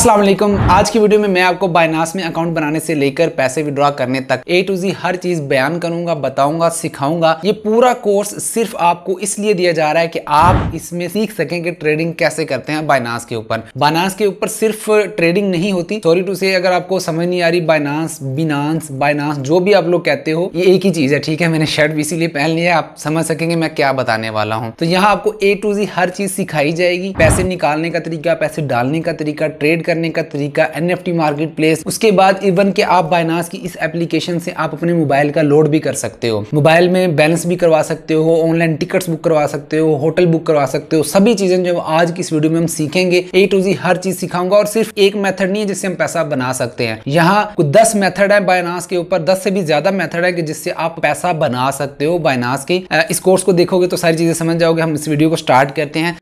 असलम आज की वीडियो में मैं आपको बायनास में अकाउंट बनाने से लेकर पैसे विड्रॉ करने तक ए टू जी हर चीज बयान करूंगा बताऊंगा सिखाऊंगा ये पूरा कोर्स सिर्फ आपको इसलिए दिया जा रहा है कि आप इसमें सीख सकें कि ट्रेडिंग कैसे करते हैं बायनास के ऊपर बायनास के ऊपर सिर्फ ट्रेडिंग नहीं होती सॉरी टू से अगर आपको समझ नहीं आ रही बायनास बिनास बायनास जो भी आप लोग कहते हो ये एक ही चीज है ठीक है मैंने शर्ट भी इसीलिए पहन लिया आप समझ सकेंगे मैं क्या बताने वाला हूँ तो यहाँ आपको ए टू जी हर चीज सिखाई जाएगी पैसे निकालने का तरीका पैसे डालने का तरीका ट्रेड करने का तरीका एन मार्केट प्लेस उसके बाद इवन के आप बाइनास की इस एप्लीकेशन से आप अपने मोबाइल का लोड भी कर सकते हो मोबाइल में बैलेंस भी करवा सकते हो ऑनलाइन टिकट्स बुक करवा सकते हो होटल बुक करवा सकते हो सभी चीजें जो आज की इस वीडियो में हम सीखेंगे ए टू जी हर चीज सिखाऊंगा और सिर्फ एक मेथड नहीं है जिससे हम पैसा बना सकते हैं यहाँ कुछ दस मेथड है बाइनास के ऊपर दस से भी ज्यादा मेथड है कि जिससे आप पैसा बना सकते हो बाइनास के इस कोर्स को देखोगे तो सारी चीजें समझ जाओगे हम इस वीडियो को स्टार्ट करते हैं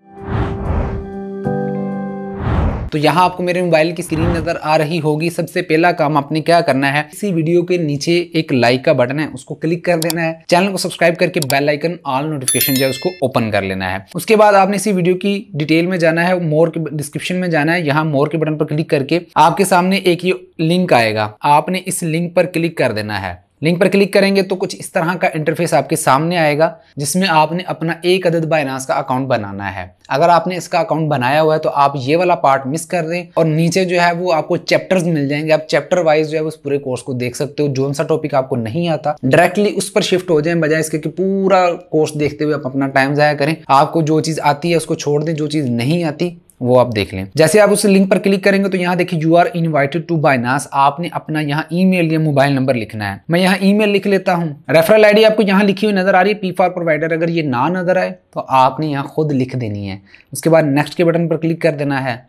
तो यहाँ आपको मेरे मोबाइल की स्क्रीन नजर आ रही होगी सबसे पहला काम आपने क्या करना है इसी वीडियो के नीचे एक लाइक का बटन है उसको क्लिक कर देना है चैनल को सब्सक्राइब करके बेल आइकन ऑल नोटिफिकेशन जो है उसको ओपन कर लेना है उसके बाद आपने इसी वीडियो की डिटेल में जाना है मोर के डिस्क्रिप्शन में जाना है यहाँ मोर के बटन पर क्लिक करके आपके सामने एक ये लिंक आएगा आपने इस लिंक पर क्लिक कर देना है लिंक पर क्लिक करेंगे तो कुछ इस तरह का इंटरफेस आपके सामने आएगा जिसमें आपने अपना एक अदद बायनास का अकाउंट बनाना है अगर आपने इसका अकाउंट बनाया हुआ है तो आप ये वाला पार्ट मिस कर दें और नीचे जो है वो आपको चैप्टर्स मिल जाएंगे आप चैप्टर वाइज जो है उस पूरे कोर्स को देख सकते हो जोन सा टॉपिक आपको नहीं आता डायरेक्टली उस पर शिफ्ट हो जाए बजाय इसके कि पूरा कोर्स देखते हुए आप अपना टाइम ज़ाया करें आपको जो चीज़ आती है उसको छोड़ दें जो चीज़ नहीं आती वो आप देख लें जैसे आप उस लिंक पर क्लिक करेंगे तो यहाँ देखिए you are invited to Binance आपने अपना यहाँ ईमेल या मोबाइल नंबर लिखना है मैं यहाँ ईमेल लिख लेता हूँ रेफरल आईडी आपको यहाँ लिखी हुई नजर आ रही है पी फॉर प्रोवाइडर अगर ये ना नजर आए तो आपने यहाँ खुद लिख देनी है उसके बाद नेक्स्ट के बटन पर क्लिक कर देना है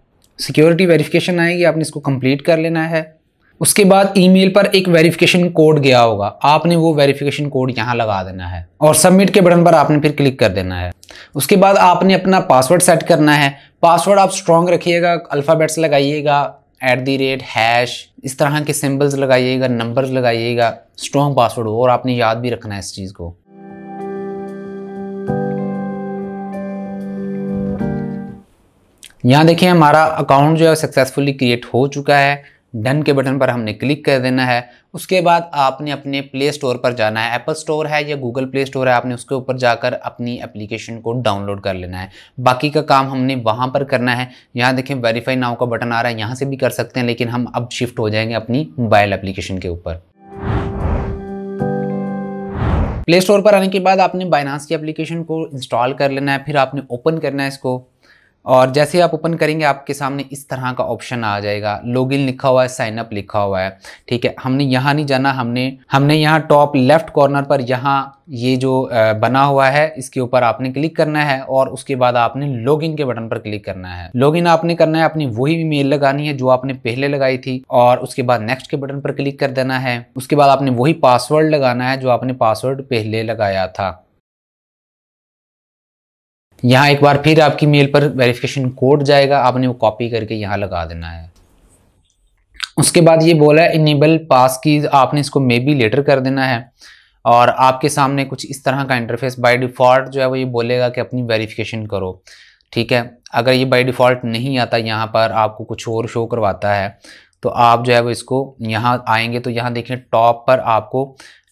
सिक्योरिटी वेरिफिकेशन आएगी आपने इसको कंप्लीट कर लेना है उसके बाद ईमेल पर एक वेरिफिकेशन कोड गया होगा आपने वो वेरिफिकेशन कोड यहाँ लगा देना है और सबमिट के बटन पर आपने फिर क्लिक कर देना है उसके बाद आपने अपना पासवर्ड सेट करना है पासवर्ड आप स्ट्रॉन्ग रखिएगा अल्फ़ाबेट्स लगाइएगा एट दी रेट हैश इस तरह के सिम्बल्स लगाइएगा नंबर लगाइएगा स्ट्रॉन्ग पासवर्ड हो और आपने याद भी रखना है इस चीज़ को यहाँ देखिए हमारा अकाउंट जो है सक्सेसफुली क्रिएट हो चुका है डन के बटन पर हमने क्लिक कर देना है उसके बाद आपने अपने प्ले स्टोर पर जाना है एप्पल स्टोर है या गूगल प्ले स्टोर है आपने उसके ऊपर जाकर अपनी एप्लीकेशन को डाउनलोड कर लेना है बाकी का काम हमने वहाँ पर करना है यहाँ देखें वेरीफाई नाव का बटन आ रहा है यहाँ से भी कर सकते हैं लेकिन हम अब शिफ्ट हो जाएंगे अपनी मोबाइल एप्लीकेशन के ऊपर प्ले स्टोर पर आने के बाद आपने बाइनास की एप्लीकेशन को इंस्टॉल कर लेना है फिर आपने ओपन करना है इसको और जैसे आप ओपन करेंगे आपके सामने इस तरह का ऑप्शन आ जाएगा लॉग इन लिखा हुआ है साइनअप लिखा हुआ है ठीक है हमने यहाँ नहीं जाना हमने हमने यहाँ टॉप लेफ्ट कॉर्नर पर यहाँ ये जो बना हुआ है इसके ऊपर आपने क्लिक करना है और उसके बाद आपने लॉगिन के बटन पर क्लिक करना है लॉगिन आपने करना है अपनी वही ईमेल लगानी है जो आपने पहले लगाई थी और उसके बाद नेक्स्ट के बटन पर क्लिक कर देना है उसके बाद आपने वही पासवर्ड लगाना है जो आपने पासवर्ड पहले लगाया था यहाँ एक बार फिर आपकी मेल पर वेरिफिकेशन कोड जाएगा आपने वो कॉपी करके यहाँ लगा देना है उसके बाद ये बोला है इनेबल पास की आपने इसको मे बी लेटर कर देना है और आपके सामने कुछ इस तरह का इंटरफेस बाय डिफ़ॉल्ट जो है वो ये बोलेगा कि अपनी वेरिफिकेशन करो ठीक है अगर ये बाय डिफ़ॉल्ट नहीं आता यहाँ पर आपको कुछ और शो करवाता है तो आप जो है वो इसको यहाँ आएंगे तो यहाँ देखें टॉप पर आपको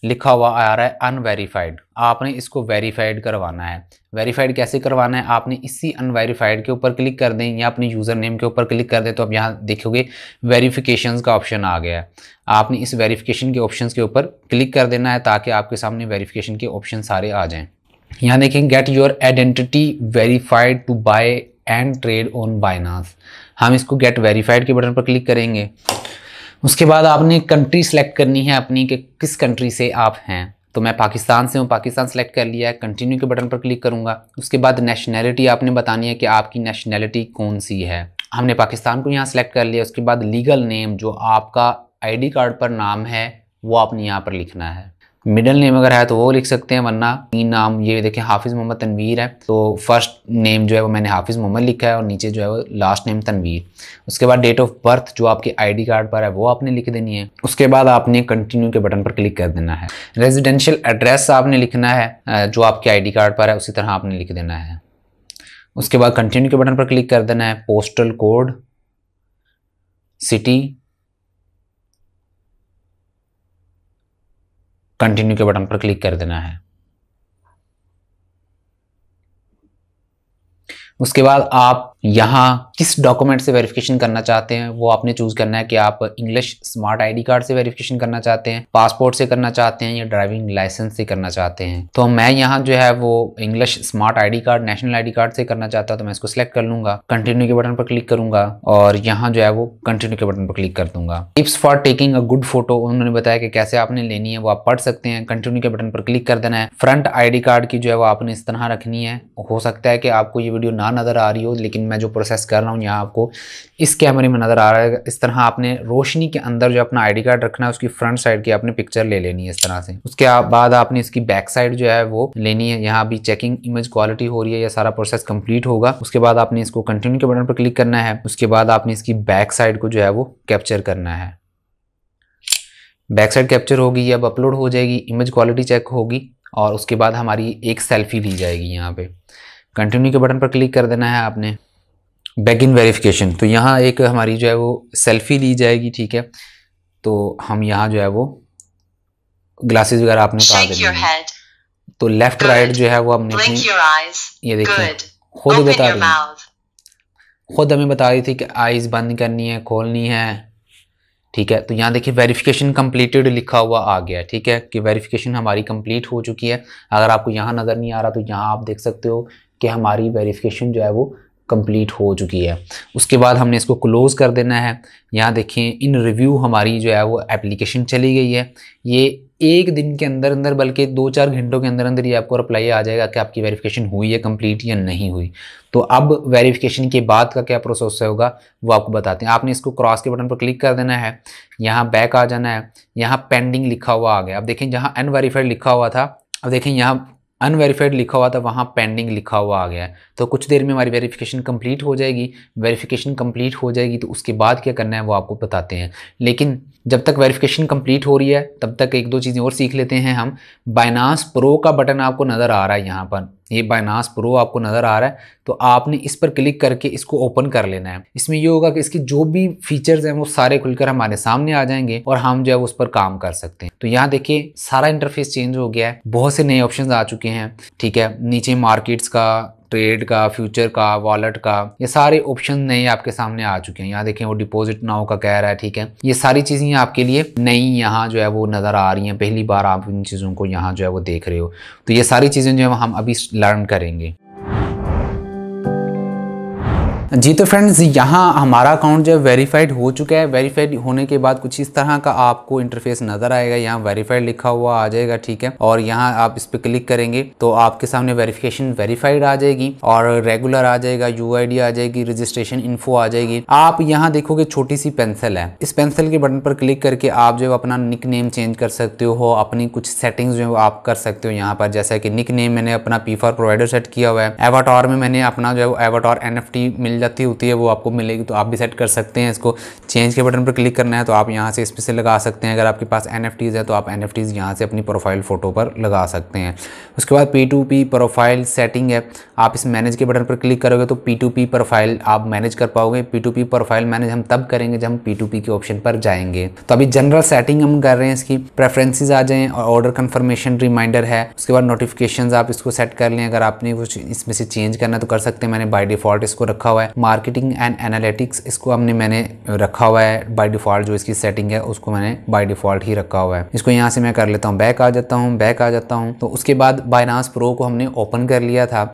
लिखा हुआ आ रहा है अनवेरीफाइड आपने इसको वेरीफाइड करवाना है वेरीफाइड कैसे करवाना है आपने इसी अनवेरीफाइड के ऊपर क्लिक कर दें या अपने यूज़र नेम के ऊपर क्लिक कर दें तो आप यहाँ देखोगे वेरीफिकेशन का ऑप्शन आ गया है आपने इस वेरीफिकेशन के ऑप्शन के ऊपर क्लिक कर देना है ताकि आपके सामने वेरीफिकेशन के ऑप्शन सारे आ जाएँ यहाँ देखें get your identity verified to buy and trade on Binance हम इसको गेट वेरीफाइड के बटन पर क्लिक करेंगे उसके बाद आपने कंट्री सेलेक्ट करनी है अपनी कि किस कंट्री से आप हैं तो मैं पाकिस्तान से हूँ पाकिस्तान सेलेक्ट कर लिया है कंटिन्यू के बटन पर क्लिक करूँगा उसके बाद नेशनैलिटी आपने बतानी है कि आपकी नेशनैलिटी कौन सी है हमने पाकिस्तान को यहाँ सेलेक्ट कर लिया उसके बाद लीगल नेम जो आपका आईडी कार्ड पर नाम है वो आपने यहाँ पर लिखना है मिडल नेम अगर है तो वो लिख सकते हैं वरना तीन नाम ये देखें हाफिज़ मोहम्मद तनवीर है तो फर्स्ट नेम जो है वो मैंने हाफिज़ मोहम्मद लिखा है और नीचे जो है वो लास्ट नेम तनवीर उसके बाद डेट ऑफ बर्थ जो आपके आईडी कार्ड पर है वो आपने लिख देनी है उसके बाद आपने कंटिन्यू के बटन पर क्लिक कर देना है रेजिडेंशियल एड्रेस आपने लिखना है जो आपके आई कार्ड पर है उसी तरह आपने लिख देना है उसके बाद कंटिन्यू के बटन पर क्लिक कर देना है पोस्टल कोड सिटी कंटिन्यू के बटन पर क्लिक कर देना है उसके बाद आप यहाँ किस डॉक्यूमेंट से वेरिफिकेशन करना चाहते हैं वो आपने चूज करना है कि आप इंग्लिश स्मार्ट आईडी कार्ड से वेरिफिकेशन करना चाहते हैं पासपोर्ट से करना चाहते हैं या ड्राइविंग लाइसेंस से करना चाहते हैं तो मैं यहाँ जो है वो English smart ID card national ID card से करना चाहता हूँ तो मैं इसको सिलेक्ट कर लूंगा कंटिन्यू के बटन पर क्लिक करूंगा और यहाँ जो है वो कंटिन्यू के बटन पर क्लिक कर दूंगा tips for taking a good photo उन्होंने बताया कि कैसे आपने लेनी है वो आप पढ़ सकते हैं कंटिन्यू के बटन पर क्लिक कर देना है फ्रंट आई कार्ड की जो है वो आपने इस तरह रखनी है हो सकता है कि आपको ये वीडियो ना नजर आ रही हो लेकिन मैं जो प्रोसेस कर रहा हूँ यहाँ आपको इस कैमरे में नज़र आ रहा है इस तरह आपने रोशनी के अंदर जो अपना आईडी कार्ड रखना है उसकी फ्रंट साइड की आपने पिक्चर ले लेनी है इस तरह से उसके बाद आपने इसकी बैक साइड जो है वो लेनी है यहाँ भी चेकिंग इमेज क्वालिटी हो रही है या सारा प्रोसेस कंप्लीट होगा उसके बाद आपने इसको कंटिन्यू के बटन पर क्लिक करना है उसके बाद आपने इसकी बैक साइड को जो है वो कैप्चर करना है बैक साइड कैप्चर होगी अब अपलोड हो जाएगी इमेज क्वालिटी चेक होगी और उसके बाद हमारी एक सेल्फी ली जाएगी यहाँ पे कंटिन्यू के बटन पर क्लिक कर देना है आपने बैक इन वेरीफिकेशन तो यहाँ एक हमारी जो है वो सेल्फी ली जाएगी ठीक है तो हम यहाँ जो है वो ग्लासेस वगैरह आपने कहा तो लेफ्ट राइट जो है वो हमने अपनी ये देखिए खुद बता रही खुद हमें बता रही थी कि आइज बंद करनी है खोलनी है ठीक है तो यहाँ देखिए वेरिफिकेशन कम्प्लीटेड लिखा हुआ आ गया ठीक है कि वेरिफिकेशन हमारी कम्प्लीट हो चुकी है अगर आपको यहाँ नज़र नहीं आ रहा तो यहाँ आप देख सकते हो कि हमारी वेरिफिकेशन जो है वो कंप्लीट हो चुकी है उसके बाद हमने इसको क्लोज़ कर देना है यहाँ देखें इन रिव्यू हमारी जो है वो एप्लीकेशन चली गई है ये एक दिन के अंदर अंदर बल्कि दो चार घंटों के अंदर अंदर ये आपको रिप्लाई आ जाएगा कि आपकी वेरिफिकेशन हुई है कंप्लीट या नहीं हुई तो अब वेरिफिकेशन के बाद का क्या प्रोसेस होगा वो आपको बताते हैं आपने इसको क्रॉस के बटन पर क्लिक कर देना है यहाँ बैक आ जाना है यहाँ पेंडिंग लिखा हुआ आ गया अब देखें जहाँ अनवेरीफाइड लिखा हुआ था अब देखें यहाँ अनवेरीफाइड लिखा हुआ था वहाँ पेंडिंग लिखा हुआ आ गया तो कुछ देर में हमारी वेरिफिकेशन कंप्लीट हो जाएगी वेरिफिकेशन कंप्लीट हो जाएगी तो उसके बाद क्या करना है वो आपको बताते हैं लेकिन जब तक वेरिफिकेशन कंप्लीट हो रही है तब तक एक दो चीज़ें और सीख लेते हैं हम बाइनास प्रो का बटन आपको नज़र आ रहा है यहाँ पर ये बायनास प्रो आपको नज़र आ रहा है तो आपने इस पर क्लिक करके इसको ओपन कर लेना है इसमें ये होगा कि इसकी जो भी फीचर्स हैं वो सारे खुलकर हमारे सामने आ जाएंगे और हम जो है उस पर काम कर सकते हैं तो यहाँ देखिए सारा इंटरफेस चेंज हो गया है बहुत से नए ऑप्शन आ चुके हैं ठीक है नीचे मार्केट्स का ट्रेड का फ्यूचर का वॉलेट का ये सारे ऑप्शन नए आपके सामने आ चुके हैं यहाँ देखें वो डिपॉजिट नाउ का कह रहा है ठीक है ये सारी चीज़ें आपके लिए नई यहाँ जो है वो नज़र आ रही हैं पहली बार आप इन चीज़ों को यहाँ जो है वो देख रहे हो तो ये सारी चीज़ें जो है हम अभी लर्न करेंगे जी तो फ्रेंड्स यहाँ हमारा अकाउंट जो है वेरीफाइड हो चुका है वेरीफाइड होने के बाद कुछ इस तरह का आपको इंटरफेस नजर आएगा यहाँ वेरीफाइड लिखा हुआ आ जाएगा ठीक है और यहाँ आप इस पर क्लिक करेंगे तो आपके सामने वेरिफिकेशन वेरीफाइड आ जाएगी और रेगुलर आ जाएगा यू आ जाएगी रजिस्ट्रेशन इन्फो आ जाएगी आप यहाँ देखोगे छोटी सी पेंसिल है इस पेंसिल के बटन पर क्लिक करके आप जो अपना निक नेम चेंज कर सकते हो अपनी कुछ सेटिंग्स जो है आप कर सकते हो यहाँ पर जैसा कि निक नेम मैंने अपना पीफॉर प्रोवाइडर सेट किया हुआ है एवाटॉर में मैंने अपना जो है एवाटॉर एन मिल जाती होती है वो आपको मिलेगी तो आप भी सेट कर सकते हैं इसको चेंज के बटन पर क्लिक करना है तो आप यहाँ से इस पर से लगा सकते हैं अगर आपके पास एन है तो आप एन एफ यहाँ से अपनी प्रोफाइल फ़ोटो पर लगा सकते हैं उसके बाद P to P profile setting है आप इस मैनेज के बटन पर क्लिक करोगे तो पी टू पी प्रोफाइल आप मैनेज कर पाओगे P to P profile manage हम तब करेंगे जब हम पी टू पी के ऑप्शन पर जाएंगे तो अभी जनरल सेटिंग हम कर रहे हैं इसकी प्रेफरेंसेज आ जाएँ और ऑर्डर कन्फर्मेशन रिमाइंडर है उसके बाद नोटिफिकेशन आप इसको सेट कर लें अगर आपने कुछ इसमें से चेंज करना तो कर सकते हैं मैंने बाई डिफ़ॉल्ट इसको रखा हुआ है है मार्केटिंग एंड एनालिटिक्स इसको हमने मैंने रखा हुआ है बाई डिफ़ॉल्ट जो इसकी सेटिंग है उसको मैंने बाई डिफ़ॉल्ट ही रखा हुआ है इसको यहाँ से मैं कर लेता हूँ बैक आ जाता हूँ बैक आ जाता हूँ तो उसके बाद बाइनास प्रो को हमने ओपन कर लिया था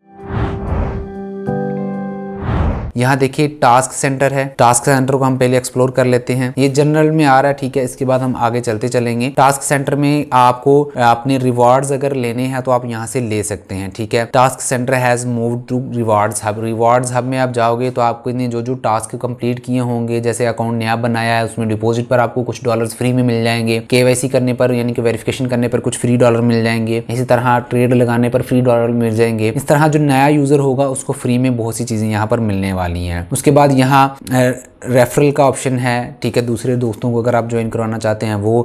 यहाँ देखिए टास्क सेंटर है टास्क सेंटर को हम पहले एक्सप्लोर कर लेते हैं ये जनरल में आ रहा है ठीक है इसके बाद हम आगे चलते चलेंगे टास्क सेंटर में आपको अपने रिवॉर्ड अगर लेने हैं तो आप यहाँ से ले सकते हैं ठीक है task centre has move to reward hub rewards hub में आप जाओगे तो आपको ने जो जो टास्क कंप्लीट किए होंगे जैसे अकाउंट नया बनाया है उसमें डिपॉजिट पर आपको कुछ डॉलर फ्री में मिल जाएंगे केवाईसी करने पर यानी कि वेरिफिकेशन करने पर कुछ फ्री डॉलर मिल जाएंगे इसी तरह ट्रेड लगाने पर फ्री डॉलर मिल जाएंगे इस तरह जो नया यूजर होगा उसको फ्री में बहुत सी चीजें यहाँ पर मिलने वाली वाली हैं उसके बाद यहाँ रेफरल का ऑप्शन है ठीक है दूसरे दोस्तों को अगर आप ज्वाइन करवाना चाहते हैं वो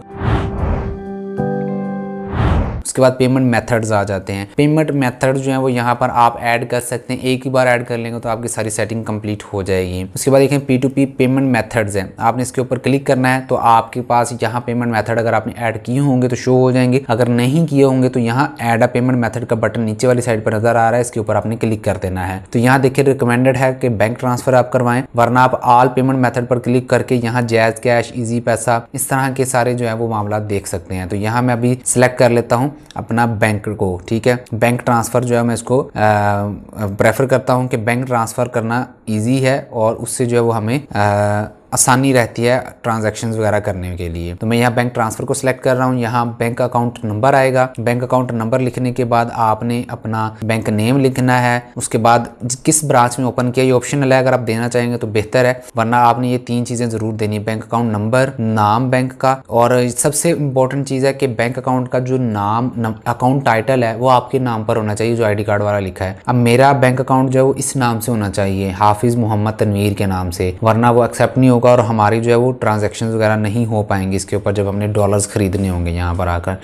उसके बाद पेमेंट मेथड्स आ जाते हैं पेमेंट मेथड जो है वो यहाँ पर आप ऐड कर सकते हैं एक ही बार ऐड कर लेंगे तो आपकी सारी सेटिंग कंप्लीट हो जाएगी उसके बाद देखें P to P payment methods हैं आपने इसके ऊपर क्लिक करना है तो आपके पास यहाँ पेमेंट मैथड अगर आपने ऐड किए होंगे तो शो हो जाएंगे अगर नहीं किए होंगे तो यहाँ एड अ पेमेंट मेथड का बटन नीचे वाली साइड पर नजर आ रहा है इसके ऊपर आपने क्लिक कर देना है तो यहाँ देखिए रिकमेंडेड है कि बैंक ट्रांसफर आप करवाएं वरना आप ऑल पेमेंट मेथड पर क्लिक करके यहाँ जैज कैश ईजी पैसा इस तरह के सारे जो है वो मामला देख सकते हैं तो यहाँ मैं अभी सिलेक्ट कर लेता हूँ अपना बैंक को ठीक है बैंक ट्रांसफ़र जो है मैं इसको प्रेफर करता हूँ कि बैंक ट्रांसफ़र करना ईजी है और उससे जो है वो हमें आ, आसानी रहती है ट्रांजैक्शंस वगैरह करने के लिए तो मैं यहाँ बैंक ट्रांसफ़र को सिलेक्ट कर रहा हूँ यहाँ बैंक अकाउंट नंबर आएगा बैंक अकाउंट नंबर लिखने के बाद आपने अपना बैंक नेम लिखना है उसके बाद किस ब्रांच में ओपन किया ये ऑप्शन है अगर आप देना चाहेंगे तो बेहतर है वरना आपने ये तीन चीज़ें ज़रूर देनी है बैंक अकाउंट नंबर नाम बैंक का और सबसे इंपॉर्टेंट चीज़ है कि बैंक अकाउंट का जो नाम अकाउंट टाइटल है वो आपके नाम पर होना चाहिए जो आई कार्ड वाला लिखा है अब मेरा बैंक अकाउंट जो है वो इस नाम से होना चाहिए हाफ हाफिज़ मोहम्मद तनवीर के नाम से वरना वो एक्सेप्ट नहीं होगा और हमारी जो है वो ट्रांजेक्शन वगैरह नहीं हो पाएंगे इसके ऊपर जब हमने डॉलर्स ख़रीदने होंगे यहाँ पर आकर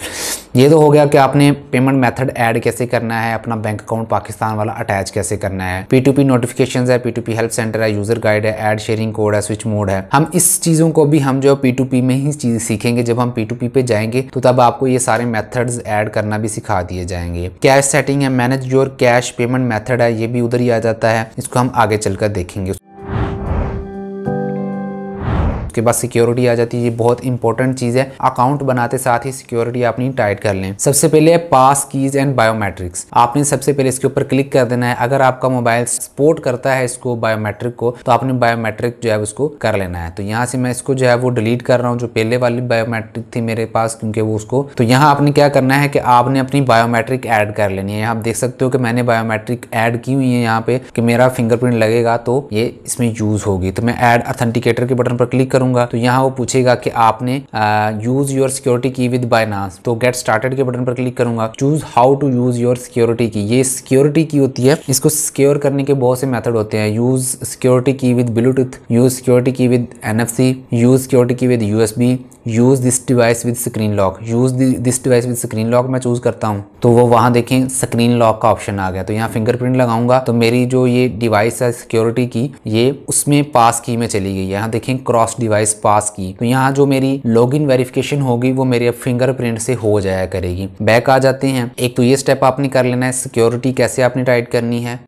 ये तो हो गया कि आपने पेमेंट मेथड ऐड कैसे करना है अपना बैंक अकाउंट पाकिस्तान वाला अटैच कैसे करना है पी टू पी नोटिफिकेशन है P to P help centre है यूज़र गाइड है एड शेयरिंग कोड है स्विच मोड है हम इस चीज़ों को भी हम जो पी टू पी में ही चीज़ सीखेंगे जब हम पी टू पी पे जाएंगे तो तब आपको ये सारे मेथड्स ऐड करना भी सिखा दिए जाएंगे कैश सेटिंग है manage your cash payment method है ये भी उधर ही आ जाता है इसको हम आगे चलकर कर देखेंगे उसके बाद सिक्योरिटी आ जाती है ये बहुत इंपॉर्टेंट चीज़ है अकाउंट बनाते साथ ही सिक्योरिटी अपनी टाइट कर लें सबसे पहले है पास कीज एंड बायोमेट्रिक्स आपने सबसे पहले इसके ऊपर क्लिक कर देना है अगर आपका मोबाइल सपोर्ट करता है इसको बायोमेट्रिक को तो आपने बायोमेट्रिक जो है उसको कर लेना है तो यहाँ से मैं इसको जो है वो डिलीट कर रहा हूँ जो पहले वाली बायोमेट्रिक थी मेरे पास क्योंकि वो उसको तो यहाँ आपने क्या करना है कि आपने अपनी बायोमेट्रिक ऐड कर लेनी है आप देख सकते हो कि मैंने बायोमेट्रिक ऐड की हुई है यहाँ पे कि मेरा फिंगरप्रिंट लगेगा तो ये इसमें यूज़ होगी तो मैं ऐड अथेंटिकेटर के बटन पर क्लिक करूँ करूंगा तो यहाँ वो पूछेगा कि आपने use your security key with Binance तो गेट स्टार्टेड के बटन पर क्लिक करूंगा choose how to use your security key ये सिक्योरिटी की होती है इसको सिक्योर करने के बहुत से मेथड होते हैं use security key with Bluetooth use security key with NFC use security key with USB use this device with screen lock use this device with screen lock मैं चूज़ करता हूँ तो वो वहाँ देखें स्क्रीन लॉक का ऑप्शन आ गया तो यहाँ फिंगरप्रिंट लगाऊंगा तो मेरी जो ये डिवाइस है सिक्योरिटी की ये उसमें पास की में चली गई यहाँ देखें क्रॉस डिवाइस डिवाइस पास की तो यहाँ जो मेरी लॉग इन वेरिफिकेशन होगी वो मेरे फिंगरप्रिंट से हो जाया करेगी बैक आ जाते हैं एक तो ये स्टेप आपने कर लेना है सिक्योरिटी कैसे आपने टाइट करनी है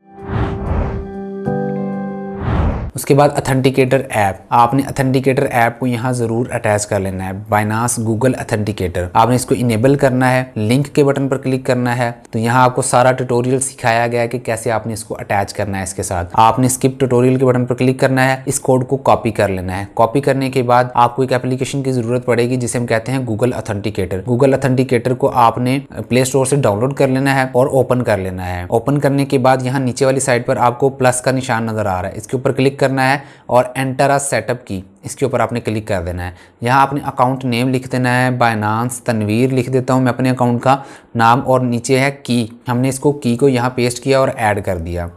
उसके बाद अथेंटिकेटर ऐप आपने अथेंटिकेटर ऐप को यहाँ ज़रूर अटैच कर लेना है बाइनास गूगल अथेंटिकेटर आपने इसको इनेबल करना है लिंक के बटन पर क्लिक करना है तो यहाँ आपको सारा ट्यूटोरियल सिखाया गया है कि कैसे आपने इसको अटैच करना है इसके साथ आपने स्किप ट्यूटोरियल के बटन पर क्लिक करना है इस कोड को कॉपी कर लेना है कॉपी करने के बाद आपको एक एप्लीकेशन की ज़रूरत पड़ेगी जिसे हम कहते हैं गूगल अथेंटिकेटर गूगल अथेंटिकेटर को आपने प्ले स्टोर से डाउनलोड कर लेना है और ओपन कर लेना है ओपन करने के बाद यहाँ नीचे वाली साइड पर आपको प्लस का निशान नजर आ रहा है इसके ऊपर क्लिक कर करना है और एंटर आ सेटअप की इसके ऊपर आपने क्लिक कर देना है यहाँ आपने अकाउंट नेम लिख देना है बाइनांस तनवीर लिख देता हूँ मैं अपने अकाउंट का नाम और नीचे है की हमने इसको की को यहाँ पेस्ट किया और ऐड कर दिया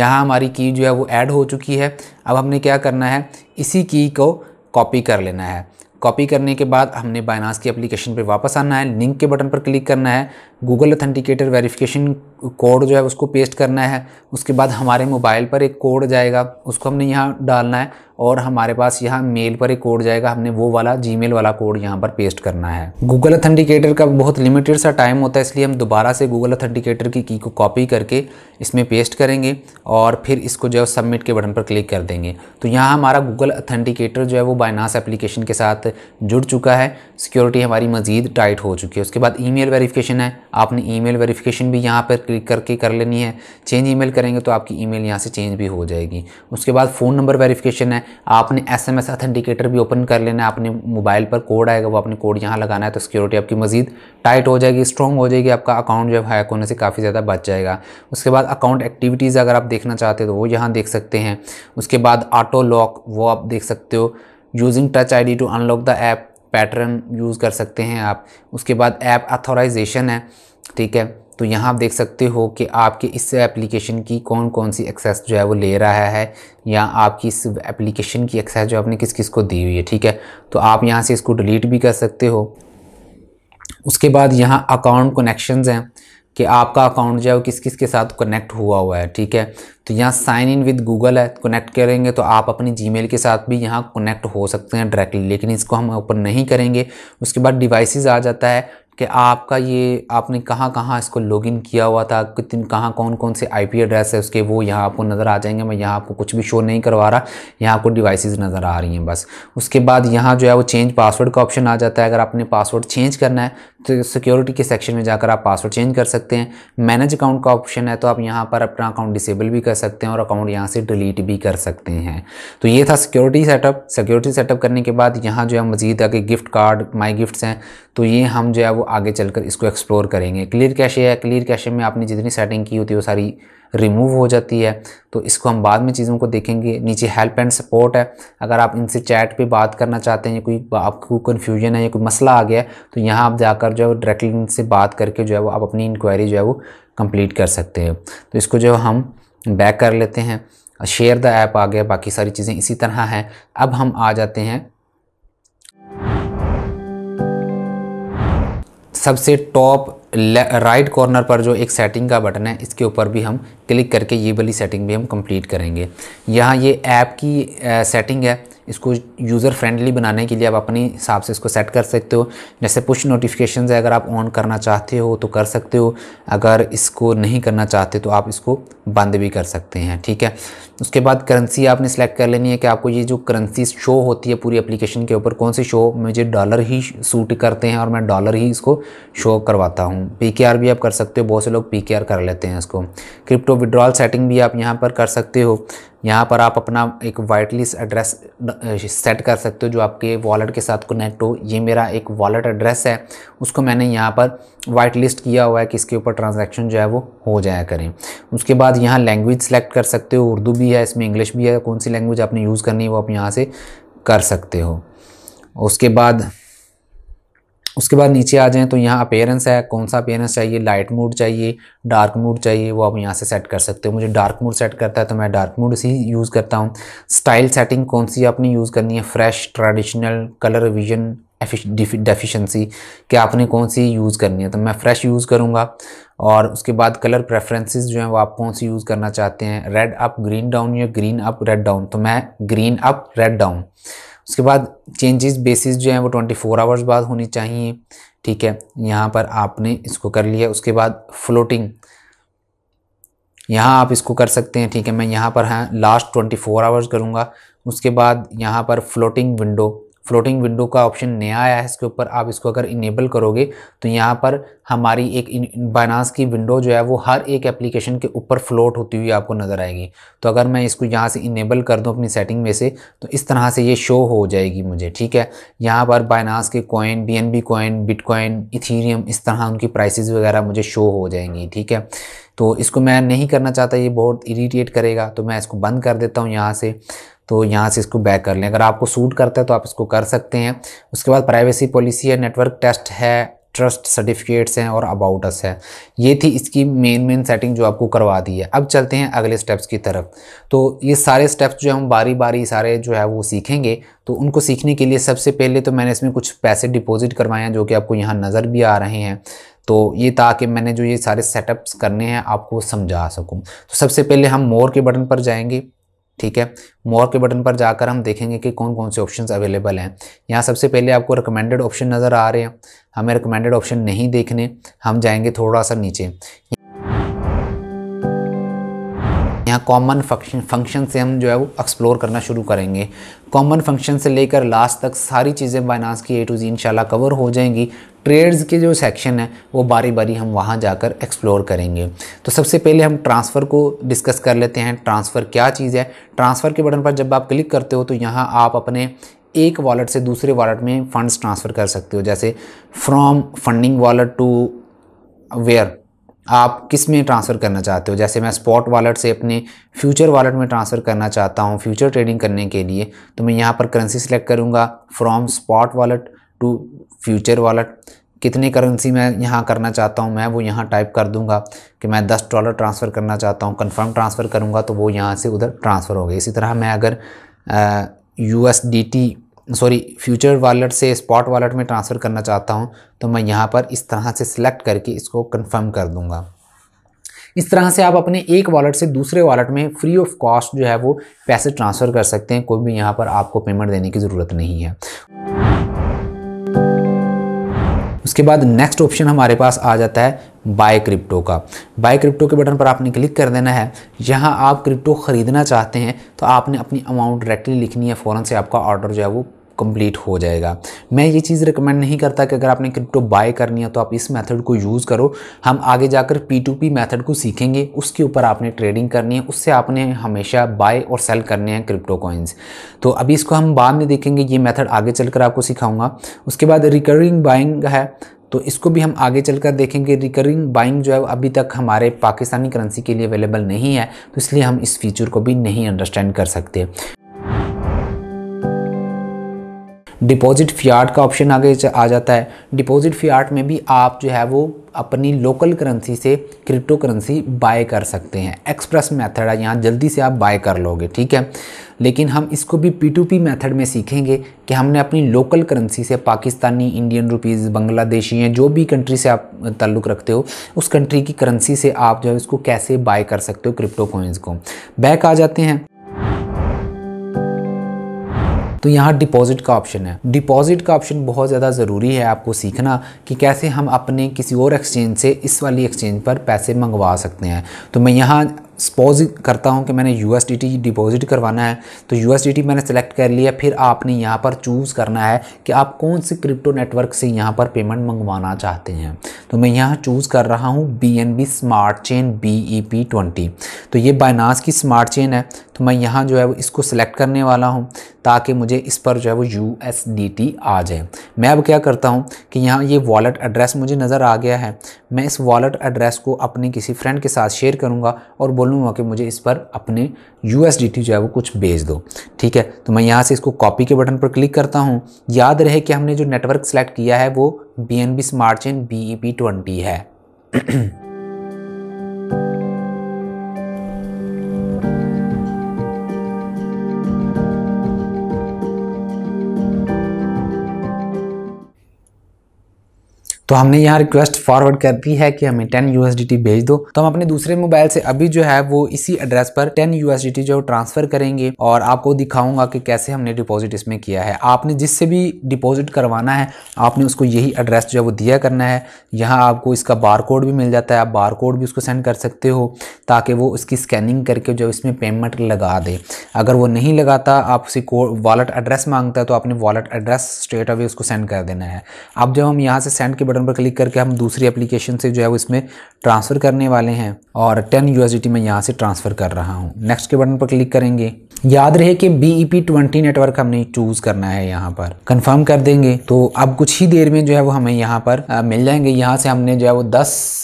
यहाँ हमारी की जो है वो ऐड हो चुकी है अब हमने क्या करना है इसी की को कॉपी कर लेना है कॉपी करने के बाद हमने बाइनास की एप्लीकेशन पर वापस आना है लिंक के बटन पर क्लिक करना है गूगल ऑथेंटिकेटर वेरिफिकेशन कोड जो है उसको पेस्ट करना है उसके बाद हमारे मोबाइल पर एक कोड जाएगा उसको हमने यहाँ डालना है और हमारे पास यहाँ मेल पर एक कोड जाएगा हमने वो वाला जीमेल वाला कोड यहाँ पर पेस्ट करना है गूगल अथेंटिकेटर का बहुत लिमिटेड सा टाइम होता है इसलिए हम दोबारा से गूगल अथेंटिकेटर की की को कॉपी करके इसमें पेस्ट करेंगे और फिर इसको जो है सबमिट के बटन पर क्लिक कर देंगे तो यहाँ हमारा गूगल अथेंटिकेटर जो है वो बायनास एप्लीकेशन के साथ जुड़ चुका है सिक्योरिटी हमारी मज़ीद टाइट हो चुकी है उसके बाद ई मेल है आपने ई मेल भी यहाँ पर क्लिक करके कर लेनी है चेंज ईमेल करेंगे तो आपकी ईमेल यहाँ से चेंज भी हो जाएगी उसके बाद फ़ोन नंबर वेरिफिकेशन है आपने एस एम ऑथेंटिकेटर भी ओपन कर लेना है अपने मोबाइल पर कोड आएगा वो अपने कोड यहाँ लगाना है तो सिक्योरिटी आपकी मजीद टाइट हो जाएगी स्ट्रॉन्ग हो जाएगी आपका अकाउंट जो है हैक होने से काफ़ी ज़्यादा बच जाएगा उसके बाद अकाउंट एक्टिविटीज़ अगर आप देखना चाहते हो तो वो यहाँ देख सकते हैं उसके बाद ऑटो लॉक वो आप देख सकते हो using touch D to unlock the app pattern use कर सकते हैं आप उसके बाद ऐप अथोराइजेशन है ठीक है तो यहाँ आप देख सकते हो कि आपके इस एप्लीकेशन की कौन कौन सी एक्सेस जो है वो ले रहा है या आपकी इस एप्लीकेशन की एक्सेस जो आपने किस किस को दी हुई है ठीक है तो आप यहाँ से इसको डिलीट भी कर सकते हो उसके बाद यहाँ अकाउंट कनेक्शंस हैं कि आपका अकाउंट जो है वो किस किस के साथ कनेक्ट हुआ हुआ है ठीक है तो यहाँ साइन इन विद गूगल है कनेक्ट करेंगे तो आप अपनी जी के साथ भी यहाँ कनेक्ट हो सकते हैं डायरेक्टली लेकिन इसको हम ओपन नहीं करेंगे उसके बाद डिवाइसेस आ जाता है कि आपका ये आपने कहाँ कहाँ इसको लॉगिन किया हुआ था कितन कहाँ कौन कौन से आईपी एड्रेस है उसके वो यहाँ आपको नज़र आ जाएंगे मैं यहाँ आपको कुछ भी शो नहीं करवा रहा यहाँ आपको डिवाइसेस नज़र आ रही हैं बस उसके बाद यहाँ जो है वो चेंज पासवर्ड का ऑप्शन आ जाता है अगर आपने पासवर्ड चेंज करना है तो सिक्योरिटी के सेक्शन में जाकर आप पासवर्ड चेंज कर सकते हैं मैनेज अकाउंट का ऑप्शन है तो आप यहाँ पर अपना अकाउंट डिसेबल भी कर सकते हैं और अकाउंट यहाँ से डिलीट भी कर सकते हैं तो ये था सिक्योरिटी सेटअप सिक्योरिटी सेटअप करने के बाद यहाँ जो है मजीद आगे गिफ्ट कार्ड माई गिफ्ट्स हैं तो ये हम जो है वो आगे चलकर इसको एक्सप्लोर करेंगे क्लियर कैशे है क्लियर कैशे में आपने जितनी सेटिंग की होती है वो सारी रिमूव हो जाती है तो इसको हम बाद में चीज़ों को देखेंगे नीचे हेल्प एंड सपोर्ट है अगर आप इनसे चैट पे बात करना चाहते हैं या कोई आपको कन्फ्यूजन है या कोई मसला आ गया है तो यहाँ आप जाकर जो है डायरेक्टली इनसे बात करके जो है वो आप अपनी इंक्वायरी जो है वो कम्प्लीट कर सकते हैं तो इसको जो हम बैक कर लेते हैं शेयर द ऐप आ गया बाकी सारी चीज़ें इसी तरह हैं अब हम आ जाते हैं सबसे टॉप राइट कॉर्नर पर जो एक सेटिंग का बटन है इसके ऊपर भी हम क्लिक करके ये वाली सेटिंग भी हम कंप्लीट करेंगे यहाँ ये ऐप की सेटिंग है इसको यूज़र फ्रेंडली बनाने के लिए आप अपने हिसाब से इसको सेट कर सकते हो जैसे पुश नोटिफिकेशन है अगर आप ऑन करना चाहते हो तो कर सकते हो अगर इसको नहीं करना चाहते तो आप इसको बंद भी कर सकते हैं ठीक है उसके बाद करेंसी आपने सेलेक्ट कर लेनी है कि आपको ये जो करेंसी शो होती है पूरी अप्लीकेशन के ऊपर कौन सी शो मुझे डॉलर ही सूट करते हैं और मैं डॉलर ही इसको शो करवाता हूँ पी भी आप कर सकते हो बहुत से लोग पी कर लेते हैं इसको क्रिप्टो विड्रॉल सेटिंग भी आप यहाँ पर कर सकते हो यहाँ पर आप अपना एक वाइट लिस्ट एड्रेस सेट कर सकते हो जो आपके वॉलेट के साथ कनेक्ट हो ये मेरा एक वॉलेट एड्रेस है उसको मैंने यहाँ पर वाइट लिस्ट किया हुआ है कि इसके ऊपर ट्रांजैक्शन जो है वो हो जाया करें उसके बाद यहाँ लैंग्वेज सेलेक्ट कर सकते हो उर्दू भी है इसमें इंग्लिश भी है कौन सी लैंग्वेज आपने यूज़ करनी है वो आप यहाँ से कर सकते हो उसके बाद उसके बाद नीचे आ जाएँ तो यहाँ अपेयरेंस है कौन सा अपेयरेंस चाहिए लाइट मूड चाहिए डार्क मूड चाहिए वो आप यहाँ से सेट कर सकते हो मुझे डार्क मूड सेट करता है तो मैं डार्क से ही यूज़ करता हूँ स्टाइल सेटिंग कौन सी आपने यूज़ करनी है fresh traditional colour vision deficiency कि आपने कौन सी यूज़ करनी है तो मैं फ्रेश यूज़ करूँगा और उसके बाद कलर प्रेफरेंसेस जो हैं वो आप कौन सी यूज़ करना चाहते हैं रेड अप ग्रीन डाउन या ग्रीन अप रेड डाउन तो मैं ग्रीन अप रेड डाउन उसके बाद चेंजेस बेसिस जो है वो ट्वेंटी फोर आवर्स बाद होनी चाहिए ठीक है यहाँ पर आपने इसको कर लिया उसके बाद फ्लोटिंग यहाँ आप इसको कर सकते हैं ठीक है मैं यहाँ पर हाँ लास्ट ट्वेंटी फोर आवर्स करूँगा उसके बाद यहाँ पर फ्लोटिंग विंडो फ्लोटिंग विंडो का ऑप्शन नया आया है इसके ऊपर आप इसको अगर इनेबल करोगे तो यहाँ पर हमारी एक बाइनास की विंडो जो है वो हर एक एप्लीकेशन के ऊपर फ्लोट होती हुई आपको नज़र आएगी तो अगर मैं इसको यहाँ से इनेबल कर दूँ अपनी सेटिंग में से तो इस तरह से ये शो हो जाएगी मुझे ठीक है यहाँ पर बाइनास के coin B N B coin bitcoin ethereum इस तरह उनकी प्राइस वगैरह मुझे शो हो जाएंगी ठीक है तो इसको मैं नहीं करना चाहता ये बहुत इरीटेट करेगा तो मैं इसको बंद कर देता हूँ यहाँ से तो यहाँ से इसको बैक कर लें अगर आपको सूट करता है तो आप इसको कर सकते हैं उसके बाद प्राइवेसी पॉलिसी है नेटवर्क टेस्ट है ट्रस्ट सर्टिफिकेट्स हैं और अबाउट अस है ये थी इसकी मेन मेन सेटिंग जो आपको करवा दी है अब चलते हैं अगले स्टेप्स की तरफ तो ये सारे स्टेप्स जो हम बारी बारी सारे जो है वो सीखेंगे तो उनको सीखने के लिए सबसे पहले तो मैंने इसमें कुछ पैसे डिपॉजिट करवाए हैं जो कि आपको यहाँ नज़र भी आ रहे हैं तो ये ताकि मैंने जो ये सारे सेटअप्स करने हैं आपको समझा सकूँ तो सबसे पहले हम मोर के बटन पर जाएंगे ठीक है मोर के बटन पर जाकर हम देखेंगे कि कौन कौन से ऑप्शंस अवेलेबल हैं यहाँ सबसे पहले आपको रिकमेंडेड ऑप्शन नज़र आ रहे हैं हमें रिकमेंडेड ऑप्शन नहीं देखने हम जाएंगे थोड़ा सा नीचे यहाँ कॉमन फंक्शन फंक्शन से हम जो है वो एक्सप्लोर करना शुरू करेंगे कॉमन फंक्शन से लेकर लास्ट तक सारी चीज़ें बाइनास की ए टू जी इंशाल्लाह कवर हो जाएंगी ट्रेड्स के जो सेक्शन है वो बारी बारी हम वहाँ जाकर एक्सप्लोर करेंगे तो सबसे पहले हम ट्रांसफ़र को डिस्कस कर लेते हैं ट्रांसफ़र क्या चीज़ है ट्रांसफ़र के बटन पर जब आप क्लिक करते हो तो यहाँ आप अपने एक वॉलेट से दूसरे वॉलेट में फ़ंड्स ट्रांसफ़र कर सकते हो जैसे from funding wallet to where आप किस में ट्रांसफ़र करना चाहते हो जैसे मैं स्पॉट वॉलेट से अपने फ्यूचर वॉलेट में ट्रांसफ़र करना चाहता हूँ फ्यूचर ट्रेडिंग करने के लिए तो मैं यहाँ पर करेंसी सिलेक्ट करूँगा from spot wallet to future wallet कितनी करेंसी मैं यहाँ करना चाहता हूँ मैं वो यहाँ टाइप कर दूँगा कि मैं दस डॉलर ट्रांसफ़र करना चाहता हूँ कंफर्म ट्रांसफ़र करूँगा तो वो यहाँ से उधर ट्रांसफ़र हो गई इसी तरह मैं अगर U S D T sorry future wallet से स्पॉट वॉलेट में ट्रांसफ़र करना चाहता हूँ तो मैं यहाँ पर इस तरह से सिलेक्ट करके इसको कन्फर्म कर दूँगा इस तरह से आप अपने एक वॉलेट से दूसरे वॉलेट में फ्री ऑफ कॉस्ट जो है वो पैसे ट्रांसफ़र कर सकते हैं कोई भी यहाँ पर आपको पेमेंट देने की ज़रूरत नहीं है उसके बाद नेक्स्ट ऑप्शन हमारे पास आ जाता है बाय क्रिप्टो का बाय क्रिप्टो के बटन पर आपने क्लिक कर देना है जहां आप क्रिप्टो ख़रीदना चाहते हैं तो आपने अपनी अमाउंट डायरेक्टली लिखनी है फ़ौरन से आपका ऑर्डर जो है वो कंप्लीट हो जाएगा मैं ये चीज़ रिकमेंड नहीं करता कि अगर आपने क्रिप्टो बाय करनी है तो आप इस मेथड को यूज़ करो हम आगे जाकर पी टू पी मैथड को सीखेंगे उसके ऊपर आपने ट्रेडिंग करनी है उससे आपने हमेशा बाय और सेल करने हैं क्रिप्टो कॉइन्स तो अभी इसको हम बाद में देखेंगे ये मैथड आगे चलकर आपको सिखाऊंगा उसके बाद रिकरिंग बाइंग है तो इसको भी हम आगे चलकर देखेंगे रिकरिंग बाइंग जो है अभी तक हमारे पाकिस्तानी करेंसी के लिए अवेलेबल नहीं है तो इसलिए हम इस फीचर को भी नहीं अंडरस्टैंड कर सकते डिपॉजिट फियाट का ऑप्शन आगे आ जाता है डिपॉजिट फियाट में भी आप जो है वो अपनी लोकल करेंसी से क्रिप्टो करेंसी बाय कर सकते हैं एक्सप्रेस मेथड है यहाँ जल्दी से आप बाय कर लोगे ठीक है लेकिन हम इसको भी पी टू पी मैथड में सीखेंगे कि हमने अपनी लोकल करेंसी से पाकिस्तानी इंडियन रुपीज़ बांग्लादेशी हैं जो भी कंट्री से आप ताल्लुक़ रखते हो उस कंट्री की करेंसी से आप जो है इसको कैसे बाय कर सकते हो क्रिप्टो कोइंस को बैक आ जाते हैं तो यहाँ डिपॉजिट का ऑप्शन है डिपॉजिट का ऑप्शन बहुत ज़्यादा ज़रूरी है आपको सीखना कि कैसे हम अपने किसी और एक्सचेंज से इस वाली एक्सचेंज पर पैसे मंगवा सकते हैं तो मैं यहाँ सपोज करता हूँ कि मैंने यू डिपॉजिट करवाना है तो यू मैंने सेलेक्ट कर लिया फिर आपने यहाँ पर चूज़ करना है कि आप कौन से क्रिप्टो नेटवर्क से यहाँ पर पेमेंट मंगवाना चाहते हैं तो मैं यहाँ चूज़ कर रहा हूँ B smart chain B E तो ये बाइनास की स्मार्ट चेन है तो मैं यहाँ जो है वो इसको सिलेक्ट करने वाला हूँ ताकि मुझे इस पर जो है वो यू आ जाए मैं अब क्या करता हूँ कि यहाँ ये वॉलेट एड्रेस मुझे नज़र आ गया है मैं इस वॉलेट एड्रेस को अपने किसी फ्रेंड के साथ शेयर करूँगा और बोलूँगा कि मुझे इस पर अपने यू जो है वो कुछ भेज दो ठीक है तो मैं यहाँ से इसको कॉपी के बटन पर क्लिक करता हूँ याद रहे कि हमने जो नेटवर्क सेलेक्ट किया है वो B N B smart chain B E P twenty है तो हमने यहाँ रिक्वेस्ट फॉरवर्ड कर दी है कि हमें टेन यू भेज दो तो हम अपने दूसरे मोबाइल से अभी जो है वो इसी एड्रेस पर टेन यू जो ट्रांसफर करेंगे और आपको दिखाऊंगा कि कैसे हमने डिपॉजिट इसमें किया है आपने जिससे भी डिपॉजिट करवाना है आपने उसको यही एड्रेस जो है वो दिया करना है यहाँ आपको इसका बार भी मिल जाता है आप बार भी उसको सेंड कर सकते हो ताकि वो उसकी स्कैनिंग करके जो इसमें पेमेंट लगा दे अगर वो नहीं लगाता आप को वॉलेट एड्रेस मांगता है तो आपने वॉलेट एड्रेस स्ट्रेट अवे उसको सेंड कर देना है अब जब हम यहाँ से सेंड के बटन पर क्लिक करके हम दूसरी एप्लीकेशन से जो है वो इसमें ट्रांसफ़र करने वाले हैं और टेन यू मैं यहाँ से ट्रांसफ़र कर रहा हूँ नेक्स्ट के बटन पर क्लिक करेंगे याद रहे कि B E P twenty network हमने चूज़ करना है यहाँ पर कंफर्म कर देंगे तो अब कुछ ही देर में जो है वो हमें यहाँ पर आ, मिल जाएंगे यहाँ से हमने जो है वो दस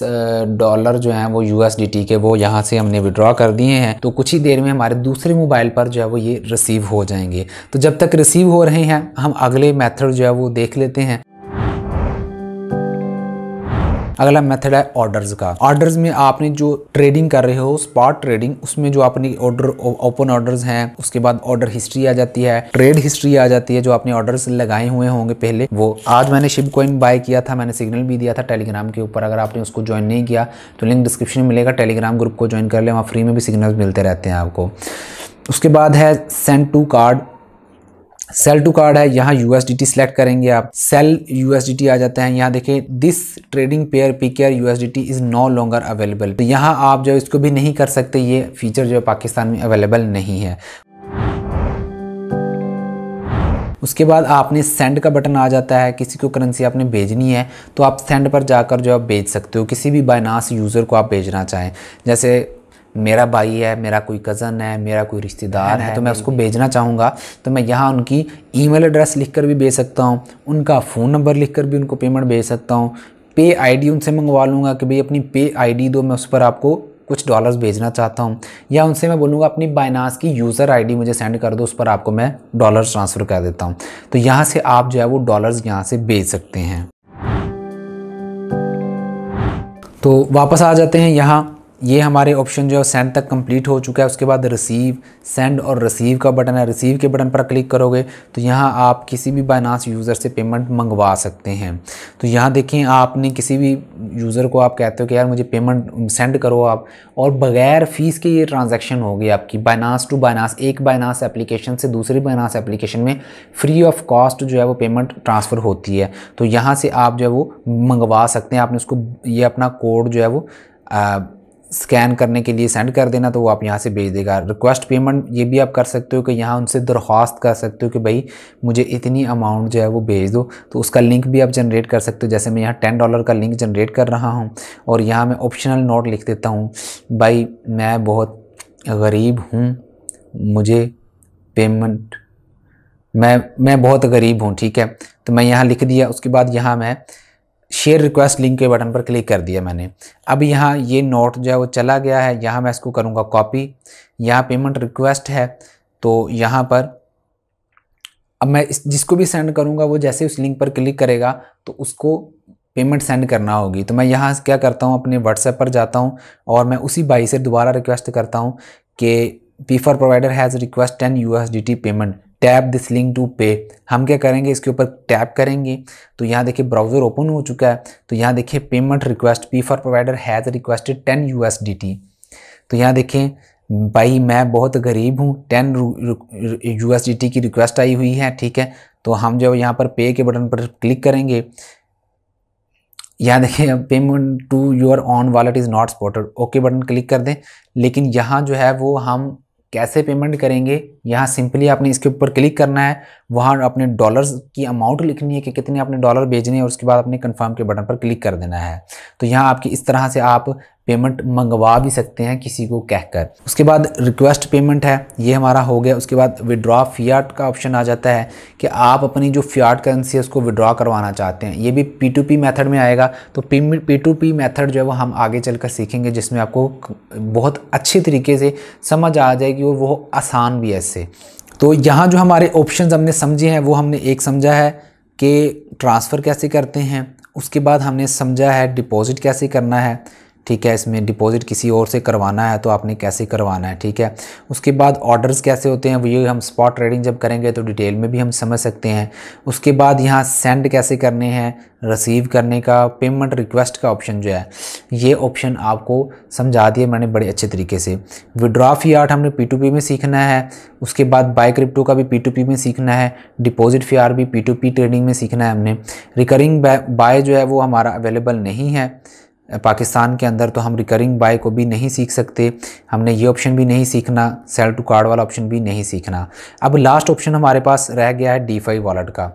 डॉलर जो है वो यू के वो यहाँ से हमने विड्रॉ कर दिए हैं तो कुछ ही देर में हमारे दूसरे मोबाइल पर जो है वो ये रिसीव हो जाएंगे तो जब तक रिसीव हो रहे हैं हम अगले मेथड जो है वो देख लेते हैं अगला मेथड है ऑर्डर्स का ऑर्डर्स में आपने जो ट्रेडिंग कर रहे हो स्पॉट ट्रेडिंग उसमें जो आपने ऑर्डर ओपन ऑर्डर्स हैं उसके बाद ऑर्डर हिस्ट्री आ जाती है ट्रेड हिस्ट्री आ जाती है जो आपने ऑर्डर्स लगाए हुए होंगे पहले वो आज मैंने शिप कॉइन बाय किया था मैंने सिग्नल भी दिया था टेलीग्राम के ऊपर अगर आपने उसको ज्वाइन नहीं किया तो लिंक डिस्क्रिप्शन में मिलेगा टेलीग्राम ग्रुप को ज्वाइन कर ले वहाँ फ्री में भी सिग्नल मिलते रहते हैं आपको उसके बाद है send to card sell to card है यहाँ यूएसडीटी सिलेक्ट करेंगे आप सेल यूएसडीटी आ जाता है यहाँ देखिए this trading pair PKR USDT is no longer available तो यहाँ आप जो इसको भी नहीं कर सकते ये फीचर जो पाकिस्तान में अवेलेबल नहीं है उसके बाद आपने सेंड का बटन आ जाता है किसी को करेंसी आपने भेजनी है तो आप सेंड पर जाकर जो आप भेज सकते हो किसी भी बायनास यूज़र को आप भेजना चाहें जैसे मेरा भाई है मेरा कोई कज़न है मेरा कोई रिश्तेदार है तो मैं उसको भेजना चाहूँगा तो मैं यहाँ उनकी ईमेल एड्रेस लिखकर भी भेज सकता हूँ उनका फ़ोन नंबर लिखकर भी उनको पेमेंट भेज सकता हूँ पे आईडी उनसे मंगवा लूँगा कि भाई अपनी पे आईडी दो मैं उस पर आपको कुछ डॉलर्स भेजना चाहता हूँ या उनसे मैं बोलूँगा अपनी बाइनास की यूज़र आई मुझे सेंड कर दो उस पर आपको मैं डॉलर्स ट्रांसफ़र कर देता हूँ तो यहाँ से आप जो है वो डॉलर्स यहाँ से भेज सकते हैं तो वापस आ जाते हैं यहाँ ये हमारे ऑप्शन जो है सेंड तक कंप्लीट हो चुका है उसके बाद रिसीव सेंड और रिसीव का बटन है रिसीव के बटन पर क्लिक करोगे तो यहाँ आप किसी भी बाइनास यूज़र से पेमेंट मंगवा सकते हैं तो यहाँ देखें आपने किसी भी यूज़र को आप कहते हो कि यार मुझे पेमेंट सेंड करो आप और बगैर फ़ीस के ये ट्रांजेक्शन होगी आपकी बाइनास टू बाइनास एक बाइनास एप्लीकेशन से दूसरी बाइनास एप्लीकेशन में फ्री ऑफ कॉस्ट जो है वो पेमेंट ट्रांसफ़र होती है तो यहाँ से आप जो है वो मंगवा सकते हैं आपने उसको ये अपना कोड जो है वो स्कैन करने के लिए सेंड कर देना तो वो आप यहाँ से भेज देगा रिक्वेस्ट पेमेंट ये भी आप कर सकते हो कि यहाँ उनसे दरख्वास्त कर सकते हो कि भाई मुझे इतनी अमाउंट जो है वो भेज दो तो उसका लिंक भी आप जनरेट कर सकते हो जैसे मैं यहाँ टेन डॉलर का लिंक जनरेट कर रहा हूँ और यहाँ मैं ऑप्शनल नोट लिख देता हूँ भाई मैं बहुत गरीब हूँ मुझे पेमेंट मैं मैं बहुत गरीब हूँ ठीक है तो मैं यहाँ लिख दिया उसके बाद यहाँ मैं शेयर रिक्वेस्ट लिंक के बटन पर क्लिक कर दिया मैंने अब यहाँ ये नोट जो है वो चला गया है यहाँ मैं इसको करूँगा कॉपी यहाँ पेमेंट रिक्वेस्ट है तो यहाँ पर अब मैं इस जिसको भी सेंड करूँगा वो जैसे उस लिंक पर क्लिक करेगा तो उसको पेमेंट सेंड करना होगी तो मैं यहाँ क्या करता हूँ अपने व्हाट्सएप पर जाता हूँ और मैं उसी भाई से दोबारा रिक्वेस्ट करता हूँ कि पीफर provider has request ten U payment tap this link to pay हम क्या करेंगे इसके ऊपर टैप करेंगे तो यहाँ देखिए ब्राउज़र ओपन हो चुका है तो यहाँ देखिए payment request P for provider has requested ten U तो यहाँ देखें भाई मैं बहुत गरीब हूँ टेन यू की रिक्वेस्ट आई हुई है ठीक है तो हम जो यहाँ पर पे के बटन पर क्लिक करेंगे यहाँ देखिए payment to your own wallet is not spotted okay button click कर दें लेकिन यहाँ जो है वो हम कैसे पेमेंट करेंगे यहाँ सिंपली आपने इसके ऊपर क्लिक करना है वहाँ अपने डॉलर्स की अमाउंट लिखनी है कि कितने आपने डॉलर भेजने हैं और उसके बाद अपने कंफर्म के बटन पर क्लिक कर देना है तो यहाँ आपकी इस तरह से आप पेमेंट मंगवा भी सकते हैं किसी को कहकर उसके बाद रिक्वेस्ट पेमेंट है ये हमारा हो गया उसके बाद विड्रॉ फियाट का ऑप्शन आ जाता है कि आप अपनी जो फियाट करेंसी है उसको विड्रॉ करवाना चाहते हैं ये भी पी टू पी मेथड में आएगा तो पी टू पी मैथड जो है वो हम आगे चलकर सीखेंगे जिसमें आपको बहुत अच्छे तरीके से समझ आ जाएगी और वो आसान भी है इससे तो यहाँ जो हमारे ऑप्शन हमने समझे हैं वो हमने एक समझा है कि ट्रांसफ़र कैसे करते हैं उसके बाद हमने समझा है डिपॉज़िट कैसे करना है ठीक है इसमें डिपॉज़िट किसी और से करवाना है तो आपने कैसे करवाना है ठीक है उसके बाद ऑर्डर्स कैसे होते हैं ये हम स्पॉट ट्रेडिंग जब करेंगे तो डिटेल में भी हम समझ सकते हैं उसके बाद यहाँ सेंड कैसे करने हैं रिसीव करने का पेमेंट रिक्वेस्ट का ऑप्शन जो है ये ऑप्शन आपको समझा दिया मैंने बड़े अच्छे तरीके से विड्रॉ फी आर्ट हमने पी टू पी में सीखना है उसके बाद बाय क्रिप्टो का भी पी टू पी में सीखना है डिपॉजिट फी आर भी पी टू पी ट्रेडिंग में सीखना है हमने रिकरिंग बाय जो है वो हमारा अवेलेबल नहीं है पाकिस्तान के अंदर तो हम रिकरिंग बाय को भी नहीं सीख सकते हमने ये ऑप्शन भी नहीं सीखना सेल टू कार्ड वाला ऑप्शन भी नहीं सीखना अब लास्ट ऑप्शन हमारे पास रह गया है डी फाइव वॉलेट का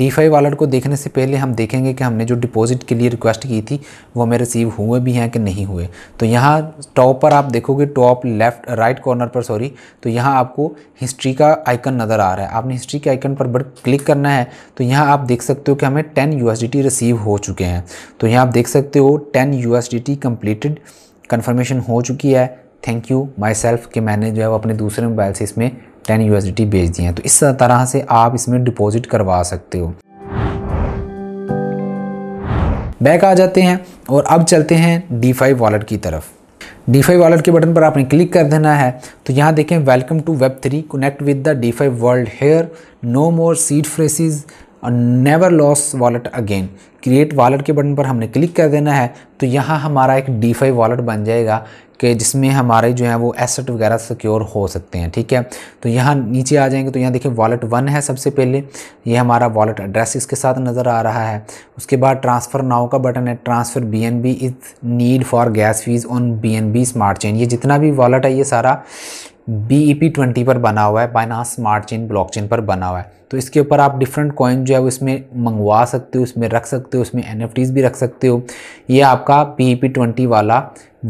डी फाइव वालेट को देखने से पहले हम देखेंगे कि हमने जो डिपॉजिट के लिए रिक्वेस्ट की थी वो हमें रिसीव हुए भी हैं कि नहीं हुए तो यहाँ टॉप पर आप देखोगे टॉप लेफ्ट राइट कॉर्नर पर सॉरी तो यहाँ आपको हिस्ट्री का आइकन नज़र आ रहा है आपने हिस्ट्री के आइकन पर बट क्लिक करना है तो यहाँ आप देख सकते हो कि हमें टेन यू रिसीव हो चुके हैं तो यहाँ आप देख सकते हो टेन यू कंप्लीटेड कन्फर्मेशन हो चुकी है थैंक यू माई सेल्फ कि मैंने जो है वो अपने दूसरे मोबाइल से इसमें टेन यू बेच दिए हैं तो इस तरह से आप इसमें डिपॉज़िट करवा सकते हो बैक आ जाते हैं और अब चलते हैं डी फाइव वॉलेट की तरफ डी फाइव वॉलेट के बटन पर आपने क्लिक कर देना है तो यहाँ देखें welcome to web three connect with the D five world here no more seed phrases और never loss wallet again create wallet के बटन पर हमने क्लिक कर देना है तो यहाँ हमारा एक डी फाइव वॉलेट बन जाएगा कि जिसमें हमारे जो है वो एसेट वगैरह सिक्योर हो सकते हैं ठीक है तो यहाँ नीचे आ जाएंगे तो यहाँ देखिए वॉलेट वन है सबसे पहले ये हमारा वॉलेट एड्रेस इसके साथ नज़र आ रहा है उसके बाद ट्रांसफ़र नाव का बटन है transfer B N B is need for gas fees on B N B smart chain ये जितना भी वॉलेट है ये सारा बी ट्वेंटी e पर बना हुआ है Binance smart chain block chain पर बना हुआ है तो इसके ऊपर आप डिफरेंट कॉइन जो है वो इसमें मंगवा सकते हो उसमें रख सकते हो उसमें एन भी रख सकते हो ये आपका BEP20 ट्वेंटी वाला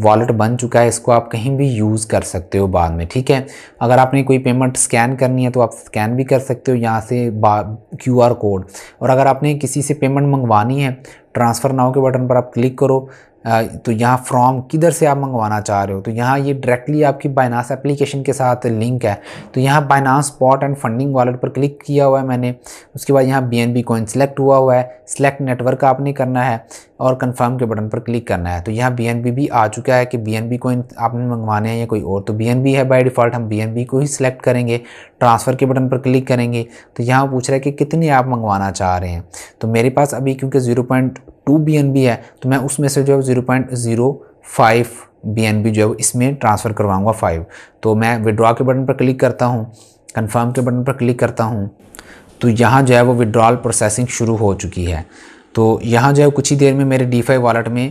वॉलेट बन चुका है इसको आप कहीं भी यूज़ कर सकते हो बाद में ठीक है अगर आपने कोई पेमेंट स्कैन करनी है तो आप स्कैन भी कर सकते हो यहाँ से क्यू आर कोड और अगर आपने किसी से पेमेंट मंगवानी है ट्रांसफ़र नाव के बटन पर आप क्लिक करो तो यहाँ फ्रॉम किधर से आप मंगवाना चाह रहे हो तो यहाँ ये डायरेक्टली आपकी बाइनास एप्लीकेशन के साथ लिंक है तो यहाँ Binance spot and funding wallet पर क्लिक किया हुआ है मैंने उसके बाद यहाँ B N B coin select हुआ हुआ है सेलेक्ट नेटवर्क आपने करना है और कंफर्म के बटन पर क्लिक करना है तो यहाँ बी भी आ चुका है कि बी एन बी कोइन आपने मंगवाने हैं या कोई और तो बी है बाई डिफ़ॉल्ट हम बी को ही सिलेक्ट करेंगे ट्रांसफ़र के बटन पर क्लिक करेंगे तो यहाँ पूछ रहा है कि कितने आप मंगवाना चाह रहे हैं तो मेरे पास अभी क्योंकि zero point two B N B है तो मैं उसमें से जो है zero point zero five B N B जो है इसमें ट्रांसफ़र करवाऊँगा फाइव तो मैं विड्रॉ के बटन पर क्लिक करता हूँ कन्फर्म के बटन पर क्लिक करता हूँ तो यहाँ जो है वो विड्रॉल प्रोसेसिंग शुरू हो चुकी है तो यहाँ जो है कुछ ही देर में मेरे डी फाई वॉलेट में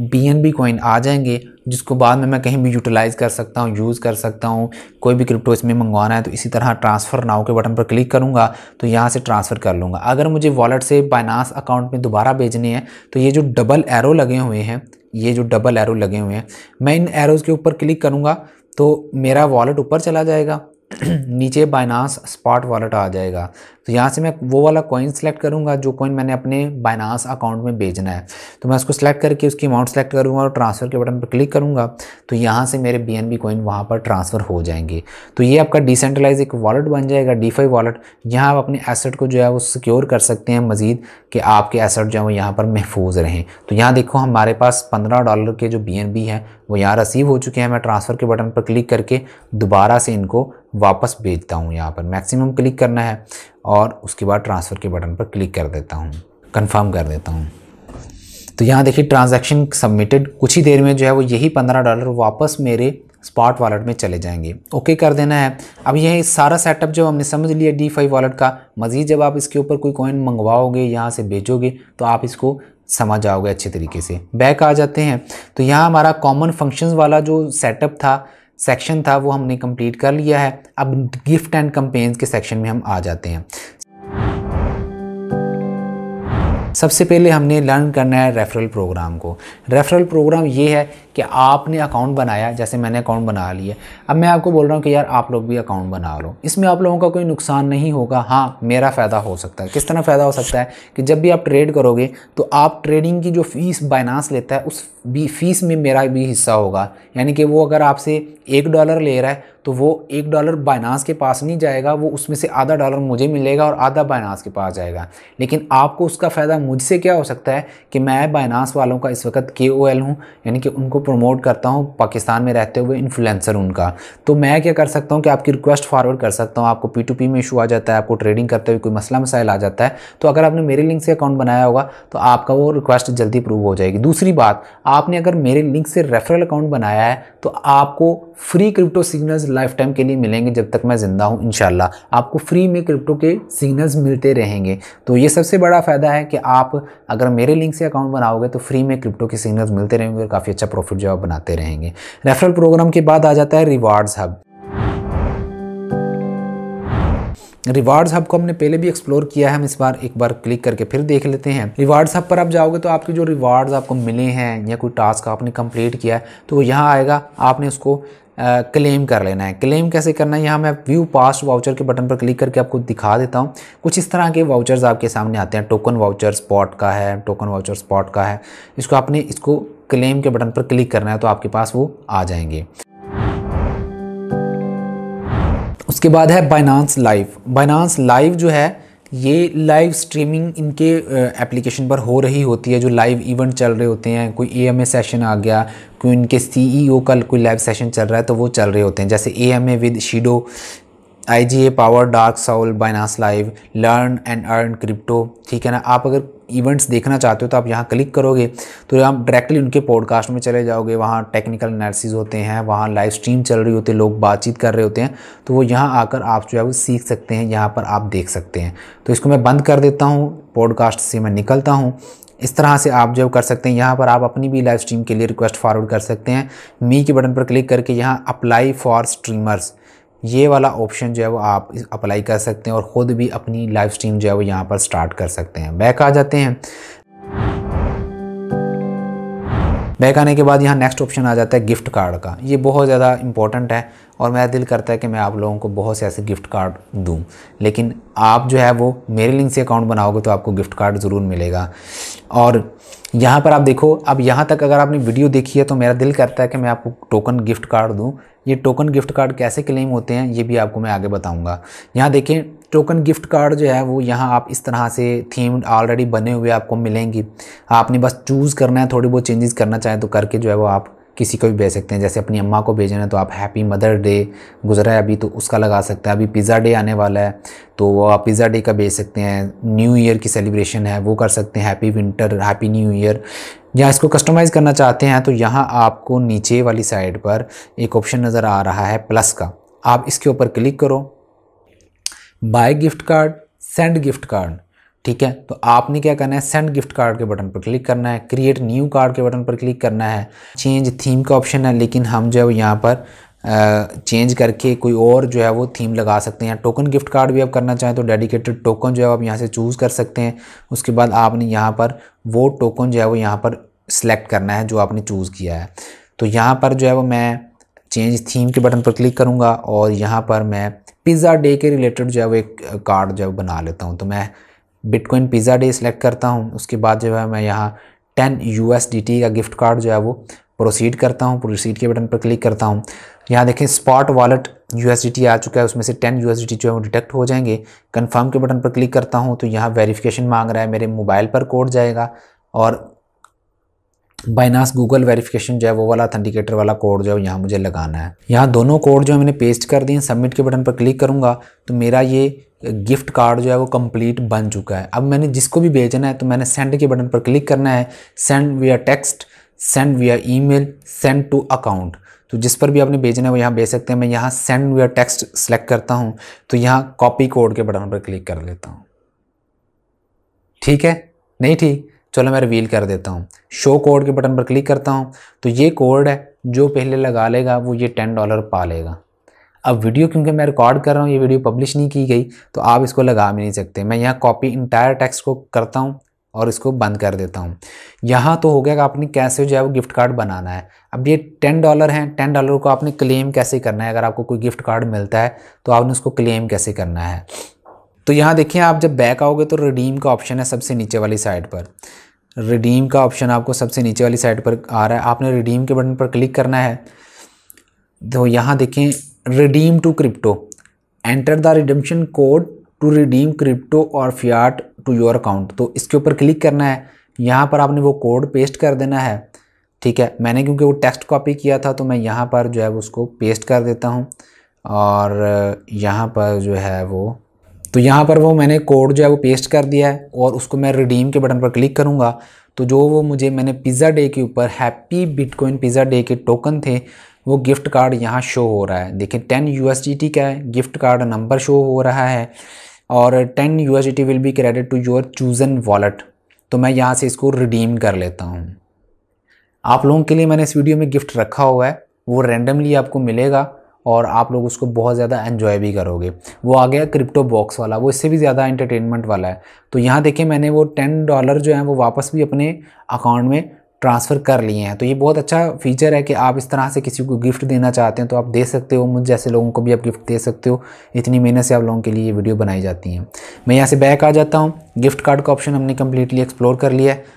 बी कॉइन आ जाएंगे जिसको बाद में मैं कहीं भी यूटिलाइज़ कर सकता हूँ यूज़ कर सकता हूँ कोई भी क्रिप्टो इसमें मंगवाना है तो इसी तरह ट्रांसफ़र नाव के बटन पर क्लिक करूँगा तो यहाँ से ट्रांसफ़र कर लूँगा अगर मुझे वॉलेट से बाइनास अकाउंट में दोबारा भेजने हैं तो ये जो डबल एरो लगे हुए हैं ये जो डबल एरो लगे हुए हैं मैं इन एरोज़ के ऊपर क्लिक करूँगा तो मेरा वॉलेट ऊपर चला जाएगा नीचे बाइनास स्पॉट वॉलेट आ जाएगा तो यहाँ से मैं वो वाला कॉइन सेलेक्ट करूँगा जो कॉइन मैंने अपने बाइनास अकाउंट में भेजना है तो मैं उसको सेलेक्ट करके उसकी अमाउंट सेलेक्ट करूँगा और ट्रांसफ़र के बटन पर क्लिक करूँगा तो यहाँ से मेरे बी एन बी कॉइन वहाँ पर ट्रांसफ़र हो जाएंगे तो ये आपका डिसेंट्रलाइज एक वॉलेट बन जाएगा डी फाई वॉलेट यहाँ आप अपने एसेट को जो है वो सिक्योर कर सकते हैं मज़ीद कि आपके एसेट जो है वो यहाँ पर महफूज रहें तो यहाँ देखो हमारे पास पंद्रह डॉलर के जो बी एन बी हैं वो यहाँ रसीव हो चुके हैं मैं ट्रांसफ़र के बटन पर क्लिक करके दोबारा से इनको वापस भेजता हूँ यहाँ पर मैक्सिमम क्लिक करना है और उसके बाद ट्रांसफ़र के बटन पर क्लिक कर देता हूँ कन्फर्म कर देता हूँ तो यहाँ देखिए ट्रांजैक्शन सबमिटेड कुछ ही देर में जो है वो यही पंद्रह डॉलर वापस मेरे स्पॉट वॉलेट में चले जाएंगे ओके कर देना है अब यह सारा सेटअप जो हमने समझ लिया डी फाइव वॉलेट का मज़ीद जब आप इसके ऊपर कोई कॉइन मंगवाओगे यहाँ से बेचोगे तो आप इसको समझ जाओगे अच्छे तरीके से बैक आ जाते हैं तो यहाँ हमारा कॉमन फंक्शंस वाला जो सेटअप था सेक्शन था वो हमने कंप्लीट कर लिया है अब गिफ्ट एंड कंपेन्स के सेक्शन में हम आ जाते हैं सबसे पहले हमने लर्न करना है रेफरल प्रोग्राम को रेफरल प्रोग्राम ये है कि आपने अकाउंट बनाया जैसे मैंने अकाउंट बना लिया अब मैं आपको बोल रहा हूँ कि यार आप लोग भी अकाउंट बना लो इसमें आप लोगों का कोई नुकसान नहीं होगा हाँ मेरा फ़ायदा हो सकता है किस तरह फ़ायदा हो सकता है कि जब भी आप ट्रेड करोगे तो आप ट्रेडिंग की जो फ़ीस बाइनास लेता है उस भी फ़ीस में मेरा भी हिस्सा होगा यानी कि वो अगर आपसे एक डॉलर ले रहा है तो वो एक डॉलर बाइनास के पास नहीं जाएगा वो उसमें से आधा डॉलर मुझे मिलेगा और आधा बाइनास के पास जाएगा लेकिन आपको उसका फ़ायदा मुझसे क्या हो सकता है कि मैं बाइनास वालों का इस वक्त के ओ एल हूँ यानी कि उनको प्रमोट करता हूँ पाकिस्तान में रहते हुए इन्फ्लुएंसर उनका तो मैं क्या कर सकता हूँ कि आपकी रिक्वेस्ट फॉरवर्ड कर सकता हूँ आपको पी में इशू आ जाता है आपको ट्रेडिंग करते हुए कोई मसला मसाइल आ जाता है तो अगर आपने मेरे लिंक से अकाउंट बनाया होगा तो आपका वो रिक्वेस्ट जल्दी अप्रूव हो जाएगी दूसरी बात आपने अगर मेरे लिंक से रेफरल अकाउंट बनाया है तो आपको free crypto signals life time के लिए मिलेंगे जब तक मैं ज़िंदा हूँ इन आपको फ्री में क्रिप्टो के सिग्नल्स मिलते रहेंगे तो ये सबसे बड़ा फ़ायदा है कि आप अगर मेरे लिंक से अकाउंट बनाओगे तो फ्री में क्रिप्टो के सिग्नल्स मिलते रहेंगे और काफ़ी अच्छा प्रॉफिट आपको जो बनाते रहेंगे रेफरल प्रोग्राम के बाद आ जाता है रिवार्ड्स हब रिवार्ड्स हब को हमने पहले भी एक्सप्लोर किया है हम इस बार एक बार क्लिक करके फिर देख लेते हैं रिवार्ड्स हब पर आप जाओगे तो आपके जो रिवार्ड्स आपको मिले हैं या कोई टास्क आपने कंप्लीट किया है तो वो यहाँ आएगा आपने उसको क्लेम uh, कर लेना है क्लेम कैसे करना है यहाँ मैं व्यू पास्ट वाउचर के बटन पर क्लिक करके आपको दिखा देता हूँ कुछ इस तरह के वाउचर्स आपके सामने आते हैं टोकन वाउचर स्पॉट का है टोकन वाउचर स्पॉट का है इसको आपने इसको क्लेम के बटन पर क्लिक करना है तो आपके पास वो आ जाएंगे उसके बाद है बाइनांस लाइव बाइनांस लाइव जो है ये लाइव स्ट्रीमिंग इनके एप्लीकेशन पर हो रही होती है जो लाइव इवेंट चल रहे होते हैं कोई एएमए सेशन आ गया कोई इनके सीईओ e का कोई लाइव सेशन चल रहा है तो वो चल रहे होते हैं जैसे AMA with Shido I G A power dark soul Binance live learn and earn crypto ठीक है ना आप अगर इवेंट्स देखना चाहते हो तो आप यहाँ क्लिक करोगे तो आप डायरेक्टली उनके पॉडकास्ट में चले जाओगे वहाँ टेक्निकल एनालिसिस होते हैं वहाँ लाइव स्ट्रीम चल रही होती है लोग बातचीत कर रहे होते हैं तो वो यहाँ आकर आप जो है वो सीख सकते हैं यहाँ पर आप देख सकते हैं तो इसको मैं बंद कर देता हूँ पॉडकास्ट से मैं निकलता हूँ इस तरह से आप जो कर सकते हैं यहाँ पर आप अपनी भी लाइव स्ट्रीम के लिए रिक्वेस्ट फॉरवर्ड कर सकते हैं मी के बटन पर क्लिक करके यहाँ अप्लाई फॉर स्ट्रीमर्स ये वाला ऑप्शन जो है वो आप अप्लाई कर सकते हैं और ख़ुद भी अपनी लाइव स्ट्रीम जो है वो यहाँ पर स्टार्ट कर सकते हैं बैक आ जाते हैं बैक आने के बाद यहाँ नेक्स्ट ऑप्शन आ जाता है गिफ्ट कार्ड का ये बहुत ज़्यादा इंपॉर्टेंट है और मेरा दिल करता है कि मैं आप लोगों को बहुत से ऐसे गिफ्ट कार्ड दूँ लेकिन आप जो है वो मेरे लिंक से अकाउंट बनाओगे तो आपको गिफ्ट कार्ड ज़रूर मिलेगा और यहाँ पर आप देखो अब यहाँ तक अगर आपने वीडियो देखी है तो मेरा दिल करता है कि मैं आपको टोकन गिफ्ट कार्ड दूँ ये टोकन गिफ्ट कार्ड कैसे क्लेम होते हैं ये भी आपको मैं आगे बताऊंगा यहाँ देखें टोकन गिफ्ट कार्ड जो है वो यहाँ आप इस तरह से थीम ऑलरेडी बने हुए आपको मिलेंगी आपने बस चूज़ करना है थोड़ी बहुत चेंजेस करना चाहें तो करके जो है वो आप किसी को भी भेज सकते हैं जैसे अपनी अम्मा को भेजना है तो आप हैप्पी मदर डे गुजरा है अभी तो उसका लगा सकते हैं अभी पिज़्ज़ा डे आने वाला है तो वो आप पिज़्ज़ा डे का भेज सकते हैं न्यू ईयर की सेलिब्रेशन है वो कर सकते हैं happy winter happy new year या इसको कस्टमाइज़ करना चाहते हैं तो यहाँ आपको नीचे वाली साइड पर एक ऑप्शन नज़र आ रहा है प्लस का आप इसके ऊपर क्लिक करो buy gift card send gift card ठीक है तो आपने क्या करना है सेंड गिफ्ट कार्ड के बटन पर क्लिक करना है क्रिएट न्यू कार्ड के बटन पर क्लिक करना है चेंज थीम का ऑप्शन है लेकिन हम जो है यहाँ पर चेंज करके कोई और जो है वो थीम लगा सकते हैं टोकन गिफ्ट कार्ड भी आप करना चाहें तो डेडिकेटेड टोकन जो है आप यहाँ से चूज़ कर सकते हैं उसके बाद आपने यहाँ पर वो टोकन जो है वो यहाँ पर सिलेक्ट करना है जो आपने चूज़ किया है तो यहाँ पर जो है वो मैं चेंज थीम के बटन पर क्लिक करूँगा और यहाँ पर मैं पिज़्ज़ा डे के रिलेटेड जो है वो एक कार्ड जो है बना लेता हूँ तो मैं बिटकॉइन पिज़्ज़ा डे सेलेक्ट करता हूँ उसके बाद जो है मैं यहाँ टेन यू का गिफ्ट कार्ड जो है वो प्रोसीड करता हूँ प्रोसीड के बटन पर क्लिक करता हूँ यहाँ देखें स्पॉट वॉलेट यू आ चुका है उसमें से टेन यू जो है वो डिटेक्ट हो जाएंगे कन्फर्म के बटन पर क्लिक करता हूँ तो यहाँ वेरिफिकेशन मांग रहा है मेरे मोबाइल पर कोड जाएगा और बाइनास गूगल वेरिफिकेशन जो है वो वाला अथेंटिकेटर वाला कोड जो है यहाँ मुझे लगाना है यहाँ दोनों कोड जो है मैंने पेस्ट कर दिए सबमिट के बटन पर क्लिक करूँगा तो मेरा ये गिफ्ट कार्ड जो है वो कंप्लीट बन चुका है अब मैंने जिसको भी भेजना है तो मैंने सेंड के बटन पर क्लिक करना है send via text send via email send to account तो जिस पर भी आपने भेजना है वो यहाँ भेज सकते हैं मैं यहाँ सेंड विया टेक्स्ट सेलेक्ट करता हूँ तो यहाँ कॉपी कोड के बटन पर क्लिक कर लेता हूँ ठीक है नहीं ठीक चलो मैं रिवील कर देता हूँ शो कोड के बटन पर क्लिक करता हूँ तो ये कोड है जो पहले लगा लेगा वो ये टेन डॉलर पा लेगा अब वीडियो क्योंकि मैं रिकॉर्ड कर रहा हूँ ये वीडियो पब्लिश नहीं की गई तो आप इसको लगा भी नहीं सकते मैं यहाँ कॉपी इंटायर टेक्स्ट को करता हूँ और इसको बंद कर देता हूँ यहाँ तो हो गया कि आपने कैसे जो है वो गिफ्ट कार्ड बनाना है अब ये टेन डॉलर हैं टेन डॉलर को आपने क्लेम कैसे करना है अगर आपको कोई गिफ्ट कार्ड मिलता है तो आपने उसको क्लेम कैसे करना है तो यहाँ देखिए आप जब बैक आओगे तो रिडीम का ऑप्शन है सबसे नीचे वाली साइड पर रिडीम का ऑप्शन आपको सबसे नीचे वाली साइड पर आ रहा है आपने रिडीम के बटन पर क्लिक करना है तो यहाँ देखें redeem to crypto enter the redemption code to redeem crypto और फियाट टू योर अकाउंट तो इसके ऊपर क्लिक करना है यहाँ पर आपने वो कोड पेस्ट कर देना है ठीक है मैंने क्योंकि वो टेक्स्ट कॉपी किया था तो मैं यहाँ पर जो है उसको पेस्ट कर देता हूँ और यहाँ पर जो है वो तो यहाँ पर वो मैंने कोड जो है वो पेस्ट कर दिया है और उसको मैं रिडीम के बटन पर क्लिक करूँगा तो जो वो मुझे मैंने पिज़्ज़ा डे के ऊपर हैप्पी बिटकॉइन पिज़्ज़ा डे के टोकन थे वो गिफ्ट कार्ड यहाँ शो हो रहा है देखिए टेन यू का है गिफ्ट कार्ड नंबर शो हो रहा है और ten you will be credit to your chosen wallet तो मैं यहाँ से इसको रिडीम कर लेता हूँ आप लोगों के लिए मैंने इस वीडियो में गिफ्ट रखा हुआ है वो रेंडमली आपको मिलेगा और आप लोग उसको बहुत ज़्यादा एंजॉय भी करोगे वो आ गया क्रिप्टो बॉक्स वाला वो इससे भी ज़्यादा एंटरटेनमेंट वाला है तो यहाँ देखिए मैंने वो टेन डॉलर जो है वो वापस भी अपने अकाउंट में ट्रांसफ़र कर लिए हैं तो ये बहुत अच्छा फीचर है कि आप इस तरह से किसी को गिफ्ट देना चाहते हैं तो आप दे सकते हो मुझ जैसे लोगों को भी आप गिफ्ट दे सकते हो इतनी मेहनत से आप लोगों के लिए ये वीडियो बनाई जाती हैं मैं यहाँ से बैक आ जाता हूँ गिफ्ट कार्ड का ऑप्शन हमने कम्प्लीटली एक्सप्लोर कर लिया है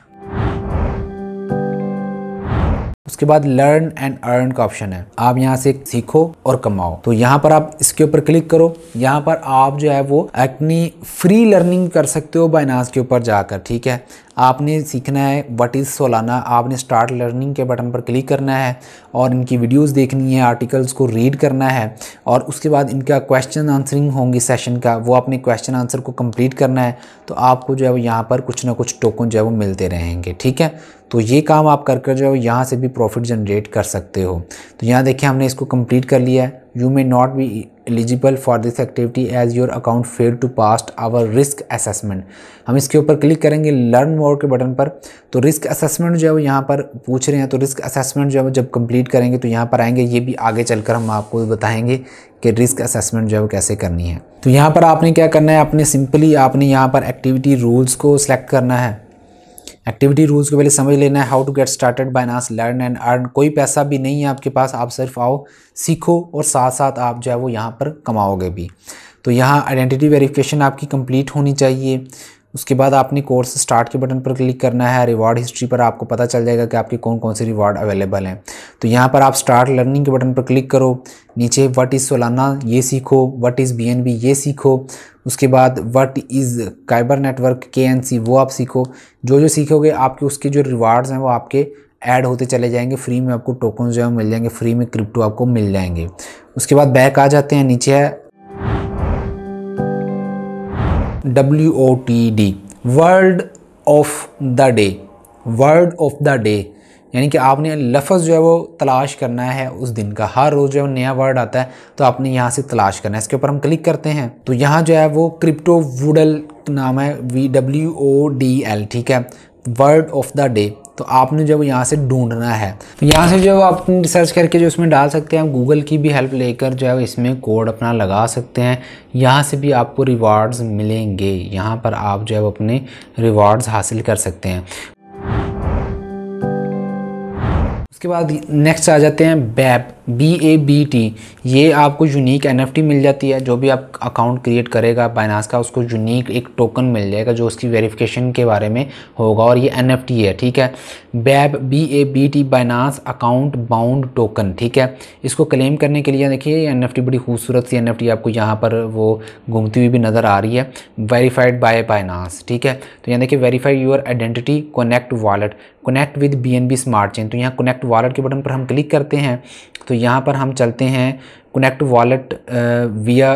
उसके बाद लर्न एंड अर्न का ऑप्शन है आप यहाँ से सीखो और कमाओ तो यहाँ पर आप इसके ऊपर क्लिक करो यहाँ पर आप जो है वो अपनी फ्री लर्निंग कर सकते हो बाइनास के ऊपर जाकर ठीक है आपने सीखना है व्हाट इज़ सोलाना आपने स्टार्ट लर्निंग के बटन पर क्लिक करना है और इनकी वीडियोस देखनी है आर्टिकल्स को रीड करना है और उसके बाद इनका क्वेश्चन आंसरिंग होंगी सेशन का वो आपने क्वेश्चन आंसर को कंप्लीट करना है तो आपको जो है वो यहाँ पर कुछ ना कुछ टोकन जो है वो मिलते रहेंगे ठीक है तो ये काम आप कर कर जो है वो यहाँ से भी प्रॉफिट जनरेट कर सकते हो तो यहाँ देखिए हमने इसको कम्प्लीट कर लिया है you may not be eligible for this activity as your account fail to past our risk assessment हम इसके ऊपर क्लिक करेंगे लर्न मोर के बटन पर तो रिस्क असेसमेंट जो है वो यहाँ पर पूछ रहे हैं तो रिस्क असेसमेंट जो है वो जब कंप्लीट करेंगे तो यहाँ पर आएंगे ये भी आगे चलकर हम आपको बताएंगे कि रिस्क असेसमेंट जो है वो कैसे करनी है तो यहाँ पर आपने क्या करना है आपने सिंपली आपने यहाँ पर एक्टिविटी रूल्स को सिलेक्ट करना है एक्टिविटी रूल्स को पहले समझ लेना है हाउ टू गेट स्टार्टेड नास लर्न एंड अर्न कोई पैसा भी नहीं है आपके पास आप सिर्फ आओ सीखो और साथ साथ आप जो है वो यहाँ पर कमाओगे भी तो यहाँ आइडेंटिटी वेरिफिकेशन आपकी कंप्लीट होनी चाहिए उसके बाद आपने कोर्स स्टार्ट के बटन पर क्लिक करना है रिवॉर्ड हिस्ट्री पर आपको पता चल जाएगा कि आपके कौन कौन से रिवॉर्ड अवेलेबल हैं तो यहाँ पर आप स्टार्ट लर्निंग के बटन पर क्लिक करो नीचे वट इज़ सोलाना ये सीखो वट इज़ बी ये सीखो उसके बाद वट इज़ काइबर नेटवर्क के वो आप सीखो जो जो सीखोगे आपके उसके जो रिवार्ड्स हैं वो आपके ऐड होते चले जाएंगे फ्री में आपको टोकन जो है मिल जाएंगे फ्री में क्रिप्टो आपको मिल जाएंगे उसके बाद बैक आ जाते हैं नीचे है W O T D word of the day word of the day यानी कि आपने लफ्ज़ जो है वो तलाश करना है उस दिन का हर रोज़ जो है नया वर्ड आता है तो आपने यहाँ से तलाश करना है इसके ऊपर हम क्लिक करते हैं तो यहाँ जो है वो क्रिप्टो वुडल नाम है V W O D L ठीक है वर्ड ऑफ द डे तो आपने जब यहाँ से ढूंढना है तो यहाँ से जो आप सर्च करके जो इसमें डाल सकते हैं गूगल की भी हेल्प लेकर जो है इसमें कोड अपना लगा सकते हैं यहाँ से भी आपको रिवार्ड्स मिलेंगे यहाँ पर आप जो है अपने रिवार्ड्स हासिल कर सकते हैं उसके बाद नेक्स्ट आ जाते हैं BAB B A B T ये आपको यूनिक एन मिल जाती है जो भी आप अकाउंट क्रिएट करेगा बाइनास का उसको यूनिक एक टोकन मिल जाएगा जो उसकी वेरिफिकेशन के बारे में होगा और ये एन है ठीक है BAB B A B T Binance account bound token ठीक है इसको क्लेम करने के लिए देखिए ये एन बड़ी खूबसूरत सी एन आपको यहाँ पर वो घूमती हुई भी नज़र आ रही है वेरीफाइड बाय बाइनास ठीक है तो यहाँ देखिए verify your identity connect wallet connect with B smart chain तो यहाँ कोनेक्ट वॉलेट के बटन पर हम क्लिक करते हैं तो यहाँ पर हम चलते हैं connect wallet via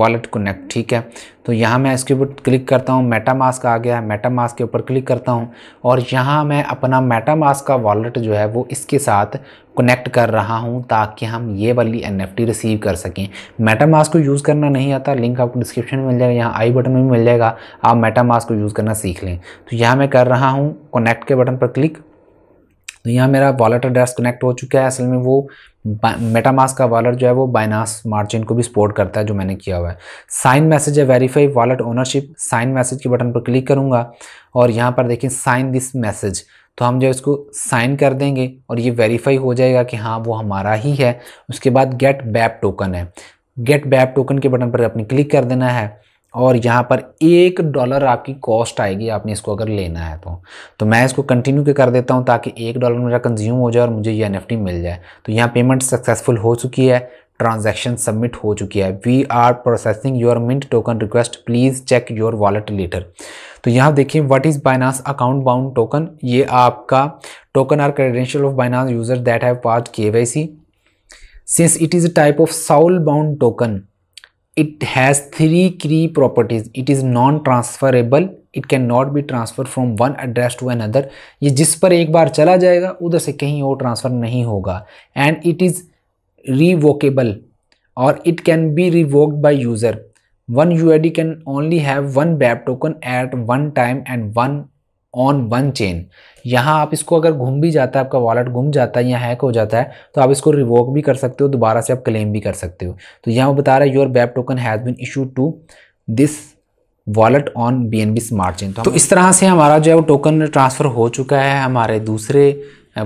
wallet connect ठीक है तो यहाँ मैं इसके ऊपर क्लिक करता हूँ मेटा मास्क आ गया है मेटा मास्क के ऊपर क्लिक करता हूँ और यहाँ मैं अपना मेटा मास्क का वॉलेट जो है वो इसके साथ कनेक्ट कर रहा हूँ ताकि हम ये वाली एन रिसीव कर सकें मेटा मास्क को यूज़ करना नहीं आता लिंक आपको डिस्क्रिप्शन में मिल जाएगा यहाँ आई बटन में भी मिल जाएगा आप मेटा मास्क को यूज़ करना सीख लें तो यहाँ मैं कर रहा हूँ कनेक्ट के बटन पर क्लिक तो यहाँ मेरा वॉलेट एड्रेस कनेक्ट हो चुका है असल में वो मेटामास का वॉलेट जो है वो बाइनास मार्जिन को भी सपोर्ट करता है जो मैंने किया हुआ है साइन मैसेज है verify wallet ownership sign message के बटन पर क्लिक करूँगा और यहाँ पर देखें साइन दिस मैसेज तो हम जो इसको साइन कर देंगे और ये वेरीफाई हो जाएगा कि हाँ वो हमारा ही है उसके बाद गेट बैप टोकन है गेट बैप टोकन के बटन पर अपने क्लिक कर देना है और यहाँ पर एक डॉलर आपकी कॉस्ट आएगी आपने इसको अगर लेना है तो तो मैं इसको कंटिन्यू के कर देता हूँ ताकि एक डॉलर मेरा कंज्यूम हो जाए और मुझे ये एन मिल जाए तो यहाँ पेमेंट सक्सेसफुल हो चुकी है ट्रांजैक्शन सबमिट हो चुकी है we are processing your mint token request please check your wallet later तो यहाँ देखिए what is Binance account bound token ये आपका token are credential of Binance user that have pass K Y C since it is a type of soul bound token it has three key properties it is non transferable it can not be transfer from one address to another ये जिस पर एक बार चला जाएगा उधर से कहीं और ट्रांसफ़र नहीं होगा एंड इट इज़ रिवोकेबल और it can be revoked by user one U I D can only have one BAB token at one time and one on one chain यहाँ आप इसको अगर घूम भी जाता है आपका वॉलेट घूम जाता है या हैक हो जाता है तो आप इसको रिवोक भी कर सकते हो दोबारा से आप क्लेम भी कर सकते हो तो यहाँ वो बता रहा है your BAB token has been issue to this wallet on B N B smart chain तो, तो इस तरह से हमारा जो है वो टोकन ट्रांसफ़र हो चुका है हमारे दूसरे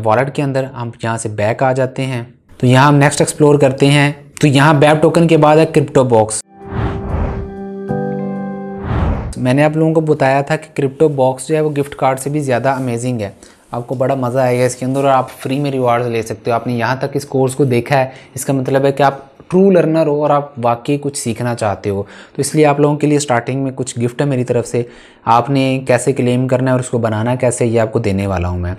वॉलेट के अंदर हम यहाँ से बैक आ जाते हैं तो यहाँ हम नेक्स्ट एक्सप्लोर करते हैं तो यहाँ बैप टोकन के बाद है क्रिप्टो बॉक्स मैंने आप लोगों को बताया था कि क्रिप्टो बॉक्स जो है वो गिफ्ट कार्ड से भी ज़्यादा अमेजिंग है आपको बड़ा मज़ा आएगा इसके अंदर और आप फ्री में रिवार्ड्स ले सकते हो आपने यहाँ तक इस कोर्स को देखा है इसका मतलब है कि आप ट्रू लर्नर हो और आप वाकई कुछ सीखना चाहते हो तो इसलिए आप लोगों के लिए स्टार्टिंग में कुछ गिफ्ट है मेरी तरफ से आपने कैसे क्लेम करना है और उसको बनाना कैसे ये आपको देने वाला हूँ मैं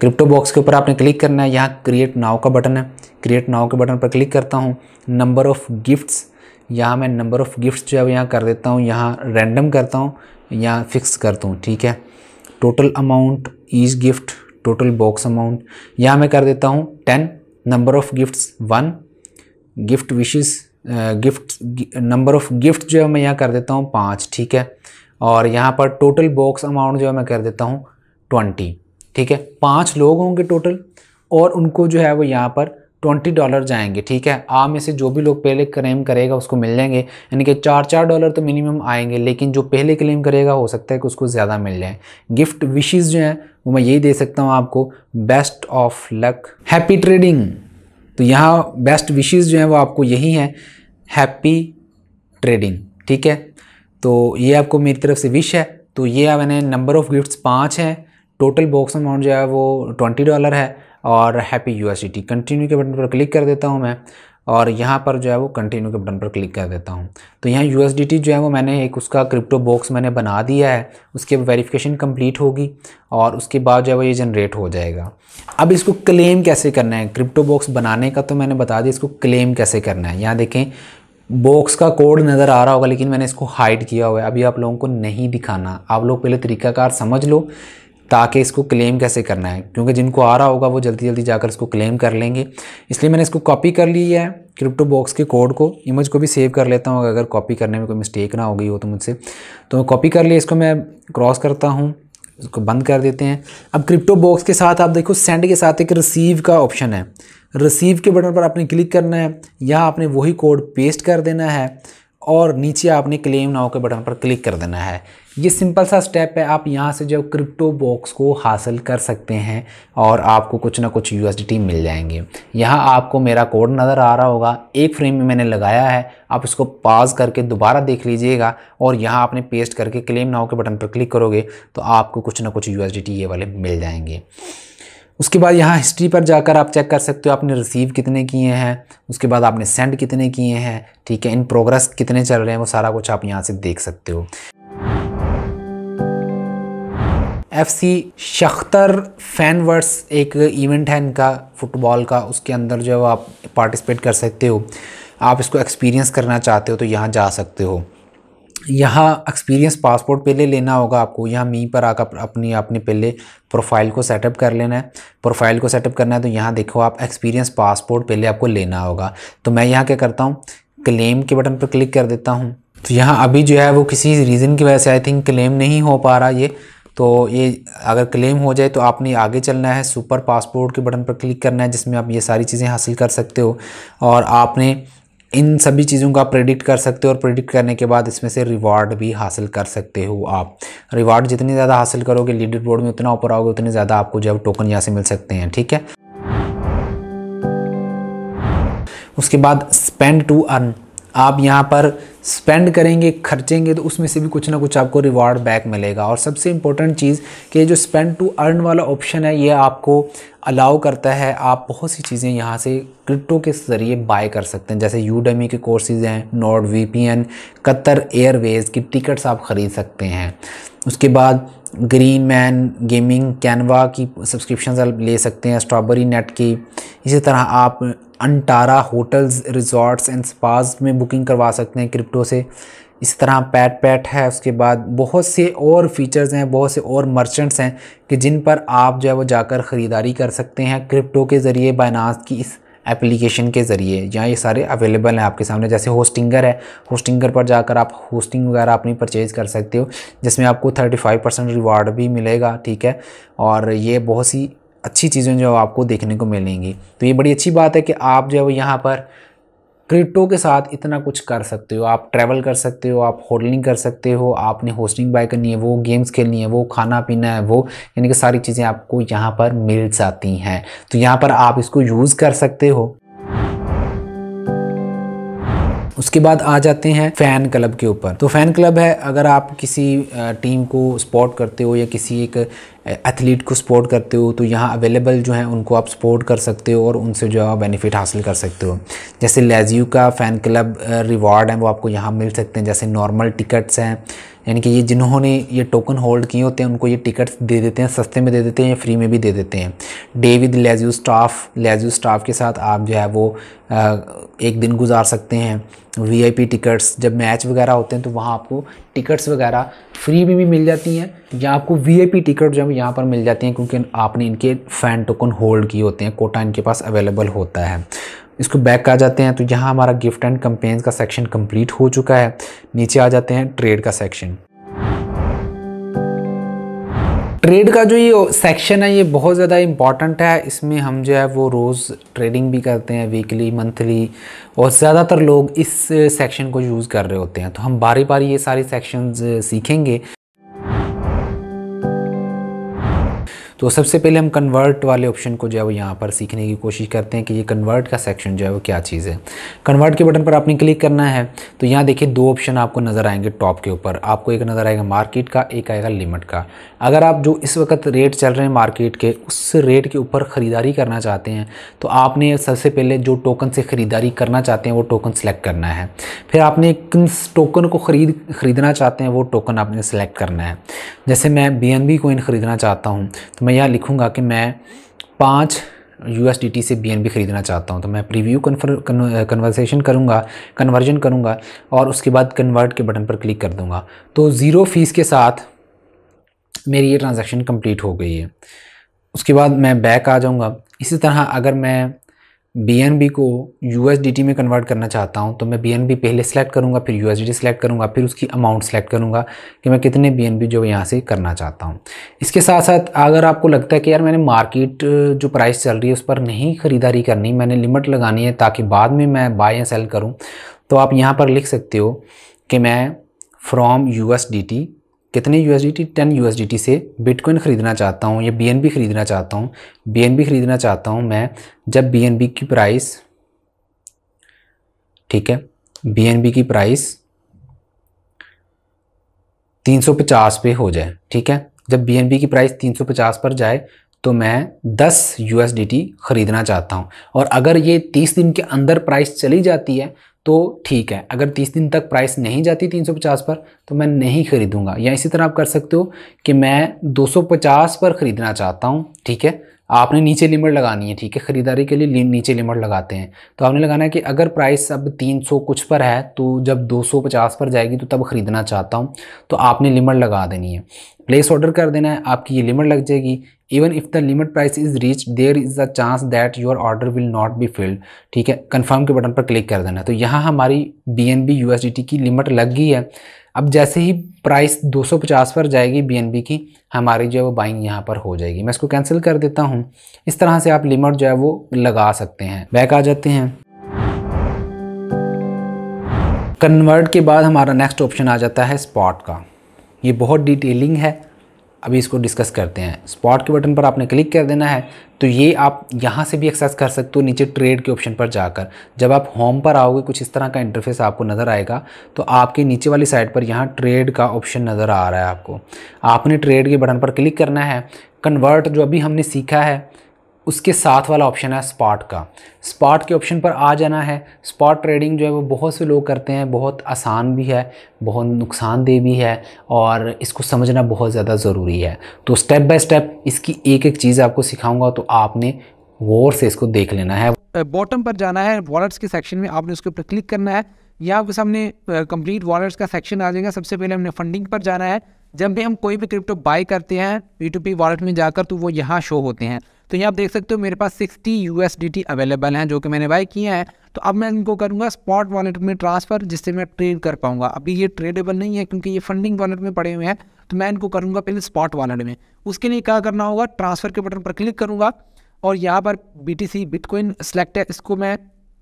क्रिप्टो बॉक्स के ऊपर आपने क्लिक करना है यहाँ क्रिएट नाव का बटन है क्रिएट नाव के बटन पर क्लिक करता हूँ नंबर ऑफ़ गिफ्ट्स यहाँ मैं नंबर ऑफ़ गिफ्ट्स जो है यहाँ कर देता हूँ यहाँ रैंडम करता हूँ यहाँ फिक्स करता हूँ ठीक है total amount is gift total box amount यहाँ मैं कर देता हूँ ten number of gifts one gift wishes gift number of gift जो है मैं यहाँ कर देता हूँ पाँच ठीक है और यहाँ पर टोटल बॉक्स अमाउंट जो है मैं कर देता हूँ ट्वेंटी ठीक है पाँच लोग होंगे टोटल और उनको जो है वो यहाँ पर ट्वेंटी डॉलर जाएंगे ठीक है आप में से जो भी लोग पहले क्लेम करेगा उसको मिल जाएंगे यानी कि चार चार डॉलर तो मिनिमम आएंगे लेकिन जो पहले क्लेम करेगा हो सकता है कि उसको ज़्यादा मिल जाए गिफ्ट विशेज़ जो हैं वो मैं यही दे सकता हूँ आपको best of luck happy trading तो यहाँ बेस्ट विशेज़ जो हैं वो आपको यही हैं हैप्पी ट्रेडिंग ठीक है तो ये आपको मेरी तरफ से विश है तो ये मैंने नंबर ऑफ़ गिफ्ट्स पाँच हैं टोटल बॉक्स अमाउंट जो है वो ट्वेंटी डॉलर है और हैप्पी यू कंटिन्यू के बटन पर क्लिक कर देता हूँ मैं और यहाँ पर जो है वो कंटिन्यू के बटन पर क्लिक कर देता हूँ तो यहाँ यू जो है वो मैंने एक उसका क्रिप्टो बॉक्स मैंने बना दिया है उसके वेरिफिकेशन कंप्लीट होगी और उसके बाद जो है वो ये जनरेट हो जाएगा अब इसको क्लेम कैसे करना है क्रिप्टो बॉक्स बनाने का तो मैंने बता दिया इसको क्लेम कैसे करना है यहाँ देखें बॉक्स का कोड नज़र आ रहा होगा लेकिन मैंने इसको हाइड किया हुआ है अभी आप लोगों को नहीं दिखाना आप लोग पहले तरीकाकार समझ लो ताकि इसको क्लेम कैसे करना है क्योंकि जिनको आ रहा होगा वो जल्दी जल्दी जाकर इसको क्लेम कर लेंगे इसलिए मैंने इसको कॉपी कर लिया है क्रिप्टो बॉक्स के कोड को इमेज को भी सेव कर लेता हूँ अगर कॉपी करने में कोई मिस्टेक ना हो गई हो तो मुझसे तो कॉपी कर लिया इसको मैं क्रॉस करता हूँ इसको बंद कर देते हैं अब क्रिप्टो बॉक्स के साथ आप देखो सेंड के साथ एक रिसीव का ऑप्शन है रिसीव के बटन पर आपने क्लिक करना है यहाँ आपने वही कोड पेस्ट कर देना है और नीचे आपने क्लेम नाउ के बटन पर क्लिक कर देना है ये सिंपल सा स्टेप है आप यहाँ से जो क्रिप्टो बॉक्स को हासिल कर सकते हैं और आपको कुछ ना कुछ यू मिल जाएंगे यहाँ आपको मेरा कोड नज़र आ रहा होगा एक फ्रेम में मैंने लगाया है आप इसको पाज करके दोबारा देख लीजिएगा और यहाँ आपने पेस्ट करके क्लेम नाव के बटन पर क्लिक करोगे तो आपको कुछ ना कुछ यू ये वाले मिल जाएंगे उसके बाद यहाँ हिस्ट्री पर जाकर आप चेक कर सकते हो आपने रिसीव कितने किए हैं उसके बाद आपने सेंड कितने किए हैं ठीक है इन प्रोग्रेस कितने चल रहे हैं वो सारा कुछ आप यहाँ से देख सकते हो एफ सी शख्तर फैनवर्स एक इवेंट है इनका फुटबॉल का उसके अंदर जो आप पार्टिसिपेट कर सकते हो आप इसको एक्सपीरियंस करना चाहते हो तो यहाँ जा सकते हो यहाँ एक्सपीरियंस पासपोर्ट पहले लेना होगा आपको यहाँ मी पर आकर अपनी आपने पहले प्रोफाइल को सेटअप कर लेना है प्रोफाइल को सेटअप करना है तो यहाँ देखो आप एक्सपीरियंस पासपोर्ट पहले आपको लेना होगा तो मैं यहाँ क्या करता हूँ क्लेम के बटन पर क्लिक कर देता हूँ तो यहाँ अभी जो है वो किसी रीज़न की वजह से आई थिंक क्लेम नहीं हो पा रहा ये तो ये अगर क्लेम हो जाए तो आपने आगे चलना है सुपर पासपोर्ट के बटन पर क्लिक करना है जिसमें आप ये सारी चीज़ें हासिल कर सकते हो और आपने इन सभी चीज़ों का प्रेडिक्ट कर सकते हो और प्रेडिक्ट करने के बाद इसमें से रिवार्ड भी हासिल कर सकते हो आप रिवार्ड जितनी ज़्यादा हासिल करोगे लीडर बोर्ड में उतना ऊपर आओगे उतने ज़्यादा आपको जो टोकन यहाँ से मिल सकते हैं ठीक है उसके बाद स्पेंड टू अर्न आप यहाँ पर स्पेंड करेंगे खर्चेंगे तो उसमें से भी कुछ ना कुछ आपको रिवॉर्ड बैक मिलेगा और सबसे इम्पोर्टेंट चीज़ कि जो स्पेंड टू अर्न वाला ऑप्शन है ये आपको अलाउ करता है आप बहुत सी चीज़ें यहाँ से क्रिप्टो के ज़रिए बाय कर सकते हैं जैसे यूडेमी के कोर्सेज हैं Nord V P N Qatar Airways की टिकट्स आप ख़रीद सकते हैं उसके बाद ग्रीन मैन गेमिंग कैनवा की सब्सक्रिप्शन आप ले सकते हैं स्ट्रॉबेरी नेट की इसी तरह आप Anantara hotels resorts and spas में बुकिंग करवा सकते हैं क्रिप्टो से इस तरह पैट पैट है उसके बाद बहुत से और फीचर्स हैं बहुत से और मर्चेंट्स हैं कि जिन पर आप जो है वो जाकर ख़रीदारी कर सकते हैं क्रिप्टो के ज़रिए बाइनास की इस एप्लीकेशन के ज़रिए यहाँ ये सारे अवेलेबल हैं आपके सामने जैसे होस्टिंगर है होस्टिंगर पर जाकर आप होस्टिंग वगैरह अपनी परचेज़ कर सकते हो जिसमें आपको 35 परसेंट रिवार्ड भी मिलेगा ठीक है और ये बहुत सी अच्छी चीज़ें जो आपको देखने को मिलेंगी तो ये बड़ी अच्छी बात है कि आप जो है वो यहाँ पर क्रिप्टो के साथ इतना कुछ कर सकते हो आप ट्रैवल कर सकते हो आप होल्डिंग कर सकते हो आपने होस्टिंग बाय करनी है वो गेम्स खेलनी है वो खाना पीना है वो यानी कि सारी चीज़ें आपको यहाँ पर मिल जाती हैं तो यहाँ पर आप इसको यूज़ कर सकते हो उसके बाद आ जाते हैं फैन क्लब के ऊपर तो फैन क्लब है अगर आप किसी टीम को सपोर्ट करते हो या किसी एक एथलीट को सपोर्ट करते हो तो यहाँ अवेलेबल जो है उनको आप सपोर्ट कर सकते हो और उनसे जो है बेनिफिट हासिल कर सकते हो जैसे लेजियो का फ़ैन क्लब रिवॉर्ड है वो आपको यहाँ मिल सकते हैं जैसे नॉर्मल टिकट्स हैं यानी कि ये जिन्होंने ये टोकन होल्ड किए होते हैं उनको ये टिकट्स दे देते हैं सस्ते में दे देते हैं या फ्री में भी दे देते हैं डे विद लेजू स्टाफ लेजू स्टाफ के साथ आप जो है वो एक दिन गुजार सकते हैं वीआईपी टिकट्स जब मैच वगैरह होते हैं तो वहाँ आपको टिकट्स वगैरह फ्री में भी मिल जाती हैं या आपको वीआईपी टिकट जो है यहाँ पर मिल जाती हैं क्योंकि आपने इनके फ़ैन टोकन होल्ड किए होते हैं कोटा इनके पास अवेलेबल होता है इसको बैक आ जाते हैं तो यहाँ हमारा गिफ्ट एंड कंपेन्स का सेक्शन कंप्लीट हो चुका है नीचे आ जाते हैं ट्रेड का सेक्शन ट्रेड का जो ये सेक्शन है ये बहुत ज़्यादा इम्पॉर्टेंट है इसमें हम जो है वो रोज़ ट्रेडिंग भी करते हैं वीकली मंथली और ज़्यादातर लोग इस सेक्शन को यूज़ कर रहे होते हैं तो हम बारी बारी ये सारी सेक्शंस सीखेंगे तो सबसे पहले हम कन्वर्ट वाले ऑप्शन को जो है वो यहाँ पर सीखने की कोशिश करते हैं कि ये कन्वर्ट का सेक्शन जो है वो क्या चीज़ है कन्वर्ट के बटन पर आपने क्लिक करना है तो यहाँ देखिए दो ऑप्शन आपको नज़र आएंगे टॉप के ऊपर आपको एक नज़र आएगा मार्केट का एक आएगा लिमिट का अगर आप जो इस वक्त रेट चल रहे हैं मार्केट के उस रेट के ऊपर ख़रीदारी करना चाहते हैं तो आपने सबसे पहले जो टोकन से ख़रीदारी करना चाहते हैं वो टोकन सेलेक्ट करना है फिर आपने किन टोकन को ख़रीद ख़रीदना चाहते हैं वो टोकन आपने सेलेक्ट करना है जैसे मैं बी एन बी कोइन ख़रीदना चाहता हूँ तो मैं यहाँ लिखूँगा कि मैं पाँच यू से बी ख़रीदना चाहता हूँ तो मैं प्रीव्यू कन्वर्सेशन करूँगा कन्वर्जन करूँगा और उसके बाद कन्वर्ट के बटन पर क्लिक कर दूँगा तो ज़ीरो फ़ीस के साथ मेरी ये ट्रांजैक्शन कंप्लीट हो गई है उसके बाद मैं बैक आ जाऊँगा इसी तरह अगर मैं बी को यू में कन्वर्ट करना चाहता हूँ तो मैं बी पहले सेलेक्ट करूँगा फिर यू एस सेलेक्ट करूँगा फिर उसकी अमाउंट सेलेक्ट करूँगा कि मैं कितने बी जो यहाँ से करना चाहता हूँ इसके साथ साथ अगर आपको लगता है कि यार मैंने मार्केट जो प्राइस चल रही है उस पर नहीं ख़रीदारी करनी मैंने लिमिट लगानी है ताकि बाद में मैं बाय या सेल करूँ तो आप यहाँ पर लिख सकते हो कि मैं फ्रॉम यू कितने U S ten U S से बिटकॉइन ख़रीदना चाहता हूँ या बी एन बी ख़रीदना चाहता हूँ बी एन बी ख़रीदना चाहता हूँ मैं जब बी एन बी की प्राइस ठीक है बी एन बी की प्राइस तीन सौ पचास पे हो जाए ठीक है जब बी एन बी की प्राइस तीन सौ पचास पर जाए तो मैं 10 यू ख़रीदना चाहता हूँ और अगर ये 30 दिन के अंदर प्राइस चली जाती है तो ठीक है अगर 30 दिन तक प्राइस नहीं जाती 350 पर तो मैं नहीं ख़रीदूंगा या इसी तरह आप कर सकते हो कि मैं 250 पर ख़रीदना चाहता हूँ ठीक है आपने नीचे लिमिट लगानी है ठीक है ख़रीदारी के लिए नीचे लिमिट लगाते हैं तो आपने लगाना है कि अगर प्राइस अब 300 कुछ पर है तो जब 250 पर जाएगी तो तब ख़रीदना चाहता हूँ तो आपने लिमिट लगा देनी है प्लेस ऑर्डर कर देना है आपकी ये लिमिट लग जाएगी even if the limit price is reach there is a chance that your order will not be filled ठीक है कन्फर्म के बटन पर क्लिक कर देना तो यहाँ हमारी B N B U S D T की लिमिट लग गई है अब जैसे ही प्राइस 250 पर जाएगी बी की हमारी जो है वो बाइंग यहाँ पर हो जाएगी मैं इसको कैंसिल कर देता हूँ इस तरह से आप लिमिट जो है वो लगा सकते हैं बैक आ जाते हैं कन्वर्ट के बाद हमारा नेक्स्ट ऑप्शन आ जाता है स्पॉट का ये बहुत डिटेलिंग है अभी इसको डिस्कस करते हैं स्पॉट के बटन पर आपने क्लिक कर देना है तो ये आप यहाँ से भी एक्सेस कर सकते हो नीचे ट्रेड के ऑप्शन पर जाकर जब आप होम पर आओगे कुछ इस तरह का इंटरफेस आपको नज़र आएगा तो आपके नीचे वाली साइड पर यहाँ ट्रेड का ऑप्शन नज़र आ रहा है आपको आपने ट्रेड के बटन पर क्लिक करना है कन्वर्ट जो अभी हमने सीखा है उसके साथ वाला ऑप्शन है स्पॉट का स्पॉट के ऑप्शन पर आ जाना है स्पॉट ट्रेडिंग जो है वो बहुत से लोग करते हैं बहुत आसान भी है बहुत नुकसानदेह भी है और इसको समझना बहुत ज़्यादा ज़रूरी है तो स्टेप बाय स्टेप इसकी एक एक चीज़ आपको सिखाऊंगा तो आपने गौर से इसको देख लेना है बॉटम पर जाना है वॉलेट्स के सेक्शन में आपने उसके ऊपर क्लिक करना है या आपके सामने कंप्लीट वॉलेट्स का सेक्शन आ जाएगा सबसे पहले हमने फंडिंग पर जाना है जब भी हम कोई भी क्रिप्टो बाई करते हैं पी टू पी वॉलेट में जाकर तो वो यहाँ शो होते हैं तो यहाँ आप देख सकते हो मेरे पास सिक्सटी यू अवेलेबल हैं जो कि मैंने बाई किए हैं तो अब मैं इनको करूँगा स्पॉट वॉलेट में ट्रांसफ़र जिससे मैं ट्रेड कर पाऊँगा अभी ये ट्रेडेबल नहीं है क्योंकि ये फंडिंग वॉलेट में पड़े हुए हैं तो मैं इनको करूँगा पहले स्पॉट वॉलेट में उसके लिए क्या करना होगा ट्रांसफ़र के बटन पर क्लिक करूँगा और यहाँ पर B T C bitcoin select है इसको मैं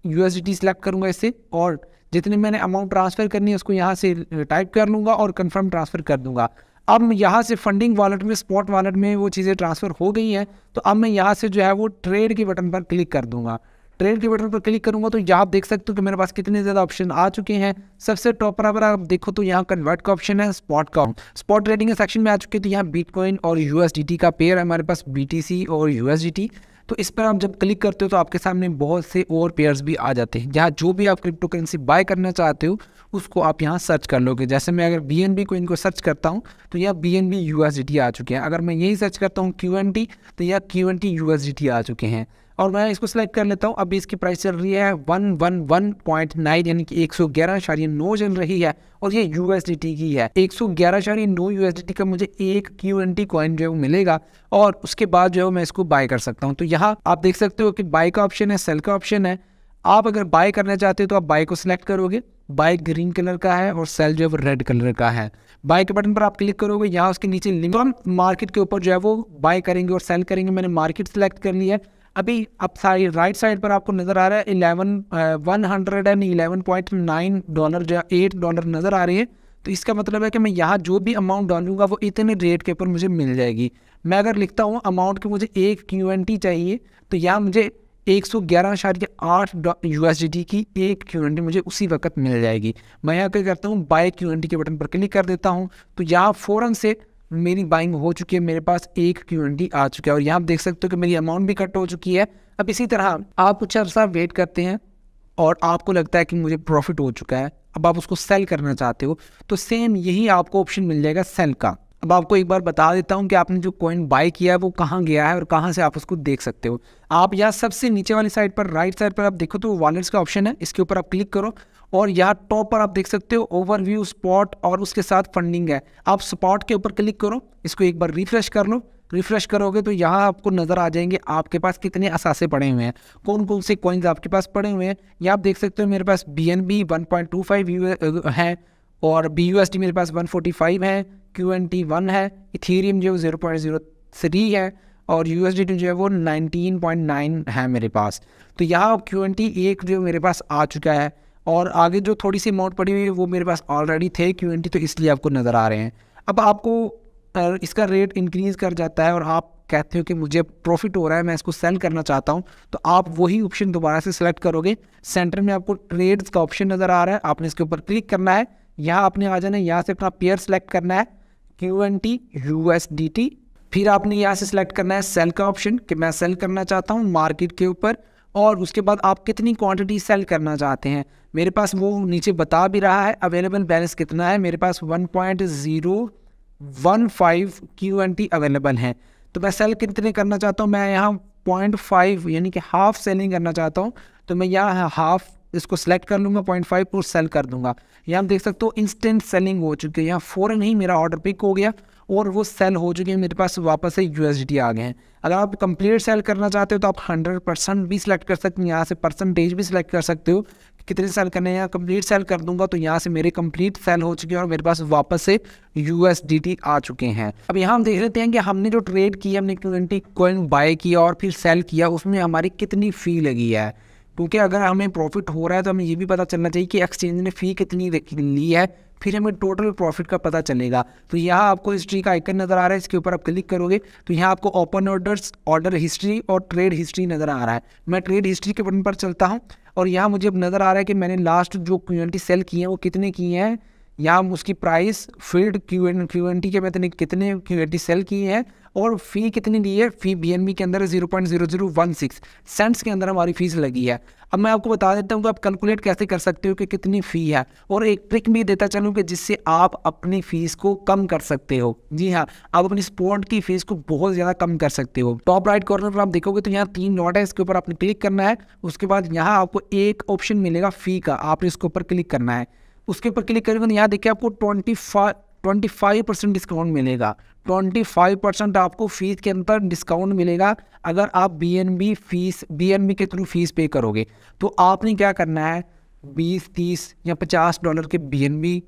यू एस सेलेक्ट करूँगा इससे और जितने मैंने अमाउंट ट्रांसफ़र करनी है उसको यहाँ से टाइप कर लूँगा और कन्फर्म ट्रांसफ़र कर दूँगा अब यहाँ से फंडिंग वॉलेट में स्पॉट वॉलेट में वो चीज़ें ट्रांसफ़र हो गई हैं तो अब मैं यहाँ से जो है वो ट्रेड के बटन पर क्लिक कर दूंगा ट्रेड के बटन पर क्लिक करूंगा तो यहाँ आप देख सकते हो कि मेरे पास कितने ज़्यादा ऑप्शन आ चुके हैं सबसे टॉप पर अगर आप देखो तो यहाँ कन्वर्ट का ऑप्शन है स्पॉट का स्पॉट ट्रेडिंग के सेक्शन में आ चुके हैं तो यहाँ बिटकॉइन और यू का पेयर है हमारे पास बी और यू तो इस पर आप जब क्लिक करते हो तो आपके सामने बहुत से और पेयर्स भी आ जाते हैं जहाँ जो भी आप क्रिप्टो करेंसी बाय करना चाहते हो उसको आप यहाँ सर्च कर लोगे जैसे मैं अगर बी एन बी को इनको सर्च करता हूँ तो यह B N B U S D T आ चुके हैं अगर मैं यही सर्च करता हूँ क्यू एन टी तो यह क्यू एन टी आ चुके हैं और मैं इसको सेलेक्ट कर लेता हूँ अभी इसकी प्राइस चल रही है one one one point nine यानी कि एक सौ ग्यारह शारी नौ चल रही है और ये यू एस डी टी की है एक सौ ग्यारह शारी नौ यू एस डी टी का मुझे एक क्यू एन टी कॉइन जो है वो मिलेगा और उसके बाद जो है मैं इसको बाय कर सकता हूँ तो यहाँ आप देख सकते हो कि बाय का ऑप्शन है सेल का ऑप्शन है आप अगर बाय करना चाहते हो तो आप बाय को सिलेक्ट करोगे बाइक ग्रीन कलर का है और सेल जो है वो रेड कलर का है बाइक के बटन पर आप क्लिक करोगे यहाँ उसके नीचे लिंक हम मार्केट के ऊपर जो है वो बाय करेंगे और सेल करेंगे मैंने मार्केट सेलेक्ट कर लिया है अभी अब सारी राइट साइड पर आपको नज़र आ रहा है eleven one hundred and eleven point nine dollar जो एट डॉलर नज़र आ रही है तो इसका मतलब है कि मैं यहाँ जो भी अमाउंट डालूंगा वो इतने रेट के ऊपर मुझे मिल जाएगी मैं अगर लिखता हूँ अमाउंट की मुझे एक क्यू चाहिए तो यहाँ मुझे एक सौ ग्यारह आशार्य आठ यू एस डी की एक क्यू एन मुझे उसी वक्त मिल जाएगी मैं यहाँ क्या करता हूँ बाय क्यू एन के बटन पर क्लिक कर देता हूँ तो यहाँ फ़ौरन से मेरी बाइंग हो चुकी है मेरे पास एक क्यू एन आ चुका है और यहाँ आप देख सकते हो कि मेरी अमाउंट भी कट हो चुकी है अब इसी तरह आप कुछ अर्सा वेट करते हैं और आपको लगता है कि मुझे प्रॉफिट हो चुका है अब आप उसको सेल करना चाहते हो तो सेम यही आपको ऑप्शन मिल जाएगा सेल का अब आपको एक बार बता देता हूँ कि आपने जो कॉइन बाय किया है वो कहाँ गया है और कहाँ से आप उसको देख सकते हो आप यहाँ सबसे नीचे वाली साइड पर राइट साइड पर आप देखो तो वॉलेट्स का ऑप्शन है इसके ऊपर आप क्लिक करो और यहाँ टॉप पर आप देख सकते हो ओवरव्यू स्पॉट और उसके साथ फंडिंग है आप स्पॉट के ऊपर क्लिक करो इसको एक बार रिफ्रेश कर लो रिफ्रेश करोगे तो यहाँ आपको नज़र आ जाएंगे आपके पास कितने असासे पड़े हुए हैं कौन कौन से कॉइन्स आपके पास पड़े हुए हैं या आप देख सकते हो मेरे पास B N B one point two five है और बी यू एस टी मेरे पास वन फाइव है क्यू एन टी वन है इथीरियम जो है पॉइंट जीरो थ्री है और यू एस डी टी जो है वो नाइनटीन पॉइंट नाइन है मेरे पास तो यहाँ क्यू एन टी एक जो मेरे पास आ चुका है और आगे जो थोड़ी सी अमाउंट पड़ी हुई है वो मेरे पास ऑलरेडी थे क्यू एन टी तो इसलिए आपको नज़र आ रहे हैं अब आपको इसका रेट इंक्रीज़ कर जाता है और आप कहते हो कि मुझे प्रॉफिट हो रहा है मैं इसको सेल करना चाहता हूँ तो आप वही ऑप्शन दोबारा से सेलेक्ट करोगे सेंटर में आपको ट्रेड्स का ऑप्शन नज़र आ रहा है आपने इसके ऊपर क्लिक करना है यहाँ आपने आ जाना है यहाँ से अपना पेयर सेलेक्ट करना है Q N T U S D T फिर आपने यहाँ से सिलेक्ट करना है सेल का ऑप्शन कि मैं सेल करना चाहता हूँ मार्केट के ऊपर और उसके बाद आप कितनी क्वांटिटी सेल करना चाहते हैं मेरे पास वो नीचे बता भी रहा है अवेलेबल बैलेंस कितना है मेरे पास 1.015 टी अवेलेबल है तो मैं सेल कितने करना चाहता हूँ मैं यहाँ 0.5 यानी कि हाफ सेलिंग करना चाहता हूँ तो मैं यहाँ हाफ इसको सेलेक्ट कर लूँगा पॉइंट फाइव को सेल कर दूंगा यहाँ देख सकते हो इंस्टेंट सेलिंग हो चुकी है यहाँ फ़ौरन ही मेरा ऑर्डर पिक हो गया और वो सेल हो चुके हैं मेरे पास वापस से यू आ गए हैं अगर आप कंप्लीट सेल करना चाहते हो तो आप हंड्रेड परसेंट भी सिलेक्ट कर सकते हैं यहाँ से परसेंटेज भी सिलेक्ट कर सकते हो कितने सेल करने हैं कंप्लीट सेल कर दूंगा तो यहाँ से मेरे कंप्लीट सेल हो चुके हैं और मेरे पास वापस से यू आ चुके हैं अब यहाँ हम देख लेते हैं कि हमने जो ट्रेड की हमने ट्वेंटी कोइन बाय किया और फिर सेल किया उसमें हमारी कितनी फ़ी लगी है क्योंकि अगर हमें प्रॉफिट हो रहा है तो हमें ये भी पता चलना चाहिए कि एक्सचेंज ने फ़ी कितनी ली है फिर हमें टोटल प्रॉफिट का पता चलेगा तो यहाँ आपको हिस्ट्री का आइकन नज़र आ रहा है इसके ऊपर आप क्लिक करोगे तो यहाँ आपको ओपन ऑर्डर्स ऑर्डर हिस्ट्री और ट्रेड हिस्ट्री नज़र आ रहा है मैं ट्रेड हिस्ट्री के बटन पर चलता हूँ और यहाँ मुझे अब नज़र आ रहा है कि मैंने लास्ट जो क्वान्टी सेल किए हैं वो कितने किए हैं या हम उसकी price field Q N Q N T के मैंने कितने क्यू एन टी सेल किए हैं और फ़ी कितनी ली है फ़ी बी के अंदर zero point zero zero one six cents के अंदर हमारी फ़ीस लगी है अब मैं आपको बता देता हूँ कि आप कैलकुलेट कैसे कर सकते हो कि कितनी फ़ी है और एक ट्रिक भी देता चलूँ कि जिससे आप अपनी फ़ीस को कम कर सकते हो जी हाँ आप अपनी स्पोर्ट की फ़ीस को बहुत ज़्यादा कम कर सकते हो टॉप राइट कॉर्नर पर आप देखोगे तो यहाँ तीन नोट है इसके ऊपर आपने क्लिक करना है उसके बाद यहाँ आपको एक ऑप्शन मिलेगा फ़ी का आपने इसके ऊपर क्लिक करना है उसके ऊपर क्लिक करेंगे तो यहाँ देखिए आपको twenty five twenty five percent discount मिलेगा ट्वेंटी फाइव परसेंट आपको फ़ीस के अंदर डिस्काउंट मिलेगा अगर आप B N B fees B N B के थ्रू फीस पे करोगे तो आपने क्या करना है बीस तीस या पचास डॉलर के बी एन बी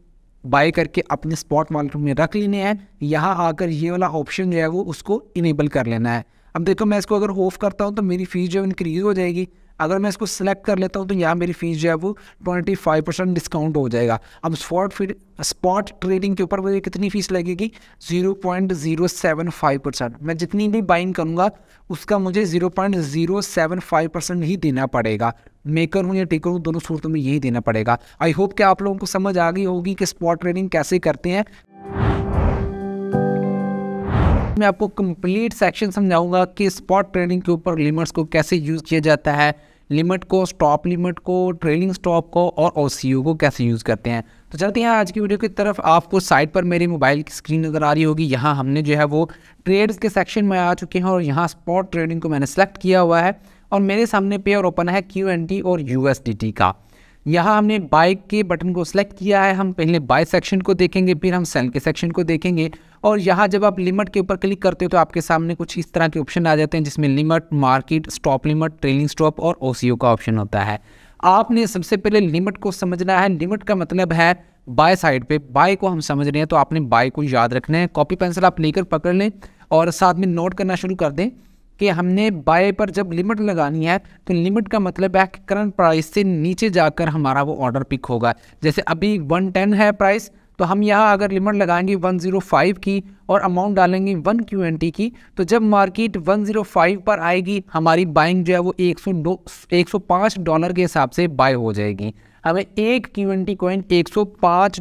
बाय करके अपने स्पॉट मार्केट में रख लेने हैं यहाँ आकर ये वाला ऑप्शन जो है वो उसको इनेबल कर लेना है अब देखो मैं इसको अगर ऑफ करता हूँ तो मेरी फ़ीस जो इंक्रीज़ हो जाएगी अगर मैं इसको सेलेक्ट कर लेता हूँ तो यहाँ मेरी फ़ीस जो है वो ट्वेंटी फाइव परसेंट डिस्काउंट हो जाएगा अब स्पॉट फिर स्पॉट ट्रेडिंग के ऊपर मुझे कितनी फ़ीस लगेगी zero point zero seven five percent मैं जितनी भी बाइंग करूँगा उसका मुझे zero point zero seven five percent ही देना पड़ेगा मेकर हूँ या टेकर हूँ दोनों सूरतों में यही देना पड़ेगा आई होप कि आप लोगों को समझ आ गई होगी कि स्पॉट ट्रेडिंग कैसे करते हैं मैं आपको कंप्लीट सेक्शन समझाऊंगा कि स्पॉट ट्रेडिंग के ऊपर लिमिट्स को कैसे यूज़ किया जाता है लिमिट को स्टॉप लिमिट को ट्रेडिंग स्टॉप को और ओ को कैसे यूज़ करते हैं तो चलते हैं आज की वीडियो की तरफ आपको साइट पर मेरी मोबाइल की स्क्रीन नज़र आ रही होगी यहाँ हमने जो है वो ट्रेड्स के सेक्शन में आ चुके हैं और यहाँ स्पॉट ट्रेडिंग को मैंने सेलेक्ट किया हुआ है और मेरे सामने पे और ओपन है क्यू और यू का यहाँ हमने बाइक के बटन को सेलेक्ट किया है हम पहले बाय सेक्शन को देखेंगे फिर हम सेल के सेक्शन को देखेंगे और यहाँ जब आप लिमिट के ऊपर क्लिक करते हो तो आपके सामने कुछ इस तरह के ऑप्शन आ जाते हैं जिसमें limit market stop limit trailing stop और ओ का ऑप्शन होता है आपने सबसे पहले लिमिट को समझना है लिमिट का मतलब है बाय साइड पे बाय को हम समझ रहे हैं तो आपने बाय को याद रखना है कॉपी पेंसिल आप लेकर पकड़ लें और साथ में नोट करना शुरू कर दें कि हमने बाय पर जब लिमिट लगानी है तो लिमिट का मतलब है कि करंट प्राइस से नीचे जाकर हमारा वो ऑर्डर पिक होगा जैसे अभी 110 है प्राइस तो हम यहाँ अगर लिमिट लगाएंगे 105 की और अमाउंट डालेंगे 1 की तो जब मार्केट 105 पर आएगी हमारी बाइंग जो है वो 102 105 डॉलर के हिसाब से बाय हो जाएगी हमें एक क्यू कोइन एक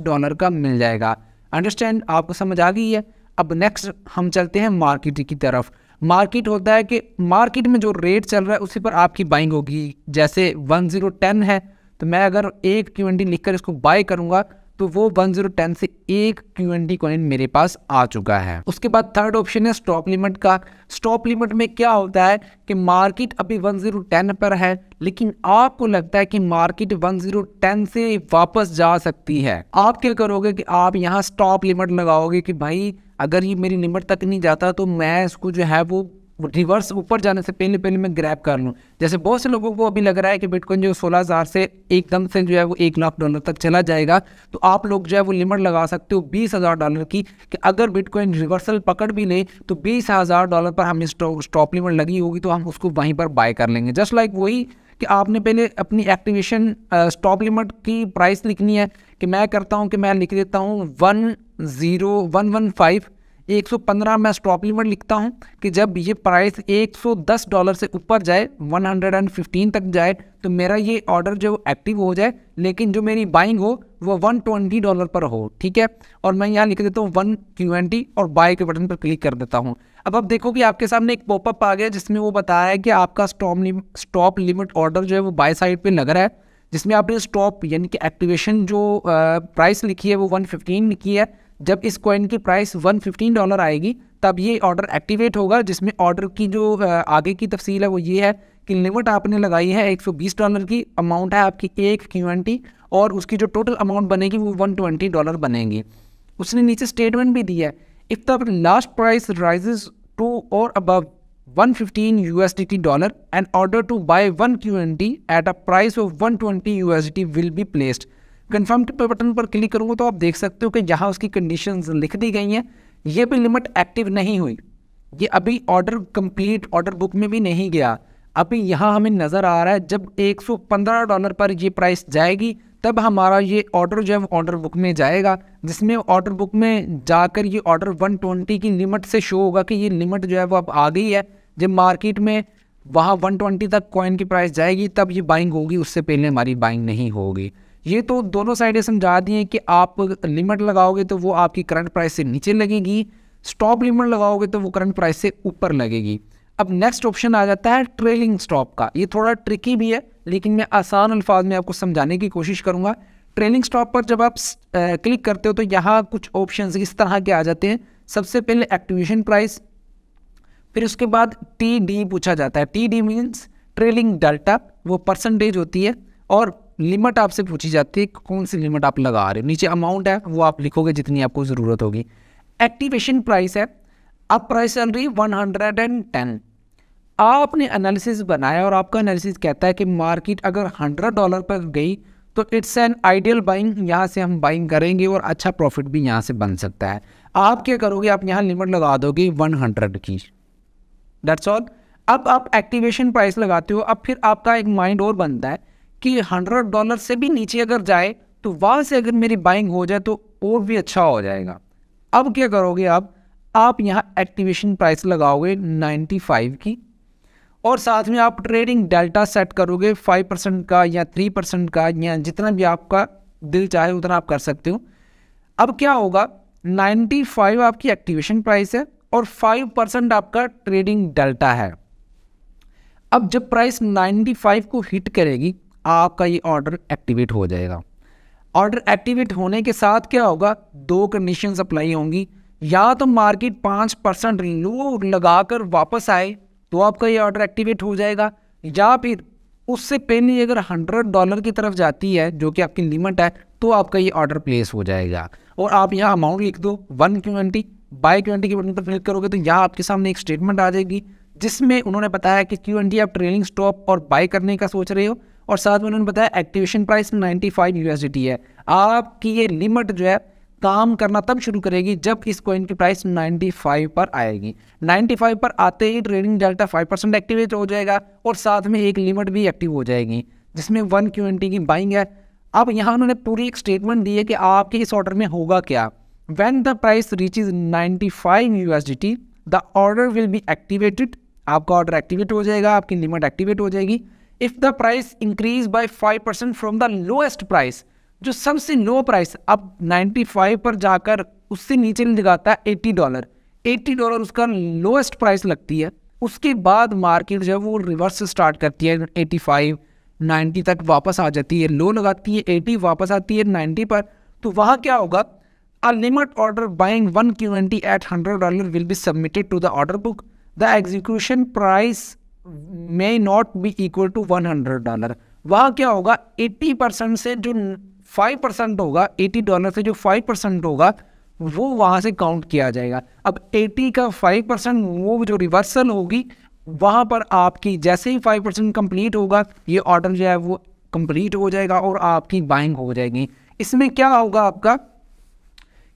डॉलर का मिल जाएगा अंडरस्टैंड आपको समझ आ गई है अब नेक्स्ट हम चलते हैं मार्केट की तरफ मार्केट होता है कि मार्केट में जो रेट चल रहा है उसी पर आपकी बाइंग होगी जैसे 1010 है तो मैं अगर एक क्यूएनटी लिखकर इसको बाय करूँगा तो वो 1010 से एक क्यू एन डी कॉइन मेरे पास आ चुका है उसके बाद थर्ड ऑप्शन है स्टॉप लिमिट का स्टॉप लिमिट में क्या होता है कि मार्केट अभी 1010 पर है लेकिन आपको लगता है कि मार्केट 1010 से वापस जा सकती है आप क्या करोगे कि आप यहाँ स्टॉप लिमिट लगाओगे कि भाई अगर ये मेरी लिमिट तक नहीं जाता तो मैं इसको जो है वो रिवर्स ऊपर जाने से पहले पहले मैं ग्रैप कर लूँ जैसे बहुत से लोगों को अभी लग रहा है कि बिटकॉइन जो सोलह हज़ार से एकदम से जो है वो एक लाख डॉलर तक चला जाएगा तो आप लोग जो है वो लिमिट लगा सकते हो बीस हज़ार डॉलर की कि अगर बिटकॉइन रिवर्सल पकड़ भी ले तो बीस हज़ार डॉलर पर हमें स्टॉप लिमिट लगी होगी तो हम उसको वहीं पर बाय कर लेंगे जस्ट लाइक वही कि आपने पहले अपनी एक्टिवेशन स्टॉप लिमिट की प्राइस लिखनी है कि मैं करता हूँ कि मैं लिख देता हूँ one zero one one five 115 मैं स्टॉप लिमिट लिखता हूँ कि जब ये प्राइस 110 डॉलर से ऊपर जाए 115 तक जाए तो मेरा ये ऑर्डर जो एक्टिव हो जाए लेकिन जो मेरी बाइंग हो वो 120 डॉलर पर हो ठीक है और मैं यहाँ लिख देता हूँ वन क्यू और बाय के बटन पर क्लिक कर देता हूँ अब आप देखो कि आपके सामने एक पॉपअप आ गया जिसमें वो बताया है कि आपका स्टॉप स्टॉप लिमिट ऑर्डर जो है वो बाय साइड पर लग रहा है जिसमें आपने स्टॉप यानी कि एक्टिवेशन जो प्राइस लिखी है वो फिफ्टीन लिखी है जब इस कॉइन की प्राइस 115 डॉलर आएगी तब ये ऑर्डर एक्टिवेट होगा जिसमें ऑर्डर की जो आगे की तफसील है वो ये है कि लिमिट आपने लगाई है 120 डॉलर की अमाउंट है आपकी एक क्यू और उसकी जो टोटल अमाउंट बनेगी वो 120 डॉलर बनेंगी उसने नीचे स्टेटमेंट भी दिया है if the last price rises to or above 115 USDT Q N T at a price of one twenty U S 120 USDT will be placed confirm button पर क्लिक करूँगा तो आप देख सकते हो कि जहाँ उसकी कंडीशन लिख दी गई हैं ये भी लिमिट एक्टिव नहीं हुई ये अभी ऑर्डर कंप्लीट ऑर्डर बुक में भी नहीं गया अभी यहाँ हमें नज़र आ रहा है जब 115 डॉलर पर ये प्राइस जाएगी तब हमारा ये ऑर्डर जो है ऑर्डर बुक में जाएगा जिसमें ऑर्डर बुक में जाकर ये ऑर्डर 120 की लिमिट से शो होगा कि ये लिमिट जो है वो अब आ गई है जब मार्केट में वहाँ 120 तक कॉइन की प्राइस जाएगी तब ये बाइंग होगी उससे पहले हमारी बाइंग नहीं होगी ये तो दोनों साइडें समझा दी हैं कि आप लिमिट लगाओगे तो वो आपकी करंट प्राइस से नीचे लगेगी स्टॉप लिमिट लगाओगे तो वो करंट प्राइस से ऊपर लगेगी अब नेक्स्ट ऑप्शन आ जाता है ट्रेलिंग स्टॉप का ये थोड़ा ट्रिकी भी है लेकिन मैं आसान अल्फाज में आपको समझाने की कोशिश करूँगा ट्रेलिंग स्टॉप पर जब आप क्लिक करते हो तो यहाँ कुछ ऑप्शन इस तरह के आ जाते हैं सबसे पहले एक्टिवेशन प्राइस फिर उसके बाद टी डी पूछा जाता है T D means trailing delta वो परसेंटेज होती है और लिमिट आपसे पूछी जाती है कौन सी लिमिट आप लगा रहे हो नीचे अमाउंट है वो आप लिखोगे जितनी आपको ज़रूरत होगी एक्टिवेशन प्राइस है अब प्राइस चल रही है वन हंड्रेड एंड टेन आपने एनालिसिस बनाया और आपका एनालिसिस कहता है कि मार्केट अगर हंड्रेड डॉलर पर गई तो इट्स एन आइडियल बाइंग यहाँ से हम बाइंग करेंगे और अच्छा प्रॉफिट भी यहाँ से बन सकता है आप क्या करोगे आप यहाँ लिमिट लगा दोगे वन हंड्रेड की डेट्स ऑल अब आप एक्टिवेशन प्राइस लगाते हो अब फिर आपका एक माइंड और बनता है कि हंड्रेड डॉलर से भी नीचे अगर जाए तो वहाँ से अगर मेरी बाइंग हो जाए तो और भी अच्छा हो जाएगा अब क्या करोगे आप आप यहाँ एक्टिवेशन प्राइस लगाओगे 95 की और साथ में आप ट्रेडिंग डेल्टा सेट करोगे 5 परसेंट का या 3 परसेंट का या जितना भी आपका दिल चाहे उतना आप कर सकते हो अब क्या होगा 95 आपकी एक्टिवेशन प्राइस है और 5 परसेंट आपका ट्रेडिंग डेल्टा है अब जब प्राइस 95 को हिट करेगी आपका ये ऑर्डर एक्टिवेट हो जाएगा ऑर्डर एक्टिवेट होने के साथ क्या होगा दो कंडीशन अप्लाई होंगी या तो मार्केट पाँच परसेंट लो लगाकर वापस आए तो आपका ये ऑर्डर एक्टिवेट हो जाएगा या फिर उससे पहले अगर हंड्रेड डॉलर की तरफ जाती है जो कि आपकी लिमिट है तो आपका ये ऑर्डर प्लेस हो जाएगा और आप यहाँ अमाउंट लिख दो वन ट्वेंटी बाई ट्वेंटी के बटन पर क्लिक करोगे तो यहाँ आपके सामने एक स्टेटमेंट आ जाएगी जिसमें उन्होंने बताया कि क्यू आप ट्रेनिंग स्टॉप और बाई करने का सोच रहे हो और साथ में उन्होंने बताया activation price ninety five USD है आपकी ये लिमिट जो है काम करना तब शुरू करेगी जब इस कॉइन की प्राइस 95 पर आएगी 95 पर आते ही ट्रेडिंग डेल्टा 5 परसेंट एक्टिवेट हो जाएगा और साथ में एक लिमिट भी एक्टिव हो जाएगी जिसमें वन क्यू की बाइंग है अब यहाँ उन्होंने पूरी एक स्टेटमेंट दी है कि आपके इस ऑर्डर में होगा क्या when the price reaches ninety five U S D the order will be activated आपका ऑर्डर एक्टिवेट हो जाएगा आपकी लिमिट एक्टिवेट हो जाएगी if the price increase by 5 percent from the lowest price जो सबसे लो प्राइस अब 95 पर जाकर उससे नीचे लगाता है 80 डॉलर 80 डॉलर उसका लोएस्ट प्राइस लगती है उसके बाद मार्केट जो है वो रिवर्स स्टार्ट करती है 85 90 तक वापस आ जाती है लो लगाती है 80 वापस आती है 90 पर तो वहाँ क्या होगा A order order buying 1 at hundred dollar will be submitted to the order book the execution price may not be equal to one hundred dollar वह क्या होगा एट्टी परसेंट से जो फाइव परसेंट होगा एटी डॉलर से जो five percent होगा वो वहाँ से काउंट किया जाएगा अब एटी का फाइव परसेंट वो जो रिवर्सल होगी वहाँ पर आपकी जैसे ही फाइव परसेंट कम्प्लीट होगा ये ऑर्डर जो है वो कंप्लीट हो जाएगा और आपकी बाइंग हो जाएगी इसमें क्या होगा आपका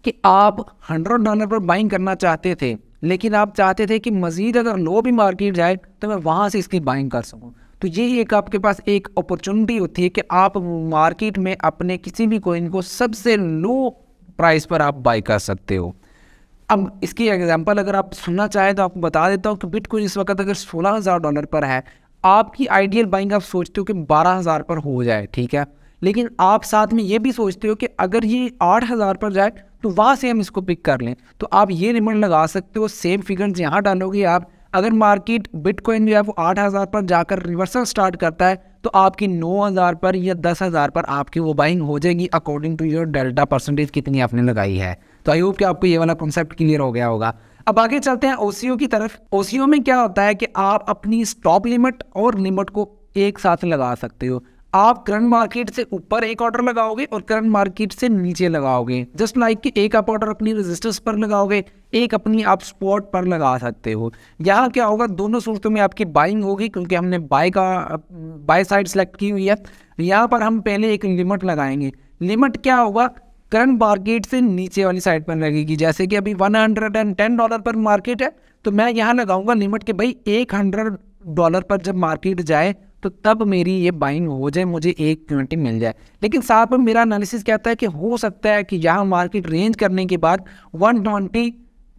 कि आप हंड्रेड डॉलर पर बाइंग करना चाहते थे लेकिन आप चाहते थे कि मज़ीद अगर लो भी मार्केट जाए तो मैं वहाँ से इसकी बाइंग कर सकूँ तो ये एक आपके पास एक अपॉर्चुनिटी होती है कि आप मार्केट में अपने किसी भी कोइन को सबसे लो प्राइस पर आप बाई कर सकते हो अब इसकी एग्जांपल अगर आप सुनना चाहें तो आपको बता देता हूँ कि बिटकॉइन इस वक्त अगर सोलह हज़ार डॉलर पर है आपकी आइडियल बाइंग आप सोचते हो कि बारह हज़ार पर हो जाए ठीक है लेकिन आप साथ में ये भी सोचते हो कि अगर ये आठ हज़ार पर जाए तो वहाँ से हम इसको पिक कर लें तो आप ये रिमांड लगा सकते हो सेम फिगर्स यहाँ डालोगे आप अगर मार्केट बिटकॉइन जो है वो आठ हज़ार पर जाकर रिवर्सल स्टार्ट करता है तो आपकी नौ हज़ार पर या दस हज़ार पर आपकी वो बाइंग हो जाएगी according to your delta percentage कितनी आपने लगाई है तो आई होप कि आपको ये वाला कॉन्सेप्ट क्लियर हो गया होगा अब आगे चलते हैं ओ की तरफ ओ में क्या होता है कि आप अपनी स्टॉप लिमिट और लिमिट को एक साथ लगा सकते हो आप करंट मार्केट से ऊपर एक ऑर्डर लगाओगे और करंट मार्केट से नीचे लगाओगे जस्ट लाइक कि एक आप ऑर्डर अपनी रेजिस्टेंस पर लगाओगे एक अपनी आप स्पॉट पर लगा सकते हो यहाँ क्या होगा दोनों सूरतों में आपकी बाइंग होगी क्योंकि हमने बाय का बाय साइड सेलेक्ट की हुई है यहाँ पर हम पहले एक लिमिट लगाएंगे लिमिट क्या होगा करंट मार्केट से नीचे वाली साइड पर लगेगी जैसे कि अभी टेन डॉलर पर मार्केट है तो मैं यहाँ लगाऊंगा लिमिट के भाई हंड्रेड डॉलर पर जब मार्केट जाए तो तब मेरी ये बाइंग हो जाए मुझे एक क्वेंटी मिल जाए लेकिन साथ में मेरा एनालिसिस कहता है कि हो सकता है कि यहाँ मार्केट रेंज करने के बाद वन ट्वेंटी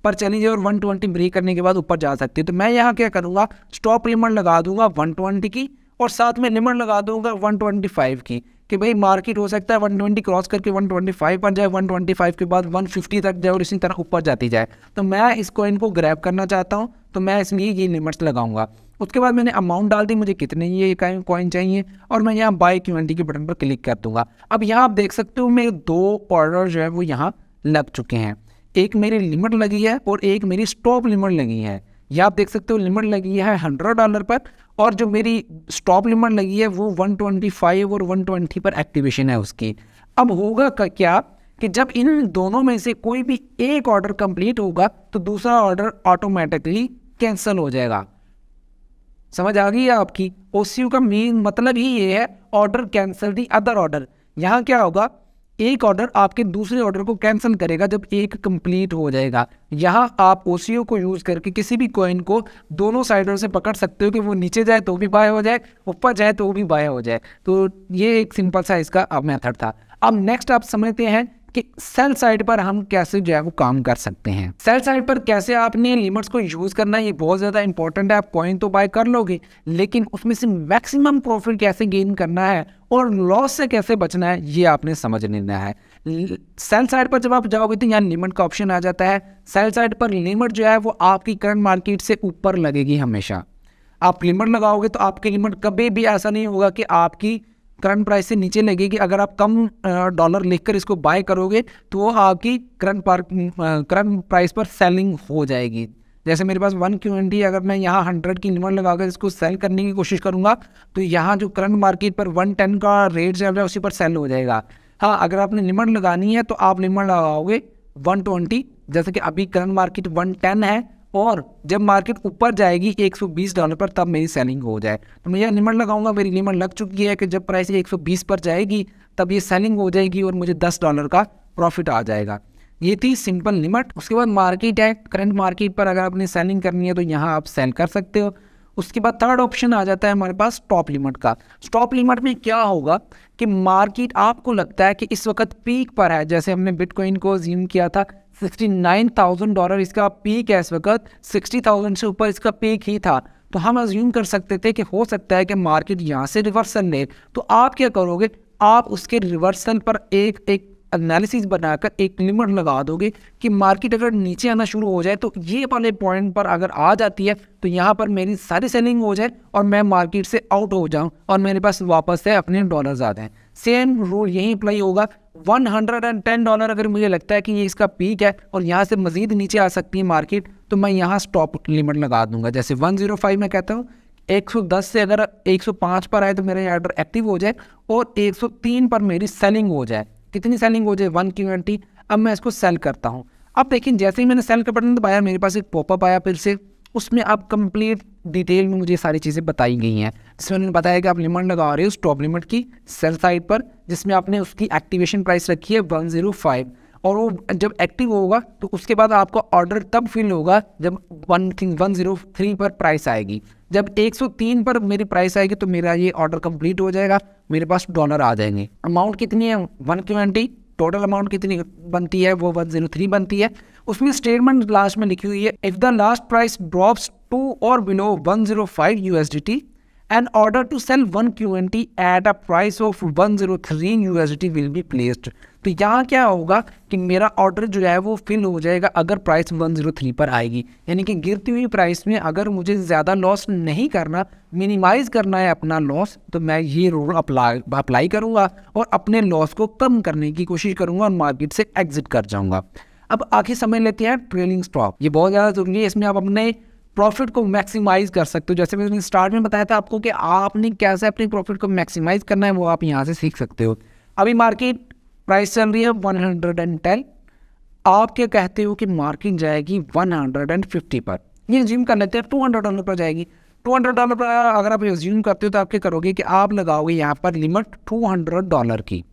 पर चली जाए और वन ट्वेंटी ब्रेक करने के बाद ऊपर जा सकती है तो मैं यहाँ क्या करूँगा स्टॉप लिमिट लगा दूंगा वन ट्वेंटी की और साथ में लिमिट लगा दूंगा वन ट्वेंटी फाइव की कि भाई मार्केट हो सकता है 120 क्रॉस करके 125 पर जाए 125 के बाद 150 तक जाए और इसी तरह ऊपर जाती जाए तो मैं इस कॉइन को ग्रैब करना चाहता हूँ तो मैं इसलिए ये लिमिट्स लगाऊंगा उसके बाद मैंने अमाउंट डाल दी मुझे कितने ये कॉइन चाहिए और मैं यहाँ बाई क्यूएनटी के बटन पर क्लिक कर दूंगा अब यहाँ आप देख सकते हो मेरे दो ऑर्डर जो है वो यहाँ लग चुके हैं एक मेरी लिमिट लगी है और एक मेरी स्टॉप लिमिट लगी है यह आप देख सकते हो लिमिट लगी है हंड्रेड डॉलर पर और जो मेरी स्टॉप लिमिट लगी है वो 125 और 120 पर एक्टिवेशन है उसकी अब होगा क्या कि जब इन दोनों में से कोई भी एक ऑर्डर कंप्लीट होगा तो दूसरा ऑर्डर ऑटोमेटिकली कैंसिल हो जाएगा समझ आ गई है आपकी ओ का मेन मतलब ही ये है order cancel the other order यहाँ क्या होगा एक ऑर्डर आपके दूसरे ऑर्डर को कैंसिल करेगा जब एक कंप्लीट हो जाएगा यहाँ आप ओ को यूज़ करके किसी भी कॉइन को दोनों साइडों से पकड़ सकते हो कि वो नीचे जाए तो भी बाय हो जाए ऊपर जाए तो भी बाय हो जाए तो ये एक सिंपल सा इसका मैथड मेथड था अब नेक्स्ट आप समझते हैं कि सेल साइड पर हम कैसे जो है वो काम कर सकते हैं सेल साइड पर कैसे आपने लिमिट्स को यूज़ करना ये बहुत ज़्यादा इंपॉर्टेंट है आप कॉइन तो बाय कर लोगे लेकिन उसमें से मैक्सिमम प्रॉफिट कैसे गेन करना है और लॉस से कैसे बचना है ये आपने समझ लेना है सेल साइड पर जब आप जाओगे तो यहाँ लिमिट का ऑप्शन आ जाता है सेल साइड पर लिमिट जो है वो आपकी करंट मार्केट से ऊपर लगेगी हमेशा आप लिमिट लगाओगे तो आपकी लिमिट कभी भी ऐसा नहीं होगा कि आपकी करंट प्राइस से नीचे लगेगी अगर आप कम डॉलर लिखकर इसको बाय करोगे तो आपकी करंट पर करंट प्राइस पर सेलिंग हो जाएगी जैसे मेरे पास वन ट्वेंटी अगर मैं यहाँ हंड्रेड की लिमिट लगाकर इसको सेल करने की कोशिश करूँगा तो यहाँ जो करंट मार्केट पर वन टेन का रेट चल रहा है उसी पर सेल हो जाएगा हाँ अगर आपने लिमिट लगानी है तो आप लिमिट लगाओगे वन ट्वेंटी जैसे कि अभी करंट मार्केट वन टेन है और जब मार्केट ऊपर जाएगी 120 डॉलर पर तब मेरी सेलिंग हो जाए तो मैं यह लिमिट लगाऊंगा मेरी लिमिट लग चुकी है कि जब प्राइस 120 पर जाएगी तब ये सेलिंग हो जाएगी और मुझे 10 डॉलर का प्रॉफिट आ जाएगा ये थी सिंपल लिमिट उसके बाद मार्केट है करंट मार्केट पर अगर आपने सेलिंग करनी है तो यहाँ आप सेल कर सकते हो उसके बाद थर्ड ऑप्शन आ जाता है हमारे पास स्टॉप लिमिट का स्टॉप लिमिट में क्या होगा कि मार्केट आपको लगता है कि इस वक्त पीक पर है जैसे हमने बिटकॉइन को ज्यूम किया था 69,000 डॉलर इसका पीक है इस वक्त 60,000 से ऊपर इसका पीक ही था तो हम अज्यूम कर सकते थे कि हो सकता है कि मार्केट यहाँ से रिवर्सल ले तो आप क्या करोगे आप उसके रिवर्सल पर एक एक एनालिसिस बनाकर एक लिमिट लगा दोगे कि मार्केट अगर नीचे आना शुरू हो जाए तो ये वाले पॉइंट पर अगर आ जाती है तो यहाँ पर मेरी सारी सेलिंग हो जाए और मैं मार्केट से आउट हो जाऊँ और मेरे पास वापस से अपने डॉलर्स आ जाएँ सेम रूल यही अप्लाई होगा 110 डॉलर अगर मुझे लगता है कि ये इसका पीक है और यहाँ से मजीद नीचे आ सकती है मार्केट तो मैं यहाँ स्टॉप लिमिट लगा दूंगा जैसे 105 मैं कहता हूँ 110 से अगर 105 पर आए तो मेरा ऑर्डर एक्टिव हो जाए और 103 पर मेरी सेलिंग हो जाए कितनी सेलिंग हो जाए वन की अब मैं इसको सेल करता हूँ अब देखिए जैसे ही मैंने सेल का बटन दबाया मेरे पास एक पॉपअप आया फिर से उसमें अब कंप्लीट डिटेल में मुझे सारी चीज़ें बताई गई हैं जिसमें उन्होंने बताया कि आप लिमिट लगा रहे हो स्टॉप टॉप लिमिट की सेल साइड पर जिसमें आपने उसकी एक्टिवेशन प्राइस रखी है वन जीरो फाइव और वो जब एक्टिव होगा तो उसके बाद आपका ऑर्डर तब फिल होगा जब one thing one zero three पर प्राइस आएगी जब एक सौ तीन पर मेरी प्राइस आएगी तो मेरा ये ऑर्डर कंप्लीट हो जाएगा मेरे पास डॉलर आ जाएंगे अमाउंट कितनी है वन ट्वेंटी टोटल अमाउंट कितनी बनती है वो वन जीरो थ्री बनती है उसमें स्टेटमेंट लास्ट में लिखी हुई है if the last price drops to or below one zero five U S D T an order to sell one QNT at a price of 103 USD will be placed. तो यहाँ क्या होगा कि मेरा ऑर्डर जो है वो फिल हो जाएगा अगर प्राइस 103 पर आएगी यानी कि गिरती हुई प्राइस में अगर मुझे ज़्यादा लॉस नहीं करना मिनिमाइज़ करना है अपना लॉस तो मैं ये रूल अप्लाई अप्लाई करूँगा और अपने लॉस को कम करने की कोशिश करूँगा और मार्केट से एग्जिट कर जाऊँगा अब आखिर समझ लेते हैं ट्रेलिंग स्टॉक ये बहुत ज़्यादा ज़रूरी है इसमें आप अपने प्रॉफिट को मैक्सिमाइज कर सकते हो जैसे मैंने स्टार्ट में बताया था आपको कि आपने कैसे अपने प्रॉफिट को मैक्सिमाइज करना है वो आप यहाँ से सीख सकते हो अभी मार्केट प्राइस चल रही है वन हंड्रेड एंड टेन आप क्या कहते हो कि मार्केट जाएगी वन हंड्रेड एंड फिफ्टी पर ये ज्यूम कर लेते हैं टू हंड्रेड डॉलर पर जाएगी टू हंड्रेड डॉलर पर अगर आप ज्यूम करते हो तो आप क्या करोगे कि आप लगाओगे यहाँ पर लिमिट टू हंड्रेड डॉलर की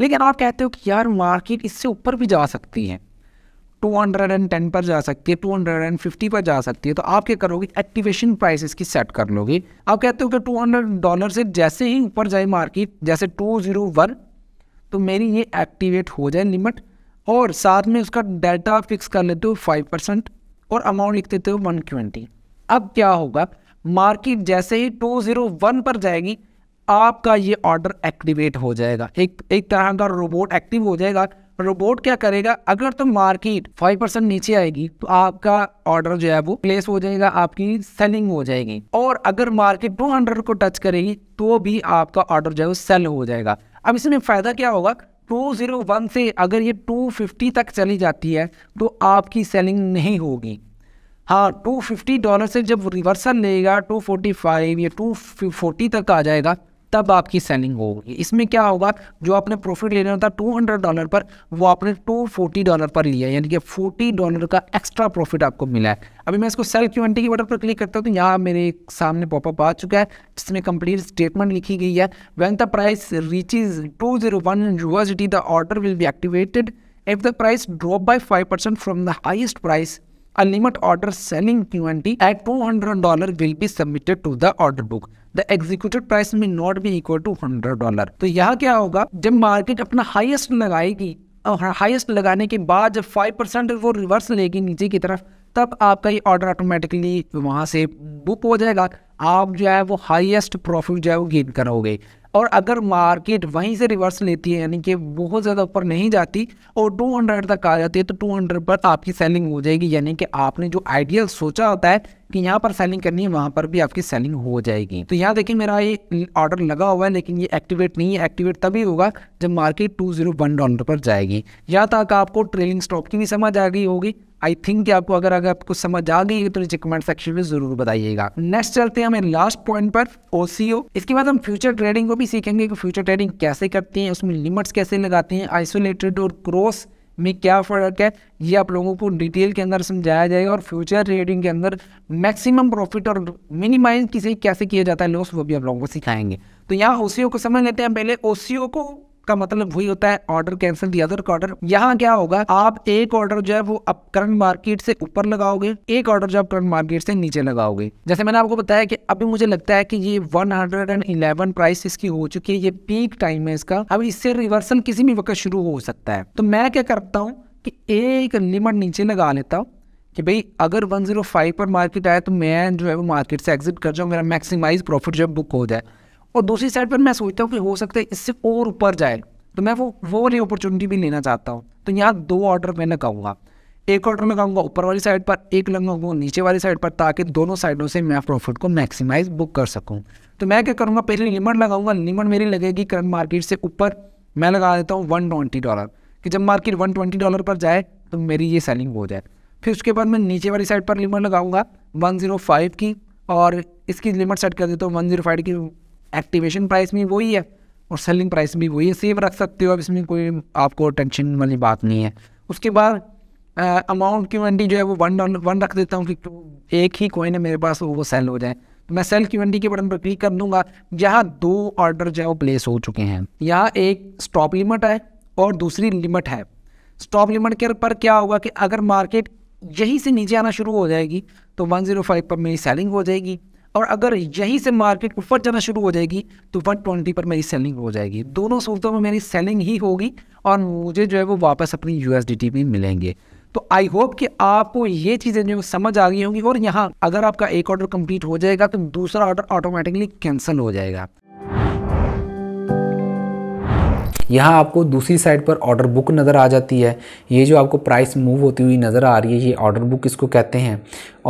लेकिन आप कहते हो कि यार मार्केट इससे ऊपर भी जा सकती है 210 पर जा सकती है 250 पर जा सकती है तो आप क्या करोगे एक्टिवेशन प्राइस इसकी सेट कर लोगे आप कहते हो कि 200 डॉलर से जैसे ही ऊपर जाए मार्केट जैसे 201 तो मेरी ये एक्टिवेट हो जाए लिमिट और साथ में उसका डाटा फिक्स कर लेते हो 5 परसेंट और अमाउंट लिख देते हो 120 अब क्या होगा मार्केट जैसे ही टू पर जाएगी आपका ये ऑर्डर एक्टिवेट हो जाएगा एक एक तरह का रोबोट एक्टिव हो जाएगा रोबोट क्या करेगा अगर तो मार्केट फाइव परसेंट नीचे आएगी तो आपका ऑर्डर जो है वो प्लेस हो जाएगा आपकी सेलिंग हो जाएगी और अगर मार्केट टू हंड्रेड को टच करेगी तो भी आपका ऑर्डर जो है वो सेल हो जाएगा अब इसमें फायदा क्या होगा 201 से अगर ये 250 तक चली जाती है तो आपकी सेलिंग नहीं होगी हाँ 250 डॉलर से जब रिवर्सल लेगा 245 या 240 तक आ जाएगा तब आपकी सेलिंग होगी इसमें क्या होगा जो आपने प्रॉफिट लेना होता है टू हंड्रेड डॉलर पर वो आपने टू फोर्टी डॉलर पर लिया यानी कि फोर्टी डॉलर का एक्स्ट्रा प्रॉफिट आपको मिला है अभी मैं इसको सेल क्यू एंटी के बटन पर क्लिक करता हूँ तो यहाँ मेरे सामने पॉपअप आ चुका है जिसमें कंप्लीट स्टेटमेंट लिखी गई है when the price reaches to zero one USDT the order will be activated if the price drop by 5% from the highest price, a limit order at two hundred dollar will be submitted to the order book the executed price may not be equal to hundred dollar तो यह क्या होगा जब market अपना highest लगाएगी और highest लगाने के बाद जब फाइव परसेंट वो रिवर्स लेगी नीचे की तरफ तब आपका ये ऑर्डर ऑटोमेटिकली वहाँ से बुक हो जाएगा आप जो है वो हाईएस्ट प्रॉफिट जो है वो गेन करोगे और अगर मार्केट वहीं से रिवर्स लेती है यानी कि बहुत ज़्यादा ऊपर नहीं जाती और 200 तक आ जाती है तो 200 पर आपकी सेलिंग हो जाएगी यानी कि आपने जो आइडियल सोचा होता है कि यहाँ पर सेलिंग करनी है वहाँ पर भी आपकी सेलिंग हो जाएगी तो यहाँ देखिए मेरा ये ऑर्डर लगा हुआ है लेकिन ये एक्टिवेट नहीं है एक्टिवेट तभी होगा जब मार्केट टू डॉलर पर जाएगी यहाँ तक आपको ट्रेलिंग स्टॉप की भी समझ आ गई होगी आई थिंक कि आपको अगर अगर आपको समझ आ गई है तो नीचे कमेंट सेक्शन में जरूर बताइएगा नेक्स्ट चलते हैं हमें लास्ट पॉइंट पर ओसीओ इसके बाद हम फ्यूचर ट्रेडिंग को भी सीखेंगे कि फ्यूचर ट्रेडिंग कैसे करते हैं उसमें लिमिट्स कैसे लगाते हैं आइसोलेटेड और क्रॉस में क्या फ़र्क है ये आप लोगों को डिटेल के अंदर समझाया जाएगा और फ्यूचर ट्रेडिंग के अंदर मैक्सिमम प्रॉफिट और मिनिमाइज किसी कैसे किया जाता है लॉस वो भी आप लोगों को सिखाएंगे तो यहाँ ओसीओ को समझ लेते हैं पहले ओसीओ को का मतलब वही होता है order cancel the other order यहाँ क्या होगा आप एक ऑर्डर जो है वो अब करंट मार्केट से ऊपर लगाओगे एक ऑर्डर जो आप करंट मार्केट से नीचे लगाओगे जैसे मैंने आपको बताया कि अभी मुझे लगता है कि ये 111 प्राइस इसकी हो चुकी है ये पीक टाइम है इसका अब इससे रिवर्सल किसी भी वक्त शुरू हो सकता है तो मैं क्या करता हूँ कि एक लिमिट नीचे लगा लेता हूँ कि भाई अगर 105 पर मार्केट आया तो मैं जो है वो मार्केट से एग्जिट कर जाऊँ मेरा मैक्सिमाइज प्रॉफिट जो है बुक हो जाए और दूसरी साइड पर मैं सोचता हूँ कि हो सकता है इससे और ऊपर जाए तो मैं वो वो वाली अपॉर्चुनिटी भी लेना चाहता हूँ तो यहाँ दो ऑर्डर मैंने कहूँगा एक ऑर्डर में कहूँगा ऊपर वाली साइड पर एक लगाऊंगा नीचे वाली साइड पर ताकि दोनों साइडों से मैं प्रॉफिट को मैक्सिमाइज बुक कर सकूँ तो मैं क्या करूँगा पहले लिमिट लगाऊंगा लिमिट मेरी लगेगी करंट मार्केट से ऊपर मैं लगा देता हूँ वन ट्वेंटी डॉलर कि जब मार्केट वन ट्वेंटी डॉलर पर जाए तो मेरी ये सेलिंग हो जाए फिर उसके बाद मैं नीचे वाली साइड पर लिमिट लगाऊंगा वन ज़ीरो फाइव की और इसकी लिमिट सेट कर देता हूँ वन ज़ीरो फाइव की एक्टिवेशन प्राइस भी वही है और सेलिंग प्राइस भी वही है सेव रख सकते हो अब इसमें कोई आपको टेंशन वाली बात नहीं है उसके बाद अमाउंट क्यू जो है वो वन डॉलर वन रख देता हूँ कि तो एक ही कोइन है मेरे पास वो सेल हो जाए तो मैं सेल क्यू के बटन पर क्लिक कर दूंगा यहाँ दो ऑर्डर जो है वो प्लेस हो चुके हैं यहाँ एक स्टॉप लिमिट है और दूसरी लिमिट है स्टॉप लिमिट के पर क्या होगा कि अगर मार्केट यहीं से नीचे आना शुरू हो जाएगी तो 105 पर मेरी सेलिंग हो जाएगी और अगर यहीं से मार्केट ऊपर जाना शुरू हो जाएगी तो वन ट्वेंटी पर मेरी सेलिंग हो जाएगी दोनों सूरतों में मेरी सेलिंग ही होगी और मुझे जो है वो वापस अपनी यू एस में मिलेंगे तो आई होप कि आपको ये चीज़ें जो समझ आ गई होंगी और यहाँ अगर आपका एक ऑर्डर कंप्लीट हो जाएगा तो दूसरा ऑर्डर ऑटोमेटिकली कैंसिल हो जाएगा यहाँ आपको दूसरी साइड पर ऑर्डर बुक नज़र आ जाती है ये जो आपको प्राइस मूव होती हुई नज़र आ रही है ये ऑर्डर बुक इसको कहते हैं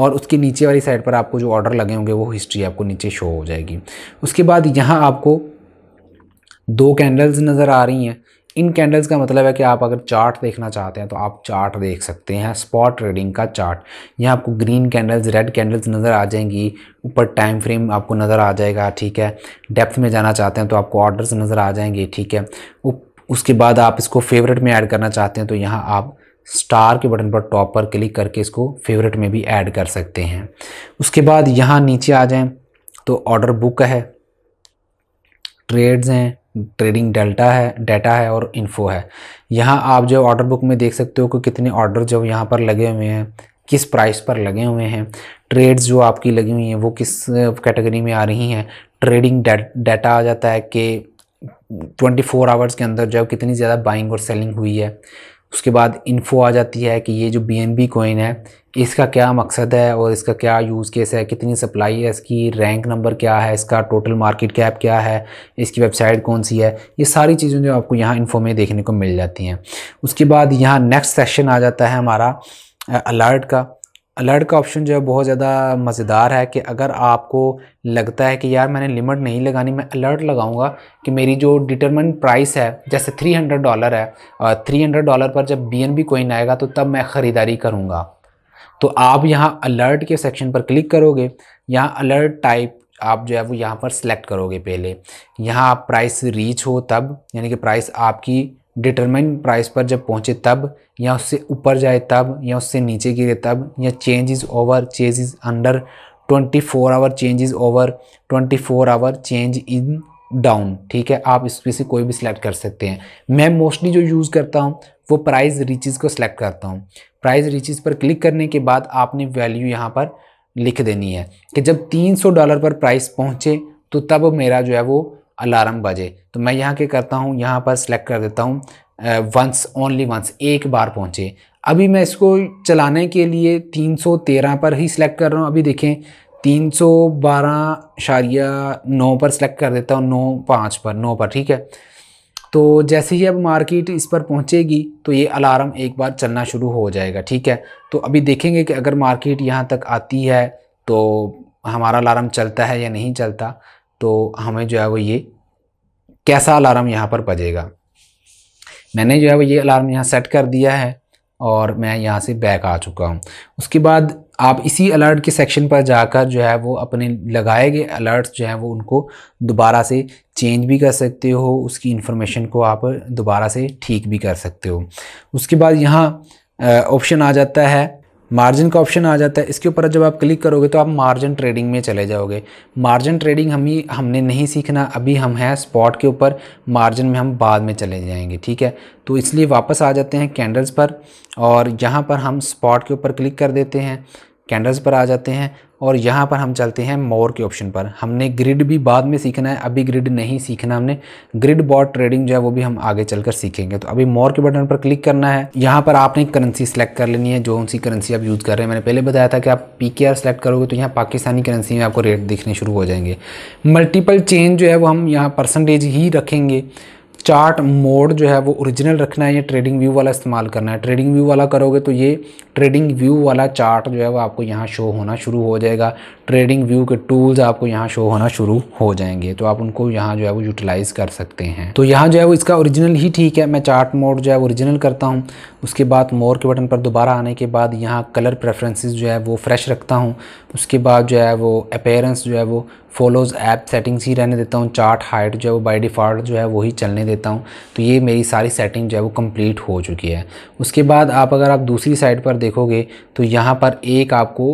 और उसके नीचे वाली साइड पर आपको जो ऑर्डर लगे होंगे वो हिस्ट्री आपको नीचे शो हो जाएगी उसके बाद यहाँ आपको दो कैंडल्स नज़र आ रही हैं इन कैंडल्स का मतलब है कि आप अगर चार्ट देखना चाहते हैं तो आप चार्ट देख सकते हैं स्पॉट ट्रेडिंग का चार्ट यहाँ आपको ग्रीन कैंडल्स रेड कैंडल्स नज़र आ जाएंगी ऊपर टाइम फ्रेम आपको नज़र आ जाएगा ठीक है डेप्थ में जाना चाहते हैं तो आपको ऑर्डर्स नज़र आ जाएंगे ठीक है उसके बाद आप इसको फेवरेट में ऐड करना चाहते हैं तो यहाँ आप स्टार के बटन पर टॉप पर क्लिक करके इसको फेवरेट में भी ऐड कर सकते हैं उसके बाद यहाँ नीचे आ जाएँ तो ऑर्डर बुक है ट्रेड्स हैं ट्रेडिंग डेल्टा है डाटा है और इन्फो है यहाँ आप जो ऑर्डर बुक में देख सकते हो कि कितने ऑर्डर जो यहाँ पर लगे हुए हैं किस प्राइस पर लगे हुए हैं ट्रेड्स जो आपकी लगी हुई हैं वो किस कैटेगरी में आ रही हैं ट्रेडिंग डाटा आ जाता है कि 24 फोर आवर्स के अंदर जो कितनी ज़्यादा बाइंग और सेलिंग हुई है उसके बाद इन्फो आ जाती है कि ये जो बी एन बी कोइन है इसका क्या मकसद है और इसका क्या यूज़ केस है कितनी सप्लाई है इसकी रैंक नंबर क्या है इसका टोटल मार्केट कैप क्या है इसकी वेबसाइट कौन सी है ये सारी चीज़ें जो आपको यहाँ इन्फो में देखने को मिल जाती हैं उसके बाद यहाँ नेक्स्ट सेशन आ जाता है हमारा अलर्ट का अलर्ट का ऑप्शन जो है बहुत ज़्यादा मज़ेदार है कि अगर आपको लगता है कि यार मैंने लिमिट नहीं लगानी मैं अलर्ट लगाऊंगा कि मेरी जो डिटर्मन प्राइस है जैसे 300 डॉलर है थ्री हंड्रेड डॉलर पर जब बी एन बी कोइन आएगा तो तब मैं ख़रीदारी करूँगा तो आप यहाँ अलर्ट के सेक्शन पर क्लिक करोगे यहाँ अलर्ट टाइप आप जो है वो यहाँ पर सेलेक्ट करोगे पहले यहाँ आप प्राइस रीच हो तब यानी कि प्राइस आपकी डिटरमाइन प्राइस पर जब पहुँचे तब या उससे ऊपर जाए तब या उससे नीचे गिरे तब या change is over change is under twenty four hour change is over twenty four hour change in down ठीक है आप इसमें से कोई भी सिलेक्ट कर सकते हैं मैं मोस्टली जो यूज़ करता हूँ वो प्राइस रिचिज़ को सिलेक्ट करता हूँ प्राइस रिचेज़ पर क्लिक करने के बाद आपने वैल्यू यहाँ पर लिख देनी है कि जब 300 डॉलर पर प्राइस पहुँचे तो तब मेरा जो है वो अलार्म बजे तो मैं यहाँ के करता हूँ यहाँ पर सेलेक्ट कर देता हूँ वंस ओनली वंस एक बार पहुँचे अभी मैं इसको चलाने के लिए 313 पर ही सिलेक्ट कर रहा हूँ अभी देखें तीन सौ बारह शारिया नौ पर सेलेक्ट कर देता हूँ नौ पाँच पर नौ पर ठीक है तो जैसे ही अब मार्केट इस पर पहुँचेगी तो ये अलार्म एक बार चलना शुरू हो जाएगा ठीक है तो अभी देखेंगे कि अगर मार्केट यहाँ तक आती है तो हमारा अलार्म चलता है या नहीं चलता तो हमें जो है वो ये कैसा अलार्म यहाँ पर बजेगा मैंने जो है वो ये अलार्म यहाँ सेट कर दिया है और मैं यहाँ से बैक आ चुका हूँ उसके बाद आप इसी अलर्ट के सेक्शन पर जाकर जो है वो अपने लगाए गए अलर्ट्स जो हैं वो उनको दोबारा से चेंज भी कर सकते हो उसकी इन्फॉर्मेशन को आप दोबारा से ठीक भी कर सकते हो उसके बाद यहाँ ऑप्शन आ जाता है मार्जिन का ऑप्शन आ जाता है इसके ऊपर जब आप क्लिक करोगे तो आप मार्जिन ट्रेडिंग में चले जाओगे मार्जिन ट्रेडिंग हम ही हमने नहीं सीखना अभी हम हैं स्पॉट के ऊपर मार्जिन में हम बाद में चले जाएंगे ठीक है तो इसलिए वापस आ जाते हैं कैंडल्स पर और यहाँ पर हम स्पॉट के ऊपर क्लिक कर देते हैं कैंडल्स पर आ जाते हैं और यहाँ पर हम चलते हैं मोर के ऑप्शन पर हमने ग्रिड भी बाद में सीखना है अभी ग्रिड नहीं सीखना हमने ग्रिड बॉट ट्रेडिंग जो है वो भी हम आगे चलकर सीखेंगे तो अभी मोर के बटन पर क्लिक करना है यहाँ पर आपने करेंसी सेलेक्ट कर लेनी है जो सी करेंसी आप यूज़ कर रहे हैं मैंने पहले बताया था कि आप पी के सेलेक्ट करोगे तो यहाँ पाकिस्तानी करेंसी में आपको रेट दिखने शुरू हो जाएंगे मल्टीपल चेंज जो है वो हम यहाँ परसेंटेज ही रखेंगे चार्ट मोड जो है वो ओरिजिनल रखना है या ट्रेडिंग व्यू वाला इस्तेमाल करना है ट्रेडिंग व्यू वाला करोगे तो ये ट्रेडिंग व्यू वाला चार्ट जो है वो आपको यहाँ शो होना शुरू हो जाएगा ट्रेडिंग व्यू के टूल्स आपको यहाँ शो होना शुरू हो जाएंगे तो आप उनको यहाँ जो है वो यूटिलाइज़ कर सकते हैं तो यहाँ जो है वो इसका ओरिजिनल ही ठीक है मैं चार्ट मोड जो है ओरिजिनल करता हूँ उसके बाद मोर के बटन पर दोबारा आने के बाद यहाँ कलर प्रेफरेंसेस जो है वो फ्रेश रखता हूँ उसके बाद जो है वो अपेयरेंस जो है वो फॉलोज़ ऐप सेटिंग्स ही रहने देता हूँ चार्ट हाइट जो है वो बाई डिफ़ॉल्ट जो है वही चलने देता हूँ तो ये मेरी सारी सेटिंग जो है वो कम्प्लीट हो चुकी है उसके बाद आप अगर आप दूसरी साइड पर देखोगे तो यहाँ पर एक आपको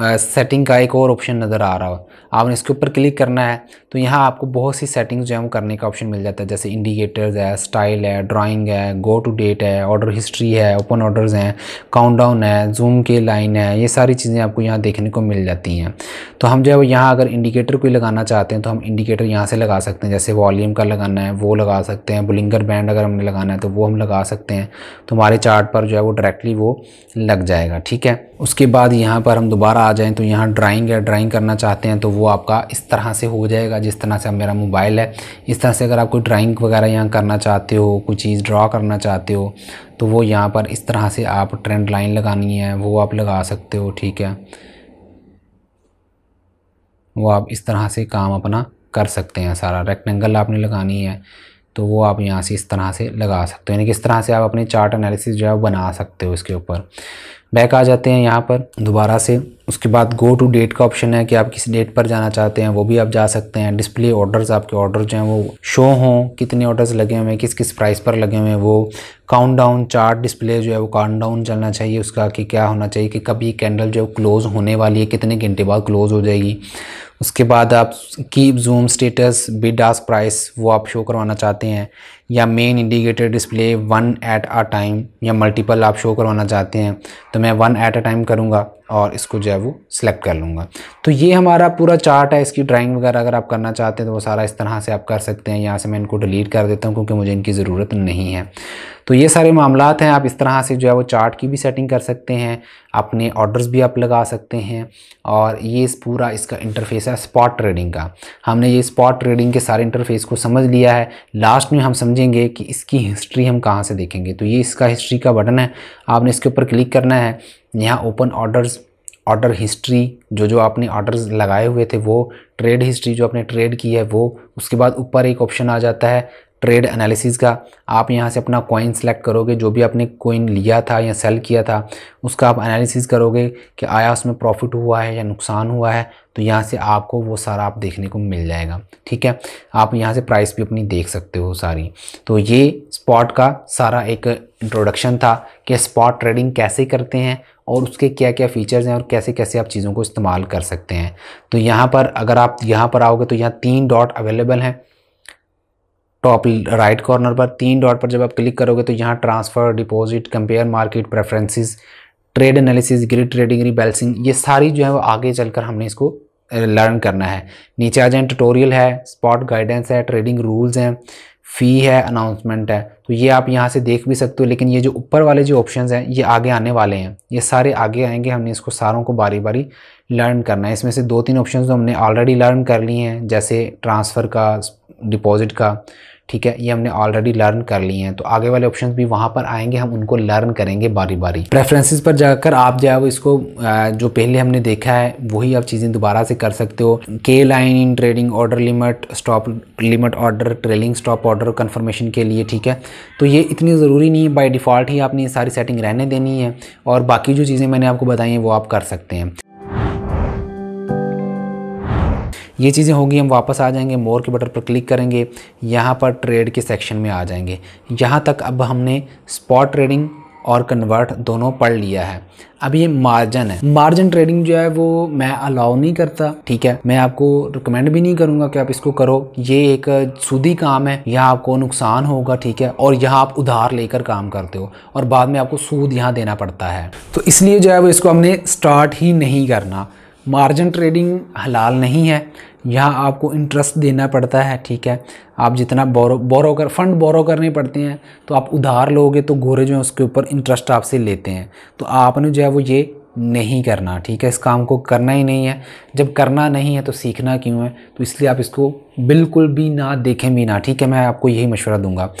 सेटिंग का एक और ऑप्शन नज़र आ रहा हो आपने इसके ऊपर क्लिक करना है तो यहाँ आपको बहुत सी सेटिंग्स जो है वो करने का ऑप्शन मिल जाता है जैसे इंडिकेटर्स है स्टाइल है ड्राइंग है गो टू डेट है ऑर्डर हिस्ट्री है ओपन ऑर्डर्स हैं काउंटडाउन है जूम के लाइन है ये सारी चीज़ें आपको यहाँ देखने को मिल जाती हैं तो हम जो है यहाँ अगर इंडिकेटर कोई लगाना चाहते हैं तो हम इंडिकेटर यहाँ से लगा सकते हैं जैसे वॉल्यूम का लगाना है वो लगा सकते हैं बुलिंगर बैंड अगर हमने लगाना है तो वो हम लगा सकते हैं तो हमारे चार्ट पर जो है वो डायरेक्टली वो लग जाएगा ठीक है उसके बाद यहाँ पर हम दोबारा आ जाएँ तो यहाँ ड्राइंग या ड्राइंग करना चाहते हैं तो वो आपका इस तरह से हो जाएगा जिस तरह से मेरा मोबाइल है इस तरह से अगर आप कोई ड्राइंग वगैरह यहाँ करना चाहते हो कोई चीज़ ड्रा करना चाहते हो तो वो यहाँ पर इस तरह से आप ट्रेंड लाइन लगानी है वो आप लगा सकते हो ठीक है वो आप इस तरह से काम अपना कर सकते हैं सारा रेक्टेंगल आपने लगानी है तो वो आप यहाँ से इस तरह से लगा सकते हो यानी कि इस तरह से आप अपने चार्ट एनालिसिस जो है बना सकते हो इसके ऊपर बैक आ जाते हैं यहाँ पर दोबारा से उसके बाद गो टू डेट का ऑप्शन है कि आप किस डेट पर जाना चाहते हैं वो भी आप जा सकते हैं डिस्प्ले ऑर्डर्स आपके ऑर्डर जो हैं वो शो हों कितने ऑर्डर्स लगे हुए हैं किस किस प्राइस पर लगे हुए हैं वो काउंट डाउन चार्ट डिस्प्ले जो है वो काउंट डाउन चलना चाहिए उसका कि क्या होना चाहिए कि कब ये कैंडल जो है क्लोज़ होने वाली है कितने घंटे बाद क्लोज़ हो जाएगी उसके बाद आप keep zoom status bid ask price वो आप शो करवाना चाहते हैं या main indicator display one at a time या मल्टीपल आप शो करवाना चाहते हैं तो मैं वन एट अ टाइम करूँगा और इसको जो है वो सिलेक्ट कर लूँगा तो ये हमारा पूरा चार्ट है इसकी ड्राइंग वगैरह अगर आप करना चाहते हैं तो वो सारा इस तरह से आप कर सकते हैं यहाँ से मैं इनको डिलीट कर देता हूँ क्योंकि मुझे इनकी ज़रूरत नहीं है तो ये सारे मामला हैं आप इस तरह से जो है वो चार्ट की भी सेटिंग कर सकते हैं अपने ऑर्डर्स भी आप लगा सकते हैं और ये इस पूरा इसका इंटरफेस है स्पॉट ट्रेडिंग का हमने ये स्पॉट ट्रेडिंग के सारे इंटरफेस को समझ लिया है लास्ट में हम समझेंगे कि इसकी हिस्ट्री हम कहाँ से देखेंगे तो ये इसका हिस्ट्री का बटन है आपने इसके ऊपर क्लिक करना है यहाँ ओपन ऑर्डर्स ऑर्डर हिस्ट्री जो जो आपने ऑर्डर्स लगाए हुए थे वो ट्रेड हिस्ट्री जो आपने ट्रेड की है वो उसके बाद ऊपर एक ऑप्शन आ जाता है ट्रेड एनालिसिस का आप यहाँ से अपना कॉइन सेलेक्ट करोगे जो भी आपने कॉइन लिया था या सेल किया था उसका आप एनालिसिस करोगे कि आया उसमें प्रॉफिट हुआ है या नुकसान हुआ है तो यहाँ से आपको वो सारा आप देखने को मिल जाएगा ठीक है आप यहाँ से प्राइस भी अपनी देख सकते हो सारी तो ये स्पॉट का सारा एक इंट्रोडक्शन था कि स्पॉट ट्रेडिंग कैसे करते हैं और उसके क्या क्या फ़ीचर्स हैं और कैसे कैसे आप चीज़ों को इस्तेमाल कर सकते हैं तो यहाँ पर अगर आप यहाँ पर आओगे तो यहाँ तीन डॉट अवेलेबल हैं टॉप राइट कॉर्नर पर तीन डॉट पर जब आप क्लिक करोगे तो यहाँ transfer deposit compare market preferences trade analysis grid trading rebalancing ये सारी जो है वो आगे चलकर हमने इसको लर्न करना है नीचे आ जाए ट्यूटोरियल है स्पॉट गाइडेंस है ट्रेडिंग रूल्स हैं फ़ी है अनाउंसमेंट है तो ये आप यहाँ से देख भी सकते हो लेकिन ये जो ऊपर वाले जो ऑप्शंस हैं ये आगे आने वाले हैं ये सारे आगे आएंगे हमने इसको सारों को बारी बारी लर्न करना है इसमें से दो तीन ऑप्शन तो हमने ऑलरेडी लर्न कर लिए हैं जैसे ट्रांसफ़र का डिपॉज़िट का ठीक है ये हमने ऑलरेडी लर्न कर लिए हैं तो आगे वाले ऑप्शन भी वहाँ पर आएंगे हम उनको लर्न करेंगे बारी बारी प्रेफरेंसेज पर जाकर आप जो है वो इसको जो पहले हमने देखा है वही आप चीज़ें दोबारा से कर सकते हो K line in trading order limit stop limit order trailing stop order confirmation के लिए ठीक है तो ये इतनी ज़रूरी नहीं है बाई डिफ़ॉल्ट ही आपने ये सारी सेटिंग रहने देनी है और बाकी जो चीज़ें मैंने आपको बताई हैं वो आप कर सकते हैं ये चीज़ें होगी हम वापस आ जाएंगे मोर के बटन पर क्लिक करेंगे यहाँ पर ट्रेड के सेक्शन में आ जाएंगे यहाँ तक अब हमने स्पॉट ट्रेडिंग और कन्वर्ट दोनों पढ़ लिया है अब ये मार्जिन है मार्जिन ट्रेडिंग जो है वो मैं अलाउ नहीं करता ठीक है मैं आपको रिकमेंड भी नहीं करूँगा कि आप इसको करो ये एक सूदी काम है यहाँ आपको नुकसान होगा ठीक है और यहाँ आप उधार लेकर काम करते हो और बाद में आपको सूद यहाँ देना पड़ता है तो इसलिए जो है वो इसको हमने स्टार्ट ही नहीं करना मार्जिन ट्रेडिंग हलाल नहीं है यहाँ आपको इंटरेस्ट देना पड़ता है ठीक है आप जितना बोरो बोरो कर फंड बोरो करने पड़ते हैं तो आप उधार लोगे तो गोरे जो है उसके ऊपर इंटरेस्ट आपसे लेते हैं तो आपने जो है वो ये नहीं करना ठीक है इस काम को करना ही नहीं है जब करना नहीं है तो सीखना क्यों है तो इसलिए आप इसको बिल्कुल भी ना देखें भी ना ठीक है मैं आपको यही मशवरा दूंगा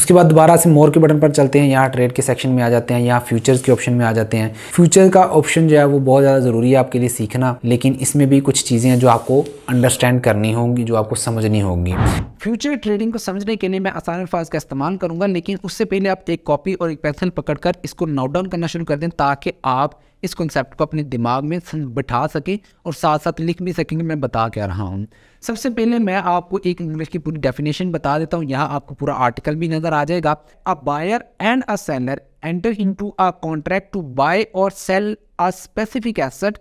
उसके बाद दोबारा से मोर के बटन पर चलते हैं यहाँ ट्रेड के सेक्शन में आ जाते हैं यहाँ फ्यूचर्स के ऑप्शन में आ जाते हैं फ्यूचर का ऑप्शन जो है वो बहुत ज़्यादा ज़रूरी है आपके लिए सीखना लेकिन इसमें भी कुछ चीज़ें हैं जो आपको अंडरस्टैंड करनी होंगी जो आपको समझनी होगी फ्यूचर ट्रेडिंग को समझने के लिए मैं आसान अल्फाज का इस्तेमाल करूंगा लेकिन उससे पहले आप एक कॉपी और एक पेंसिल पकड़कर इसको नोट डाउन करना शुरू कर दें ताकि आप इस कॉन्सेप्ट को अपने दिमाग में बिठा सकें और साथ साथ लिख भी सकेंगे मैं बता क्या रहा हूँ सबसे पहले मैं आपको एक इंग्लिश की पूरी डेफिनेशन बता देता हूँ यहाँ आपको पूरा आर्टिकल भी नजर आ जाएगा a buyer and a seller enter into a contract to buy or sell a specific asset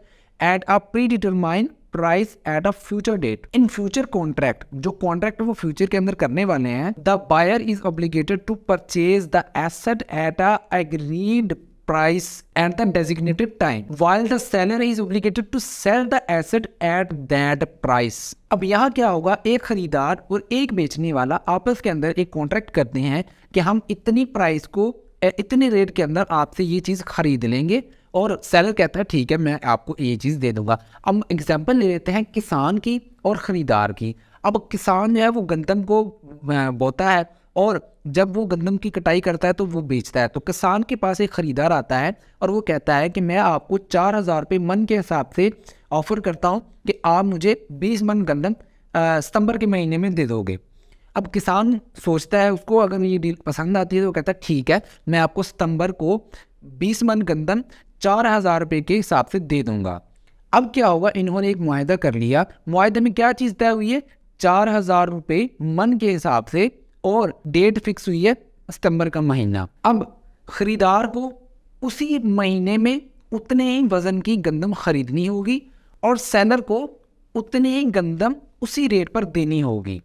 at a predetermine price at a future date in future contract जो कॉन्ट्रैक्ट वो future के अंदर करने वाले हैं the buyer is obligated to purchase the asset at a agreed price at the designated time while the seller is obligated to sell the asset at that price अब यहाँ क्या होगा एक खरीदार और एक बेचने वाला आपस के अंदर एक कॉन्ट्रैक्ट करते हैं कि हम इतनी प्राइस को इतने रेट के अंदर आपसे ये चीज़ खरीद लेंगे और सेलर कहता है ठीक है मैं आपको ये चीज़ दे दूंगा अब एग्जाम्पल ले लेते हैं किसान की और ख़रीदार की अब किसान जो है वो गंदम को बोता है और जब वो गंदम की कटाई करता है तो वो बेचता है तो किसान के पास एक ख़रीदार आता है और वो कहता है कि मैं आपको चार हज़ार रुपये मन के हिसाब से ऑफ़र करता हूँ कि आप मुझे बीस मन गंदम सितंबर के महीने में दे दोगे अब किसान सोचता है उसको अगर ये डील पसंद आती है तो वो कहता है ठीक है मैं आपको सितंबर को बीस मन गंदम चार हज़ार रुपये के हिसाब से दे दूँगा अब क्या होगा इन्होंने एक माहदा कर लिया माहदे में क्या चीज़ तय हुई है चार हज़ार रुपये मन के हिसाब से और डेट फिक्स हुई है सितंबर का महीना अब खरीदार को उसी महीने में उतने ही वज़न की गंदम खरीदनी होगी और सेलर को उतने ही गंदम उसी रेट पर देनी होगी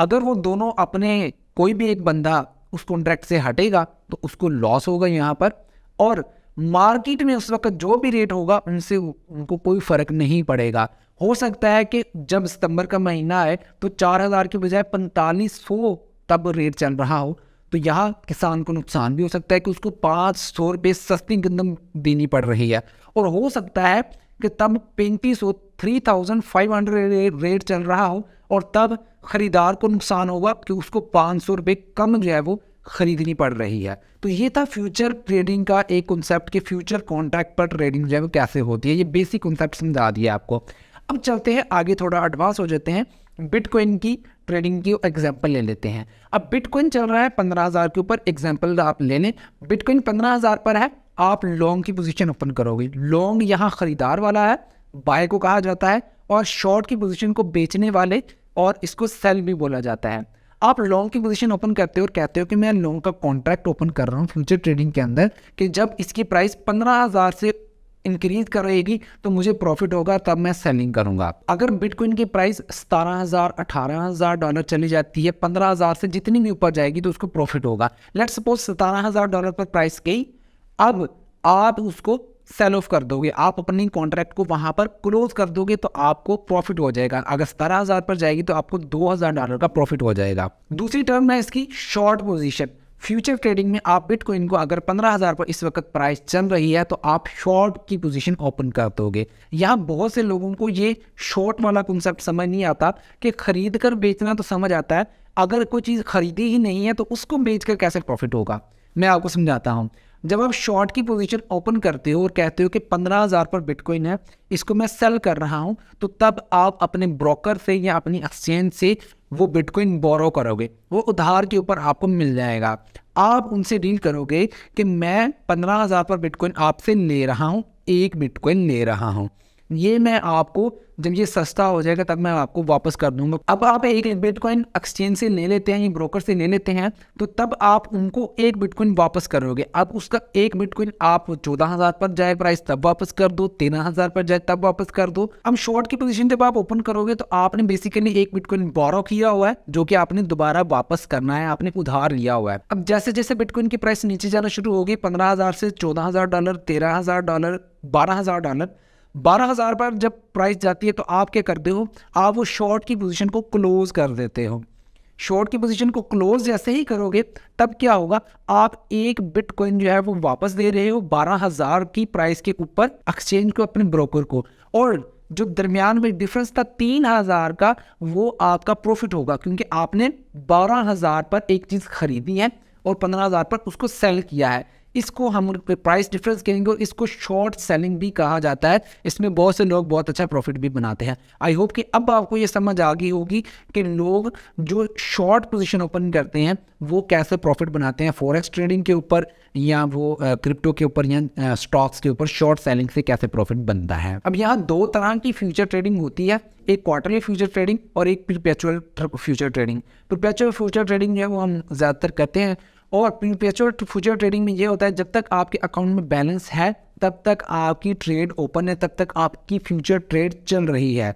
अगर वो दोनों अपने कोई भी एक बंदा उस कॉन्ट्रैक्ट से हटेगा तो उसको लॉस होगा यहाँ पर और मार्केट में उस वक्त जो भी रेट होगा उनसे उनको कोई फ़र्क नहीं पड़ेगा हो सकता है कि जब सितंबर का महीना है तो चार हज़ार के बजाय पैंतालीस सौ तब रेट चल रहा हो तो यहाँ किसान को नुकसान भी हो सकता है कि उसको पाँच सौ रुपये सस्ती गंदम देनी पड़ रही है और हो सकता है कि तब पैंतीस सौ three thousand five hundred rate चल रहा हो और तब ख़रीदार को नुकसान होगा कि उसको पाँच सौ रुपये कम जो है वो ख़रीदनी पड़ रही है तो ये था फ्यूचर ट्रेडिंग का एक कॉन्सेप्ट कि फ्यूचर कॉन्ट्रैक्ट पर ट्रेडिंग जो है वो कैसे होती है ये बेसिक कॉन्सेप्ट समझा दिया आपको अब चलते हैं आगे थोड़ा एडवांस हो जाते हैं बिटकॉइन की ट्रेडिंग की एग्जाम्पल ले लेते हैं अब बिटकॉइन चल रहा है पंद्रह हज़ार के ऊपर एग्जाम्पल आप ले लें बिटकॉइन पंद्रह हज़ार पर है आप लॉन्ग की पोजीशन ओपन करोगे लॉन्ग यहाँ ख़रीदार वाला है बाय को कहा जाता है और शॉर्ट की पोजीशन को बेचने वाले और इसको सेल भी बोला जाता है आप लॉन्ग की पोजीशन ओपन करते हो और कहते हो कि मैं लॉन्ग का कॉन्ट्रैक्ट ओपन कर रहा हूँ फ्यूचर ट्रेडिंग के अंदर कि जब इसकी प्राइस पंद्रह हज़ार से इंक्रीज करेगी तो मुझे प्रॉफिट होगा तब मैं सेलिंग करूंगा अगर बिटकॉइन की प्राइस सतारह हज़ार अठारह हज़ार डॉलर चली जाती है पंद्रह हज़ार से जितनी भी ऊपर जाएगी तो उसको प्रॉफिट होगा लेट सपोज सतारह हज़ार डॉलर पर प्राइस गई अब आप उसको सेल ऑफ कर दोगे आप अपने कॉन्ट्रैक्ट को वहां पर क्लोज कर दोगे तो आपको प्रॉफिट हो जाएगा अगर सतारह हज़ार पर जाएगी तो आपको दो हज़ार डॉलर का प्रॉफिट हो जाएगा दूसरी टर्म है इसकी शॉर्ट पोजीशन फ्यूचर ट्रेडिंग में आप बिटकॉइन को अगर पंद्रह हज़ार पर इस वक्त प्राइस चल रही है तो आप शॉर्ट की पोजीशन ओपन कर दोगे यहाँ बहुत से लोगों को ये शॉर्ट वाला कंसेप्ट समझ नहीं आता कि खरीद कर बेचना तो समझ आता है अगर कोई चीज़ खरीदी ही नहीं है तो उसको बेच कर कैसे प्रॉफिट होगा मैं आपको समझाता हूँ जब आप शॉर्ट की पोजीशन ओपन करते हो और कहते हो कि पंद्रह हज़ार पर बिटकॉइन है इसको मैं सेल कर रहा हूँ तो तब आप अपने ब्रोकर से या अपनी एक्सचेंज से वो बिटकॉइन बोरो करोगे वो उधार के ऊपर आपको मिल जाएगा आप उनसे डील करोगे कि मैं पंद्रह हज़ार पर बिटकॉइन आपसे ले रहा हूँ एक बिटकॉइन ले रहा हूँ ये मैं आपको जब ये सस्ता हो जाएगा तब मैं आपको वापस कर दूंगा अब आप एक बिटकॉइन एक्सचेंज से ले लेते हैं ब्रोकर से ले लेते हैं तो तब आप उनको एक बिटकॉइन वापस करोगे अब उसका एक बिटकॉइन आप चौदह हज़ार पर जाए प्राइस तब वापस कर दो तेरह हज़ार पर जाए तब वापस कर दो अब शॉर्ट की पोजिशन जब आप ओपन करोगे तो आपने बेसिकली एक बिटकॉइन बोरो किया हुआ है जो कि आपने दोबारा वापस करना है आपने उधार लिया हुआ है अब जैसे जैसे बिटकॉइन की प्राइस नीचे जाना शुरू होगी पंद्रह से चौदह डॉलर तेरह डॉलर बारह डॉलर बारह हज़ार पर जब प्राइस जाती है तो आप क्या करते हो आप वो शॉर्ट की पोजीशन को क्लोज़ कर देते हो शॉर्ट की पोजीशन को क्लोज जैसे ही करोगे तब क्या होगा आप एक बिटकॉइन जो है वो वापस दे रहे हो बारह हज़ार की प्राइस के ऊपर एक्सचेंज को अपने ब्रोकर को और जो दरमियान में डिफरेंस था तीन हज़ार का वो आपका प्रॉफिट होगा क्योंकि आपने बारह हज़ार पर एक चीज़ खरीदी है और पंद्रह हज़ार पर उसको सेल किया है इसको हम प्राइस डिफरेंस कहेंगे और इसको शॉर्ट सेलिंग भी कहा जाता है इसमें बहुत से लोग बहुत अच्छा प्रॉफिट भी बनाते हैं आई होप कि अब आपको ये समझ आ गई होगी कि लोग जो शॉर्ट पोजिशन ओपन करते हैं वो कैसे प्रॉफिट बनाते हैं फॉरेक्स ट्रेडिंग के ऊपर या वो क्रिप्टो के ऊपर या स्टॉक्स के ऊपर शॉर्ट सेलिंग से कैसे प्रॉफिट बनता है अब यहाँ दो तरह की फ्यूचर ट्रेडिंग होती है एक क्वार्टरली फ्यूचर ट्रेडिंग और एक perpetual future trading perpetual future trading जो है वो हम ज़्यादातर करते हैं और टू फ्यूचर ट्रेडिंग में ये होता है जब तक आपके अकाउंट में बैलेंस है तब तक आपकी ट्रेड ओपन है तब तक आपकी फ्यूचर ट्रेड चल रही है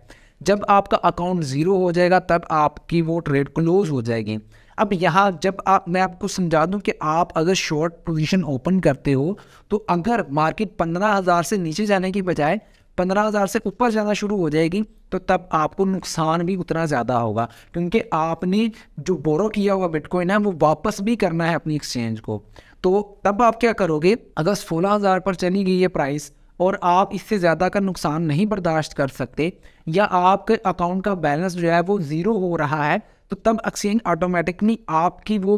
जब आपका अकाउंट ज़ीरो हो जाएगा तब आपकी वो ट्रेड क्लोज हो जाएगी अब यहाँ जब आप मैं आपको समझा दूँ कि आप अगर शॉर्ट पोजीशन ओपन करते हो तो अगर मार्केट पंद्रह हज़ार से नीचे जाने की बजाय पंद्रह हज़ार से ऊपर जाना शुरू हो जाएगी तो तब आपको नुकसान भी उतना ज़्यादा होगा क्योंकि आपने जो बोरो किया हुआ बिटकॉइन है वो वापस भी करना है अपनी एक्सचेंज को तो तब आप क्या करोगे अगर सोलह हज़ार पर चली गई है प्राइस और आप इससे ज़्यादा का नुकसान नहीं बर्दाश्त कर सकते या आपके अकाउंट का बैलेंस जो है वो ज़ीरो हो रहा है तो तब एक्सचेंज ऑटोमेटिकली आपकी वो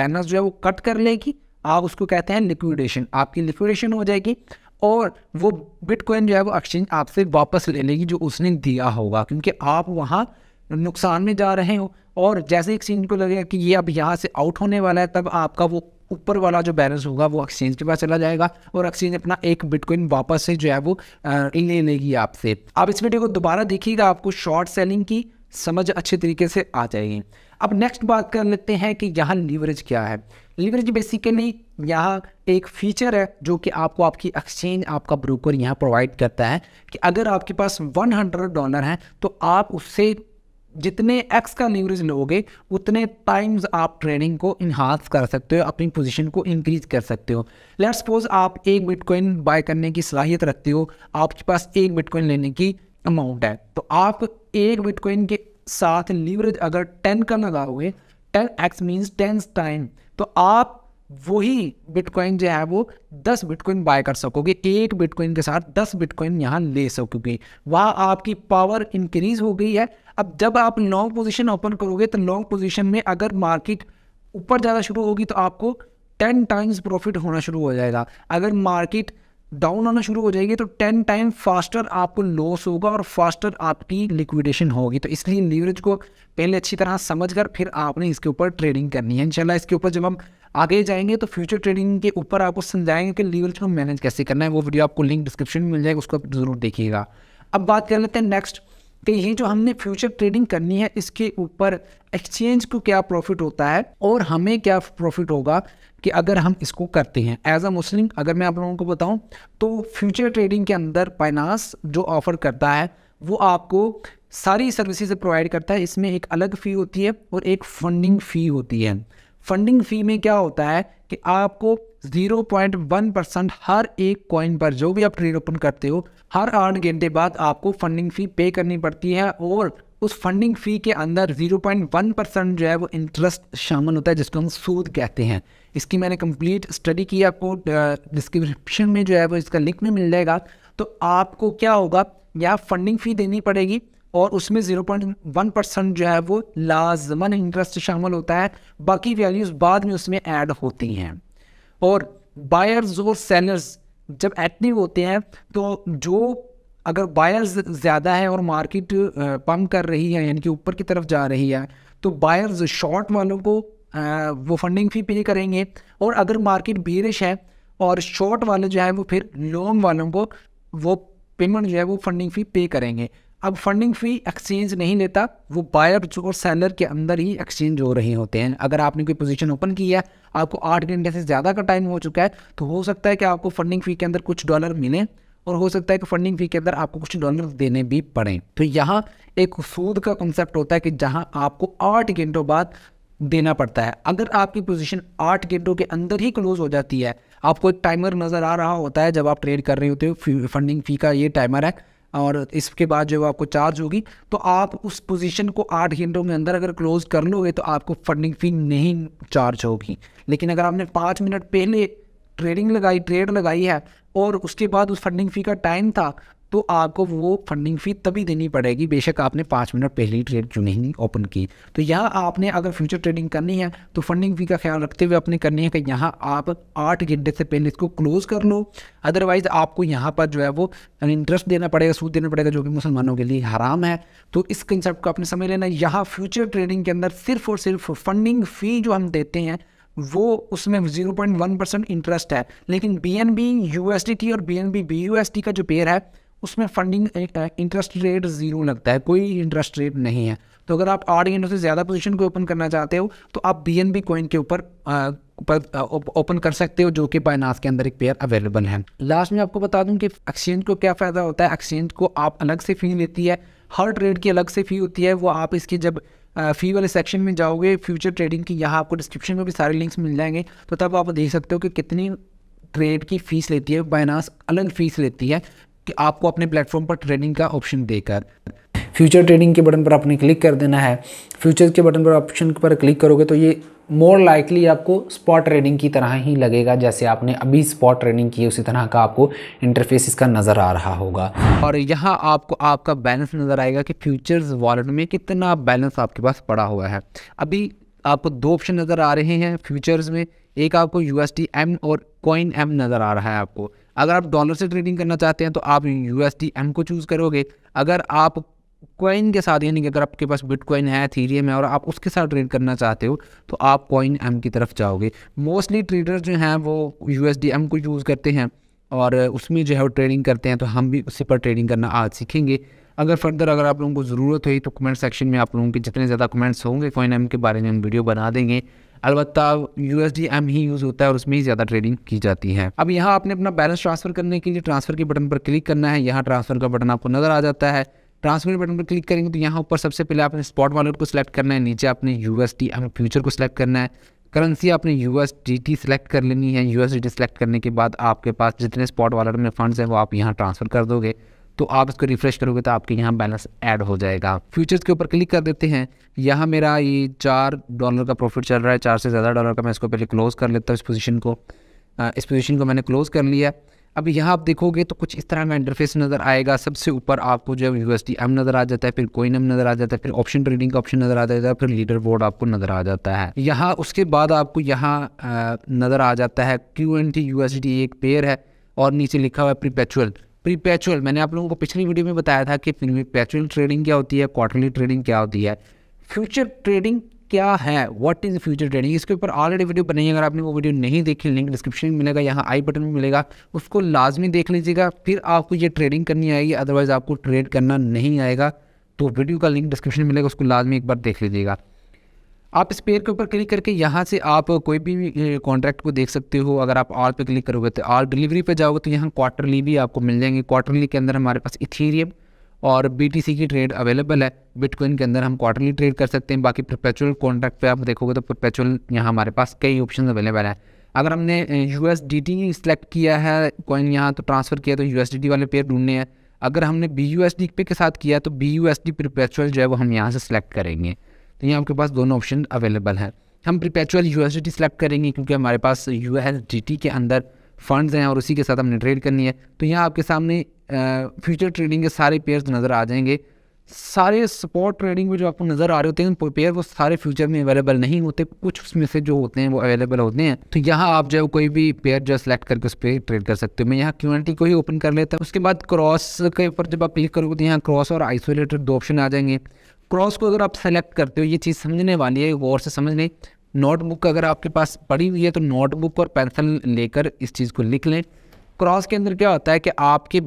बैलेंस जो है वो कट कर लेगी आप उसको कहते हैं लिक्विडेशन आपकी लिक्विडेशन हो जाएगी और वो बिटकॉइन जो है वो एक्सचेंज आपसे वापस ले लेगी जो उसने दिया होगा क्योंकि आप वहाँ नुकसान में जा रहे हो और जैसे एक्सचेंज को लगेगा कि ये अब यहाँ से आउट होने वाला है तब आपका वो ऊपर वाला जो बैलेंस होगा वो एक्सचेंज के पास चला जाएगा और एक्सचेंज अपना एक बिटकॉइन वापस से जो है वो ले लेगी आपसे आप इस वीडियो को दोबारा देखिएगा आपको शॉर्ट सेलिंग की समझ अच्छे तरीके से आ जाएगी अब नेक्स्ट बात कर लेते हैं कि यहाँ लीवरेज क्या है लिवरेज बेसिकली यहाँ एक फीचर है जो कि आपको आपकी एक्सचेंज आपका ब्रोकर यहाँ प्रोवाइड करता है कि अगर आपके पास 100 डॉलर हैं तो आप उससे जितने एक्स का लीवरेज लोगे उतने टाइम्स आप ट्रेडिंग को इन्हांस कर सकते हो अपनी पोजीशन को इंक्रीज कर सकते हो लेट्स सपोज आप एक बिटकॉइन बाय करने की सलाहियत रखते हो आपके पास एक बिटकॉइन लेने की अमाउंट है तो आप एक बिटकॉइन के साथ लिवरेज अगर टेन का लगाओगे ten X means ten time तो आप वही बिटकॉइन जो है वो दस बिटकॉइन बाय कर सकोगे एक बिटकॉइन के साथ दस बिटकॉइन यहाँ ले सकोगे वह आपकी पावर इंक्रीज हो गई है अब जब आप लॉन्ग पोजीशन ओपन करोगे तो लॉन्ग पोजीशन में अगर मार्केट ऊपर ज़्यादा शुरू होगी तो आपको टेन टाइम्स प्रॉफिट होना शुरू हो जाएगा अगर मार्केट डाउन आना शुरू हो जाएगी तो टेन टाइम फास्टर आपको लॉस होगा और फास्टर आपकी लिक्विडेशन होगी तो इसलिए लीवरेज को पहले अच्छी तरह समझ कर फिर आपने इसके ऊपर ट्रेडिंग करनी है इनशाला इसके ऊपर जब हम आगे जाएंगे तो फ्यूचर ट्रेडिंग के ऊपर आपको समझाएंगे कि लीवरेज को मैनेज कैसे करना है वो वीडियो आपको लिंक डिस्क्रिप्शन में मिल जाएगा उसको आप जरूर देखिएगा अब बात कर लेते हैं नेक्स्ट कि ये जो हमने फ्यूचर ट्रेडिंग करनी है इसके ऊपर एक्सचेंज को क्या प्रॉफिट होता है और हमें क्या प्रॉफिट होगा कि अगर हम इसको करते हैं एज अ मुस्लिम अगर मैं आप लोगों को बताऊं तो फ्यूचर ट्रेडिंग के अंदर फाइनास जो ऑफर करता है वो आपको सारी सर्विसेज प्रोवाइड करता है इसमें एक अलग फ़ी होती है और एक फंडिंग फ़ी होती है फंडिंग फ़ी में क्या होता है कि आपको जीरो पॉइंट वन परसेंट हर एक कॉइन पर जो भी आप ट्रेड ओपन करते हो हर आठ घंटे बाद आपको फंडिंग फ़ी पे करनी पड़ती है और उस फंडिंग फ़ी के अंदर जीरो पॉइंट वन परसेंट जो है वो इंटरेस्ट शामिल होता है जिसको हम सूद कहते हैं इसकी मैंने कंप्लीट स्टडी की आपको डिस्क्रिप्शन में जो है वो इसका लिंक में मिल जाएगा तो आपको क्या होगा या फंडिंग फ़ी देनी पड़ेगी और उसमें 0.1 परसेंट जो है वो लाजमन इंटरेस्ट शामिल होता है बाकी वैल्यूज़ बाद में उसमें ऐड होती हैं और बायर्स और सेलर्स जब एक्टिव होते हैं तो जो अगर बायर्स ज़्यादा है और मार्केट पम्प कर रही है यानी कि ऊपर की तरफ जा रही है तो बायर्स शॉर्ट वालों को वो फंडिंग फी पे करेंगे और अगर मार्केट बेरिश है और शॉर्ट वाले जो है वो फिर लॉन्ग वालों को वो पेमेंट जो है वो फंडिंग फी पे करेंगे अब फंडिंग फ़ी एक्सचेंज नहीं लेता वो बायर और सेलर के अंदर ही एक्सचेंज हो रहे होते हैं अगर आपने कोई पोजीशन ओपन की है आपको आठ घंटे से ज़्यादा का टाइम हो चुका है तो हो सकता है कि आपको फंडिंग फ़ी के अंदर कुछ डॉलर मिले और हो सकता है कि फंडिंग फी के अंदर आपको कुछ डॉलर देने भी पड़े तो यहाँ एक सूद का कंसेप्ट होता है कि जहाँ आपको आठ घंटों बाद देना पड़ता है अगर आपकी पोजीशन आठ घंटों के अंदर ही क्लोज हो जाती है आपको एक टाइमर नज़र आ रहा होता है जब आप ट्रेड कर रहे होते हो फंडिंग फ़ी का ये टाइमर है और इसके बाद जो है आपको चार्ज होगी तो आप उस पोजीशन को आठ घंटों के अंदर अगर क्लोज़ कर लोगे तो आपको फंडिंग फ़ी नहीं चार्ज होगी लेकिन अगर आपने पाँच मिनट पहले ट्रेडिंग लगाई ट्रेड लगाई है और उसके बाद उस फंडिंग फ़ी का टाइम था तो आपको वो फंडिंग फ़ी तभी देनी पड़ेगी बेशक आपने पाँच मिनट पहले ही ट्रेड क्यों नहीं ओपन की तो यहाँ आपने अगर फ्यूचर ट्रेडिंग करनी है तो फंडिंग फ़ी का ख्याल रखते हुए आपने करनी है कि यहाँ आप आठ घंटे से पहले इसको क्लोज़ कर लो अदरवाइज़ आपको यहाँ पर जो है वो इंटरेस्ट देना पड़ेगा सूद देना पड़ेगा जो कि मुसलमानों के लिए हराम है तो इस कंसेप्ट को आपने समझ लेना यहाँ फ्यूचर ट्रेडिंग के अंदर सिर्फ और सिर्फ फंडिंग फ़ी जो हम देते हैं वो उसमें zero point one percent interest है लेकिन B N B U S T और B N B B U S T का जो पेयर है उसमें फंडिंग इंटरेस्ट रेट ज़ीरो लगता है कोई इंटरेस्ट रेट नहीं है तो अगर आप आठ घंटों से ज़्यादा पोजीशन को ओपन करना चाहते हो तो आप बी एन बी कोइन के ऊपर ओपन कर सकते हो जो कि बाइनास के अंदर एक पेयर अवेलेबल है लास्ट में आपको बता दूं कि एक्सचेंज को क्या फ़ायदा होता है एक्सचेंज को आप अलग से फ़ी लेती है हर ट्रेड की अलग से फ़ी होती है वो आप इसकी जब फी वाले सेक्शन में जाओगे फ्यूचर ट्रेडिंग की यहाँ आपको डिस्क्रिप्शन में भी सारे लिंक्स मिल जाएंगे तो तब आप देख सकते हो कि कितनी ट्रेड की फ़ीस लेती है बाइनास अलग फ़ीस लेती है कि आपको अपने प्लेटफॉर्म पर ट्रेनिंग का ऑप्शन देकर फ्यूचर ट्रेडिंग के बटन पर आपने क्लिक कर देना है फ्यूचर के बटन पर ऑप्शन पर क्लिक करोगे तो ये मोर लाइकली आपको स्पॉट ट्रेडिंग की तरह ही लगेगा जैसे आपने अभी स्पॉट ट्रेडिंग की उसी तरह का आपको इंटरफेस इसका नज़र आ रहा होगा और यहाँ आपको आपका बैलेंस नज़र आएगा कि फ्यूचर्स वॉलेट में कितना बैलेंस आपके पास पड़ा हुआ है अभी आपको दो ऑप्शन नज़र आ रहे हैं फ्यूचर्स में एक आपको यू एस और कॉइन एम नज़र आ रहा है आपको अगर आप डॉलर से ट्रेडिंग करना चाहते हैं तो आप यू एस को चूज़ करोगे अगर आप कॉइन के साथ यानी कि अगर आपके पास बिटकॉइन है थीरियम है और आप उसके साथ ट्रेड करना चाहते हो तो आप कॉइन एम की तरफ जाओगे मोस्टली ट्रेडर जो हैं वो यू को यूज़ करते हैं और उसमें जो है वो ट्रेडिंग करते हैं तो हम भी उसी पर ट्रेडिंग करना आज सीखेंगे अगर फर्दर अगर आप लोगों को ज़रूरत हुई तो कमेंट सेक्शन में आप लोगों के जितने ज़्यादा कमेंट्स होंगे कॉइन एम के बारे में हम वीडियो बना देंगे अलबत्त डी एम ही यूज होता है और उसमें ही ज्यादा ट्रेडिंग की जाती है अब यहाँ आपने अपना बैलेंस ट्रांसफर करने के लिए ट्रांसफर के बटन पर क्लिक करना है यहाँ ट्रांसफर का बटन आपको नजर आ जाता है ट्रांसफर बटन पर क्लिक करेंगे तो यहाँ ऊपर सबसे पहले आपने स्पॉट वॉलेट को सिलेक्ट करना है नीचे आपने U S D M future को सिलेक्ट करना है करेंसी आपने U S D T select कर लेनी है U S D T select करने के बाद आपके पास जितने स्पॉट वॉलेट में फंड्स हैं वो आप यहाँ ट्रांसफ़र कर दोगे तो आप इसको रिफ्रेश करोगे तो आपके यहाँ बैलेंस ऐड हो जाएगा फ्यूचर्स के ऊपर क्लिक कर देते हैं यहाँ मेरा ये चार डॉलर का प्रॉफिट चल रहा है चार से ज़्यादा डॉलर का मैं इसको पहले क्लोज़ कर लेता हूँ इस पोजीशन को इस पोजीशन को मैंने क्लोज़ कर लिया अब यहाँ आप देखोगे तो कुछ इस तरह का इंटरफेस नज़र आएगा सबसे ऊपर आपको जो है यूनिवर्सिटी एम नज़र आ जाता है फिर कोइन एम नज़र आ जाता है फिर ऑप्शन ट्रेडिंग का ऑप्शन नज़र आ जाता है फिर लीडर बोर्ड आपको नज़र आ जाता है यहाँ उसके बाद आपको यहाँ नज़र आ जाता है क्यू एन टी एक पेयर है और नीचे लिखा हुआ है प्रिपेचुअल प्रीपैचुअल मैंने आप लोगों को पिछली वीडियो में बताया था कि प्रीपैचुअल ट्रेडिंग क्या होती है क्वार्टरली ट्रेडिंग क्या होती है फ्यूचर ट्रेडिंग क्या है व्हाट इज फ्यूचर ट्रेडिंग इसके ऊपर ऑलरेडी वीडियो बनी है अगर आपने वो वीडियो नहीं देखी लिंक डिस्क्रिप्शन में मिलेगा यहाँ आई बटन में मिलेगा उसको लाजमी देख लीजिएगा फिर आपको ये ट्रेडिंग करनी आएगी अदरवाइज़ आपको ट्रेड करना नहीं आएगा तो वीडियो का लिंक डिस्क्रिप्शन में मिलेगा उसको लाजमी एक बार देख लीजिएगा आप इस पेयर के ऊपर क्लिक करके यहाँ से आप कोई भी कॉन्ट्रैक्ट को देख सकते हो अगर आप ऑल पे क्लिक करोगे तो ऑल डिलीवरी पे जाओगे तो यहाँ क्वार्टरली भी आपको मिल जाएंगे क्वार्टरली के अंदर हमारे पास इथेरियम और बी की ट्रेड अवेलेबल है बिटकॉइन के अंदर हम क्वार्टरली ट्रेड कर सकते हैं बाकी प्रपेचुअल कॉन्ट्रैक्ट पे आप देखोगे तो प्रपेचुअल यहाँ हमारे पास कई ऑप्शन अवेलेबल है अगर हमने U S D T select किया है कॉइन यहाँ तो ट्रांसफ़र किया तो यू एस डी वाले पेयर ढूंढने हैं अगर हमने बी यू एस डी पे के साथ किया तो बी यू एस डी जो है वो हम यहाँ से सिलेक्ट करेंगे तो यहाँ आपके पास दोनों ऑप्शन अवेलेबल हैं हम प्रिपेचुअल यू सेलेक्ट करेंगे क्योंकि हमारे पास यू के अंदर फंड्स हैं और उसी के साथ हमने ट्रेड करनी है तो यहाँ आपके सामने फ्यूचर ट्रेडिंग के सारे पेयर्स नज़र आ जाएंगे सारे स्पॉट ट्रेडिंग में जो आपको नज़र आ रहे होते हैं पेयर वो सारे फ्यूचर में अवेलेबल नहीं होते कुछ उसमें से जो होते हैं वो अवेलेबल होते हैं तो यहाँ आप जो है कोई भी पेयर जो सेलेक्ट करके उस पर ट्रेड कर सकते हो मैं यहाँ क्यू को ही ओपन कर लेता हूँ उसके बाद क्रॉस के ऊपर जब आप क्लिक करोगे तो यहाँ क्रॉस और आइसोलेटेड दो ऑप्शन आ जाएंगे क्रॉस को अगर आप सेलेक्ट करते हो ये चीज़ समझने वाली है गौर से समझ लें नोटबुक अगर आपके पास पड़ी हुई है तो नोटबुक और पेंसिल लेकर इस चीज़ को लिख लें क्रॉस के अंदर क्या होता है कि आपके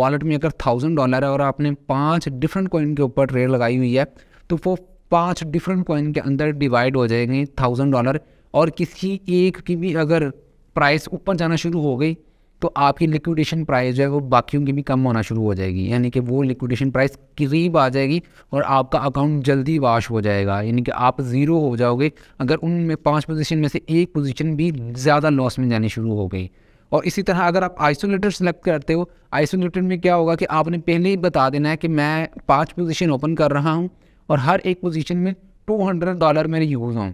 वॉलेट में अगर थाउजेंड डॉलर है और आपने पांच डिफरेंट कॉइन के ऊपर ट्रेड लगाई हुई है तो वो पांच डिफरेंट कॉइन के अंदर डिवाइड हो जाएंगे थाउजेंड डॉलर और किसी एक की भी अगर प्राइस ऊपर जाना शुरू हो गई तो आपकी लिक्विडेशन प्राइस जो है वो बाकियों की भी कम होना शुरू हो जाएगी यानी कि वो लिक्विडेशन प्राइस करीब आ जाएगी और आपका अकाउंट जल्दी वाश हो जाएगा यानी कि आप ज़ीरो हो जाओगे अगर उनमें पाँच पोजिशन में से एक पोजिशन भी ज़्यादा लॉस में जानी शुरू हो गई और इसी तरह अगर आप आइसोलेटर सेलेक्ट करते हो आइसोलेटर में क्या होगा कि आपने पहले ही बता देना है कि मैं पाँच पोजीशन ओपन कर रहा हूँ और हर एक पोजीशन में टू हंड्रेड डॉलर मेरे यूज़ हों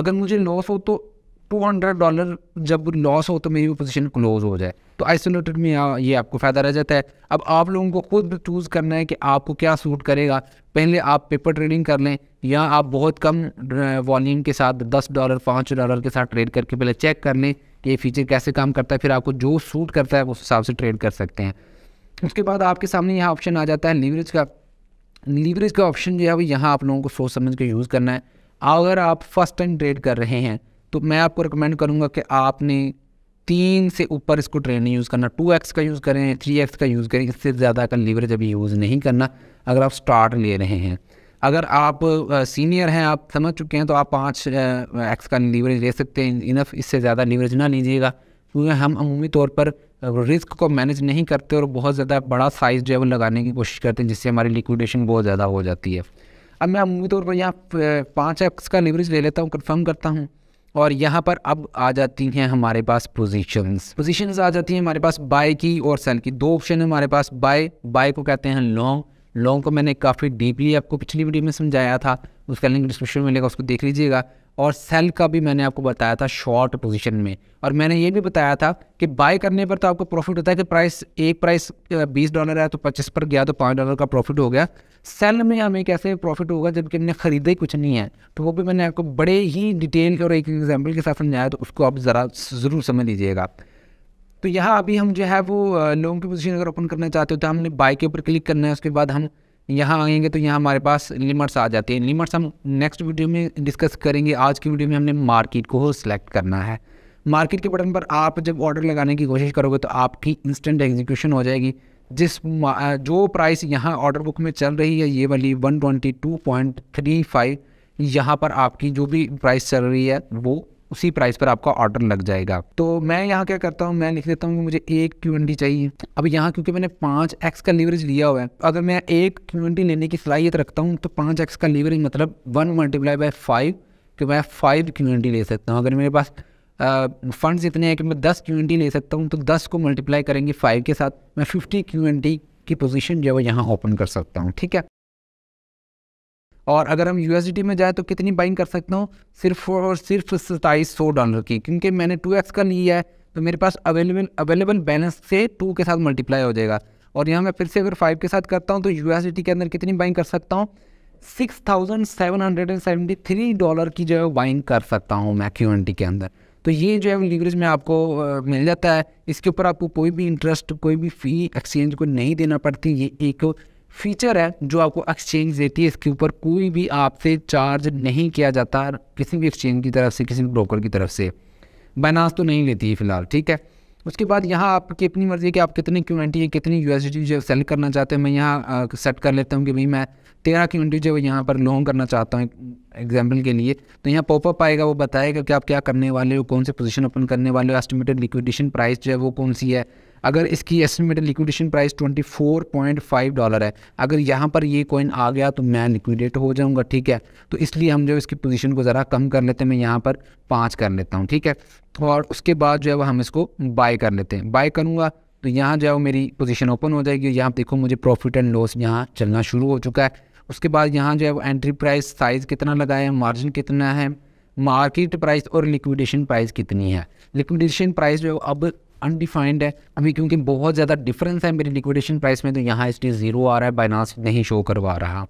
अगर मुझे लॉस हो तो टू हंड्रेड डॉलर जब लॉस हो तो मेरी पोजिशन क्लोज हो जाए तो आइसोलेटेड में ये आपको फ़ायदा रह जाता है अब आप लोगों को खुद चूज़ करना है कि आपको क्या सूट करेगा पहले आप पेपर ट्रेडिंग कर लें या आप बहुत कम वॉल्यूम के साथ दस डॉलर पाँच डॉलर के साथ ट्रेड करके पहले चेक कर लें कि ये फीचर कैसे काम करता है फिर आपको जो सूट करता है उस हिसाब से ट्रेड कर सकते हैं उसके बाद आपके सामने यहाँ ऑप्शन आ जाता है लीवरेज का लीवरेज का ऑप्शन जो है वो यहाँ आप लोगों को सोच समझ के यूज़ करना है अगर आप फर्स्ट टाइम ट्रेड कर रहे हैं तो मैं आपको रिकमेंड करूँगा कि आपने तीन से ऊपर इसको ट्रेन नहीं यूज़ करना टू एक्स का यूज़ करें थ्री एक्स का यूज़ करें इससे ज़्यादा का लीवरेज अभी यूज़ नहीं करना अगर आप स्टार्ट ले रहे हैं अगर आप सीनियर हैं आप समझ चुके हैं तो आप पाँच एक्स का लीवरेज ले सकते हैं इनफ इससे ज़्यादा लीवरेज ना लीजिएगा क्योंकि हम अमूमी तौर पर रिस्क को मैनेज नहीं करते और बहुत ज़्यादा बड़ा साइज़ जो है वो लगाने की कोशिश करते हैं जिससे हमारी लिक्विडेशन बहुत ज़्यादा हो जाती है अब मैं अमूमी तौर पर यहाँ पाँच एक्स का लीवरेज ले लेता हूँ कन्फर्म करता हूँ और यहाँ पर अब आ जाती हैं हमारे पास पोजीशंस पोजीशंस आ जाती हैं हमारे पास बाय की और सेल की दो ऑप्शन है हमारे पास बाय बाय को कहते हैं लॉन्ग लॉन्ग को मैंने काफ़ी डीपली आपको पिछली वीडियो में समझाया था उसका लिंक डिस्क्रिप्शन में मिलेगा उसको देख लीजिएगा और सेल का भी मैंने आपको बताया था शॉर्ट पोजीशन में और मैंने ये भी बताया था कि बाय करने पर तो आपको प्रॉफिट होता है कि प्राइस एक प्राइस बीस डॉलर है तो पच्चीस पर गया तो पाँच डॉलर का प्रॉफिट हो गया सेल में हमें कैसे प्रॉफिट होगा जबकि हमने ख़रीदा ही कुछ नहीं है तो वो भी मैंने आपको बड़े ही डिटेल के और एक एग्जाम्पल के साथ समझाया तो उसको आप ज़रा ज़रूर समझ लीजिएगा तो यहाँ अभी हम जो है वो लोन की पोजीशन अगर ओपन करना चाहते हो तो हमने बाय के ऊपर क्लिक करना है उसके बाद हम यहाँ आएंगे तो यहाँ हमारे पास लिमट्स आ जाती हैं लिमट्स हम नेक्स्ट वीडियो में डिस्कस करेंगे आज की वीडियो में हमने मार्केट को सिलेक्ट करना है मार्केट के बटन पर आप जब ऑर्डर लगाने की कोशिश करोगे तो आपकी इंस्टेंट एग्जीक्यूशन हो जाएगी जिस जो प्राइस यहाँ ऑर्डर बुक में चल रही है ये वाली फाइव यहाँ पर आपकी जो भी प्राइस चल रही है वो उसी प्राइस पर आपका ऑर्डर लग जाएगा तो मैं यहाँ क्या करता हूँ मैं लिख देता हूँ कि मुझे एक क्यू चाहिए अब यहाँ क्योंकि मैंने पाँच एक्स का लीवरेज लिया हुआ है अगर मैं एक क्यू लेने की सलाहियत रखता हूँ तो पाँच एक्स का लीवरेज मतलब वन मल्टीप्लाई बाई फाइव कि मैं फाइव क्यू ले सकता हूँ अगर मेरे पास फंड्स इतने हैं कि मैं दस क्यू ले सकता हूँ तो दस को मल्टीप्लाई करेंगे फाइव के साथ मैं फिफ्टी क्यू की पोजीशन जो है यहाँ ओपन कर सकता हूँ ठीक है और अगर हम यू में जाए तो कितनी बाइंग कर सकता हूँ सिर्फ और सिर्फ सताईस सौ डॉलर की क्योंकि मैंने टू एक्स का लिया है तो मेरे पास अवेलेबल अवेलेबल बैलेंस से टू के साथ मल्टीप्लाई हो जाएगा और यहाँ मैं फिर से अगर फाइव के साथ करता हूँ तो यू के अंदर कितनी बाइंग कर सकता हूँ six thousand seven hundred and seventy three dollar की जो है बाइंग कर सकता हूँ मैं क्यू के अंदर तो ये जो है लीवरेज में आपको मिल जाता है इसके ऊपर आपको कोई भी इंटरेस्ट कोई भी फ़ी एक्सचेंज को नहीं देना पड़ती ये एक फीचर है जो आपको एक्सचेंज देती है इसके ऊपर कोई भी आपसे चार्ज नहीं किया जाता किसी भी एक्सचेंज की तरफ से किसी भी ब्रोकर की तरफ से बैनास तो नहीं लेती है फिलहाल ठीक है उसके बाद यहाँ आपकी अपनी मर्ज़ी है कि आप कितनी है कितनी यू जो सेल करना चाहते हैं मैं यहाँ सेट कर लेता हूँ कि भाई मैं तेरह क्यूनिटी जो यहाँ पर लॉन्ग करना चाहता हूँ एग्जाम्पल के लिए तो यहाँ पॉपअप आएगा वो बताएगा कि आप क्या करने वाले हो कौन से पोजीशन ओपन करने वाले हो एस्टिमेटेड लिक्विडेशन प्राइस जो है वो कौन सी है अगर इसकी एस्टिमेटेड लिक्विडेशन प्राइस 24.5 डॉलर है अगर यहाँ पर ये कॉइन आ गया तो मैं लिक्विडेट हो जाऊँगा ठीक है तो इसलिए हम जो इसकी पोजीशन को ज़रा कम कर लेते हैं मैं यहाँ पर पाँच कर लेता हूँ ठीक है और उसके बाद जो है वह हम इसको बाय कर लेते हैं बाय करूँगा तो यहाँ जो है मेरी पोजिशन ओपन हो जाएगी यहाँ देखो मुझे प्रॉफिट एंड लॉस यहाँ चलना शुरू हो चुका है उसके बाद यहाँ जो है वो एंट्री प्राइस साइज़ कितना लगाया है मार्जिन कितना है मार्केट प्राइस और लिक्विडेशन प्राइस कितनी है लिक्विडेशन प्राइस जो अब अनडिफाइंड है अभी क्योंकि बहुत ज़्यादा डिफरेंस है मेरी लिक्विडेशन प्राइस में तो यहाँ इसलिए ज़ीरो आ रहा है बाइनास नहीं शो करवा रहा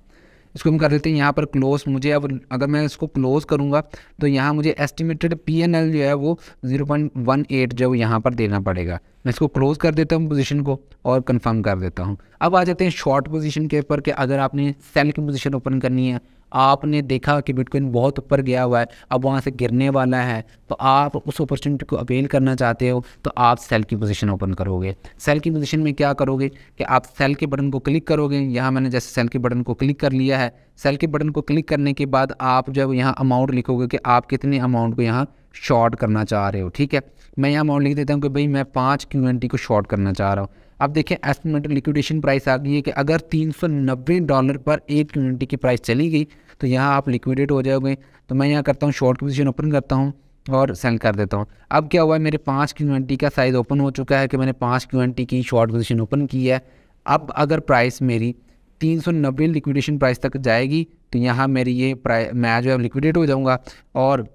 इसको हम कर देते हैं यहाँ पर क्लोज मुझे अब अगर मैं इसको क्लोज करूँगा तो यहाँ मुझे एस्टिमेटेड पी एन एल जो है वो ज़ीरो पॉइंट वन एट जो यहाँ पर देना पड़ेगा मैं इसको क्लोज कर देता हूँ पोजीशन को और कंफर्म कर देता हूँ अब आ जाते हैं शॉर्ट पोजीशन के ऊपर कि अगर आपने सेल की पोजीशन ओपन करनी है आपने देखा कि बिटकॉइन बहुत ऊपर गया हुआ है अब वहाँ से गिरने वाला है तो आप उस अपॉर्चुनिटी को अपेल करना चाहते हो तो आप सेल की पोजीशन ओपन करोगे सेल की पोजीशन में क्या करोगे कि आप सेल के बटन को क्लिक करोगे यहाँ मैंने जैसे सेल के बटन को क्लिक कर लिया है सेल के बटन को क्लिक करने के बाद आप जब यहाँ अमाउंट लिखोगे कि आप कितने अमाउंट को यहाँ शॉर्ट करना चाह रहे हो ठीक है मैं यहाँ अमाउंट लिख देता हूँ कि भाई मैं पाँच क्यू को शॉर्ट करना चाह रहा हूँ अब देखें एस्टिमेटेड लिक्विडेशन प्राइस आ गई है कि अगर 390 डॉलर पर एक यूनिटी की प्राइस चली गई तो यहाँ आप लिक्विडेट हो जाओगे तो मैं यहाँ करता हूँ शॉर्ट की पोजिशन ओपन करता हूँ और सेल कर देता हूँ अब क्या हुआ है मेरे पाँच क्यूएनटी का साइज़ ओपन हो चुका है कि मैंने पाँच क्यूएनटी की शॉर्ट पोजिशन ओपन की है अब अगर प्राइस मेरी तीन सौ नब्बे लिक्विडेशन प्राइस तक जाएगी तो यहाँ मेरी ये प्राइ मैं जो है लिक्विडेट हो जाऊँगा और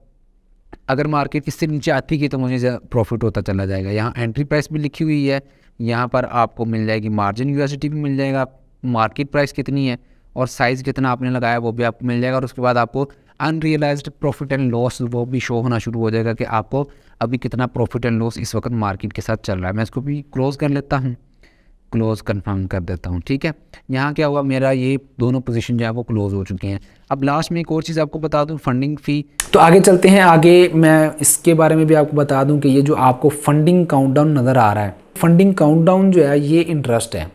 अगर मार्केट इससे नीचे आती है तो मुझे प्रॉफिट होता चला जाएगा यहाँ एंट्री प्राइस भी लिखी हुई है यहाँ पर आपको मिल जाएगी मार्जिन यूनिवर्सिटी भी मिल जाएगा मार्केट प्राइस कितनी है और साइज़ कितना आपने लगाया वो भी आपको मिल जाएगा और उसके बाद आपको अनरियलाइज प्रॉफिट एंड लॉस वो भी शो होना शुरू हो जाएगा कि आपको अभी कितना प्रॉफिट एंड लॉस इस वक्त मार्केट के साथ चल रहा है मैं इसको भी क्लोज़ कर लेता हूँ क्लोज़ कन्फर्म कर देता हूँ ठीक है यहाँ क्या हुआ मेरा ये दोनों पोजिशन जो है वो क्लोज़ हो चुके हैं अब लास्ट में एक और चीज़ आपको बता दूँ फंडिंग फ़ी तो आगे चलते हैं आगे मैं इसके बारे में भी आपको बता दूँ कि ये जो आपको फंडिंग काउंट नज़र आ रहा है फंडिंग काउंट जो है ये इंटरेस्ट है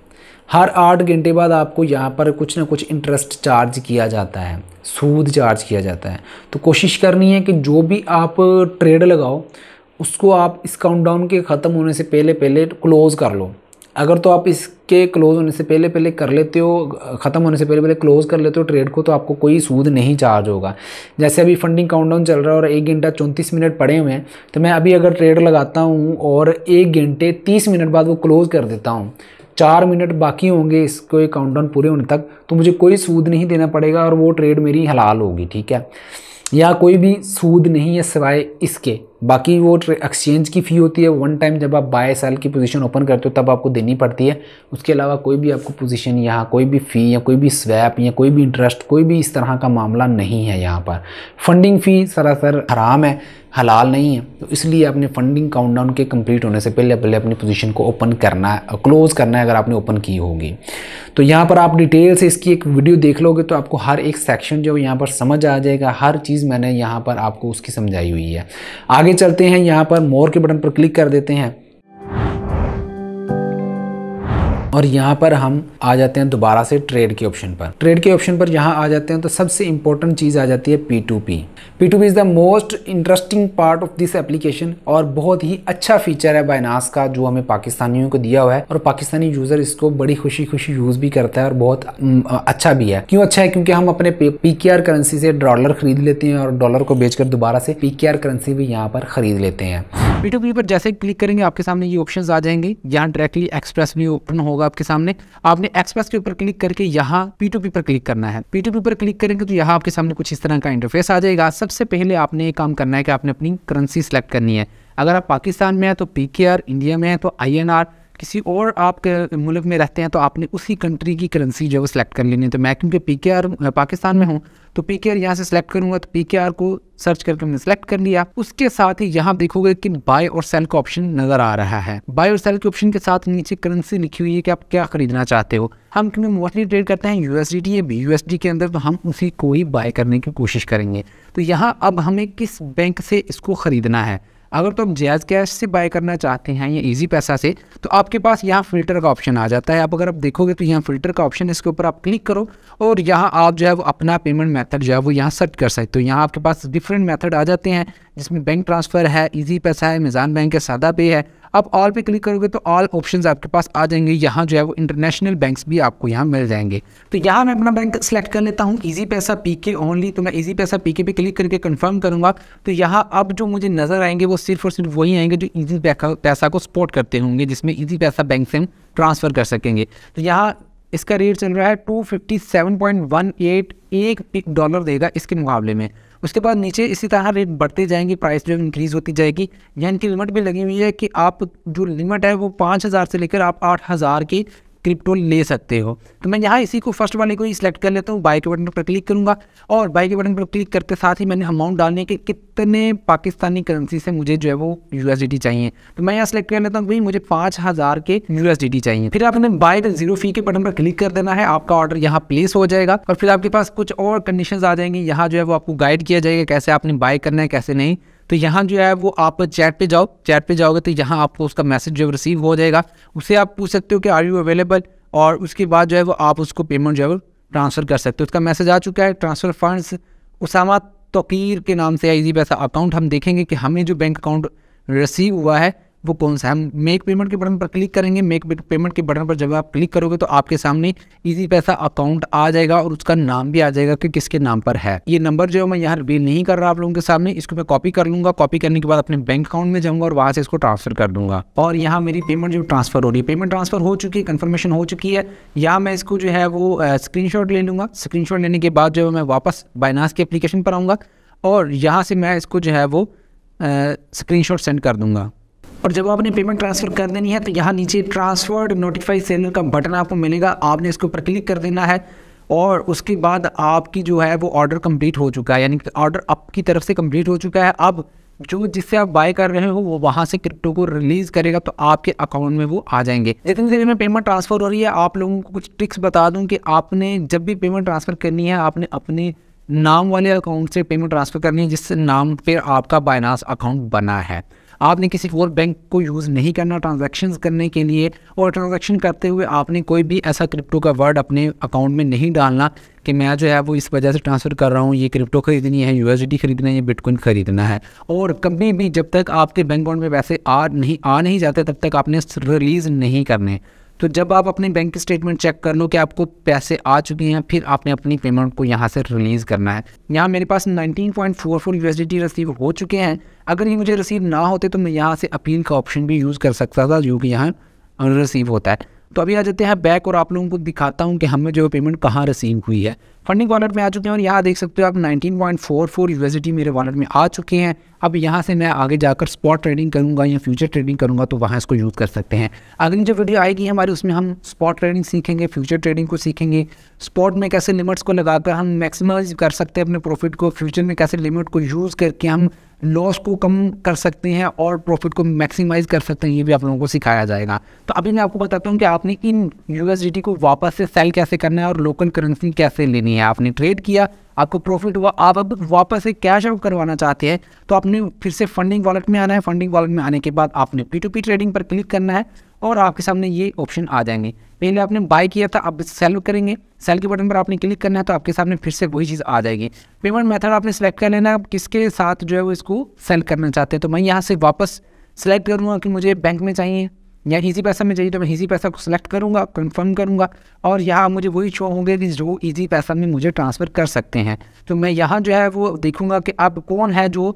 हर आठ घंटे बाद आपको यहाँ पर कुछ ना कुछ इंटरेस्ट चार्ज किया जाता है सूद चार्ज किया जाता है तो कोशिश करनी है कि जो भी आप ट्रेड लगाओ उसको आप इस काउंटडाउन के ख़त्म होने से पहले पहले क्लोज़ कर लो अगर तो आप इसके क्लोज़ होने से पहले पहले कर लेते हो ख़त्म होने से पहले पहले क्लोज़ कर लेते हो ट्रेड को तो आपको कोई सूद नहीं चार्ज होगा जैसे अभी फंडिंग काउंटडाउन चल रहा है और एक घंटा चौंतीस मिनट पड़े हुए हैं तो मैं अभी अगर ट्रेड लगाता हूँ और एक घंटे तीस मिनट बाद वो क्लोज़ कर देता हूँ चार मिनट बाकी होंगे इसको काउंटडाउन पूरे होने तक तो मुझे कोई सूद नहीं देना पड़ेगा और वो ट्रेड मेरी हलाल होगी ठीक है या कोई भी सूद नहीं है सिवाय इसके बाकी वो एक्सचेंज की फ़ी होती है वन टाइम जब आप बाय साल की पोजीशन ओपन करते हो तब आपको देनी पड़ती है उसके अलावा कोई भी आपको पोजीशन यहाँ कोई भी फ़ी या कोई भी स्वैप या कोई भी इंटरेस्ट कोई भी इस तरह का मामला नहीं है यहाँ पर फंडिंग फ़ी सरासर हराम है हलाल नहीं है तो इसलिए आपने फंडिंग काउंटडाउन के कंप्लीट होने से पहले पहले अपनी पोजीशन को ओपन करना है क्लोज़ करना है अगर आपने ओपन की होगी तो यहाँ पर आप डिटेल से इसकी एक वीडियो देख लोगे तो आपको हर एक सेक्शन जो यहाँ पर समझ आ जाएगा हर चीज़ मैंने यहाँ पर आपको उसकी समझाई हुई है आगे आगे चलते हैं यहाँ पर मोर के बटन पर क्लिक कर देते हैं और यहाँ पर हम आ जाते हैं दोबारा से ट्रेड के ऑप्शन पर ट्रेड के ऑप्शन पर यहाँ आ जाते हैं तो सबसे इंपॉर्टेंट चीज़ आ जाती है P to P P to P is the most interesting part of this application और बहुत ही अच्छा फीचर है बायनास का जो हमें पाकिस्तानियों को दिया हुआ है और पाकिस्तानी यूज़र इसको बड़ी खुशी खुशी यूज़ भी करता है और बहुत अच्छा भी है क्यों अच्छा है क्योंकि हम अपने पी के आर करेंसी से डॉलर खरीद लेते हैं और डॉलर को बेचकर दोबारा से पी के आर करेंसी भी यहाँ पर खरीद लेते हैं पी टू पी पर जैसे क्लिक करेंगे आपके सामने ये ऑप्शन आ जाएंगे यहाँ डायरेक्टली एक्सप्रेस भी ओपन होगा होगा आपके सामने आपने एक्सप्रेस के ऊपर क्लिक करके यहाँ पी टू पी पर क्लिक करना है पी टू पी पर क्लिक करेंगे तो यहाँ आपके सामने कुछ इस तरह का इंटरफेस आ जाएगा सबसे पहले आपने ये काम करना है कि आपने अपनी करेंसी सेलेक्ट करनी है अगर आप पाकिस्तान में है तो पी के आर इंडिया में है तो आई एन आर किसी और आपके मुल्क में रहते हैं तो आपने उसी कंट्री की करेंसी जो है वो सिलेक्ट कर लेनी है तो मैं क्योंकि पी के आर पाकिस्तान में हूँ तो पी के आर यहाँ से सिलेक्ट करूँगा तो पी के आर को सर्च करके मैंने सेलेक्ट कर लिया उसके साथ ही यहाँ देखोगे कि बाय और सेल का ऑप्शन नज़र आ रहा है बाय और सेल के ऑप्शन के साथ नीचे करेंसी लिखी हुई है कि आप क्या खरीदना चाहते हो हम क्योंकि मोस्टली ट्रेड करते हैं यूएसडी या बी यूएसडी के अंदर तो हम उसी को ही बाय करने की कोशिश करेंगे तो यहाँ अब हमें किस बैंक से इसको ख़रीदना है अगर तुम जैज़ कैश से बाय करना चाहते हैं या इजी पैसा से तो आपके पास यहाँ फिल्टर का ऑप्शन आ जाता है आप अगर आप देखोगे तो यहाँ फिल्टर का ऑप्शन इसके ऊपर आप क्लिक करो और यहाँ आप जो है वो अपना पेमेंट मेथड जो है वो यहाँ सेट कर सकते हो यहाँ आपके पास डिफरेंट मेथड आ जाते हैं जिसमें बैंक ट्रांसफ़र है ईजी पैसा है मिज़ान बैंक है सादा पे है आप ऑल पे क्लिक करोगे तो ऑल ऑप्शंस आपके पास आ जाएंगे यहाँ जो है वो इंटरनेशनल बैंक्स भी आपको यहाँ मिल जाएंगे तो यहाँ मैं अपना बैंक सेलेक्ट कर लेता हूँ ईजी पैसा पी के ओनली तो मैं इजी पैसा पी के पे क्लिक करके कन्फर्म करूँगा तो यहाँ अब जो मुझे नज़र आएंगे वो सिर्फ और सिर्फ वही आएंगे जो ईजी पैसा को सपोर्ट करते होंगे जिसमें ईजी पैसा बैंक से हम ट्रांसफ़र कर सकेंगे तो यहाँ इसका रेट चल रहा है two fifty seven point one eight एक डॉलर देगा इसके मुकाबले में उसके बाद नीचे इसी तरह रेट बढ़ते जाएंगे प्राइस जो इंक्रीज़ होती जाएगी यानी इनकी लिमिट भी लगी हुई है कि आप जो लिमिट है वो पाँच हज़ार से लेकर आप आठ हज़ार की क्रिप्टो ले सकते हो तो मैं यहाँ इसी को फर्स्ट वाले को ही सिलेक्ट कर लेता हूँ बाई के बटन पर क्लिक करूँगा और बाई के बटन पर क्लिक करते साथ ही मैंने अमाउंट डालने के कितने पाकिस्तानी करेंसी से मुझे जो है वो यू चाहिए तो मैं यहाँ सेलेक्ट कर लेता हूँ भाई मुझे पाँच हज़ार के यू चाहिए फिर आपने बाई जीरो फी के बटन पर क्लिक कर देना है आपका ऑर्डर यहाँ प्लेस हो जाएगा और फिर आपके पास कुछ और कंडीशन आ जाएंगी यहाँ जो है वो आपको गाइड किया जाएगा कैसे आपने बाय करना है कैसे नहीं तो यहाँ जो है वो आप चैट पे जाओ चैट पे जाओगे तो यहाँ आपको उसका मैसेज जो रिसीव हो जाएगा उसे आप पूछ सकते हो कि आर यू अवेलेबल और उसके बाद जो है वो आप उसको पेमेंट जो है ट्रांसफ़र कर सकते हो उसका मैसेज आ चुका है ट्रांसफ़र फंड्स उसामा तोकीर के नाम से आई जी पैसा अकाउंट हम देखेंगे कि हमें जो बैंक अकाउंट रिसीव हुआ है वो कौन सा है मेक पेमेंट के बटन पर क्लिक करेंगे मेक पेमेंट के बटन पर जब आप क्लिक करोगे तो आपके सामने इजी पैसा अकाउंट आ जाएगा और उसका नाम भी आ जाएगा कि किसके नाम पर है ये नंबर जो है मैं यहाँ रिवील नहीं कर रहा आप लोगों के सामने इसको मैं कॉपी कर लूंगा कॉपी करने के बाद अपने बैंक अकाउंट में जाऊंगा और वहाँ से इसको ट्रांसफर कर दूंगा और यहाँ मेरी पेमेंट जो ट्रांसफर हो रही है पेमेंट ट्रांसफर हो चुकी है कन्फर्मेशन हो चुकी है या मैं इसको जो है वो स्क्रीन ले लूँगा स्क्रीन लेने के बाद जो है मैं वापस बाइनास के अप्लीकेशन पर आऊँगा और यहाँ से मैं इसको जो है वो स्क्रीन सेंड कर दूँगा और जब आपने पेमेंट ट्रांसफ़र कर देनी है तो यहाँ नीचे ट्रांसफर्ड नोटिफाई सेलर का बटन आपको मिलेगा आपने इसके ऊपर क्लिक कर देना है और उसके बाद आपकी जो है वो ऑर्डर कंप्लीट हो चुका है यानी कि ऑर्डर आपकी तरफ से कंप्लीट हो चुका है अब जो जिससे आप बाय कर रहे हो वो वहाँ से क्रिप्टो को रिलीज़ करेगा तो आपके अकाउंट में वो आ जाएंगे जितनी देर में पेमेंट ट्रांसफ़र हो रही है आप लोगों को कुछ ट्रिक्स बता दूँ कि आपने जब भी पेमेंट ट्रांसफ़र करनी है आपने अपने नाम वाले अकाउंट से पेमेंट ट्रांसफ़र करनी है जिससे नाम पर आपका बायनास अकाउंट बना है आपने किसी और बैंक को यूज़ नहीं करना ट्रांजैक्शंस करने के लिए और ट्रांजैक्शन करते हुए आपने कोई भी ऐसा क्रिप्टो का वर्ड अपने अकाउंट में नहीं डालना कि मैं जो है वो इस वजह से ट्रांसफ़र कर रहा हूँ ये क्रिप्टो खरीदनी है यू खरीदना है ये बिटकॉइन खरीदना है और कभी भी जब तक आपके बैंक अकाउंट में पैसे आ नहीं आ नहीं जाते तब तक आपने रिलीज़ नहीं करने तो जब आप अपने बैंक स्टेटमेंट चेक कर लो कि आपको पैसे आ चुके हैं फिर आपने अपनी पेमेंट को यहाँ से रिलीज़ करना है यहाँ मेरे पास 19.44 पॉइंट रसीव हो चुके हैं अगर ये मुझे रिसीव ना होते तो मैं यहाँ से अपील का ऑप्शन भी यूज़ कर सकता था जो कि यहाँ रिसीव होता है तो अभी आ जाते हैं बैक और आप लोगों को दिखाता हूँ कि हमें जो पेमेंट कहाँ रिसीव हुई है फंडिंग वॉलेट में आ चुके हैं और यहाँ देख सकते हो आप 19.44 यूएसडी मेरे वॉलेट में आ चुके हैं अब यहाँ से मैं आगे जाकर स्पॉट ट्रेडिंग करूँगा या फ्यूचर ट्रेडिंग करूँगा तो वहाँ इसको यूज़ कर सकते हैं अगली जो वीडियो आएगी हमारी उसमें हम स्पॉट ट्रेडिंग सीखेंगे फ्यूचर ट्रेडिंग को सीखेंगे स्पॉट में कैसे लिमिट्स को लगाकर हम मैक्सिमाइज कर सकते हैं अपने प्रॉफिट को फ्यूचर में कैसे लिमिट को यूज़ करके हम लॉस को कम कर सकते हैं और प्रॉफिट को मैक्सिमाइज कर सकते हैं ये भी आप लोगों को सिखाया जाएगा तो अभी मैं आपको बताता हूँ कि आपने इन यू को वापस से सेल कैसे करना है और लोकल करेंसी कैसे लेनी करनी है आपने ट्रेड किया आपको प्रॉफिट हुआ आप अब वापस से कैश आउट करवाना चाहते हैं तो आपने फिर से फंडिंग वॉलेट में आना है फंडिंग वॉलेट में आने के बाद आपने पी टू पी ट्रेडिंग पर क्लिक करना है और आपके सामने ये ऑप्शन आ जाएंगे पहले आपने बाय किया था अब सेल करेंगे सेल के बटन पर आपने क्लिक करना है तो आपके सामने फिर से वही चीज़ आ जाएगी पेमेंट मेथड आपने सेलेक्ट कर लेना है किसके साथ जो है वो इसको सेल करना चाहते हैं तो मैं यहाँ से वापस सेलेक्ट करूँगा कि मुझे बैंक में चाहिए या इजी पैसा में चाहिए तो मैं इजी पैसा को सिलेक्ट करूँगा कंफर्म करूँगा और यहाँ मुझे वही शो होंगे कि जो इजी पैसा में मुझे ट्रांसफ़र कर सकते हैं तो मैं यहाँ जो है वो देखूँगा कि अब कौन है जो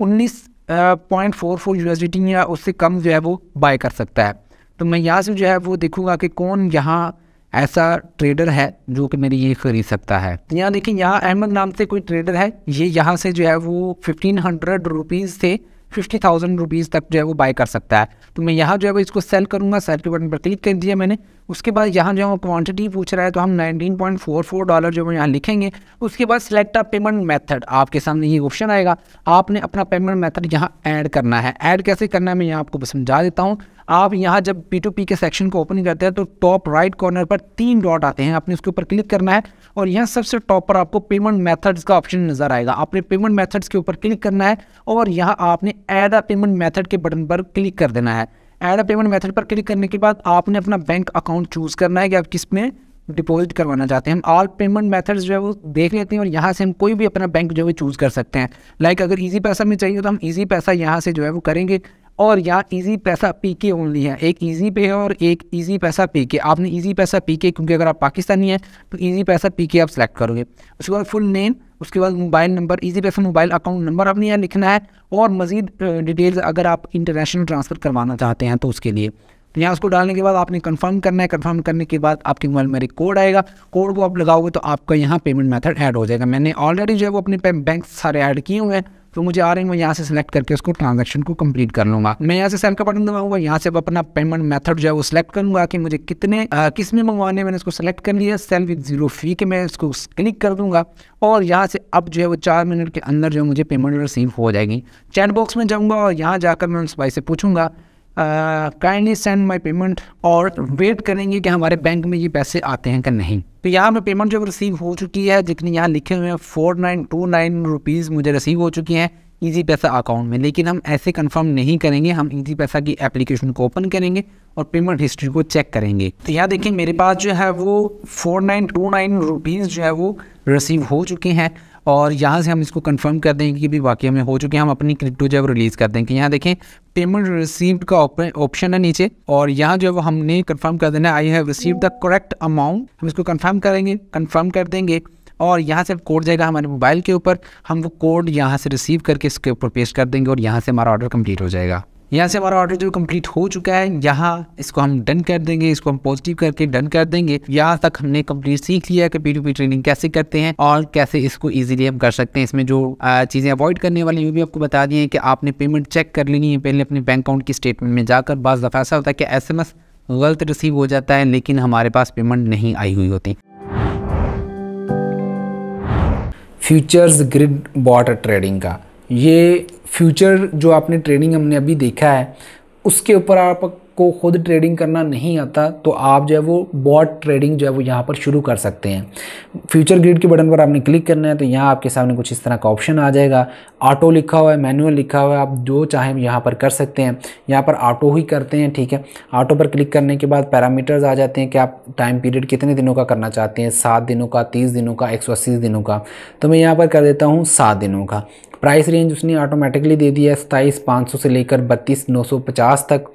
उन्नीस पॉइंट फोर फोर यू या उससे कम जो है वो बाय कर सकता है तो मैं यहाँ से जो है वो देखूँगा कि कौन यहाँ ऐसा ट्रेडर है जो कि मेरी ये खरीद सकता है तो यहाँ देखिए यहाँ अहमद नाम से कोई ट्रेडर है ये यहाँ से जो है वो फिफ्टीन हंड्रेड रुपीज़ से फिफ्टी थाउजेंड रुपीज़ तक जो है वो बाई कर सकता है तो मैं यहाँ जो है वो इसको सेल करूँगा सेल के बटन पर क्लिक कर दिया मैंने उसके बाद यहाँ जो हम क्वांटिटी पूछ रहा है तो हम 19.44 डॉलर जो यहाँ लिखेंगे उसके बाद सेलेक्ट अ पेमेंट मेथड आपके सामने ये ऑप्शन आएगा आपने अपना पेमेंट मेथड यहाँ ऐड करना है ऐड कैसे करना है मैं यहाँ आपको समझा देता हूँ आप यहाँ जब पी टू पी के सेक्शन को ओपन करते हैं तो टॉप राइट कॉर्नर पर तीन डॉट आते हैं आपने उसके ऊपर क्लिक करना है और यहाँ सबसे टॉप पर आपको पेमेंट मेथड्स का ऑप्शन नजर आएगा आपने पेमेंट मेथड्स के ऊपर क्लिक करना है और यहाँ आपने ऐड अ पेमेंट मेथड के बटन पर क्लिक कर देना है ऐड अ पेमेंट मेथड पर क्लिक करने के बाद आपने अपना बैंक अकाउंट चूज़ करना है कि आप किस में डिपॉजिट करवाना चाहते हैं हम ऑल पेमेंट मेथड्स जो है वो देख लेते हैं और यहाँ से हम कोई भी अपना बैंक जो है चूज़ कर सकते हैं लाइक like अगर इजी पैसा में चाहिए तो हम इजी पैसा यहाँ से जो है वो करेंगे और यहाँ इजी पैसा पी के ओनली है एक इजी पे है और एक इजी पैसा पी के आपने इजी पैसा पी के क्योंकि अगर आप पाकिस्तानी हैं तो इजी पैसा पी के आप सेलेक्ट करोगे उसके बाद फुल नेम उसके बाद mobile number Easypaisa mobile account number आपने यहाँ लिखना है और मज़ीद डिटेल्स अगर आप इंटरनेशनल ट्रांसफ़र करवाना चाहते हैं तो उसके लिए तो यहाँ उसको डालने के बाद आपने कन्फर्म करना है कन्फर्म करने के बाद आपके मोबाइल में एक कोड आएगा कोड को आप लगाओगे तो आपका यहाँ पेमेंट मेथड ऐड हो जाएगा मैंने ऑलरेडी जो है वो अपने बैंक सारे ऐड किए हुए हैं तो मुझे आ रही मैं यहाँ से सिलेक्ट करके उसको ट्रांजेक्शन को कंप्लीट कर लूँगा मैं यहाँ से सेंड का बटन दबाऊंगा यहाँ से अपना पेमेंट मेथड जो है वो सिलेक्ट करूँगा कि मुझे कितने किस में मंगवाने मैंने उसको सेलेक्ट कर लिया सेल विद जीरो फी के मैं इसको क्लिक कर दूँगा और यहाँ से अब जो है वो चार मिनट के अंदर जो है मुझे पेमेंट रिसीव हो जाएगी चैट बॉक्स में जाऊँगा और यहाँ जाकर मैं उस भाई से पूछूंगा काइंडली सेंड माई पेमेंट और वेट करेंगे कि हमारे बैंक में ये पैसे आते हैं कि नहीं तो यहाँ पर पेमेंट जो रिसीव हो चुकी है जितनी यहाँ लिखे हुए हैं four nine two nine rupees मुझे रिसीव हो चुकी हैं ईजी पैसा अकाउंट में लेकिन हम ऐसे कंफर्म नहीं करेंगे हम ईजी पैसा की एप्लीकेशन को ओपन करेंगे और पेमेंट हिस्ट्री को चेक करेंगे तो यहाँ देखिए मेरे पास जो है वो four nine two nine rupees जो है वो रिसीव हो चुके हैं और यहाँ से हम इसको कंफर्म कर देंगे कि भी वाकई में हो चुके हैं हम अपनी क्रिप्टो जो है रिलीज़ कर देंगे यहाँ देखें पेमेंट रिसीव्ड का ऑप्शन है नीचे और यहाँ जो है वो हमने कंफर्म कर देना I have receive the correct amount हम इसको कंफर्म करेंगे कंफर्म कर देंगे और यहाँ से कोड जाएगा हमारे मोबाइल के ऊपर हम वो कोड यहाँ से रिसीव करके इसके ऊपर पेश कर देंगे और यहाँ से हमारा ऑर्डर कम्प्लीट हो जाएगा यहाँ से हमारा ऑर्डर जो कंप्लीट हो चुका है यहाँ इसको हम डन कर देंगे इसको हम पॉजिटिव करके डन कर देंगे यहाँ तक हमने कंप्लीट सीख लिया कि पी ट्रेनिंग कैसे करते हैं और कैसे इसको इजीली हम कर सकते हैं इसमें जो चीज़ें अवॉइड करने वाली वो भी आपको बता दी हैं कि आपने पेमेंट चेक कर लेनी है पहले अपने बैंक अकाउंट की स्टेटमेंट में जाकर बस दफ़ा ऐसा होता है कि एस गलत रिसीव हो जाता है लेकिन हमारे पास पेमेंट नहीं आई हुई होती फ्यूचर्स ग्रिड बॉट ट्रेडिंग का ये फ्यूचर जो आपने ट्रेडिंग हमने अभी देखा है उसके ऊपर आप को खुद ट्रेडिंग करना नहीं आता तो आप जो है वो बॉट ट्रेडिंग जो है वो यहाँ पर शुरू कर सकते हैं फ्यूचर ग्रिड के बटन पर आपने क्लिक करना है तो यहाँ आपके सामने कुछ इस तरह का ऑप्शन आ जाएगा ऑटो लिखा हुआ है मैनुअल लिखा हुआ है आप जो चाहें यहाँ पर कर सकते हैं यहाँ पर ऑटो ही करते हैं ठीक है ऑटो पर क्लिक करने के बाद पैरामीटर्स आ जाते हैं कि आप टाइम पीरियड कितने दिनों का करना चाहते हैं सात दिनों का तीस दिनों का एक दिनों का तो मैं यहाँ पर कर देता हूँ सात दिनों का प्राइस रेंज उसने ऑटोमेटिकली दे दिया है सताईस पाँच सौ से लेकर बत्तीस नौ सौ पचास तक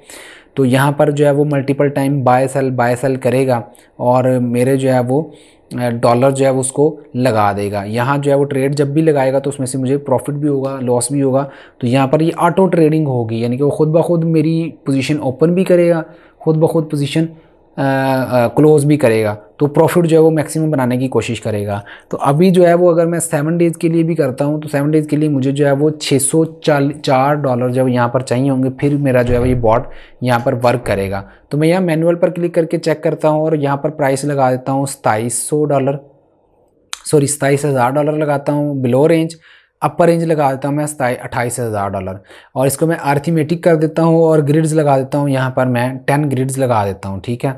तो यहाँ पर जो है वो multiple time buy sell buy sell करेगा और मेरे जो है वो डॉलर जो है वो उसको लगा देगा यहाँ जो है वो ट्रेड जब भी लगाएगा तो उसमें से मुझे प्रॉफिट भी होगा लॉस भी होगा तो यहाँ पर ये यह ऑटो ट्रेडिंग होगी यानी कि वो खुद ब खुद मेरी पोजीशन ओपन भी करेगा खुद ब खुद पोजीशन क्लोज़ भी करेगा तो प्रॉफिट जो है वो मैक्सिमम बनाने की कोशिश करेगा तो अभी जो है वो अगर मैं सेवन डेज़ के लिए भी करता हूँ तो सेवन डेज़ के लिए मुझे जो है वो छः सौ चार डॉलर जब यहाँ पर चाहिए होंगे फिर मेरा जो है वो ये बॉट यहाँ पर वर्क करेगा तो मैं यहाँ मैनुअल पर क्लिक करके चेक करता हूँ और यहाँ पर प्राइस लगा देता हूँ सताईस डॉलर सॉरी सताईस हज़ार डॉलर लगाता हूँ बिलो रेंज अपर रेंज लगा देता हूँ मैं सताई अट्ठाईस हज़ार डॉलर और इसको मैं आर्थीमेटिक कर देता हूँ और ग्रिड्स लगा देता हूँ यहाँ पर मैं टेन ग्रिड्स लगा देता हूँ ठीक है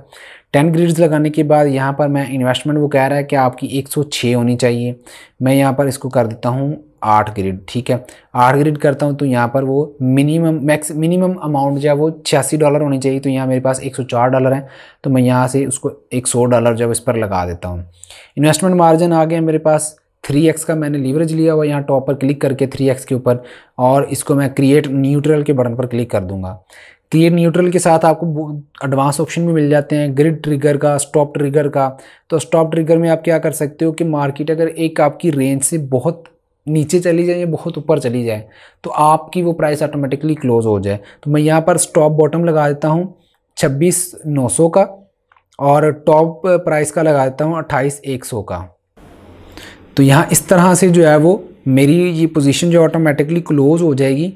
टेन ग्रिड्स लगाने के बाद यहाँ पर मैं इन्वेस्टमेंट वो कह रहा है कि आपकी छः होनी चाहिए मैं यहाँ पर इसको कर देता हूँ आठ ग्रिड ठीक है आठ ग्रिड करता हूँ तो यहाँ पर वो मिनिमम मैक्स मिनिमम अमाउंट जो है वो छियासी डॉलर होनी चाहिए तो यहाँ मेरे पास 104 डॉलर है तो मैं यहाँ से उसको 100 डॉलर जब इस पर लगा देता हूँ इन्वेस्टमेंट मार्जिन आ गया मेरे पास थ्री एक्स का मैंने लीवरेज लिया हुआ यहाँ टॉप पर क्लिक करके थ्री एक्स के ऊपर और इसको मैं क्रिएट न्यूट्रल के बटन पर क्लिक कर दूंगा क्लियर न्यूट्रल के साथ आपको एडवांस ऑप्शन भी मिल जाते हैं ग्रिड ट्रिगर का स्टॉप ट्रिगर का तो स्टॉप ट्रिगर में आप क्या कर सकते हो कि मार्केट अगर एक आपकी रेंज से बहुत नीचे चली जाए या बहुत ऊपर चली जाए तो आपकी वो प्राइस ऑटोमेटिकली क्लोज हो जाए तो मैं यहाँ पर स्टॉप बॉटम लगा देता हूँ छब्बीस नौ सौ का और टॉप प्राइस का लगा देता हूँ अट्ठाईस एक सौ का तो यहाँ इस तरह से जो है वो मेरी ये पोजीशन जो ऑटोमेटिकली क्लोज़ हो जाएगी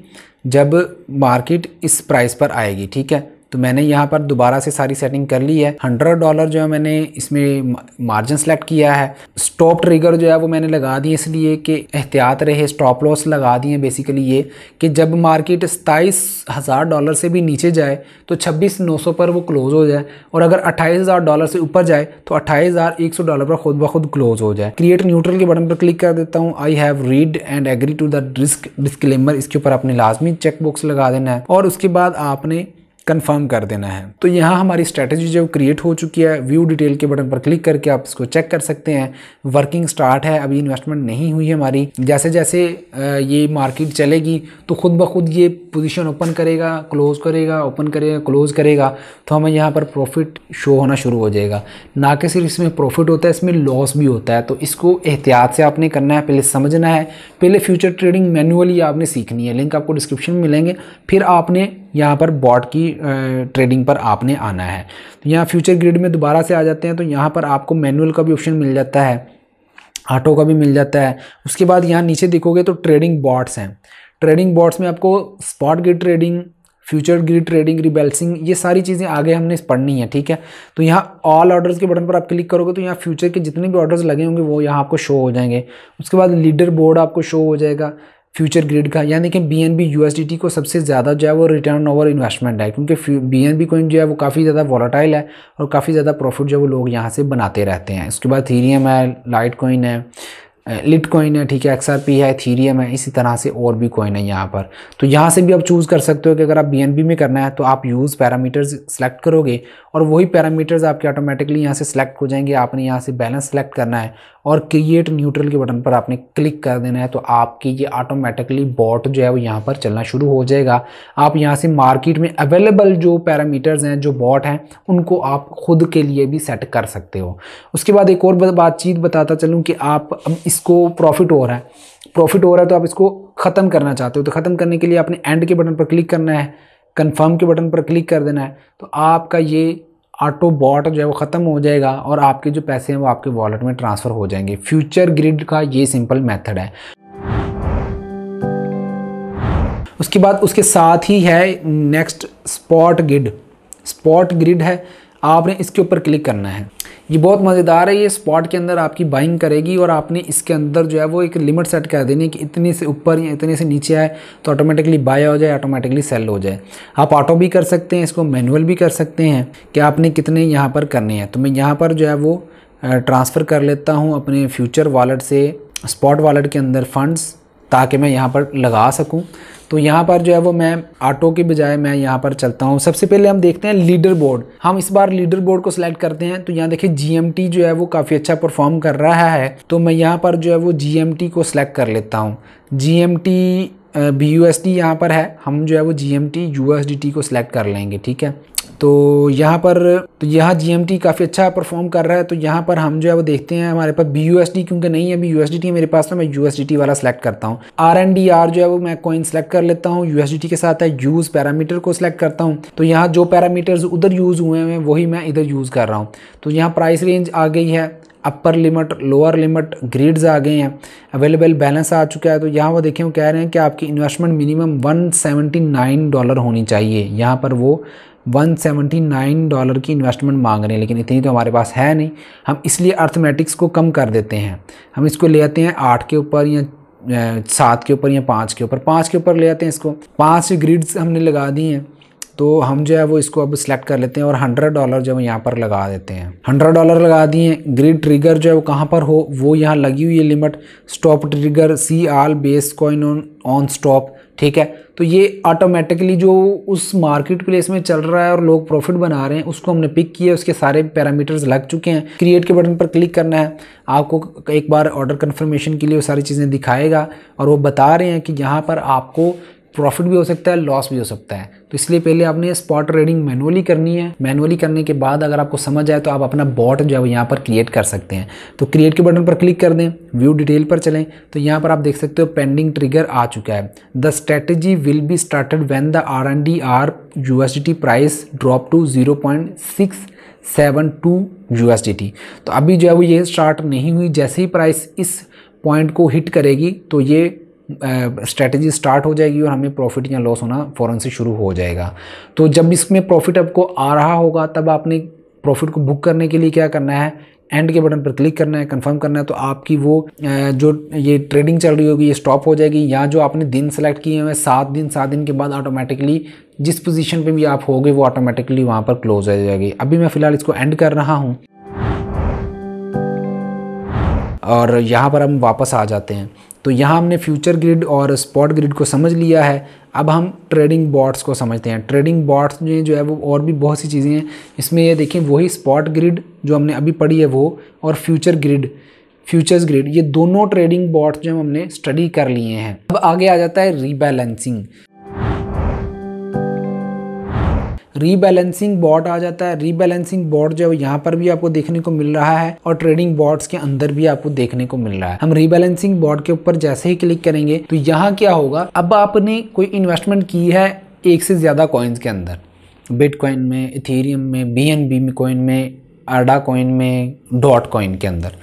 जब मार्केट इस प्राइस पर आएगी ठीक है तो मैंने यहाँ पर दोबारा से सारी सेटिंग कर ली है हंड्रेड डॉलर जो है मैंने इसमें मार्जिन सेलेक्ट किया है स्टॉप ट्रिगर जो है वो मैंने लगा दी इसलिए कि एहतियात रहे स्टॉप लॉस लगा दिए बेसिकली ये कि जब मार्केट सताईस हज़ार डॉलर से भी नीचे जाए तो छब्बीस नौ सौ पर वो क्लोज़ हो जाए और अगर अट्ठाईस हज़ार डॉलर से ऊपर जाए तो अट्ठाईस हज़ार एक सौ डॉलर पर खुद ब खुद क्लोज़ हो जाए क्रिएट न्यूट्रल के बटन पर क्लिक कर देता हूँ I have read and agree to the risk disclaimer इसके ऊपर अपने लाजमी चेक बॉक्स लगा देना है और उसके बाद आपने कंफर्म कर देना है तो यहाँ हमारी स्ट्रैटेजी जो क्रिएट हो चुकी है व्यू डिटेल के बटन पर क्लिक करके आप इसको चेक कर सकते हैं वर्किंग स्टार्ट है अभी इन्वेस्टमेंट नहीं हुई है हमारी जैसे जैसे ये मार्केट चलेगी तो खुद ब खुद ये पोजिशन ओपन करेगा क्लोज़ करेगा ओपन करेगा क्लोज़ करेगा तो हमें यहाँ पर प्रॉफिट शो होना शुरू हो जाएगा ना कि सिर्फ इसमें प्रॉफिट होता है इसमें लॉस भी होता है तो इसको एहतियात से आपने करना है पहले समझना है पहले फ्यूचर ट्रेडिंग मैनुअली आपने सीखनी है लिंक आपको डिस्क्रिप्शन में मिलेंगे फिर आपने यहाँ पर बॉट की ट्रेडिंग पर आपने आना है तो यहाँ फ्यूचर ग्रिड में दोबारा से आ जाते हैं तो यहाँ पर आपको मैनुअल का भी ऑप्शन मिल जाता है ऑटो का भी मिल जाता है उसके बाद यहाँ नीचे देखोगे तो ट्रेडिंग बॉट्स हैं ट्रेडिंग बॉट्स में आपको spot grid trading future grid trading rebalancing ये सारी चीज़ें आगे हमने पढ़नी है ठीक है तो यहाँ ऑल ऑर्डर्स के बटन पर आप क्लिक करोगे तो यहाँ फ्यूचर के जितने भी ऑर्डर्स लगे होंगे वो यहाँ आपको शो हो जाएंगे उसके बाद लीडर बोर्ड आपको शो हो जाएगा फ्यूचर ग्रिड का यानी कि B N B U S D T को सबसे ज़्यादा जो है वो रिटर्न ओवर इन्वेस्टमेंट है क्योंकि बी एन बी कोइन जो है वो काफ़ी ज़्यादा वॉलाटाइल है और काफ़ी ज़्यादा प्रॉफिट जो है वो लोग यहाँ से बनाते रहते हैं इसके बाद थीरियम है लाइट कोइन है लिट कोइन है ठीक है एक्स है थीरियम है इसी तरह से और भी कोइन है यहाँ पर तो यहाँ से भी आप चूज़ कर सकते हो कि अगर आप बी में करना है तो आप यूज़ पैरामीटर्स सेलेक्ट करोगे और वही पैरामीटर्स आपके ऑटोमेटिकली यहाँ से सिलेक्ट हो जाएंगे आपने यहाँ से बैलेंस सेलेक्ट करना है और क्रिएट न्यूट्रल के बटन पर आपने क्लिक कर देना है तो आपकी ये ऑटोमेटिकली बॉट जो है वो यहाँ पर चलना शुरू हो जाएगा आप यहाँ से मार्केट में अवेलेबल जो पैरामीटर्स हैं जो बॉट हैं उनको आप खुद के लिए भी सेट कर सकते हो उसके बाद एक और बातचीत बताता चलूँ कि आप इसको प्रॉफिट हो रहा है प्रॉफिट हो रहा है तो आप इसको ख़त्म करना चाहते हो तो ख़त्म करने के लिए आपने एंड के बटन पर क्लिक करना है कन्फर्म के बटन पर क्लिक कर देना है तो आपका ये ऑटो बॉट जो है वो ख़त्म हो जाएगा और आपके जो पैसे हैं वो आपके वॉलेट में ट्रांसफ़र हो जाएंगे फ्यूचर ग्रिड का ये सिंपल मेथड है उसके बाद उसके साथ ही है next spot grid spot grid है आपने इसके ऊपर क्लिक करना है ये बहुत मज़ेदार है ये स्पॉट के अंदर आपकी बाइंग करेगी और आपने इसके अंदर जो है वो एक लिमिट सेट कर देनी है कि इतने से ऊपर या इतने से नीचे आए तो ऑटोमेटिकली बाय हो जाए ऑटोमेटिकली सेल हो जाए आप ऑटो भी कर सकते हैं इसको मैनुअल भी कर सकते हैं कि आपने कितने यहाँ पर करने हैं तो मैं यहाँ पर जो है वो ट्रांसफ़र कर लेता हूँ अपने फ्यूचर वॉलेट से स्पॉट वॉलेट के अंदर फंड्स ताकि मैं यहाँ पर लगा सकूँ तो यहाँ पर जो है वो मैं ऑटो के बजाय मैं यहाँ पर चलता हूँ सबसे पहले हम देखते हैं लीडर बोर्ड हम इस बार लीडर बोर्ड को सिलेक्ट करते हैं तो यहाँ देखिए जी जो है वो काफ़ी अच्छा परफॉर्म कर रहा है तो मैं यहाँ पर जो है वो जी को सिलेक्ट कर लेता हूँ G B U S T यहाँ पर है हम जो है वो G M T U S D T को सिलेक्ट कर लेंगे ठीक है तो यहाँ पर तो यहाँ जी एम टी काफ़ी अच्छा परफॉर्म कर रहा है तो यहाँ पर हम जो है वो देखते हैं हमारे पास बी यू एस टी क्योंकि नहीं है अभी यू एस डी टी मेरे पास तो मैं यू एस डी टी वाला सेलेक्ट करता हूँ आर एन डी आर जो है वो मैं कॉइन सेलेक्ट कर लेता हूँ यू एस डी टी के साथ है यूज़ पैरामीटर को सिलेक्ट करता हूँ तो यहाँ जो पैरामीटर्स उधर यूज़ हुए हैं वही मैं इधर यूज़ कर रहा हूँ तो यहाँ प्राइस रेंज आ गई है upper limit lower limit grids आ गए हैं अवेलेबल बैलेंस आ चुका है तो यहाँ वो देखें वो कह रहे हैं कि आपकी इन्वेस्टमेंट मिनिमम 179 डॉलर होनी चाहिए यहाँ पर वो 179 डॉलर की इन्वेस्टमेंट मांग रहे हैं लेकिन इतनी तो हमारे पास है नहीं हम इसलिए अर्थमेटिक्स को कम कर देते हैं हम इसको ले आते हैं आठ के ऊपर या सात के ऊपर या पाँच के ऊपर पाँच के ऊपर ले आते हैं इसको पाँच ग्रीड्स हमने लगा दी हैं तो हम जो है वो इसको अब सिलेक्ट कर लेते हैं और हंड्रेड डॉलर जो है यहाँ पर लगा देते हैं हंड्रेड डॉलर लगा दिए ग्रीड ट्रिगर जो है वो कहाँ पर हो वो यहाँ लगी हुई है limit stop trigger sell all base coin on on stop ठीक है तो ये ऑटोमेटिकली जो उस मार्केट प्लेस में चल रहा है और लोग प्रॉफिट बना रहे हैं उसको हमने पिक किया उसके सारे पैरामीटर्स लग चुके हैं क्रिएट के बटन पर क्लिक करना है आपको एक बार ऑर्डर कन्फर्मेशन के लिए वो सारी चीज़ें दिखाएगा और वो बता रहे हैं कि यहाँ पर आपको प्रॉफिट भी हो सकता है लॉस भी हो सकता है तो इसलिए पहले आपने स्पॉट ट्रेडिंग मैनुअली करनी है मैनुअली करने के बाद अगर आपको समझ आए तो आप अपना बॉट जो है यहाँ पर क्रिएट कर सकते हैं तो क्रिएट के बटन पर क्लिक कर दें व्यू डिटेल पर चलें तो यहाँ पर आप देख सकते हो पेंडिंग ट्रिगर आ चुका है the strategy will be started when the R N D R U S D T price drop to zero point six seven two U S D T तो अभी जो है वो ये स्टार्ट नहीं हुई जैसे ही प्राइस इस पॉइंट को हिट करेगी तो ये स्ट्रैटेजी स्टार्ट हो जाएगी और हमें प्रॉफिट या लॉस होना फ़ौरन से शुरू हो जाएगा तो जब इसमें प्रॉफिट आपको आ रहा होगा तब आपने प्रॉफिट को बुक करने के लिए क्या करना है एंड के बटन पर क्लिक करना है कंफर्म करना है तो आपकी वो जो ये ट्रेडिंग चल रही होगी ये स्टॉप हो जाएगी या जो आपने दिन सेलेक्ट किए हुए सात दिन सात दिन के बाद ऑटोमेटिकली जिस पोजीशन पे भी आप होगे वो ऑटोमेटिकली वहाँ पर क्लोज हो जाएगी अभी मैं फ़िलहाल इसको एंड कर रहा हूँ और यहाँ पर हम वापस आ जाते हैं तो यहाँ हमने फ्यूचर ग्रिड और स्पॉट ग्रिड को समझ लिया है अब हम ट्रेडिंग बॉट्स को समझते हैं ट्रेडिंग बॉट्स में जो है वो और भी बहुत सी चीज़ें हैं इसमें ये देखें वही स्पॉट ग्रिड जो हमने अभी पढ़ी है वो और फ्यूचर ग्रिड फ्यूचर्स ग्रिड ये दोनों ट्रेडिंग बॉट्स जो हमने स्टडी कर लिए हैं अब आगे आ जाता है रीबैलेंसिंग रीबैलेंसिंग बॉर्ड आ जाता है रीबैलेंसिंग बॉर्ड जो है यहाँ पर भी आपको देखने को मिल रहा है और ट्रेडिंग बॉर्ड्स के अंदर भी आपको देखने को मिल रहा है हम रीबैलेंसिंग बॉर्ड के ऊपर जैसे ही क्लिक करेंगे तो यहाँ क्या होगा अब आपने कोई इन्वेस्टमेंट की है एक से ज़्यादा कॉइन्स के अंदर बिटकॉइन में इथेरियम में बी एन बी कॉइन में आडा कॉइन में डॉट कॉइन के अंदर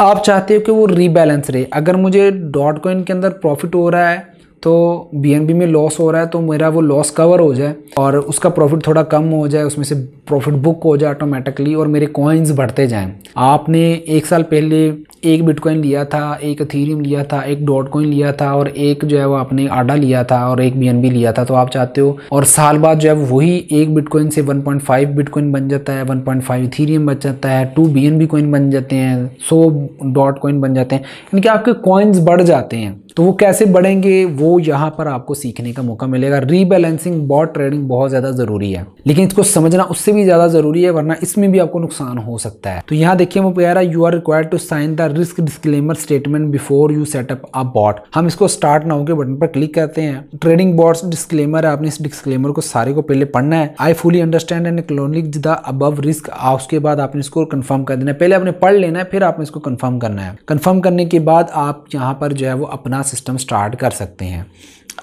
आप चाहते हो कि वो रीबैलेंस रहे अगर मुझे डॉट कॉइन के अंदर प्रॉफिट हो रहा है तो बी में लॉस हो रहा है तो मेरा वो लॉस कवर हो जाए और उसका प्रॉफिट थोड़ा कम हो जाए उसमें से प्रॉफिट बुक हो जाए ऑटोमेटिकली और मेरे कॉइन्स बढ़ते जाएं आपने एक साल पहले एक बिटकॉइन लिया था एक थीरियम लिया था एक डॉट कॉइन लिया था और एक जो है वो आपने आडा लिया था और एक बी लिया था तो आप चाहते हो और साल बाद जो है वही एक बिटकॉइन से 1.5 बिटकॉइन बन जाता है 1.5 पॉइंट थीरियम बन जाता है टू बी कॉइन बन जाते हैं सो डॉट कॉइन बन जाते हैं यानी कि आपके कॉइन्स बढ़ जाते हैं तो वो कैसे बढ़ेंगे वो यहाँ पर आपको सीखने का मौका मिलेगा रीबैलेंसिंग बॉट ट्रेडिंग बहुत ज़्यादा ज़रूरी है लेकिन इसको समझना उससे भी ज़्यादा ज़रूरी है वरना इसमें भी आपको नुकसान हो सकता है तो यहाँ देखिए वो प्यारा you are required to sign the risk disclaimer statement before you set up a bot हम इसको स्टार्ट नाउ के बटन पर क्लिक करते हैं ट्रेडिंग बॉट्स डिस्क्लेमर है आपने इस डिस्क्लेमर को सारे को पहले पढ़ना है आई फुली अंडरस्टैंड एंड क्लोनिक द अब रिस्क उसके बाद आपने इसको कन्फर्म कर देना है पहले आपने पढ़ लेना है फिर आपने इसको कन्फर्म करना है कन्फर्म करने के बाद आप यहाँ पर जो है वो अपना अपना सिस्टम स्टार्ट कर सकते हैं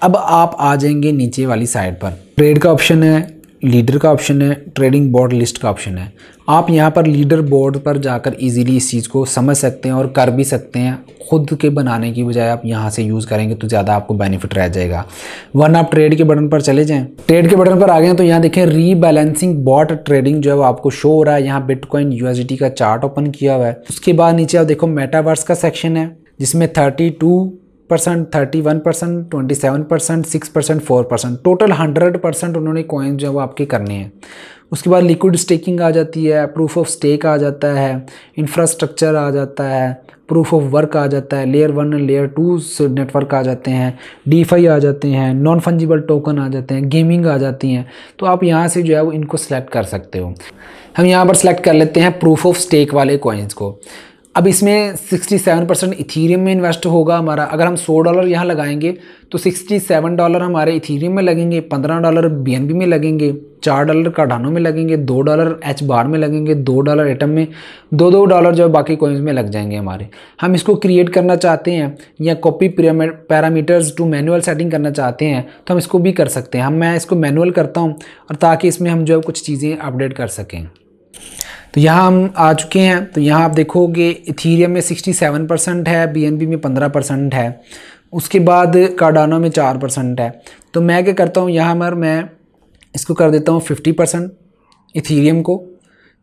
अब आप आ जाएंगे नीचे वाली साइड पर ट्रेड का ऑप्शन है लीडर का ऑप्शन है ट्रेडिंग बोर्ड लिस्ट का ऑप्शन है आप यहाँ पर लीडर बोर्ड पर जाकर इजीली इस चीज़ को समझ सकते हैं और कर भी सकते हैं खुद के बनाने की बजाय आप यहाँ से यूज़ करेंगे तो ज़्यादा आपको बेनिफिट रह जाएगा वरना आप ट्रेड के बटन पर चले जाएं ट्रेड के बटन पर आ गए तो यहाँ देखें रीबैलेंसिंग बॉट ट्रेडिंग जो है वो आपको शो हो रहा है यहाँ बिटकॉइन यू का चार्ट ओपन किया हुआ है उसके बाद नीचे आप देखो मेटावर्स का सेक्शन है जिसमें thirty percent thirty one percent twenty seven percent six percent four percent total hundred percent उन्होंने कॉइन जो है वो आपके करने हैं उसके बाद लिक्विड स्टेकिंग आ जाती है प्रूफ ऑफ स्टेक आ जाता है इंफ्रास्ट्रक्चर आ जाता है प्रूफ ऑफ वर्क आ जाता है layer one layer two network आ जाते हैं डीफाई आ जाते हैं नॉन फंजिबल टोकन आ जाते हैं गेमिंग आ जाती हैं तो आप यहाँ से जो है वो इनको सेलेक्ट कर सकते हो हम यहाँ पर सेलेक्ट कर लेते हैं प्रूफ ऑफ स्टेक वाले कॉइन्स को अब इसमें 67 परसेंट इथीरियम में इन्वेस्ट होगा हमारा अगर हम 100 डॉलर यहाँ लगाएंगे तो 67 डॉलर हमारे इथीरियम में लगेंगे 15 डॉलर बी में लगेंगे चार डॉलर कार्डानो में लगेंगे दो डॉलर एच बार में लगेंगे दो डॉलर एटम में दो दो डॉलर जो है बाकी कोइंस में लग जाएंगे हमारे हम इसको क्रिएट करना चाहते हैं या copy parameters to manual setting करना चाहते हैं तो हम इसको भी कर सकते हैं हम मैं इसको मैनुअल करता हूँ और ताकि इसमें हम जो है कुछ चीज़ें अपडेट कर सकें तो यहाँ हम आ चुके हैं तो यहाँ आप देखोगे इथीरियम में 67 परसेंट है बीएनबी में 15 परसेंट है उसके बाद कार्डानो में 4 परसेंट है तो मैं क्या करता हूँ यहाँ पर मैं इसको कर देता हूँ 50 परसेंट इथीरियम को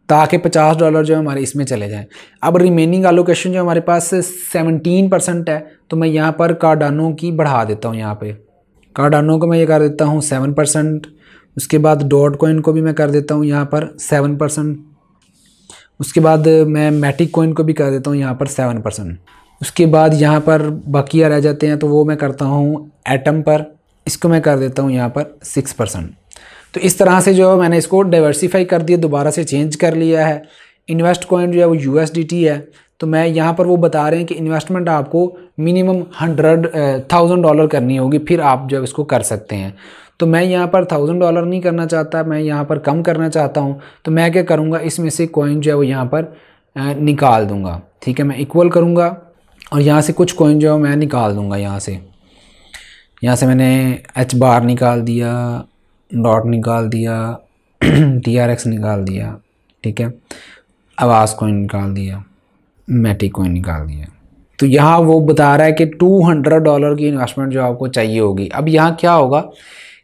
ताकि 50 डॉलर जो है हमारे इसमें चले जाएँ अब रिमेनिंग एलोकेशन जो हमारे पास सेवनटीन परसेंट है तो मैं यहाँ पर कार्डानो की बढ़ा देता हूँ यहाँ पर कार्डानो को मैं ये कर देता हूँ सेवन परसेंट उसके बाद डॉट कॉइन को भी मैं कर देता हूँ यहाँ पर सेवन परसेंट उसके बाद मैं मैटिक कॉइन को भी कर देता हूँ यहाँ पर सेवन परसेंट उसके बाद यहाँ पर बाकिया रह जाते हैं तो वो मैं करता हूँ एटम पर इसको मैं कर देता हूँ यहाँ पर सिक्स परसेंट तो इस तरह से जो है मैंने इसको डाइवर्सीफाई कर दिया दोबारा से चेंज कर लिया है इन्वेस्ट कॉइन जो है वो यू है तो मैं यहाँ पर वो बता रहे हैं कि इन्वेस्टमेंट आपको मिनिमम हंड्रेड थाउजेंड डॉलर करनी होगी फिर आप जो है इसको कर सकते हैं तो मैं यहाँ पर थाउजेंड डॉलर नहीं करना चाहता मैं यहाँ पर कम करना चाहता हूँ तो मैं क्या करूँगा इसमें से कॉइन जो है वो यहाँ पर निकाल दूँगा ठीक है मैं इक्वल करूँगा और यहाँ से कुछ कॉइन जो है मैं निकाल दूँगा यहाँ से यहाँ से मैंने एच बार निकाल दिया डॉट निकाल दिया टी आर एक्स निकाल दिया ठीक है आवाज़ कोइन निकाल दिया मैटिक कोइन निकाल दिया तो यहाँ वो बता रहा है कि टू हंड्रेड डॉलर की इन्वेस्टमेंट जो आपको चाहिए होगी अब यहाँ क्या होगा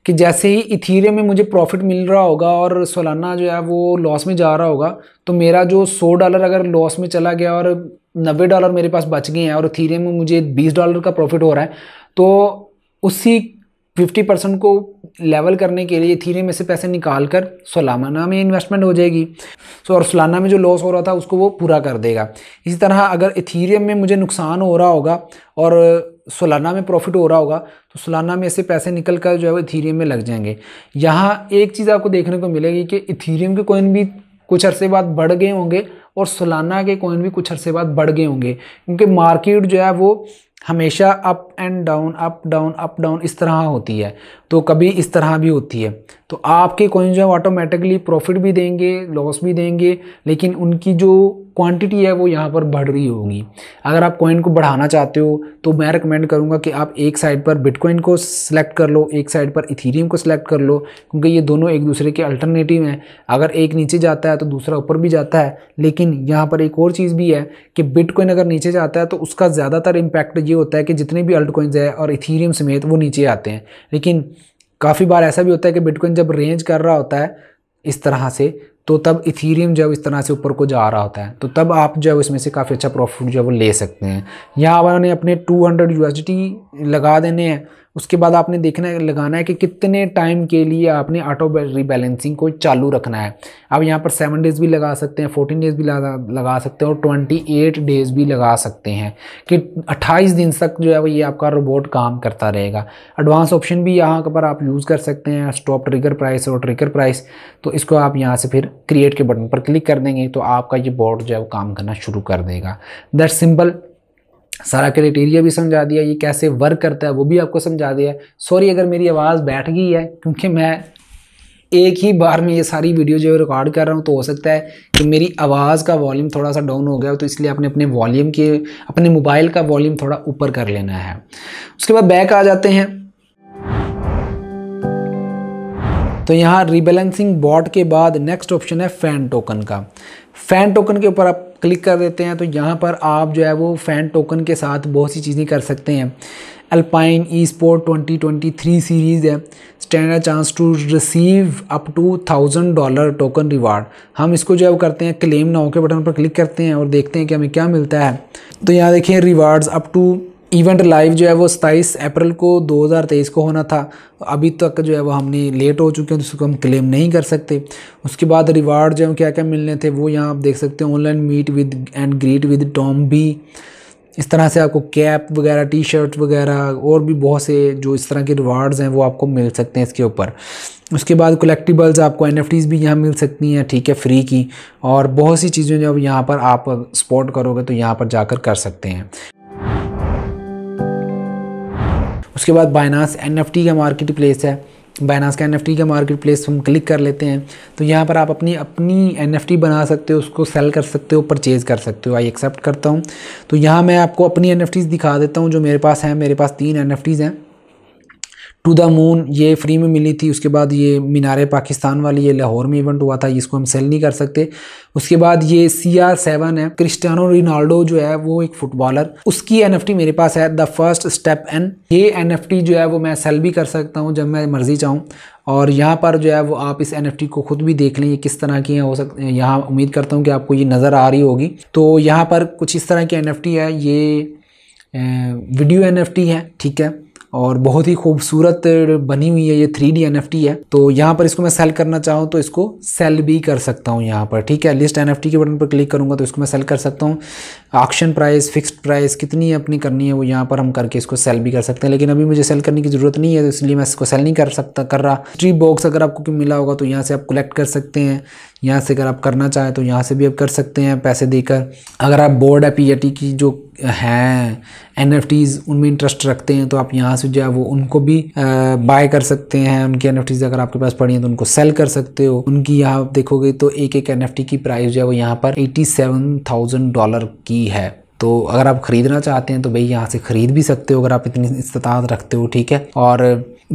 कि जैसे ही इथीरियम में मुझे प्रॉफिट मिल रहा होगा और सोलाना जो है वो लॉस में जा रहा होगा तो मेरा जो सौ डॉलर अगर लॉस में चला गया और नब्बे डॉलर मेरे पास बच गए हैं और इथीरियम में मुझे बीस डॉलर का प्रॉफिट हो रहा है तो उसी फिफ्टी परसेंट को लेवल करने के लिए थीरे में से पैसे निकाल कर सोलाना में इन्वेस्टमेंट हो जाएगी सो और सोलाना में जो लॉस हो रहा था उसको वो पूरा कर देगा इसी तरह अगर इथीरियम में मुझे नुकसान हो रहा होगा और सालाना में प्रॉफिट हो रहा होगा तो सालाना में ऐसे पैसे निकल कर जो है वो इथीरियम में लग जाएंगे यहाँ एक चीज़ आपको देखने को मिलेगी कि इथीरियम के कोइन भी कुछ अरसे बाद बढ़ गए होंगे और सोलाना के कोइन भी कुछ अरसे बाद बढ़ गए होंगे क्योंकि मार्केट जो है वो हमेशा up and down up down up down इस तरह होती है तो कभी इस तरह भी होती है तो आपके कॉइन जो है ऑटोमेटिकली प्रॉफिट भी देंगे लॉस भी देंगे लेकिन उनकी जो क्वांटिटी है वो यहाँ पर बढ़ रही होगी अगर आप कॉइन को बढ़ाना चाहते हो तो मैं रिकमेंड करूँगा कि आप एक साइड पर बिटकॉइन को सिलेक्ट कर लो एक साइड पर इथीरियम को सिलेक्ट कर लो क्योंकि ये दोनों एक दूसरे के अल्टरनेटिव हैं अगर एक नीचे जाता है तो दूसरा ऊपर भी जाता है लेकिन यहाँ पर एक और चीज़ भी है कि बिटकॉइन अगर नीचे जाता है तो उसका ज़्यादातर इम्पैक्ट ये होता है कि जितने भी अल्ट कॉइन्स है और इथीरियम समेत वो नीचे आते हैं लेकिन काफ़ी बार ऐसा भी होता है कि बिटकॉइन जब रेंज कर रहा होता है इस तरह से तो तब इथीरियम जो इस तरह से ऊपर को जा रहा होता है तो तब आप जो है उसमें से काफ़ी अच्छा प्रॉफिट जो है वो ले सकते हैं यहाँ उन्होंने अपने 200 यूएसडी लगा देने हैं उसके बाद आपने देखना है लगाना है कि कितने टाइम के लिए आपने ऑटो रिबैलेंसिंग को चालू रखना है आप यहाँ पर सेवन डेज़ भी लगा सकते हैं फोर्टीन डेज़ भी लगा सकते हैं और ट्वेंटी एट डेज़ भी लगा सकते हैं कि अट्ठाईस दिन तक जो है वो ये आपका रोबोट काम करता रहेगा एडवांस ऑप्शन भी यहाँ पर आप यूज़ कर सकते हैं स्टॉप ट्रिगर प्राइस और ट्रिगर प्राइस तो इसको आप यहाँ से फिर क्रिएट के बटन पर क्लिक कर देंगे तो आपका ये बोर्ड जो है वो काम करना शुरू कर देगा दैट सिंपल सारा क्राइटेरिया भी समझा दिया ये कैसे वर्क करता है वो भी आपको समझा दिया सॉरी अगर मेरी आवाज़ बैठ गई है क्योंकि मैं एक ही बार में ये सारी वीडियो जो रिकॉर्ड कर रहा हूँ तो हो सकता है कि मेरी आवाज़ का वॉल्यूम थोड़ा सा डाउन हो गया तो इसलिए आपने अपने वॉल्यूम के अपने मोबाइल का वॉल्यूम थोड़ा ऊपर कर लेना है उसके बाद बैक आ जाते हैं तो यहाँ रिबैलेंसिंग बॉट के बाद नेक्स्ट ऑप्शन है फैन टोकन का फैन टोकन के ऊपर आप क्लिक कर देते हैं तो यहाँ पर आप जो है वो फ़ैन टोकन के साथ बहुत सी चीज़ें कर सकते हैं Alpine e sport twenty twenty three series है stand chance to receive up to thousand dollar token reward हम इसको जो है वो करते हैं क्लेम नाउ के बटन पर क्लिक करते हैं और देखते हैं कि हमें क्या मिलता है तो यहाँ देखें rewards up to event live जो है वो सताईस अप्रैल को 2023 को होना था अभी तक जो है वो हमने लेट हो चुके हैं तो उसको हम क्लेम नहीं कर सकते उसके बाद रिवार्ड जो है क्या क्या मिलने थे वो यहाँ आप देख सकते हैं online meet with and greet with Tom B इस तरह से आपको कैप वगैरह टी शर्ट वगैरह और भी बहुत से जो इस तरह के रिवार्ड्स हैं वो आपको मिल सकते हैं इसके ऊपर उसके बाद कलेक्टिबल्स आपको एन भी यहाँ मिल सकती हैं ठीक है फ्री की और बहुत सी चीज़ें जब यहाँ पर आप स्पॉट करोगे तो यहाँ पर जाकर कर सकते हैं उसके बाद बाइनास एन एफ का मार्केट प्लेस है बाइनास का एन एफ का मार्केट प्लेस हम क्लिक कर लेते हैं तो यहाँ पर आप अपनी अपनी एन एफ बना सकते हो उसको सेल कर सकते हो परचेज़ कर सकते हो आई एक्सेप्ट करता हूँ तो यहाँ मैं आपको अपनी एन एफ दिखा देता हूँ जो मेरे पास हैं मेरे पास तीन एन एफ हैं टू द मून ये फ्री में मिली थी उसके बाद ये मीनार पाकिस्तान वाली ये लाहौर में इवेंट हुआ था इसको हम सेल नहीं कर सकते उसके बाद ये सी आर सेवन है क्रिस्टानो रिनाल्डो जो है वो एक फुटबॉलर उसकी एन एफ टी मेरे पास है द फर्स्ट स्टेप एन ये एन एफ टी जो है वो मैं सेल भी कर सकता हूँ जब मैं मर्ज़ी चाहूँ और यहाँ पर जो है वो आप इस एन को खुद भी देख लें ये किस तरह की हैं हो सकते हैं यहाँ उम्मीद करता हूँ कि आपको ये नज़र आ रही होगी तो यहाँ पर कुछ इस तरह की एन है ये वीडियो एन है ठीक है और बहुत ही खूबसूरत बनी हुई है ये three D N F T है तो यहाँ पर इसको मैं सेल करना चाहूँ तो इसको सेल भी कर सकता हूँ यहाँ पर ठीक है लिस्ट एन एफ टी के बटन पर क्लिक करूँगा तो इसको मैं सेल कर सकता हूँ ऑक्शन प्राइस फिक्स्ड प्राइस कितनी अपनी करनी है वो यहाँ पर हम करके इसको सेल भी कर सकते हैं लेकिन अभी मुझे सेल करने की ज़रूरत नहीं है तो इसलिए मैं इसको सेल नहीं कर सकता कर रहा ट्री बॉक्स अगर आपको मिला होगा तो यहाँ से आप कलेक्ट कर सकते हैं यहाँ से अगर आप करना चाहें तो यहाँ से भी आप कर सकते हैं पैसे देकर अगर आप बोर्ड एप पी की जो हैं एन एफ़ उनमें इंटरेस्ट रखते हैं तो आप यहाँ से जो है वो उनको भी बाय कर सकते हैं उनकी एन अगर आपके पास पड़ी हैं तो उनको सेल कर सकते हो उनकी यहाँ आप देखोगे तो एक एक एन की प्राइस जो है वो यहाँ पर एटी डॉलर की है तो अगर आप ख़रीदना चाहते हैं तो भाई यहाँ से ख़रीद भी सकते हो अगर आप इतनी इस्तात रखते हो ठीक है और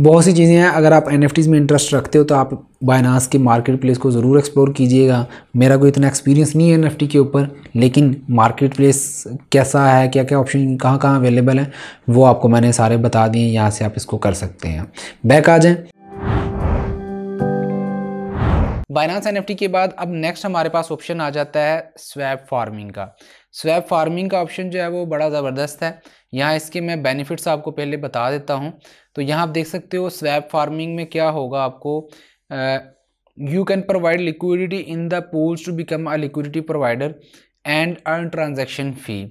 बहुत सी चीज़ें हैं अगर आप एन में इंटरेस्ट रखते हो तो आप बायनास के मार्केट प्लेस को ज़रूर एक्सप्लोर कीजिएगा मेरा कोई इतना एक्सपीरियंस नहीं है एन के ऊपर लेकिन मार्केट प्लेस कैसा है क्या क्या ऑप्शन कहाँ कहाँ अवेलेबल है वो आपको मैंने सारे बता दिए यहाँ से आप इसको कर सकते हैं बैक आ जाएँ बाइनास एन के बाद अब नेक्स्ट हमारे पास ऑप्शन आ जाता है स्वैप फार्मिंग का स्वैप फार्मिंग का ऑप्शन जो है वो बड़ा ज़बरदस्त है यहाँ इसके मैं बेनिफिट्स आपको पहले बता देता हूँ तो यहाँ आप देख सकते हो स्वैप फार्मिंग में क्या होगा आपको you can provide liquidity in the pools to become a liquidity provider and earn transaction fee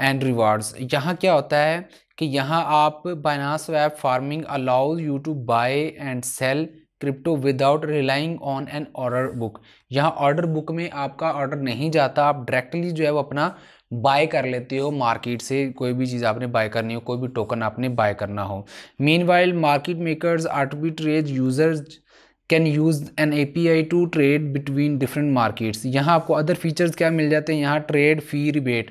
and rewards यहाँ क्या होता है कि यहाँ आप Binance swap farming allows you to buy and sell crypto without relying on an order book यहाँ order book में आपका ऑर्डर नहीं जाता आप डायरेक्टली जो है वो अपना बाय कर लेते हो मार्केट से कोई भी चीज़ आपने बाय करनी हो कोई भी टोकन आपने बाय करना हो mean market makers arbitrage users can use an A P I to trade between different markets यहाँ आपको अदर फीचर्स क्या मिल जाते हैं यहाँ trade fee rebate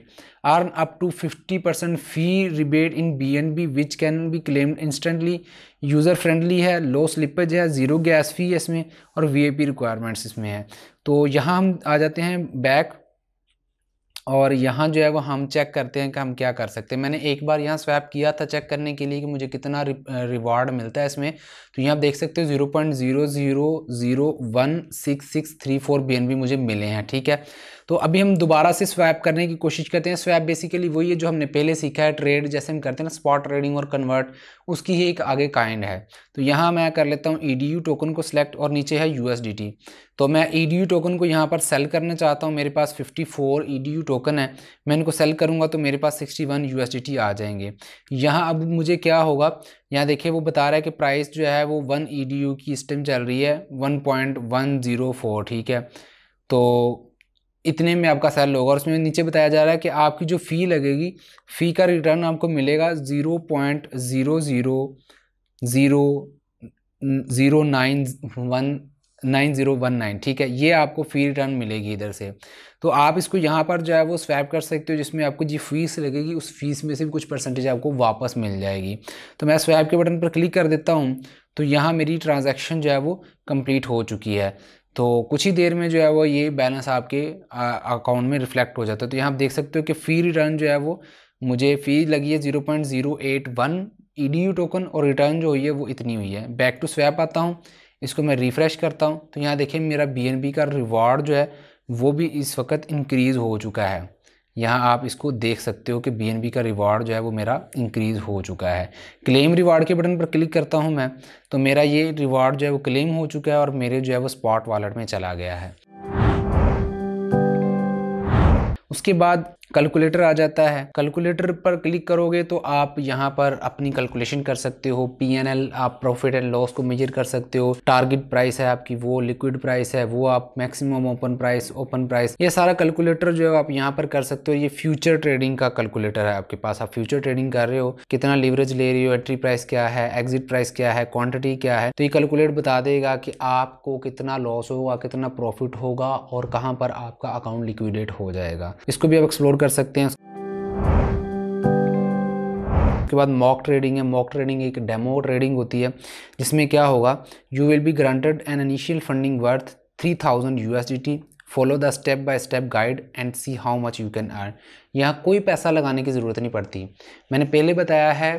earn up to fifty percent fee rebate in B N B which can be claimed instantly user friendly है low slippage है zero gas fee है इसमें और वी ए पी रिक्वायरमेंट्स इसमें है तो यहाँ हम आ जाते हैं बैक और यहाँ जो है वो हम चेक करते हैं कि हम क्या कर सकते हैं मैंने एक बार यहाँ स्वैप किया था चेक करने के लिए कि मुझे कितना रिवार्ड मिलता है इसमें तो यहाँ आप देख सकते हो zero point zero zero zero one six six three four B मुझे मिले हैं ठीक है तो अभी हम दोबारा से स्वैप करने की कोशिश करते हैं स्वैप बेसिकली वही है जो हमने पहले सीखा है ट्रेड जैसे हम करते हैं ना स्पॉट ट्रेडिंग और कन्वर्ट उसकी ही एक आगे काइंड है तो यहाँ मैं कर लेता हूँ ई e टोकन को सिलेक्ट और नीचे है यू तो मैं ई e टोकन को यहाँ पर सेल करना चाहता हूँ मेरे पास फिफ्टी फोर टोकन है मैं इनको सेल करूँगा तो मेरे पास सिक्सटी वन आ जाएंगे यहाँ अब मुझे क्या होगा यहाँ देखिए वो बता रहा है कि प्राइस जो है वो वन ई e की इस चल रही है one point one zero four ठीक है तो इतने में आपका सेल होगा और उसमें नीचे बताया जा रहा है कि आपकी जो फ़ी लगेगी फ़ी का रिटर्न आपको मिलेगा zero point zero zero zero zero nine one nine zero one nine ठीक है ये आपको फ़ी रिटर्न मिलेगी इधर से तो आप इसको यहाँ पर जो है वो स्वैप कर सकते हो जिसमें आपको जी फीस लगेगी उस फीस में से भी कुछ परसेंटेज आपको वापस मिल जाएगी तो मैं स्वैप के बटन पर क्लिक कर देता हूँ तो यहाँ मेरी ट्रांजैक्शन जो है वो कंप्लीट हो चुकी है तो कुछ ही देर में जो है वो ये बैलेंस आपके अकाउंट में रिफ्लेक्ट हो जाता है तो यहाँ आप देख सकते हो कि फ़ी रिटर्न जो है वो मुझे फ़ी लगी है zero point zero eight one E D U token और रिटर्न जो हुई है वो इतनी हुई है बैक टू स्वैप आता हूँ इसको मैं रिफ़्रेश करता हूँ तो यहाँ देखिए मेरा बी एन बी का रिवॉर्ड जो है वो भी इस वक्त इंक्रीज़ हो चुका है यहाँ आप इसको देख सकते हो कि बी का रिवार्ड जो है वो मेरा इंक्रीज़ हो चुका है क्लेम रिवार्ड के बटन पर क्लिक करता हूँ मैं तो मेरा ये रिवार्ड जो है वो क्लेम हो चुका है और मेरे जो है वो स्पॉट वॉलेट में चला गया है उसके बाद कैलकुलेटर आ जाता है कैलकुलेटर पर क्लिक करोगे तो आप यहाँ पर अपनी कैलकुलेशन कर सकते हो पी आप प्रॉफिट एंड लॉस को मेजर कर सकते हो टारगेट प्राइस है आपकी वो लिक्विड प्राइस है वो आप maximum open price open price ये सारा कैलकुलेटर जो है आप यहाँ पर कर सकते हो ये फ्यूचर ट्रेडिंग का कैलकुलेटर है आपके पास आप फ्यूचर ट्रेडिंग कर रहे हो कितना लिवरेज ले रही हो एंट्री प्राइस क्या है एग्जिट प्राइस क्या है क्वांटिटी क्या है तो ये कैलकुलेट बता देगा कि आपको कितना लॉस होगा कितना प्रॉफिट होगा और कहाँ पर आपका अकाउंट लिक्विडेट हो जाएगा इसको भी आप एक्सप्लोर डाउनलोड कर सकते हैं उसके बाद मॉक ट्रेडिंग है मॉक ट्रेडिंग एक डेमो ट्रेडिंग होती है जिसमें क्या होगा you will be granted an initial funding worth three thousand U S D T follow the step by step guide and see how much you can earn यहाँ कोई पैसा लगाने की ज़रूरत नहीं पड़ती मैंने पहले बताया है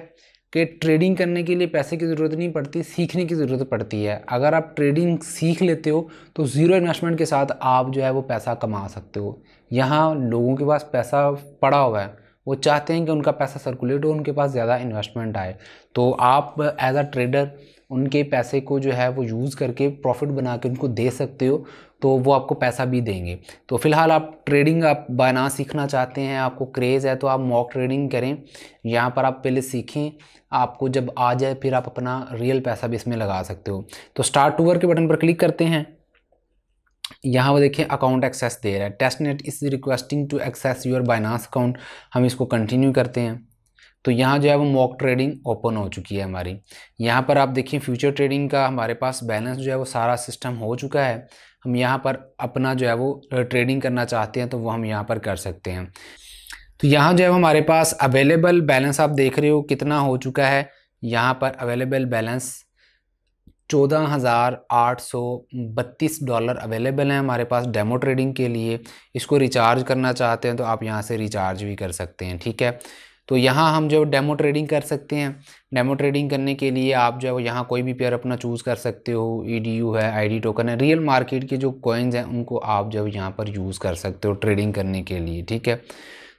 कि ट्रेडिंग करने के लिए पैसे की ज़रूरत नहीं पड़ती सीखने की ज़रूरत पड़ती है अगर आप ट्रेडिंग सीख लेते हो तो ज़ीरो इन्वेस्टमेंट के साथ आप जो है वो पैसा कमा सकते हो यहाँ लोगों के पास पैसा पड़ा हुआ है वो चाहते हैं कि उनका पैसा सर्कुलेट हो उनके पास ज़्यादा इन्वेस्टमेंट आए तो आप एज अ ट्रेडर उनके पैसे को जो है वो यूज़ करके प्रॉफिट बना के उनको दे सकते हो तो वो आपको पैसा भी देंगे तो फिलहाल आप ट्रेडिंग आप बना सीखना चाहते हैं आपको क्रेज़ है तो आप मॉक ट्रेडिंग करें यहाँ पर आप पहले सीखें आपको जब आ जाए फिर आप अपना रियल पैसा भी इसमें लगा सकते हो तो स्टार्ट टूवर के बटन पर क्लिक करते हैं यहाँ पर देखिए अकाउंट एक्सेस दे रहा है testnet is requesting to access your Binance account हम इसको कंटिन्यू करते हैं तो यहाँ जो है वो मॉक ट्रेडिंग ओपन हो चुकी है हमारी यहाँ पर आप देखिए फ्यूचर ट्रेडिंग का हमारे पास बैलेंस जो है वो सारा सिस्टम हो चुका है हम यहाँ पर अपना जो है वो ट्रेडिंग करना चाहते हैं तो वो हम यहाँ पर कर सकते हैं तो यहाँ जो है हमारे पास अवेलेबल बैलेंस आप देख रहे हो कितना हो चुका है यहाँ पर अवेलेबल बैलेंस चौदह हज़ार आठ सौ बत्तीस डॉलर अवेलेबल हैं हमारे पास डेमो ट्रेडिंग के लिए इसको रिचार्ज करना चाहते हैं तो आप यहाँ से रिचार्ज भी कर सकते हैं ठीक है तो यहाँ हम जो डेमो ट्रेडिंग कर सकते हैं डेमो ट्रेडिंग करने के लिए आप जो है यहाँ कोई भी पेयर अपना चूज़ कर सकते हो ई e है आई टोकन है रियल मार्केट के जो कॉइन्स हैं उनको आप जब यहाँ पर यूज़ कर सकते हो ट्रेडिंग करने के लिए ठीक है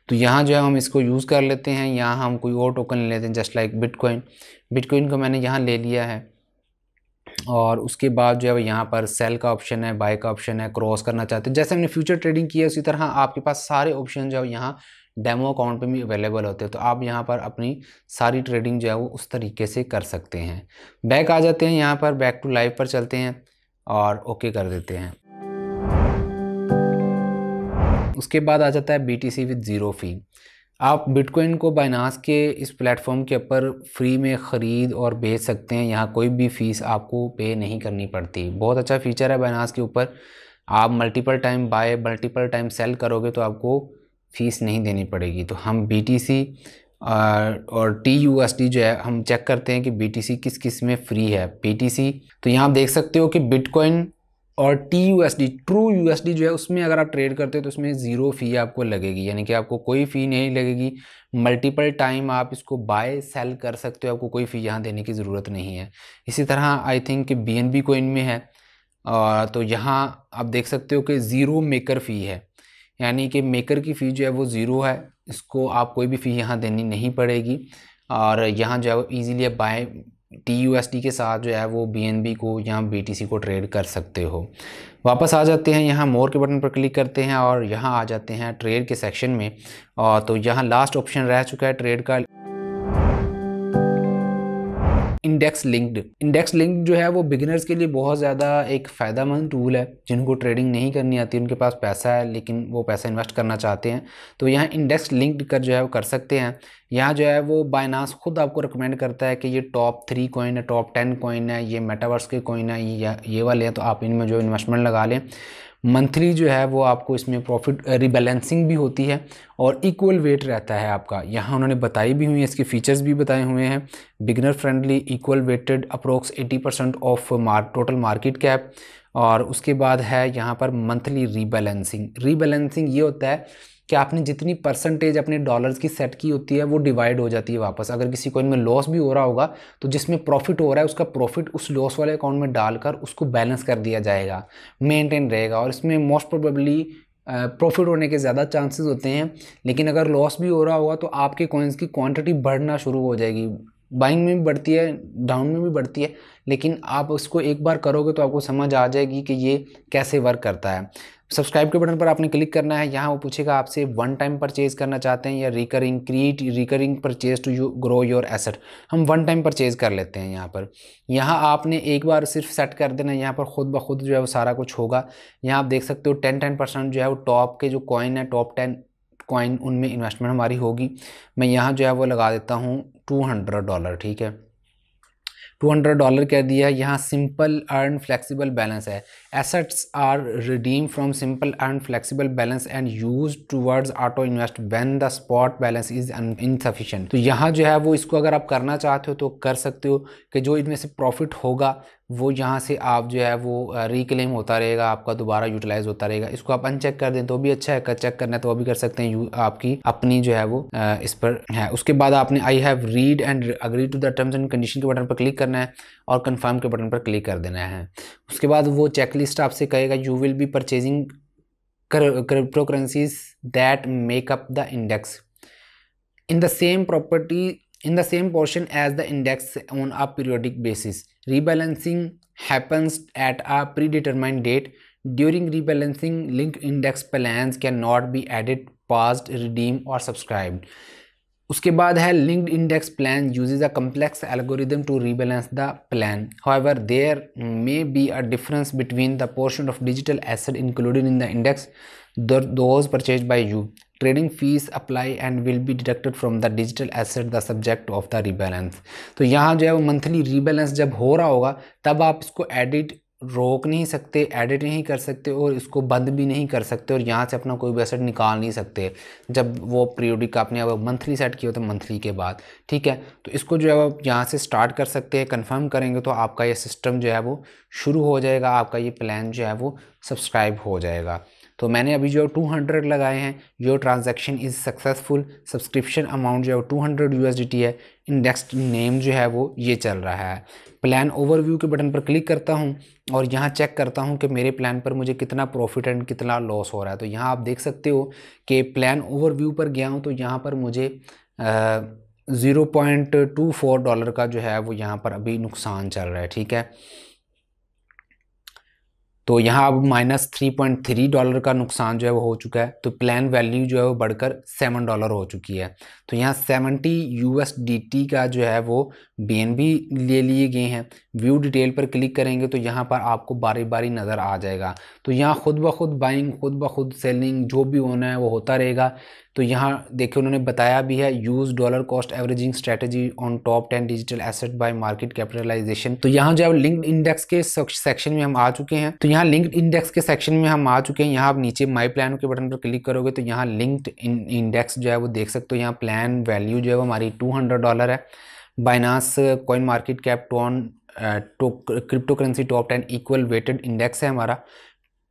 तो यहाँ जो है हम इसको यूज़ कर लेते हैं यहाँ हम कोई और टोकन ले लेते हैं जस्ट लाइक बिटकॉइन बिटकॉइन को मैंने यहाँ ले लिया है और उसके बाद जो है यहाँ पर सेल का ऑप्शन है बाय का ऑप्शन है क्रॉस करना चाहते हैं जैसे हमने फ्यूचर ट्रेडिंग की है उसी तरह आपके पास सारे ऑप्शन जो है यहाँ डेमो अकाउंट पे भी अवेलेबल होते हैं तो आप यहाँ पर अपनी सारी ट्रेडिंग जो है वो उस तरीके से कर सकते हैं बैक आ जाते हैं यहाँ पर बैक टू लाइव पर चलते हैं और ओके कर देते हैं उसके बाद आ जाता है B T C with zero fee आप बिटकॉइन को बाइनास के इस प्लेटफॉर्म के ऊपर फ्री में ख़रीद और बेच सकते हैं यहाँ कोई भी फ़ीस आपको पे नहीं करनी पड़ती बहुत अच्छा फीचर है बाइनास के ऊपर आप multiple time by multiple time sell करोगे तो आपको फ़ीस नहीं देनी पड़ेगी तो हम बी और टी यू एस टी जो है हम चेक करते हैं कि बी किस किस में फ्री है बी तो यहाँ आप देख सकते हो कि बिटकॉइन और T U S D true U S D जो है उसमें अगर आप ट्रेड करते हो तो उसमें ज़ीरो फ़ी आपको लगेगी यानी कि आपको कोई फ़ी नहीं लगेगी मल्टीपल टाइम आप इसको बाय सेल कर सकते हो आपको कोई फ़ी यहाँ देने की ज़रूरत नहीं है इसी तरह I think B N B coin में है और तो यहाँ आप देख सकते हो कि ज़ीरो मेकर फ़ी है यानी कि मेकर की फ़ी जो है वो ज़ीरो है इसको आप कोई भी फ़ी यहाँ देनी नहीं पड़ेगी और यहाँ जो है वो ईज़िली आप बाय टी के साथ जो है वो बी को या बी को ट्रेड कर सकते हो वापस आ जाते हैं यहाँ मोर के बटन पर क्लिक करते हैं और यहाँ आ जाते हैं ट्रेड के सेक्शन में तो यहाँ लास्ट ऑप्शन रह चुका है ट्रेड का इंडेक्स लिंक्ड इंडेक्स लिंक्ड जो है वो बिगिनर्स के लिए बहुत ज़्यादा एक मंद टूल है जिनको ट्रेडिंग नहीं करनी आती उनके पास पैसा है लेकिन वो पैसा इन्वेस्ट करना चाहते हैं तो यहाँ इंडेक्स लिंक्ड कर जो है वो कर सकते हैं यहाँ जो है वो बाइनास खुद आपको रिकमेंड करता है कि ये टॉप थ्री कॉइन है टॉप टेन कॉइन है ये मेटावर्स के कॉइन है ये ये वाले हैं तो आप इनमें जो इन्वेस्टमेंट लगा लें मंथली जो है वो आपको इसमें प्रॉफिट रिबैलेंसिंग भी होती है और इक्वल वेट रहता है आपका यहाँ उन्होंने बताई भी हुई है इसके फीचर्स भी बताए हुए हैं beginner friendly equal weighted approx 80 percent of mark total market cap और उसके बाद है यहाँ पर मंथली रीबैलेंसिंग रीबैलेंसिंग ये होता है कि आपने जितनी परसेंटेज अपने डॉलर्स की सेट की होती है वो डिवाइड हो जाती है वापस अगर किसी कॉइन में लॉस भी हो रहा होगा तो जिसमें प्रॉफिट हो रहा है उसका प्रॉफिट उस लॉस वाले अकाउंट में डालकर उसको बैलेंस कर दिया जाएगा मेनटेन रहेगा और इसमें मोस्ट प्रोबेबली प्रॉफिट होने के ज़्यादा चांसेस होते हैं लेकिन अगर लॉस भी हो रहा होगा तो आपके कॉइन्स की क्वांटिटी बढ़ना शुरू हो जाएगी बाइंग में भी बढ़ती है डाउन में भी बढ़ती है लेकिन आप उसको एक बार करोगे तो आपको समझ आ जाएगी कि ये कैसे वर्क करता है सब्सक्राइब के बटन पर आपने क्लिक करना है यहाँ वो पूछेगा आपसे वन टाइम परचेज करना चाहते हैं या recurring create recurring purchase to you grow your asset हम वन टाइम परचेज कर लेते हैं यहाँ पर यहाँ आपने एक बार सिर्फ सेट कर देना यहाँ पर खुद ब खुद जो है वो सारा कुछ होगा यहाँ आप देख सकते हो टेन टेन परसेंट जो है वो टॉप के जो कॉइन है टॉप टेन कॉइन उनमें इन्वेस्टमेंट हमारी होगी मैं यहाँ जो है वो लगा देता हूँ टू हंड्रेड डॉलर ठीक है टू हंड्रेड डॉलर कह दिया है यहाँ सिंपल अर्न फ्लेक्सिबल बैलेंस है assets are redeem from simple earn flexible balance and use towards auto invest when the spot balance is insufficient तो यहाँ जो है वो इसको अगर आप करना चाहते हो तो कर सकते हो कि जो इनमें से प्रॉफिट होगा वो यहाँ से आप जो है वो रिक्लेम होता रहेगा आपका दोबारा यूटिलाइज होता रहेगा इसको आप अनचेक कर दें तो भी अच्छा है चेक करना है तो भी कर सकते हैं आपकी अपनी जो है वो इस पर है उसके बाद आपने I have read and agree to the terms and condition के बटन पर क्लिक करना है और कन्फर्म के बटन पर क्लिक कर देना है उसके बाद वो चेक लिस्ट आपसे कहेगा you will be purchasing cryptocurrencies that make up the index in the same property in the same portion as the index on a periodic basis Rebalancing happens at a predetermined date. During rebalancing, linked index plans cannot be added, paused, redeemed or subscribed. उसके बाद है linked index plan uses a complex algorithm to rebalance the plan however there may be a difference between the portion of digital asset included in the index those purchase by you trading fees apply and will be deducted from the digital asset the subject of the rebalance तो यहाँ जो है वो monthly rebalance जब हो रहा होगा तब आप इसको एडिट रोक नहीं सकते एडिट नहीं कर सकते और इसको बंद भी नहीं कर सकते और यहाँ से अपना कोई भी एसेट निकाल नहीं सकते जब वो पीरियोडिक आपने अब मंथली सेट किया तो मंथली के बाद ठीक है तो इसको जो है आप यहाँ से स्टार्ट कर सकते हैं कंफर्म करेंगे तो आपका ये सिस्टम जो है वो शुरू हो जाएगा आपका ये प्लान जो है वो सब्सक्राइब हो जाएगा तो मैंने अभी जो टू हंड्रेड लगाए हैं your transaction is successful subscription amount जो है टू हंड्रेड यू है इंडेक्स नेम जो है वो ये चल रहा है प्लान ओवरव्यू के बटन पर क्लिक करता हूँ और यहाँ चेक करता हूँ कि मेरे प्लान पर मुझे कितना प्रॉफिट एंड कितना लॉस हो रहा है तो यहाँ आप देख सकते हो कि प्लान ओवरव्यू पर गया हूँ तो यहाँ पर मुझे zero point two four dollar का जो है वो यहाँ पर अभी नुकसान चल रहा है ठीक है तो यहाँ अब minus three point three dollar का नुकसान जो है वो हो चुका है तो प्लान वैल्यू जो है वो बढ़कर सेवन डॉलर हो चुकी है तो यहाँ seventy U S D T का जो है वो बी एन बी ले लिए गए हैं व्यू डिटेल पर क्लिक करेंगे तो यहाँ पर आपको बारी बारी नज़र आ जाएगा तो यहाँ खुद ब खुद बाइंग खुद ब खुद सेलिंग जो भी होना है वो होता रहेगा तो यहाँ देखिए उन्होंने बताया भी है use dollar cost averaging strategy on top ten digital asset by market capitalization तो यहाँ जो लिंक इंडेक्स के सेक्शन में हम आ चुके हैं तो यहाँ लिंक्ड इंडेक्स के सेक्शन में हम आ चुके हैं यहाँ आप नीचे माई प्लान के बटन पर क्लिक करोगे तो यहाँ लिंक्ड इंडेक्स जो है वो देख सकते हो यहाँ प्लान वैल्यू जो है वो हमारी टू हंड्रेड डॉलर है Binance coin market cap top cryptocurrency top ten equal weighted index है हमारा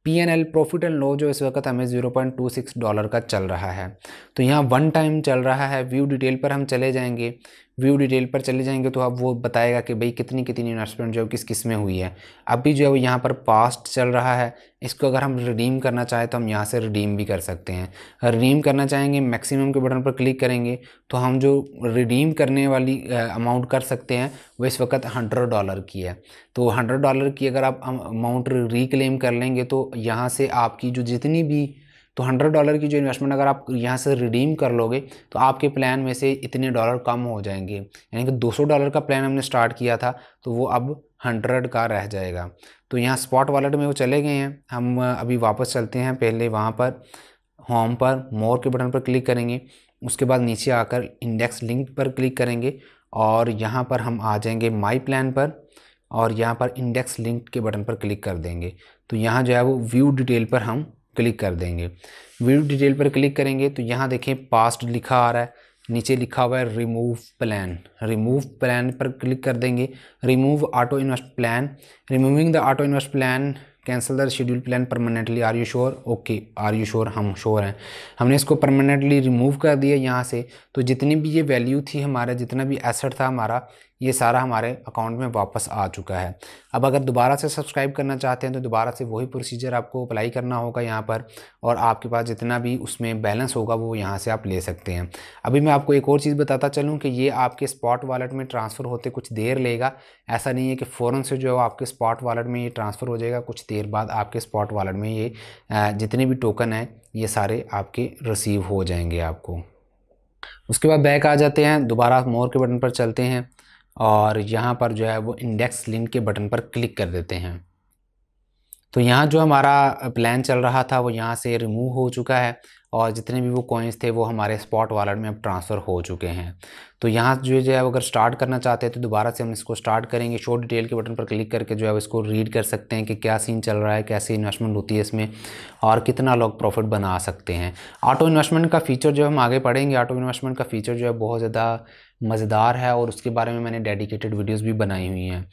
P N L profit and loss जो इस वक्त हमें zero point two six dollar का चल रहा है तो यहाँ वन टाइम चल रहा है व्यू डिटेल पर हम चले जाएंगे व्यू डिटेल पर चले जाएंगे तो आप वो बताएगा कि भाई कितनी कितनी इन्वेस्टमेंट जो है किस किस में हुई है अभी जो है वो यहाँ पर पास्ट चल रहा है इसको अगर हम रिडीम करना चाहें तो हम यहाँ से रिडीम भी कर सकते हैं रिडीम करना चाहेंगे मैक्सिमम के बटन पर क्लिक करेंगे तो हम जो रिडीम करने वाली अमाउंट कर सकते हैं वो इस वक्त हंड्रेड डॉलर की है तो हंड्रेड डॉलर की अगर आप अमाउंट रिक्लेम कर लेंगे तो यहाँ से आपकी जो जितनी भी तो हंड्रेड डॉलर की जो इन्वेस्टमेंट अगर आप यहाँ से रिडीम कर लोगे तो आपके प्लान में से इतने डॉलर कम हो जाएंगे यानी कि सौ डॉलर का प्लान हमने स्टार्ट किया था तो वो अब हंड्रेड का रह जाएगा तो यहाँ स्पॉट वॉलेट में वो चले गए हैं हम अभी वापस चलते हैं पहले वहाँ पर होम पर मोर के बटन पर क्लिक करेंगे उसके बाद नीचे आकर इंडेक्स लिंक पर क्लिक करेंगे और यहाँ पर हम आ जाएंगे माई प्लान पर और यहाँ पर इंडेक्स लिंक के बटन पर क्लिक कर देंगे तो यहाँ जो है वो व्यू डिटेल पर हम क्लिक कर देंगे वीडियो डिटेल पर क्लिक करेंगे तो यहाँ देखें पास्ट लिखा आ रहा है नीचे लिखा हुआ है रिमूव प्लान रिमूव प्लान पर क्लिक कर देंगे remove auto invest plan removing the auto invest plan cancel the schedule plan permanently are you sure okay are you sure हम श्योर हैं हमने इसको परमानेंटली रिमूव कर दिया यहाँ से तो जितनी भी ये वैल्यू थी हमारा जितना भी एसेट था हमारा ये सारा हमारे अकाउंट में वापस आ चुका है अब अगर दोबारा से सब्सक्राइब करना चाहते हैं तो दोबारा से वही प्रोसीजर आपको अप्लाई करना होगा यहाँ पर और आपके पास जितना भी उसमें बैलेंस होगा वो यहाँ से आप ले सकते हैं अभी मैं आपको एक और चीज़ बताता चलूँ कि ये आपके स्पॉट वॉलेट में ट्रांसफ़र होते कुछ देर लेगा ऐसा नहीं है कि फ़ौर से जो आपके स्पॉट वॉलेट में ये ट्रांसफ़र हो जाएगा कुछ देर बाद आपके स्पॉट वॉलेट में ये जितने भी टोकन हैं ये सारे आपके रिसीव हो जाएंगे आपको उसके बाद बैक आ जाते हैं दोबारा मोर के बटन पर चलते हैं और यहाँ पर जो है वो इंडेक्स लिंक के बटन पर क्लिक कर देते हैं तो यहाँ जो हमारा प्लान चल रहा था वो यहाँ से रिमूव हो चुका है और जितने भी वो कॉइन्स थे वो हमारे स्पॉट वॉलेट में अब ट्रांसफ़र हो चुके हैं तो यहाँ जो जो है अगर स्टार्ट करना चाहते हैं तो दोबारा से हम इसको स्टार्ट करेंगे शो डिटेल के बटन पर क्लिक करके जो है इसको रीड कर सकते हैं कि क्या सीन चल रहा है कैसी इन्वेस्टमेंट होती है इसमें और कितना लोग प्रॉफिट बना सकते हैं ऑटो इन्वेस्टमेंट का फीचर जो हम आगे पढ़ेंगे ऑटो इन्वेस्टमेंट का फीचर जो है बहुत ज़्यादा मज़ेदार है और उसके बारे में मैंने डेडिकेटेड वीडियोस भी बनाई हुई हैं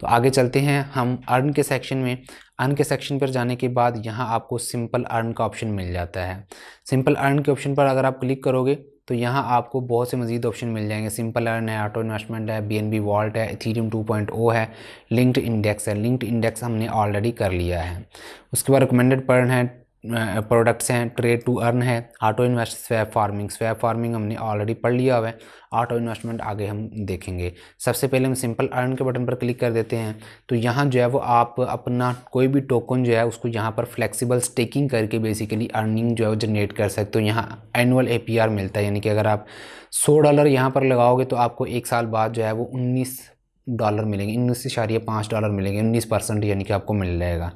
तो आगे चलते हैं हम अर्न के सेक्शन में अर्न के सेक्शन पर जाने के बाद यहाँ आपको सिंपल अर्न का ऑप्शन मिल जाता है सिंपल अर्न के ऑप्शन पर अगर आप क्लिक करोगे तो यहाँ आपको बहुत से मजीद ऑप्शन मिल जाएंगे सिंपल अर्न है ऑटो इन्वेस्टमेंट है बी एन बी वॉल्ट है थीरियम 2.0 है लिंक्ड इंडेक्स है लिंक्ड इंडेक्स हमने ऑलरेडी कर लिया है उसके बाद रिकमेंडेड पर्न है प्रोडक्ट्स हैं ट्रेड टू अर्न है auto invest swap farming swap farming हमने ऑलरेडी पढ़ लिया हुआ है ऑटो इन्वेस्टमेंट आगे हम देखेंगे सबसे पहले हम सिंपल अर्न के बटन पर क्लिक कर देते हैं तो यहाँ जो है वो आप अपना कोई भी टोकन जो है उसको यहाँ पर फ्लेक्सिबल स्टेकिंग करके बेसिकली अर्निंग जो है जनरेट कर सकते हो यहाँ एनुअल ए मिलता है यानी कि अगर आप सौ डॉलर यहाँ पर लगाओगे तो आपको एक साल बाद जो है वो उन्नीस डॉलर मिलेंगे उन्नीस इशारिया पाँच डॉलर मिलेंगे उन्नीस परसेंट यानी कि आपको मिल जाएगा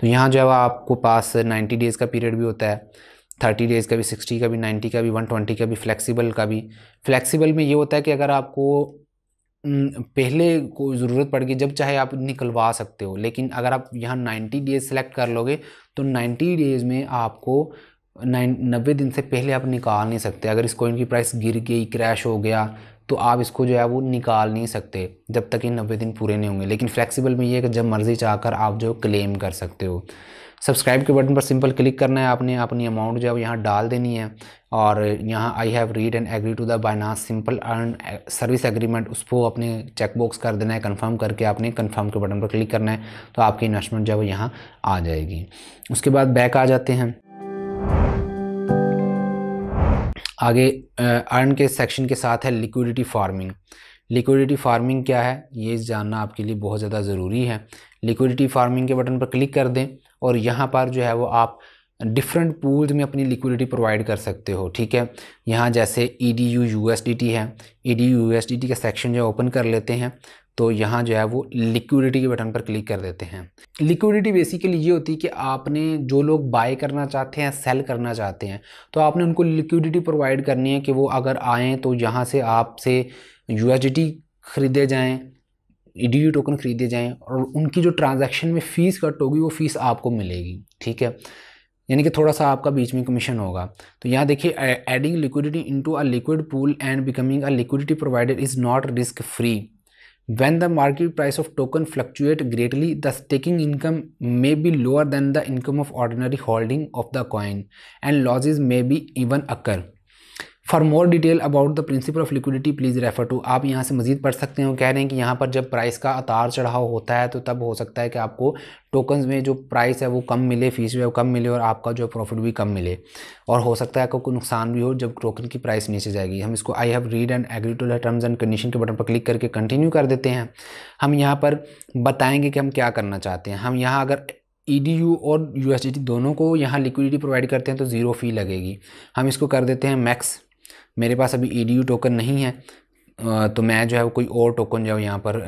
तो यहाँ जो है आपको पास नाइन्टी डेज़ का पीरियड भी होता है थर्टी डेज़ का भी सिक्सटी का भी नाइन्टी का भी वन ट्वेंटी का भी फ्लैक्सीबल का भी फ्लैक्सीबल में ये होता है कि अगर आपको पहले को ज़रूरत पड़ेगी जब चाहे आप निकलवा सकते हो लेकिन अगर आप यहाँ नाइन्टी डेज़ सेलेक्ट कर लोगे तो नाइन्टी डेज़ में आपको नाइन नब्बे दिन से पहले आप निकाल नहीं सकते अगर इस कॉइन की प्राइस गिर गई क्रैश हो गया तो आप इसको जो है वो निकाल नहीं सकते जब तक ये नब्बे दिन पूरे नहीं होंगे लेकिन फ्लेक्सिबल में ये है कि जब मर्ज़ी चाहकर आप जो क्लेम कर सकते हो सब्सक्राइब के बटन पर सिंपल क्लिक करना है आपने अपनी अमाउंट जो है यहाँ डाल देनी है और यहाँ I have read and agree to the Binance simple earn service agreement उसको अपने चेक बॉक्स कर देना है कंफर्म करके आपने कंफर्म के बटन पर क्लिक करना है तो आपकी इन्वेस्टमेंट जो है यहाँ आ जाएगी उसके बाद बैक आ जाते हैं आगे अर्न के सेक्शन के साथ है लिक्विडिटी फार्मिंग लिक्विडिटी फार्मिंग क्या है ये जानना आपके लिए बहुत ज़्यादा ज़रूरी है लिक्विडिटी फार्मिंग के बटन पर क्लिक कर दें और यहाँ पर जो है वो आप डिफरेंट पूल्स में अपनी लिक्विडिटी प्रोवाइड कर सकते हो ठीक है यहाँ जैसे E D U U S D T है E D U U S D T का सेक्शन जो ओपन कर लेते हैं तो यहाँ जो है वो लिक्विडिटी के बटन पर क्लिक कर देते हैं लिक्विडिटी बेसिकली ये होती है कि आपने जो लोग बाय करना चाहते हैं सेल करना चाहते हैं तो आपने उनको लिक्विडिटी प्रोवाइड करनी है कि वो अगर आएँ तो यहाँ से आपसे यू ख़रीदे जाएँ ई टोकन ख़रीदे जाएँ और उनकी जो ट्रांजेक्शन में फ़ीस कट होगी वो फ़ीस आपको मिलेगी ठीक है यानी कि थोड़ा सा आपका बीच में कमीशन होगा तो यहाँ देखिए adding liquidity into a liquid pool and becoming a liquidity provider is not risk free When the market price of token fluctuate greatly, the staking income may be lower than the income of ordinary holding of the coin and losses may be even occur. For more detail about the principle of liquidity please refer to आप यहाँ से मजीद पढ़ सकते हो कह रहे हैं कि यहाँ पर जब प्राइस का उतार चढ़ाव होता है तो तब हो सकता है कि आपको टोकन्स में जो प्राइस है वो कम मिले फीस भी कम मिले और आपका जो प्रॉफिट भी कम मिले और हो सकता है आपको कोई नुकसान भी हो जब टोकन की प्राइस नीचे जाएगी हम इसको I have read and agree to terms and condition के बटन पर क्लिक करके कंटिन्यू कर देते हैं हम यहाँ पर बताएंगे कि हम क्या करना चाहते हैं हम यहाँ अगर ई e और यू दोनों को यहाँ लिक्विडिटी प्रोवाइड करते हैं तो ज़ीरो फ़ी लगेगी हम इसको कर देते हैं मैक्स मेरे पास अभी ई e टोकन नहीं है तो मैं जो है वो कोई और टोकन जो है यहाँ पर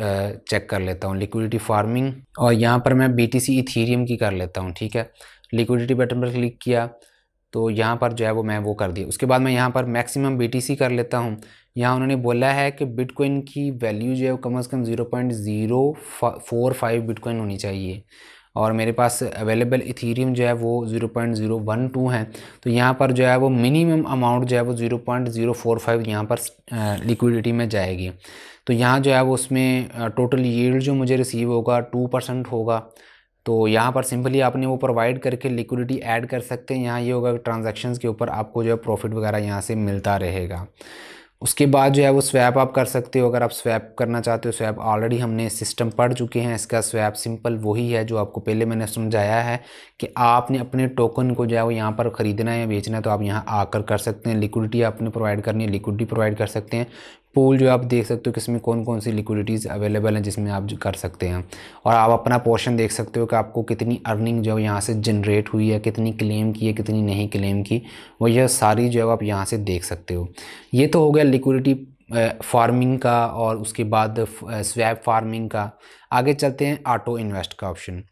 चेक कर लेता हूँ लिक्विडिटी फार्मिंग और यहाँ पर मैं बी टी सी इथीरियम की कर लेता हूँ ठीक है लिक्विडिटी बटन पर क्लिक किया तो यहाँ पर जो है वो मैं वो कर दिया उसके बाद मैं यहाँ पर मैक्सिमम बी टी सी कर लेता हूँ यहाँ उन्होंने बोला है कि बिटकॉइन की वैल्यू जो है वो कम अज़ कम zero point zero four five bitcoin होनी चाहिए और मेरे पास अवेलेबल इथीरियम जो है वो zero point zero one two है तो यहाँ पर जो है वो मिनिमम अमाउंट जो है वो zero point zero four five यहाँ पर लिक्विडिटी में जाएगी तो यहाँ जो है वो उसमें टोटल यील्ड जो मुझे रिसीव होगा टू परसेंट होगा तो यहाँ पर सिंपली आपने वो प्रोवाइड करके लिक्विडिटी ऐड कर सकते हैं यहाँ ये यह होगा कि ट्रांजेक्शन के ऊपर आपको जो है प्रॉफिट वगैरह यहाँ से मिलता रहेगा उसके बाद जो है वो स्वैप आप कर सकते हो अगर आप स्वैप करना चाहते हो स्वैप ऑलरेडी हमने सिस्टम पढ़ चुके हैं इसका स्वैप सिंपल वही है जो आपको पहले मैंने समझाया है कि आपने अपने टोकन को जो है वो यहाँ पर ख़रीदना है या बेचना है तो आप यहाँ आकर कर सकते हैं लिक्विडिटी आपने प्रोवाइड करनी है लिक्विडिटी प्रोवाइड कर सकते हैं पूल जो आप देख सकते हो किसमें कौन कौन सी लिक्विडिटीज़ अवेलेबल हैं जिसमें आप कर सकते हैं और आप अपना पोर्शन देख सकते हो कि आपको कितनी अर्निंग जो यहाँ से जनरेट हुई है कितनी क्लेम की है कितनी नहीं क्लेम की वो यह सारी जो है आप यहाँ से देख सकते हो ये तो हो गया लिक्विडिटी फार्मिंग का और उसके बाद स्वैप फार्मिंग का आगे चलते हैं ऑटो इन्वेस्ट का ऑप्शन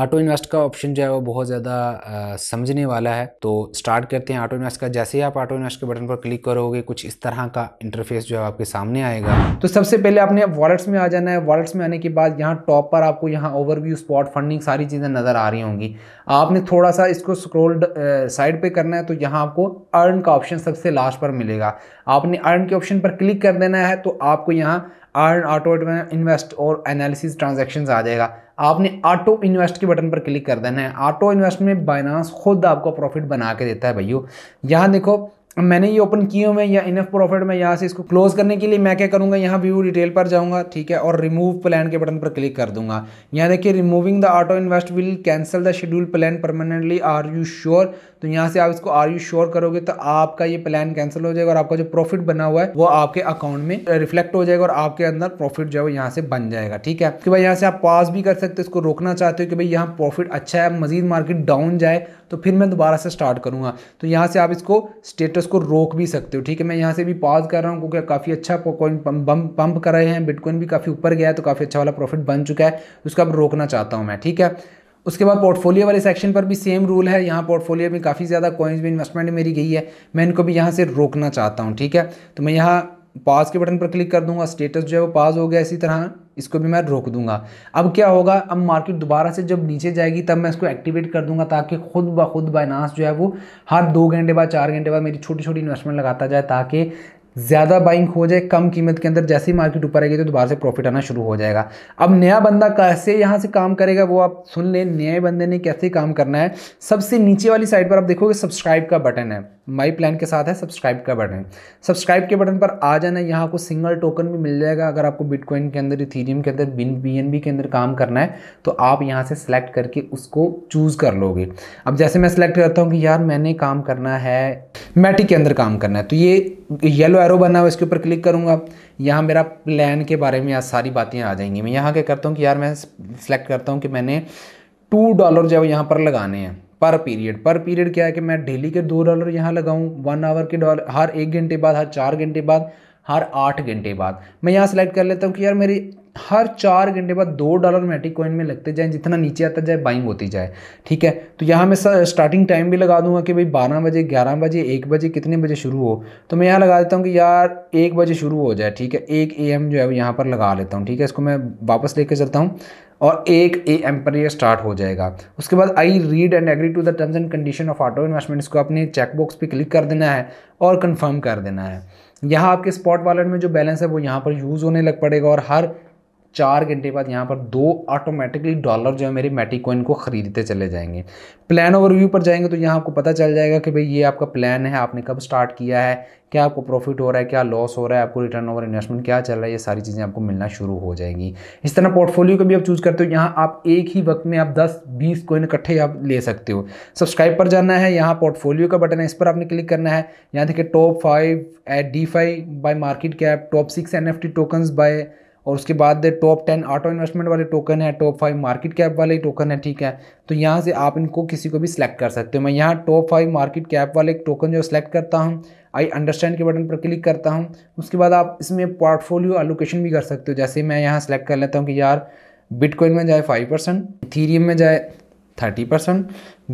ऑटो इन्वेस्ट का ऑप्शन जो है वो बहुत ज़्यादा समझने वाला है तो स्टार्ट करते हैं ऑटो इन्वेस्ट का जैसे ही आप ऑटो इन्वेस्ट के बटन पर क्लिक करोगे कुछ इस तरह का इंटरफेस जो है आपके सामने आएगा तो सबसे पहले आपने वॉलेट्स में आ जाना है वॉलेट्स में आने के बाद यहाँ टॉप पर आपको यहाँ ओवरव्यू स्पॉट फंडिंग सारी चीज़ें नज़र आ रही होंगी आपने थोड़ा सा इसको स्क्रोल साइड पर करना है तो यहाँ आपको अर्न का ऑप्शन सबसे लास्ट पर मिलेगा आपने अर्न के ऑप्शन पर क्लिक कर देना है तो आपको यहाँ अर्न ऑटो इन्वेस्ट और एनालिसिस ट्रांजेक्शन आ जाएगा आपने ऑटो इन्वेस्ट के बटन पर क्लिक कर देना है ऑटो इन्वेस्ट में बाइनास खुद आपको प्रॉफिट बना के देता है भैया यहाँ देखो मैंने ये ओपन किए हुए या इनफ प्रॉफिट में यहाँ से इसको क्लोज करने के लिए मैं क्या करूँगा यहाँ व्यू डिटेल पर जाऊँगा ठीक है और रिमूव प्लान के बटन पर क्लिक कर दूंगा यहाँ देखिए removing the auto invest will cancel the schedule plan permanently are you sure तो यहाँ से आप इसको आर यू श्योर करोगे तो आपका ये प्लान कैंसिल हो जाएगा और आपका जो प्रॉफिट बना हुआ है वो आपके अकाउंट में रिफ्लेक्ट हो जाएगा और आपके अंदर प्रॉफिट जो है वो यहाँ से बन जाएगा ठीक है कि भाई यहाँ से आप पास भी कर सकते हो इसको रोकना चाहते हो कि भाई यहाँ प्रॉफिट अच्छा है मजीद मार्केट डाउन जाए तो फिर मैं दोबारा से स्टार्ट करूँगा तो यहाँ से आप इसको स्टेटस को रोक भी सकते हो ठीक है मैं यहाँ से भी पॉज कर रहा हूँ क्योंकि काफ़ी अच्छा कॉइन पंप कर रहे हैं बिटकॉइन भी काफ़ी ऊपर गया है तो काफ़ी अच्छा वाला प्रॉफिट बन चुका है उसका अब रोकना चाहता हूँ मैं ठीक है उसके बाद पोर्टफोलियो वाले सेक्शन पर भी सेम रूल है यहाँ पोर्टफोलियो में काफ़ी ज़्यादा कॉइन्स में इन्वेस्टमेंट मेरी गई है मैं इनको भी यहाँ से रोकना चाहता हूँ ठीक है तो मैं यहाँ पास के बटन पर क्लिक कर दूंगा स्टेटस जो है वो पास हो गया इसी तरह इसको भी मैं रोक दूंगा अब क्या होगा अब मार्केट दोबारा से जब नीचे जाएगी तब मैं इसको एक्टिवेट कर दूंगा ताकि खुद ब खुद बाइनास जो है वो हर दो घंटे बाद चार घंटे बाद मेरी छोटी छोटी इन्वेस्टमेंट लगाता जाए ताकि ज़्यादा बाइंग हो जाए कम कीमत के अंदर जैसे ही मार्केट ऊपर आएगी तो दोबारा से प्रॉफिट आना शुरू हो जाएगा अब नया बंदा कैसे यहाँ से काम करेगा वो आप सुन लें नए बंदे ने कैसे काम करना है सबसे नीचे वाली साइड पर आप देखोगे सब्सक्राइब का बटन है माई प्लान के साथ है सब्सक्राइब का बटन सब्सक्राइब के बटन पर आ जाना यहाँ आपको सिंगल टोकन भी मिल जाएगा अगर आपको बिटकॉइन के अंदर इथीरियम के अंदर बिन बी के अंदर काम करना है तो आप यहाँ से सिलेक्ट करके उसको चूज़ कर लोगे अब जैसे मैं सिलेक्ट करता हूँ कि यार मैंने काम करना है मैटिक के अंदर काम करना है तो ये येलो एरो बना हुआ इसके ऊपर क्लिक करूँगा यहाँ मेरा प्लान के बारे में यहाँ सारी बातें आ जाएंगी मैं यहाँ क्या करता हूँ कि यार मैं सिलेक्ट करता हूँ कि मैंने टू डॉलर जो है यहाँ पर लगाने हैं पर पीरियड पर पीरियड क्या है कि मैं डेली के दो डॉलर यहाँ लगाऊँ वन आवर के डॉलर हर एक घंटे बाद हर चार घंटे बाद हर आठ घंटे बाद मैं यहाँ सेलेक्ट कर लेता हूँ कि यार मेरी हर चार घंटे बाद दो डॉलर मेटिक कॉइन में लगते जाएँ जितना नीचे आता जाए बाइंग होती जाए ठीक है तो यहाँ मैं स्टार्टिंग टाइम भी लगा दूंगा कि भाई बारह बजे ग्यारह बजे एक बजे कितने बजे शुरू हो तो मैं यहाँ लगा देता हूँ कि यार एक बजे शुरू हो जाए ठीक है एक ए एम जो है वो यहाँ पर लगा लेता हूँ ठीक है इसको मैं वापस लेकर चलता हूँ और एक ए एम पर ये स्टार्ट हो जाएगा उसके बाद I read and agree to the terms and condition of auto investment इसको अपने चेकबॉक्स पे क्लिक कर देना है और कंफर्म कर देना है यहाँ आपके स्पॉट वॉलेट में जो बैलेंस है वो यहाँ पर यूज़ होने लग पड़ेगा और हर चार घंटे बाद यहाँ पर दो ऑटोमेटिकली डॉलर जो है मेरे मेटिकॉइन को ख़रीदते चले जाएंगे प्लान ओवरव्यू पर जाएंगे तो यहाँ आपको पता चल जाएगा कि भाई ये आपका प्लान है आपने कब स्टार्ट किया है क्या आपको प्रॉफिट हो रहा है क्या लॉस हो रहा है आपको रिटर्न ओवर इन्वेस्टमेंट क्या चल रहा है ये सारी चीज़ें आपको मिलना शुरू हो जाएंगी इस तरह पोर्टफोलियो को भी आप चूज़ करते हो यहाँ आप एक ही वक्त में आप दस बीस कोइन इकट्ठे आप ले सकते हो सब्सक्राइब पर जाना है यहाँ पोर्टफोलियो का बटन है इस पर आपने क्लिक करना है यहाँ देखिए top five eight D five by market cap top six N F T tokens by और उसके बाद टॉप टेन ऑटो इन्वेस्टमेंट वाले टोकन है टॉप फाइव मार्केट कैप वाले टोकन है ठीक है तो यहाँ से आप इनको किसी को भी सिलेक्ट कर सकते हो मैं यहाँ टॉप फाइव मार्केट कैप वाले टोकन जो सिलेक्ट करता हूँ आई अंडरस्टैंड के बटन पर क्लिक करता हूँ उसके बाद आप इसमें पोर्टफोलियो एलोकेशन भी कर सकते हो जैसे मैं यहाँ सेलेक्ट कर लेता हूँ कि यार बिटकॉइन में जाए फाइव परसेंट थीरियम में जाए थर्टी परसेंट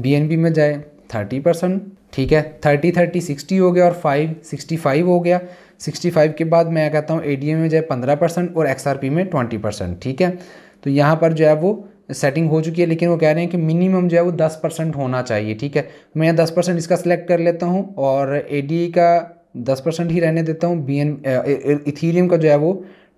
बी में जाए थर्टी परसेंट ठीक है थर्टी थर्टी सिक्सटी हो गया और फाइव सिक्सटी फाइव हो गया 65 के बाद मैं कहता हूँ ए में जो है पंद्रह परसेंट और एक्स में ट्वेंटी परसेंट ठीक है तो यहाँ पर जो है वो सेटिंग हो चुकी है लेकिन वो कह रहे हैं कि मिनिमम जो है वो दस परसेंट होना चाहिए ठीक है तो मैं दस परसेंट इसका सिलेक्ट कर लेता हूँ और ए का दस परसेंट ही रहने देता हूँ बी इथीरियम का जो है वो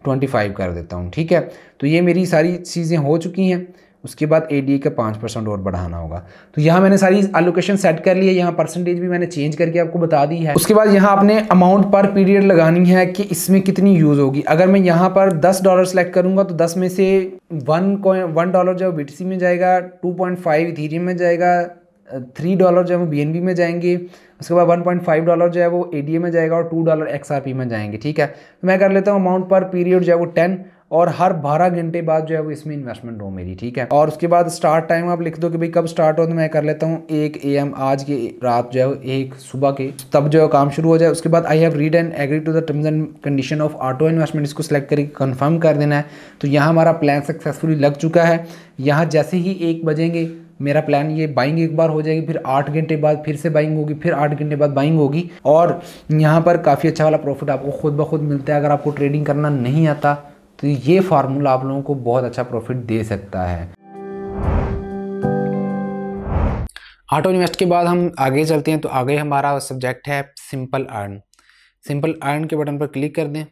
ट्वेंटी फाइव कर देता हूँ ठीक है तो ये मेरी सारी चीज़ें हो चुकी हैं उसके बाद ए डी का पाँच परसेंट और बढ़ाना होगा तो यहाँ मैंने सारी एलोकेशन सेट कर ली है यहाँ परसेंटेज भी मैंने चेंज करके आपको बता दी है उसके बाद यहाँ आपने अमाउंट पर पीरियड लगानी है कि इसमें कितनी यूज़ होगी अगर मैं यहाँ पर दस डॉलर सेलेक्ट करूँगा तो दस में से वन वन डॉलर जो बी में जाएगा टू पॉइंट फाइव में जाएगा थ्री डॉलर जो है वो बी में जाएंगे उसके बाद वन पॉइंट फाइव डॉलर जो है वो ए में जाएगा और टू डॉलर एक्स में जाएंगे ठीक है तो मैं कर लेता हूँ अमाउंट पर पीरियड जो है वो टेन और हर बारह घंटे बाद जो है वो इसमें इन्वेस्टमेंट हो मेरी ठीक है और उसके बाद स्टार्ट टाइम आप लिख दो कि भाई कब स्टार्ट हो तो मैं कर लेता हूँ एक ए एम आज की रात जो है एक सुबह के तब जो है काम शुरू हो जाए उसके बाद I have read and agree to the terms and condition of auto investment इसको सेलेक्ट करके कन्फर्म कर देना है तो यहाँ हमारा प्लान सक्सेसफुली लग चुका है यहाँ जैसे ही एक बजेंगे मेरा प्लान ये बाइंग एक बार हो जाएगी फिर आठ घंटे बाद फिर से बाइंग होगी फिर आठ घंटे बाद बाइंग होगी और यहाँ पर काफ़ी अच्छा वाला प्रॉफिट आपको खुद ब खुद मिलता है अगर आपको ट्रेडिंग करना नहीं आता तो ये फार्मूला आप लोगों को बहुत अच्छा प्रॉफिट दे सकता है ऑटो इन्वेस्ट के बाद हम आगे चलते हैं तो आगे हमारा सब्जेक्ट है सिंपल अर्न सिंपल अर्न के बटन पर क्लिक कर दें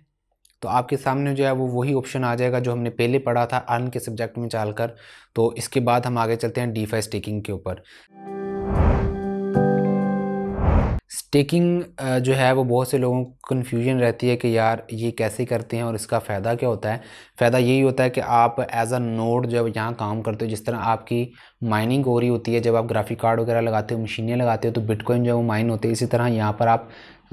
तो आपके सामने जो है वो वही ऑप्शन आ जाएगा जो हमने पहले पढ़ा था अर्न के सब्जेक्ट में चाल कर तो इसके बाद हम आगे चलते हैं डी स्टेकिंग के ऊपर स्टेकिंग जो है वो बहुत से लोगों को कन्फ्यूजन रहती है कि यार ये कैसे करते हैं और इसका फ़ायदा क्या होता है फ़ायदा यही होता है कि आप एज अ नोड जब यहाँ काम करते हो जिस तरह आपकी माइनिंग हो रही होती है जब आप ग्राफिक कार्ड वगैरह लगाते हो मशीनें लगाते हो तो बिटकॉइन जो है वो माइन होते हैं इसी तरह यहाँ पर आप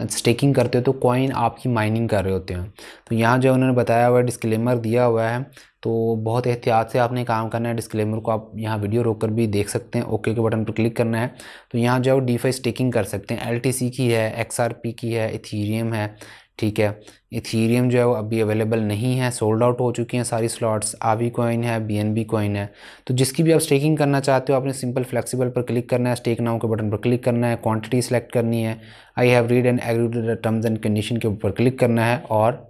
स्टेकिंग करते हो तो कॉइन आपकी माइनिंग कर रहे होते हैं तो यहाँ जो उन्होंने बताया हुआ है डिस्क्लेमर दिया हुआ है तो बहुत एहतियात से आपने काम करना है डिस्क्लेमर को आप यहाँ वीडियो रोक कर भी देख सकते हैं ओके के बटन पर क्लिक करना है तो यहाँ जो है डीफाई स्टेकिंग कर सकते हैं एल की है एक्स की है इथीरियम है ठीक है इथीरियम जो है वो अभी अवेलेबल नहीं है सोल्ड आउट हो चुकी हैं सारी स्लॉट्स आवी कॉइन है बी एन बी कॉइन है तो जिसकी भी आप स्टेकिंग करना चाहते हो आपने सिंपल फ्लेक्सिबल पर क्लिक करना है स्टेक नाउ के बटन पर क्लिक करना है क्वांटिटी सेलेक्ट करनी है I have read and agree terms and condition के ऊपर क्लिक करना है और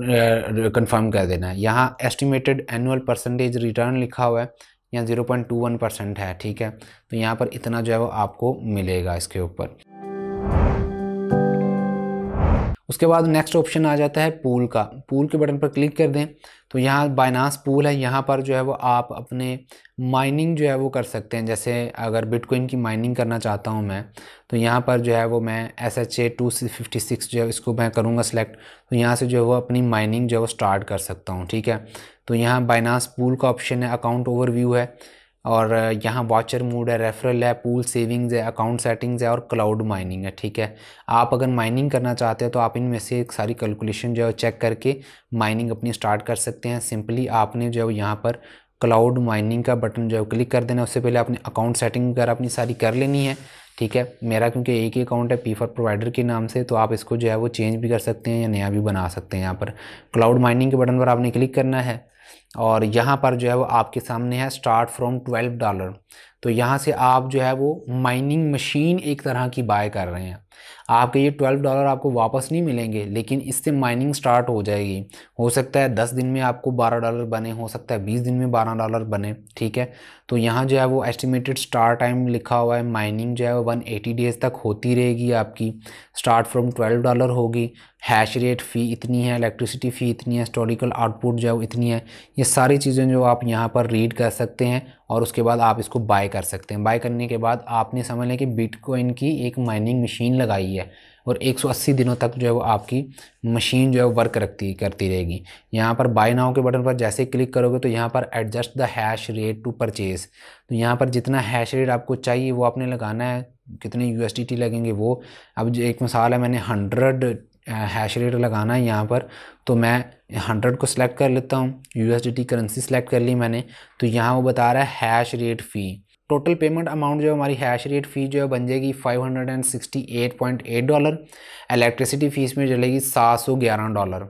कन्फर्म कर देना है यहाँ एस्टिमेटेड एनुअल परसेंटेज रिटर्न लिखा हुआ है यहाँ zero point two one percent है ठीक है तो यहाँ पर इतना जो है वो आपको मिलेगा इसके ऊपर उसके बाद नेक्स्ट ऑप्शन आ जाता है पूल का पूल के बटन पर क्लिक कर दें तो यहाँ बाइनास पूल है यहाँ पर जो है वो आप अपने माइनिंग जो है वो कर सकते हैं जैसे अगर बिटकॉइन की माइनिंग करना चाहता हूँ मैं तो यहाँ पर जो है वो मैं S H A two fifty six जो है इसको मैं करूँगा सेलेक्ट तो यहाँ से जो है वो अपनी माइनिंग जो है वो स्टार्ट कर सकता हूँ ठीक है तो यहाँ बाइनास पूल का ऑप्शन है अकाउंट ओवरव्यू है और यहाँ वाचर मूड है रेफरल है पूल सेविंग्स है अकाउंट सेटिंग्स है और क्लाउड माइनिंग है ठीक है आप अगर माइनिंग करना चाहते हैं तो आप इनमें से एक सारी कैलकुलेशन जो है चेक करके माइनिंग अपनी स्टार्ट कर सकते हैं सिंपली आपने जो है यहाँ पर क्लाउड माइनिंग का बटन जो है क्लिक कर देना उससे पहले आपने अकाउंट सेटिंग वगैरह अपनी सारी कर लेनी है ठीक है मेरा क्योंकि एक ही अकाउंट है पी फॉर प्रोवाइडर के नाम से तो आप इसको जो है वो चेंज भी कर सकते हैं या नया भी बना सकते हैं यहाँ पर क्लाउड माइनिंग के बटन पर आपने क्लिक करना है और यहाँ पर जो है वो आपके सामने है स्टार्ट फ्रॉम ट्वेल्व डॉलर तो यहाँ से आप जो है वो माइनिंग मशीन एक तरह की बाय कर रहे हैं आपके ये ट्वेल्व डॉलर आपको वापस नहीं मिलेंगे लेकिन इससे माइनिंग स्टार्ट हो जाएगी हो सकता है दस दिन में आपको बारह डॉलर बने हो सकता है बीस दिन में बारह डॉलर बने ठीक है तो यहाँ जो है वो एस्टिमेटेड स्टार्ट टाइम लिखा हुआ है माइनिंग जो है वो एटी डेज़ तक होती रहेगी आपकी स्टार्ट फ्रॉम ट्वेल्व डॉलर होगी हैश रेट फ़ी इतनी है इलेक्ट्रिसिटी फ़ी इतनी है हिस्टोरिकल आउटपुट जो है वो इतनी है ये सारी चीज़ें जो आप यहाँ पर रीड कर सकते हैं और उसके बाद आप इसको बाय कर सकते हैं बाय करने के बाद आपने समझ लें कि बिटकॉइन की एक माइनिंग मशीन लगाई है और 180 दिनों तक जो है वो आपकी मशीन जो है वर्क रखती करती रहेगी यहाँ पर बाय नाउ के बटन पर जैसे क्लिक करोगे तो यहाँ पर adjust the hash rate to purchase तो यहाँ पर जितना हैश रेट आपको चाहिए वो आपने लगाना है कितने यू लगेंगे वो अब जो एक मिसाल है मैंने हंड्रेड हैश रेट लगाना है यहाँ पर तो मैं हंड्रेड को सिलेक्ट कर लेता हूँ यू एस करेंसी सेलेक्ट कर ली मैंने तो यहाँ वो बता रहा है hash rate fee total payment amount जो हमारी हैश रेट फीस जो है बन जाएगी 568.8 डॉलर इलेक्ट्रिसिटी फीस में चलेगी 711 डॉलर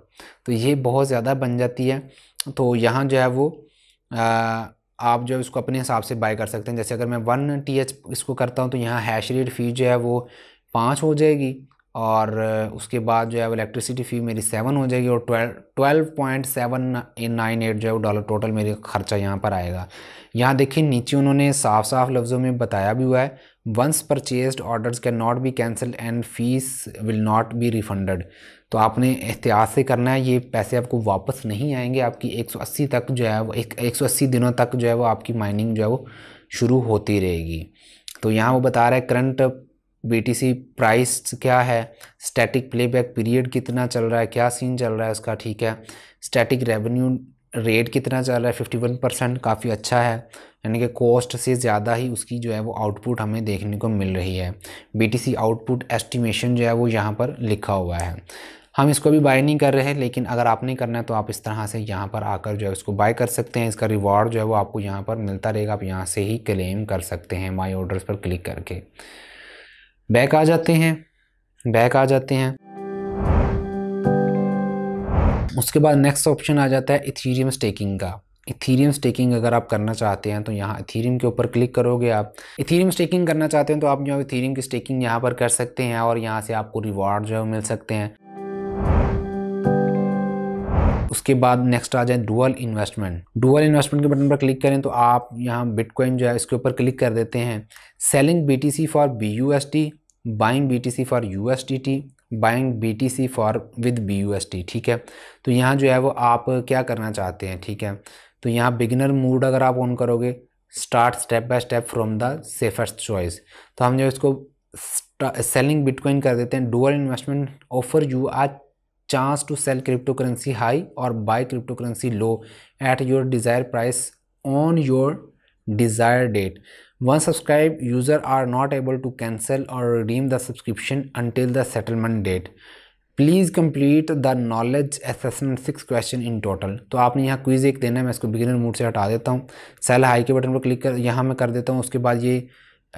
तो ये बहुत ज़्यादा बन जाती है तो यहाँ जो है वो आ, आप जो है उसको अपने हिसाब से बाय कर सकते हैं जैसे अगर मैं वन टी एच इसको करता हूँ तो यहाँ हैश रेट फीस जो है वो पाँच हो जाएगी और उसके बाद जो है वो इलेक्ट्रिसिटी फ़ी मेरी सेवन हो जाएगी और twelve twelve point seven nine eight जो है वो डॉलर टोटल मेरे खर्चा यहाँ पर आएगा यहाँ देखिए नीचे उन्होंने साफ साफ लफ्ज़ों में बताया भी हुआ है once purchase orders can not be cancel and fees will not be refunded तो आपने एहतियात से करना है ये पैसे आपको वापस नहीं आएंगे आपकी 180 तक जो है वो एक अस्सी दिनों तक जो है वो आपकी माइनिंग जो है वो शुरू होती रहेगी तो यहाँ वो बता रहा है करंट बीटीसी प्राइस क्या है स्टैटिक प्लेबैक पीरियड कितना चल रहा है क्या सीन चल रहा है उसका ठीक है स्टैटिक रेवेन्यू रेट कितना चल रहा है फिफ्टी वन परसेंट काफ़ी अच्छा है यानी कि कॉस्ट से ज़्यादा ही उसकी जो है वो आउटपुट हमें देखने को मिल रही है बीटीसी आउटपुट एस्टिमेशन जो है वो यहाँ पर लिखा हुआ है हम इसको भी बाय नहीं कर रहे हैं लेकिन अगर आपने करना है तो आप इस तरह से यहाँ पर आकर जो है इसको बाय कर सकते हैं इसका रिवॉर्ड जो है वो आपको यहाँ पर मिलता रहेगा आप यहाँ से ही क्लेम कर सकते हैं माई ऑर्डर्स पर क्लिक करके बैक आ जाते हैं बैक आ जाते हैं उसके बाद नेक्स्ट ऑप्शन आ जाता है इथीरियम स्टेकिंग का इथीरियम स्टेकिंग अगर आप करना चाहते हैं तो यहाँ इथीरियम के ऊपर क्लिक करोगे आप इथीरियम स्टेकिंग करना चाहते हैं तो आप जो इथीरियम की स्टेकिंग यहाँ पर कर सकते हैं और यहाँ से आपको रिवॉर्ड जो है मिल सकते हैं उसके बाद नेक्स्ट आ जाए डुअल इन्वेस्टमेंट डुअल इन्वेस्टमेंट के बटन पर क्लिक करें तो आप यहाँ बिटकॉइन जो है इसके ऊपर क्लिक कर देते हैं selling B T C for B U S T buying B T C for U S T T buying B T C for with B U S T ठीक है तो यहाँ जो है वो आप क्या करना चाहते हैं ठीक है तो यहाँ बिगिनर मूड अगर आप ऑन करोगे start step by step from the safest choice तो हम जो इसको सेलिंग बिटकॉइन कर देते हैं dual investment offer you are chance to sell crypto currency high or buy crypto currency low at your desire price on your desire date one subscribe user are not able to cancel or redeem the subscription until the settlement date please complete the knowledge assessment six question in total तो आपने यहाँ quiz एक देना है मैं इसको beginner mood से हटा देता हूँ सेल हाई के बटन पर क्लिक कर यहाँ मैं कर देता हूँ उसके बाद ये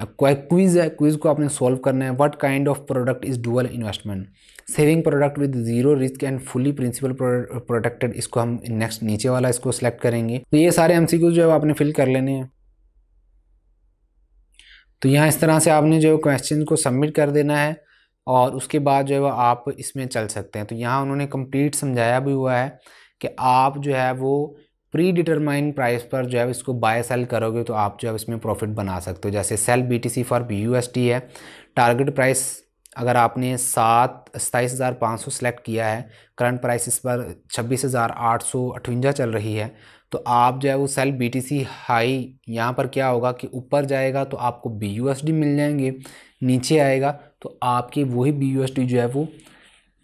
क्विज है क्विज को आपने सॉल्व करना है what kind of product is dual investment saving product with zero risk and fully principal protected इसको हम नेक्स्ट नीचे वाला इसको सेलेक्ट करेंगे तो ये सारे एम जो है आपने फिल कर लेने हैं तो यहाँ इस तरह से आपने जो है क्वेश्चन को सबमिट कर देना है और उसके बाद जो है वो आप इसमें चल सकते हैं तो यहाँ उन्होंने कंप्लीट समझाया भी हुआ है कि आप जो है वो प्री डिटरमाइन प्राइस पर जो है इसको बाय सेल करोगे तो आप जो है इसमें प्रॉफिट बना सकते हो जैसे sell B T C for U S T है टारगेट प्राइस अगर आपने सात सताईस हज़ार पाँच सौ सेलेक्ट किया है करंट प्राइस इस पर छब्बीस हज़ार आठ सौ अठवंजा चल रही है तो आप जो है वो sell B T C high यहाँ पर क्या होगा कि ऊपर जाएगा तो आपको बी यू एस डी मिल जाएंगे नीचे आएगा तो आपकी वही बी यू एस डी जो है वो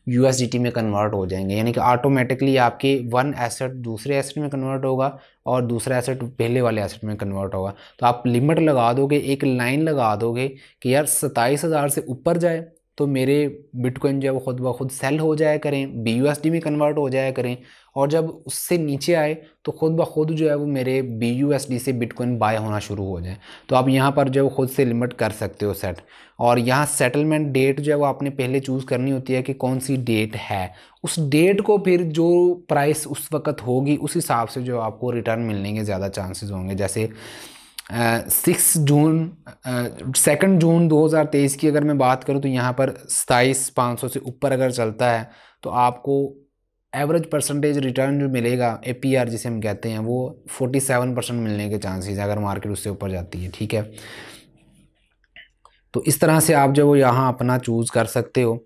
यू में कन्वर्ट हो जाएंगे यानी कि ऑटोमेटिकली आपके वन एसेट दूसरे एसेट में कन्वर्ट होगा और दूसरा एसेट पहले वाले एसेट में कन्वर्ट होगा तो आप लिमिट लगा दोगे एक लाइन लगा दोगे कि यार सत्ताईस हज़ार से ऊपर जाए तो मेरे बिटकॉइन जो है वो खुद ब खुद सेल हो जाया करें बी में कन्वर्ट हो जाया करें और जब उससे नीचे आए तो खुद ब खुद जो है वो मेरे बी से बिटकॉइन बाय होना शुरू हो जाए तो आप यहाँ पर जो है खुद से लिमिट कर सकते हो सेट और यहाँ सेटलमेंट डेट जो है वो आपने पहले चूज़ करनी होती है कि कौन सी डेट है उस डेट को फिर जो प्राइस उस वक्त होगी उस हिसाब से जो आपको रिटर्न मिलने के ज़्यादा चांसेस होंगे जैसे सिक्स जून सेकंड जून 2023 की अगर मैं बात करूँ तो यहाँ पर सताईस पाँच सौ से ऊपर अगर चलता है तो आपको एवरेज परसेंटेज रिटर्न जो मिलेगा ए जिसे हम कहते हैं वो फोर्टी सेवन परसेंट मिलने के चांसेस है अगर मार्केट उससे ऊपर जाती है ठीक है तो इस तरह से आप जो यहाँ अपना चूज़ कर सकते हो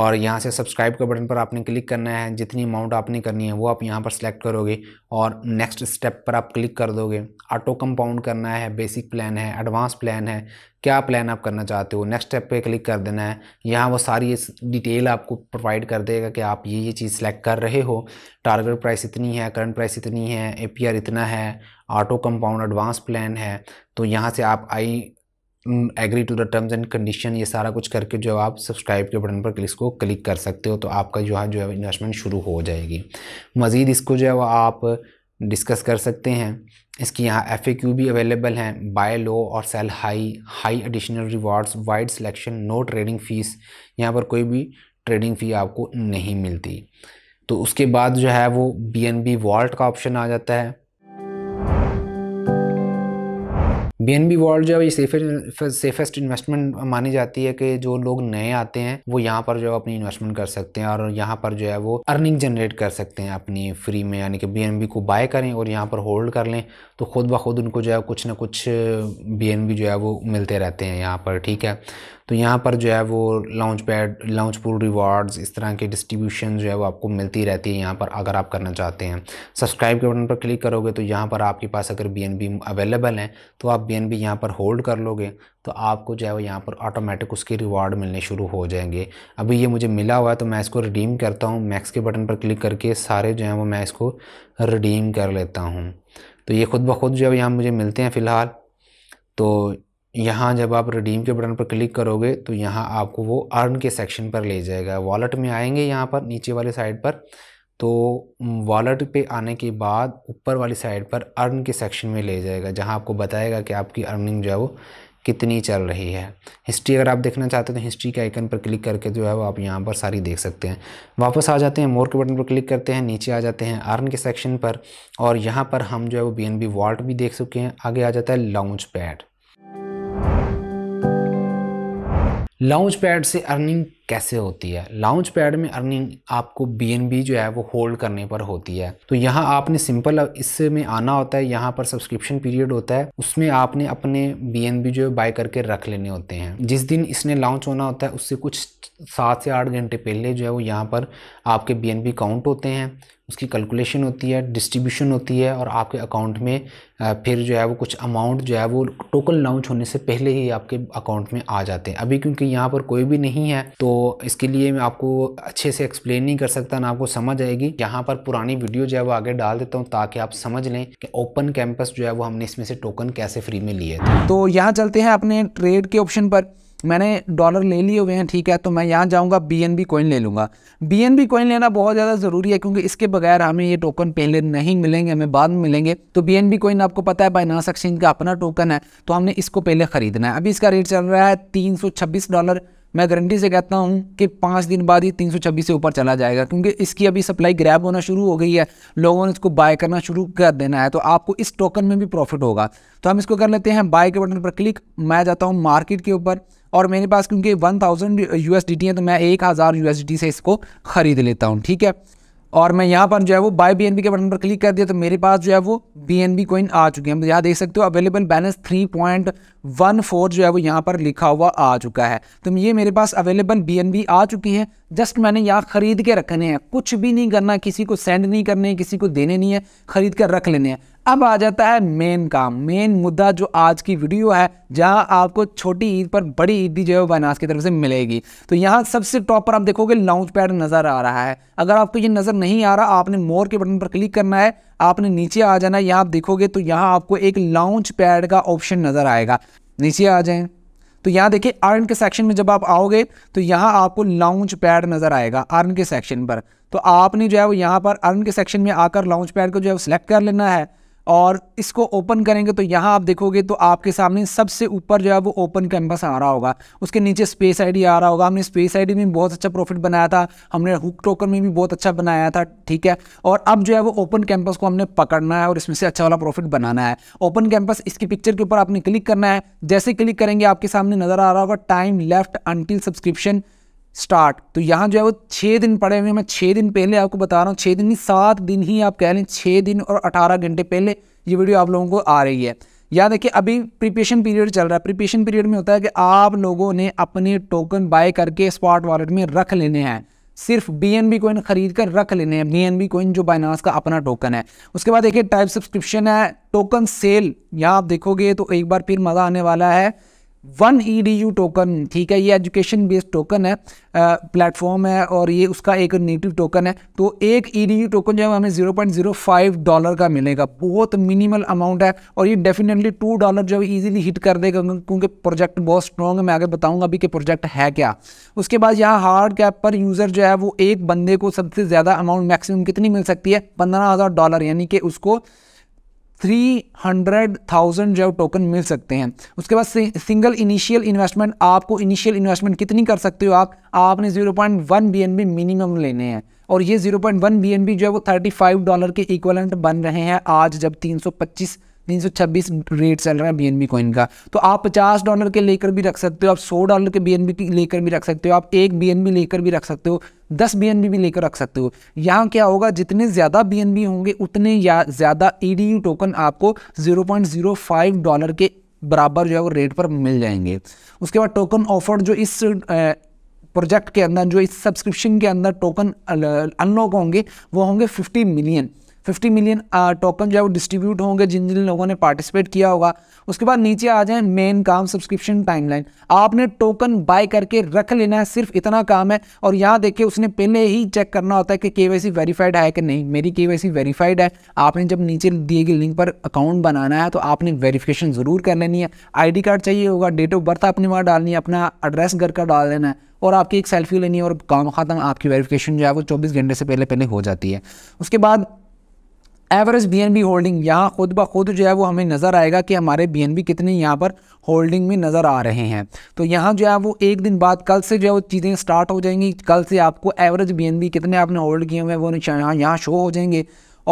और यहाँ से सब्सक्राइब के बटन पर आपने क्लिक करना है जितनी अमाउंट आपने करनी है वो आप यहाँ पर सिलेक्ट करोगे और नेक्स्ट स्टेप पर आप क्लिक कर दोगे ऑटो कंपाउंड करना है बेसिक प्लान है एडवांस प्लान है क्या प्लान आप करना चाहते हो नेक्स्ट स्टेप पे क्लिक कर देना है यहाँ वो सारी डिटेल आपको प्रोवाइड कर देगा कि आप ये ये चीज़ सेलेक्ट कर रहे हो टारगेट प्राइस इतनी है करंट प्राइस इतनी है ए इतना है ऑटो कंपाउंड एडवांस प्लान है तो यहाँ से आप I agree to the terms and condition ये सारा कुछ करके जो आप सब्सक्राइब के बटन पर इसको क्लिक कर सकते हो तो आपका जो है जो है इन्वेस्टमेंट शुरू हो जाएगी मज़ीद इसको जो है वो आप डिस्कस कर सकते हैं इसकी यहाँ एफ ए क्यू भी अवेलेबल हैं बाय लो और sell high high additional rewards wide selection no trading fees यहाँ पर कोई भी ट्रेडिंग फ़ी आपको नहीं मिलती तो उसके बाद जो है वो बी एन बी वॉल्ट का ऑप्शन आ जाता है बी एन बी वर्ल्ड जो है ये सेफेस्ट सेफेस्ट इन्वेस्टमेंट मानी जाती है कि जो लोग नए आते हैं वो यहाँ पर जो है अपनी इन्वेस्टमेंट कर सकते हैं और यहाँ पर जो है वो अर्निंग जनरेट कर सकते हैं अपनी फ्री में यानी कि बी एन बी को बाय करें और यहाँ पर होल्ड कर लें तो खुद ब खुद उनको जो है कुछ ना कुछ बी एन बी जो है वो मिलते रहते हैं यहाँ पर ठीक है तो यहाँ पर जो है वो launch pad launch pool rewards इस तरह के डिस्ट्रीब्यूशन जो है वो आपको मिलती रहती है यहाँ पर अगर आप करना चाहते हैं सब्सक्राइब के बटन पर क्लिक करोगे तो यहाँ पर आपके पास अगर बी अवेलेबल हैं तो आप बी एन बी यहाँ पर होल्ड कर लोगे तो आपको जो है वो यहाँ पर ऑटोमेटिक उसके रिवार्ड मिलने शुरू हो जाएंगे अभी ये मुझे मिला हुआ है तो मैं इसको रिडीम करता हूँ मैक्स के बटन पर क्लिक करके सारे जो हैं वो मैं इसको रिडीम कर लेता हूँ तो ये खुद ब खुद जो है यहाँ मुझे मिलते हैं फ़िलहाल तो यहाँ जब आप रिडीम के बटन पर क्लिक करोगे तो यहाँ आपको वो अर्न के सेक्शन पर ले जाएगा वॉलेट में आएंगे यहाँ पर नीचे वाले साइड पर तो वॉलेट पे आने के बाद ऊपर वाली साइड पर अर्न के सेक्शन में ले जाएगा जहाँ आपको बताएगा कि आपकी अर्निंग जो है वो कितनी चल रही है हिस्ट्री अगर आप देखना चाहते हो तो हिस्ट्री के आइकन पर क्लिक करके जो है वो आप यहाँ पर सारी देख सकते हैं वापस आ जाते हैं मोर के बटन पर क्लिक करते हैं नीचे आ जाते हैं अर्न के सेक्शन पर और यहाँ पर हम जो है वो बी एन बी वॉल्ट भी देख चुके हैं आगे आ जाता है लॉन्च पैड लॉन्च पैड से अर्निंग कैसे होती है लाउंज पैड में अर्निंग आपको बी जो है वो होल्ड करने पर होती है तो यहाँ आपने सिंपल इससे में आना होता है यहाँ पर सब्सक्रिप्शन पीरियड होता है उसमें आपने अपने बी जो है बाय करके रख लेने होते हैं जिस दिन इसने लॉन्च होना होता है उससे कुछ सात से आठ घंटे पहले जो है वो यहाँ पर आपके बी काउंट होते हैं उसकी कैलकुलेशन होती है डिस्ट्रीब्यूशन होती है और आपके अकाउंट में फिर जो है वो कुछ अमाउंट जो है वो टोकन लॉन्च होने से पहले ही आपके अकाउंट में आ जाते हैं अभी क्योंकि यहाँ पर कोई भी नहीं है तो इसके लिए मैं आपको अच्छे से एक्सप्लेन नहीं कर सकता ना आपको समझ आएगी यहाँ पर पुरानी वीडियो जो है वो आगे डाल देता हूँ ताकि आप समझ लें कि ओपन कैंपस जो है वो हमने इसमें से टोकन कैसे फ्री में लिए थे तो यहाँ चलते हैं अपने ट्रेड के ऑप्शन पर मैंने डॉलर ले लिए हुए हैं ठीक है तो मैं यहाँ जाऊँगा बी एन बी ले लूँगा बी एन कॉइन लेना बहुत ज़्यादा ज़रूरी है क्योंकि इसके बगैर हमें ये टोकन पहले नहीं मिलेंगे हमें बाद में मिलेंगे तो बी एन बी आपको पता है बाइनास एक्सचेंज का अपना टोकन है तो हमने इसको पहले ख़रीदना है अभी इसका रेट चल रहा है तीन सौ छब्बीस डॉलर मैं गारंटी से कहता हूँ कि पाँच दिन बाद ही तीन सौ छब्बीस से ऊपर चला जाएगा क्योंकि इसकी अभी सप्लाई ग्रैब होना शुरू हो गई है लोगों ने इसको बाय करना शुरू कर देना है तो आपको इस टोकन में भी प्रॉफिट होगा तो हम इसको कर लेते हैं बाय के बटन पर क्लिक मैं जाता हूँ मार्केट के ऊपर और मेरे पास क्योंकि वन थाउजेंड यू है तो मैं एक हज़ार यू से इसको ख़रीद लेता हूँ ठीक है और मैं यहाँ पर जो है वो बाय बी के बटन पर क्लिक कर दिया तो मेरे पास जो है वो बी एन बी कोइन आ चुकी है यहाँ देख सकते हो अवेलेबल बैलेंस 3.14 जो है वो यहाँ पर लिखा हुआ आ चुका है तो ये मेरे पास अवेलेबल बी आ चुकी है जस्ट मैंने यहाँ खरीद के रखने हैं कुछ भी नहीं करना किसी को सेंड नहीं करने किसी को देने नहीं है खरीद कर रख लेने हैं अब आ जाता है मेन काम मेन मुद्दा जो आज की वीडियो है जहां आपको छोटी ईद पर बड़ी ईद भी जो है बनास की तरफ से मिलेगी तो यहां सबसे टॉप पर आप देखोगे लॉन्च पैड नज़र आ रहा है अगर आपको ये नज़र नहीं आ रहा आपने मोर के बटन पर क्लिक करना है आपने नीचे आ जाना है यहाँ आप देखोगे तो यहाँ आपको एक लॉन्च पैड का ऑप्शन नज़र आएगा नीचे आ जाएँ तो यहाँ देखिए आर्न के सेक्शन में जब आप आओगे तो यहाँ आपको लॉन्च पैड नज़र आएगा आर्न के सेक्शन पर तो आपने जो है वो यहाँ पर अर्न के सेक्शन में आकर लॉन्च पैड को जो है वो सिलेक्ट कर लेना है और इसको ओपन करेंगे तो यहाँ आप देखोगे तो आपके सामने सबसे ऊपर जो है वो ओपन कैंपस आ रहा होगा उसके नीचे स्पेस आईडी आ रहा होगा हमने स्पेस आईडी में बहुत अच्छा प्रॉफिट बनाया था हमने हुक टोकन में भी बहुत अच्छा बनाया था ठीक है और अब जो है वो ओपन कैंपस को हमने पकड़ना है और इसमें से अच्छा वाला प्रॉफिट बनाना है ओपन कैंपस इसकी पिक्चर के ऊपर आपने क्लिक करना है जैसे क्लिक करेंगे आपके सामने नज़र आ रहा होगा time left until subscription start तो यहाँ जो है वो छः दिन पड़े हुए मैं छः दिन पहले आपको बता रहा हूँ छः दिन नहीं सात दिन ही आप कह लें छः दिन और अठारह घंटे पहले ये वीडियो आप लोगों को आ रही है याद देखिए अभी प्रिपेशन पीरियड चल रहा है प्रिपेशन पीरियड में होता है कि आप लोगों ने अपने टोकन बाय करके स्पॉट वॉलेट में रख लेने हैं सिर्फ बी एन बी कोइन खरीद कर रख लेने हैं बी एन बी कोइन जो बाइनास का अपना टोकन है उसके बाद देखिए टाइप सब्सक्रिप्शन है टोकन सेल यहाँ आप देखोगे तो एक बार फिर मज़ा आने वाला है वन यू टोकन ठीक है ये एजुकेशन बेस्ड टोकन है प्लेटफॉर्म है और ये उसका एक नेटिव टोकन है तो एक यू e टोकन जो है हमें 0.05 डॉलर का मिलेगा बहुत मिनिमल अमाउंट है और ये डेफिनेटली टू डॉलर जो है ईजिली हिट कर देगा क्योंकि प्रोजेक्ट बहुत स्ट्रॉन्ग है मैं आगे बताऊँगा अभी कि प्रोजेक्ट है क्या उसके बाद यहाँ हार्ड कैप पर यूज़र जो है वो एक बंदे को सबसे ज़्यादा अमाउंट मैक्सिमम कितनी मिल सकती है पंद्रह डॉलर यानी कि उसको थ्री हंड्रेड थाउजेंड जो टोकन मिल सकते हैं उसके बाद सिंगल इनिशियल इन्वेस्टमेंट आपको इनिशियल इन्वेस्टमेंट कितनी कर सकते हो आप आपने zero point one B N B minimum लेने हैं और ये zero point one B N B जो है वो थर्टी फाइव डॉलर के इक्वलेंट बन रहे हैं आज जब तीन सौ पच्चीस तीन सौ छब्बीस रेट चल रहा है बी एन बी कॉइन का तो आप पचास डॉलर के लेकर भी रख सकते हो आप सौ डॉलर के बी बी की लेकर भी रख सकते हो आप एक बी एन बी लेकर भी रख सकते हो दस बी एन बी भी लेकर रख सकते हो यहाँ क्या होगा जितने ज़्यादा बी एन बी होंगे उतने या ज़्यादा E e D U token आपको zero point zero five dollar के बराबर जो है वो रेट पर मिल जाएंगे उसके बाद टोकन ऑफर जो इस प्रोजेक्ट के अंदर जो इस सब्सक्रिप्शन के अंदर टोकन अनलॉक होंगे वो होंगे फिफ्टी मिलियन 50 मिलियन टोकन जो है वो डिस्ट्रीब्यूट होंगे जिन जिन लोगों ने पार्टिसिपेट किया होगा उसके बाद नीचे आ जाए मेन काम सब्सक्रिप्शन टाइमलाइन आपने टोकन बाय करके रख लेना है सिर्फ इतना काम है और यहाँ देखिए उसने पहले ही चेक करना होता है कि के वेरीफाइड है कि नहीं मेरी के वेरीफाइड है आपने जब नीचे दिए गए लिंक पर अकाउंट बनाना है तो आपने वेरीफिकेशन ज़रूर कर लेनी है आई कार्ड चाहिए होगा डेट ऑफ बर्थ आपने वहाँ डालनी है अपना एड्रेस घर का डाल देना है और आपकी एक सेल्फी लेनी है और काम ख़त्म आपकी वेरिफिकेशन जो है वो 24 घंटे से पहले पहले हो जाती है उसके बाद एवरेज बीएनबी होल्डिंग यहाँ खुद ब खुद जो है वो हमें नज़र आएगा कि हमारे बीएनबी कितने यहाँ पर होल्डिंग में नज़र आ रहे हैं तो यहाँ जो है वो एक दिन बाद कल से जो है वो चीज़ें स्टार्ट हो जाएंगी कल से आपको एवरेज बीएनबी कितने आपने होल्ड किए हुए हैं वो यहाँ यहाँ शो हो जाएंगे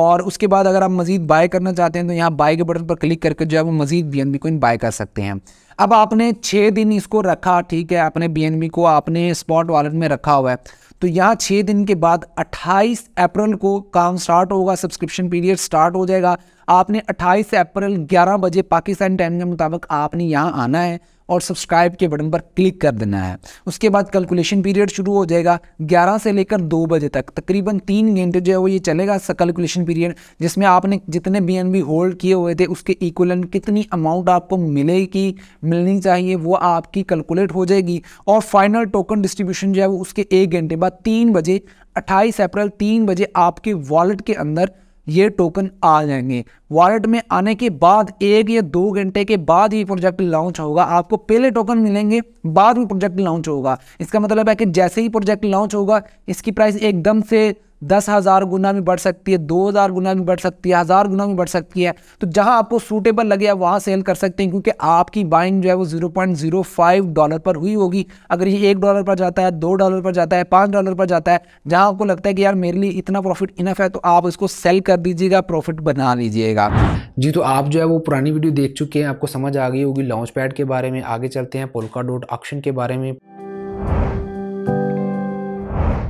और उसके बाद अगर आप मज़ीद बाय करना चाहते हैं तो यहाँ बाय के बटन पर क्लिक करके जो है वो मज़ीद बी एन बी इन बाय कर सकते हैं अब आपने छः दिन इसको रखा ठीक है आपने बी एन बी को आपने स्पॉट वॉलेट में रखा हुआ है तो यहाँ छः दिन के बाद 28 अप्रैल को काम स्टार्ट होगा सब्सक्रिप्शन पीरियड स्टार्ट हो जाएगा आपने 28 अप्रैल 11 बजे पाकिस्तान टाइम के मुताबिक आपने यहाँ आना है और सब्सक्राइब के बटन पर क्लिक कर देना है उसके बाद कैलकुलेशन पीरियड शुरू हो जाएगा ग्यारह से लेकर दो बजे तक तकरीबन तीन घंटे जो है वो ये चलेगा कैलकुलेशन पीरियड जिसमें आपने जितने बी होल्ड किए हुए थे उसके इक्वलन कितनी अमाउंट आपको मिलेगी मिलनी चाहिए वो आपकी कैलकुलेट हो जाएगी और फाइनल टोकन डिस्ट्रीब्यूशन जो है वो उसके एक घंटे बाद तीन बजे अट्ठाईस अप्रैल तीन बजे आपके वॉलेट के अंदर ये टोकन आ जाएंगे वॉलेट में आने के बाद एक या दो घंटे के बाद ये प्रोजेक्ट लॉन्च होगा आपको पहले टोकन मिलेंगे बाद में प्रोजेक्ट लॉन्च होगा इसका मतलब है कि जैसे ही प्रोजेक्ट लॉन्च होगा इसकी प्राइस एकदम से दस हज़ार गुना भी बढ़ सकती है दो हज़ार गुना भी बढ़ सकती है हज़ार गुना भी बढ़ सकती है तो जहां आपको सूटेबल लगे आप वहां सेल कर सकते हैं क्योंकि आपकी बाइंग जो है वो zero point zero five dollar पर हुई होगी अगर ये एक डॉलर पर जाता है दो डॉलर पर जाता है पाँच डॉलर पर जाता है जहाँ आपको लगता है कि यार मेरे लिए इतना प्रॉफिट इनफ है तो आप इसको सेल कर दीजिएगा प्रॉफिट बना लीजिएगा जी तो आप जो है वो पुरानी वीडियो देख चुके हैं आपको समझ आ गई होगी लॉन्च पैड के बारे में आगे चलते हैं पोलका डॉट ऑक्शन के बारे में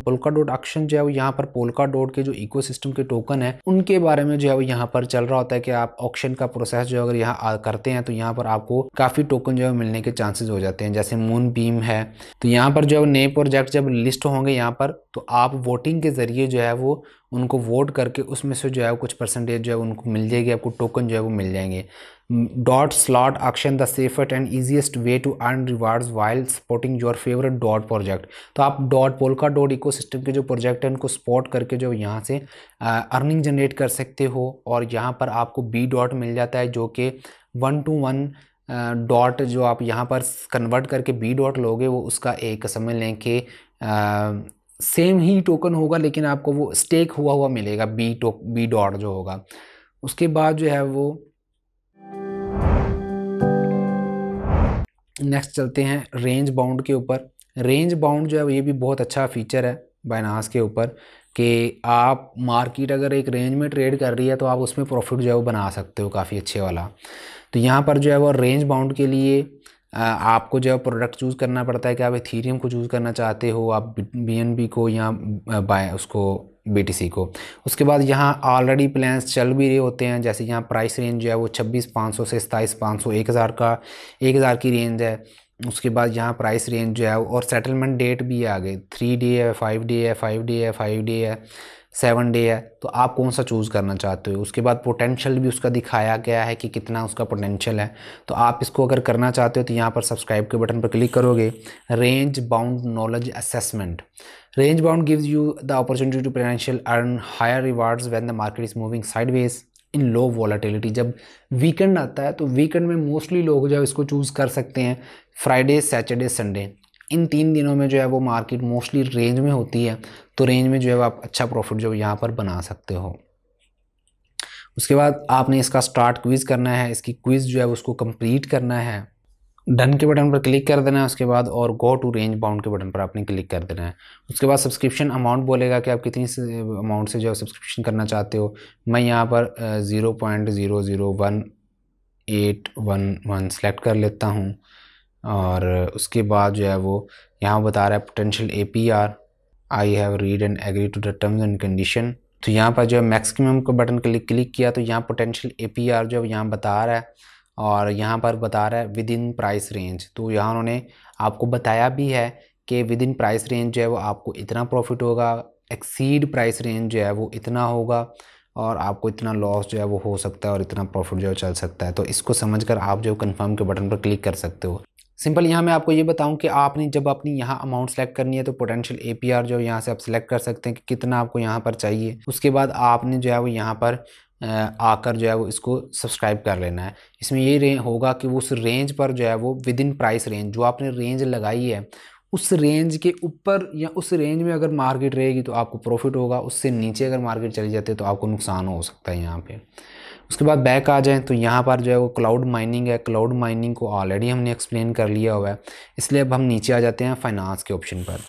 पोलका डोट एक्शन जो है वो यहाँ पर पोलका डोट के जो इको के टोकन है उनके बारे में जो है वो यहाँ पर चल रहा होता है कि आप ऑप्शन का प्रोसेस जो अगर यहाँ करते हैं तो यहाँ पर आपको काफ़ी टोकन जो है मिलने के चांसेस हो जाते हैं जैसे मून बीम है तो यहाँ पर जो है नए प्रोजेक्ट जब लिस्ट होंगे यहाँ पर तो आप वोटिंग के ज़रिए जो है वो उनको वोट करके उसमें से जो है कुछ परसेंटेज जो है उनको मिल जाएगी आपको टोकन जो है वो मिल जाएंगे dot slot auction the safest and easiest way to earn rewards while supporting your favourite dot project तो आप dot डॉट इको सिस्टम के जो प्रोजेक्ट हैं उनको सपोर्ट करके जो यहाँ से अर्निंग जनरेट कर सकते हो और यहाँ पर आपको बी डॉट मिल जाता है जो कि वन टू वन डॉट जो आप यहाँ पर कन्वर्ट करके बी डॉट लोगे वो उसका एक समझ लें कि सेम ही टोकन होगा लेकिन आपको वो स्टेक हुआ हुआ मिलेगा बी टो बी डॉट जो होगा उसके बाद जो है वो नेक्स्ट चलते हैं रेंज बाउंड के ऊपर रेंज बाउंड जो है ये भी बहुत अच्छा फीचर है बाइनास के ऊपर कि आप मार्केट अगर एक रेंज में ट्रेड कर रही है तो आप उसमें प्रॉफिट जो है वो बना सकते हो काफ़ी अच्छे वाला तो यहाँ पर जो है वो रेंज बाउंड के लिए आपको जो है प्रोडक्ट चूज़ करना पड़ता है कि आप इथीरियम को चूज़ करना चाहते हो आप बी को या बाय उसको बीटीसी को उसके बाद यहाँ ऑलरेडी प्लान्स चल भी रहे होते हैं जैसे यहाँ प्राइस रेंज जो है वो छब्बीस पाँच सौ से सताईस पाँच सौ एक हज़ार का एक हज़ार की रेंज है उसके बाद यहाँ प्राइस रेंज जो है और सेटलमेंट डेट भी आ गई थ्री डे है फाइव डे है फाइव डे है फाइव डे है सेवन डे है तो आप कौन सा चूज़ करना चाहते हो उसके बाद पोटेंशियल भी उसका दिखाया गया है कि कितना उसका पोटेंशियल है तो आप इसको अगर करना चाहते हो तो यहाँ पर सब्सक्राइब के बटन पर क्लिक करोगे range bound knowledge assessment Range bound gives you the opportunity to potentially earn higher rewards when the market is moving sideways in low volatility जब वीकेंड आता है तो वीकेंड में मोस्टली लोग जो है इसको चूज़ कर सकते हैं फ्राइडे सैटरडे संडे इन तीन दिनों में जो है वो मार्केट मोस्टली रेंज में होती है तो रेंज में जो है आप अच्छा प्रॉफिट जो यहाँ पर बना सकते हो उसके बाद आपने इसका स्टार्ट क्विज़ करना है इसकी क्विज़ जो है उसको कंप्लीट करना है डन के बटन पर क्लिक कर देना है उसके बाद और गो टू रेंज बाउंड के बटन पर आपने क्लिक कर देना है उसके बाद सब्सक्रिप्शन अमाउंट बोलेगा कि आप कितनी अमाउंट से जो है सब्सक्रिप्शन करना चाहते हो मैं यहाँ पर zero point zero zero one eight one one select कर लेता हूँ और उसके बाद जो है वो यहाँ बता रहा है potential A P R I have read and agree to the terms and condition तो यहाँ पर जो है मैक्सिमम का बटन क्लिक क्लिक किया तो यहाँ पोटेंशियल ए पी आर जो यहाँ बता रहा है और यहाँ पर बता रहा है विद इन प्राइस रेंज तो यहाँ उन्होंने आपको बताया भी है कि विद इन प्राइस रेंज जो है वो आपको इतना प्रॉफिट होगा एक्सीड प्राइस रेंज जो है वो इतना होगा और आपको इतना लॉस जो है वो हो सकता है और इतना प्रॉफिट जो है चल सकता है तो इसको समझकर आप जो कंफर्म के बटन पर क्लिक कर सकते हो सिंपल यहाँ मैं आपको ये बताऊँ कि आपने जब अपनी यहाँ अमाउंट सेलेक्ट करनी है तो पोटेंशियल ए पी आर जो यहाँ से आप सिलेक्ट कर सकते हैं कि कितना आपको यहाँ पर चाहिए उसके बाद आपने जो है वो यहाँ पर आकर जो है वो इसको सब्सक्राइब कर लेना है इसमें ये होगा कि वो उस रेंज पर जो है वो विद इन प्राइस रेंज जो आपने रेंज लगाई है उस रेंज के ऊपर या उस रेंज में अगर मार्केट रहेगी तो आपको प्रॉफिट होगा उससे नीचे अगर मार्केट चली जाती है तो आपको नुकसान हो सकता है यहाँ पे उसके बाद बैक आ जाएँ तो यहाँ पर जो है वो क्लाउड माइनिंग है क्लाउड माइनिंग को ऑलरेडी हमने एक्सप्लेन कर लिया हुआ है इसलिए अब हम नीचे आ जाते हैं फाइनेंस के ऑप्शन पर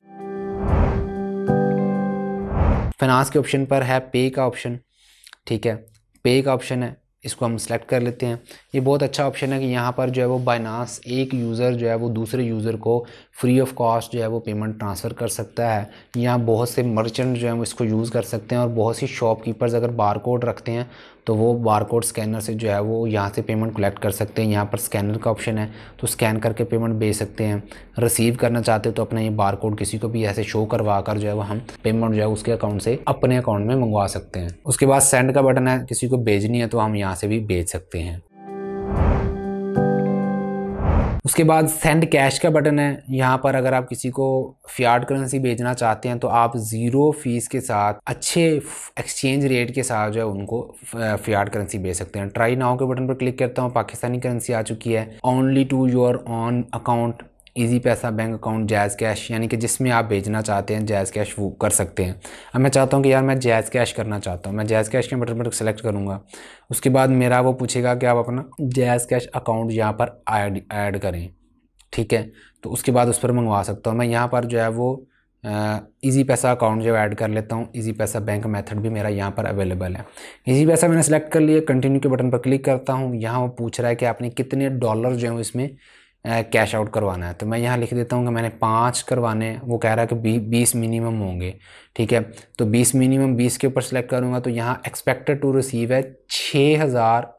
फाइनेंस के ऑप्शन पर है पे का ऑप्शन ठीक है पे का ऑप्शन है इसको हम सेलेक्ट कर लेते हैं ये बहुत अच्छा ऑप्शन है कि यहाँ पर जो है वो बाइनास एक यूज़र जो है वो दूसरे यूज़र को फ्री ऑफ कॉस्ट जो है वो पेमेंट ट्रांसफ़र कर सकता है यहाँ बहुत से मर्चेंट जो है वो इसको यूज़ कर सकते हैं और बहुत सी शॉपकीपर्स अगर बार कोड रखते हैं तो वो बार कोड स्कैनर से जो है वो यहाँ से पेमेंट कलेक्ट कर सकते हैं यहाँ पर स्कैनर का ऑप्शन है तो स्कैन करके पेमेंट भेज सकते हैं रिसीव करना चाहते हो तो अपना ये बार कोड किसी को भी ऐसे शो करवा कर जो है वो हम पेमेंट जो है उसके अकाउंट से अपने अकाउंट में मंगवा सकते हैं उसके बाद सेंड का बटन है किसी को भेजनी है तो हम यहाँ से भी भेज सकते हैं उसके बाद सेंड कैश का बटन है यहाँ पर अगर आप किसी को फियाड करेंसी भेजना चाहते हैं तो आप ज़ीरो फीस के साथ अच्छे एक्सचेंज रेट के साथ जो है उनको फियाड करेंसी भेज सकते हैं ट्राई नाउ के बटन पर क्लिक करता हूँ पाकिस्तानी करेंसी आ चुकी है only to your own account Easypaisa bank account JazzCash यानी कि जिसमें आप भेजना चाहते हैं जैज़ कैश वो कर सकते हैं अब मैं चाहता हूँ कि यार मैं जैज़ कैश करना चाहता हूँ मैं जैज़ कैश के बटन पर सेलेक्ट करूंगा उसके बाद मेरा वो पूछेगा कि आप अपना जैज़ कैश अकाउंट यहाँ पर ऐड ऐड करें ठीक है तो उसके बाद उस पर मंगवा सकता हूँ मैं यहाँ पर जो है वो ईजी पैसा अकाउंट जो ऐड कर लेता हूँ ईजी पैसा बैंक मैथड भी मेरा यहाँ पर अवेलेबल है ईजी पैसा मैंने सेलेक्ट कर लिया कंटिन्यू के बटन पर क्लिक करता हूँ यहाँ वो पूछ रहा है कि आपने कितने डॉलर जो है इसमें कैश आउट करवाना है तो मैं यहाँ लिख देता हूँ कि मैंने पाँच करवाने वो कह रहा है कि बी बीस मिनिमम होंगे ठीक है तो बीस मिनिमम बीस के ऊपर सेलेक्ट करूँगा तो यहाँ एक्सपेक्टेड टू रिसीव है छः हज़ार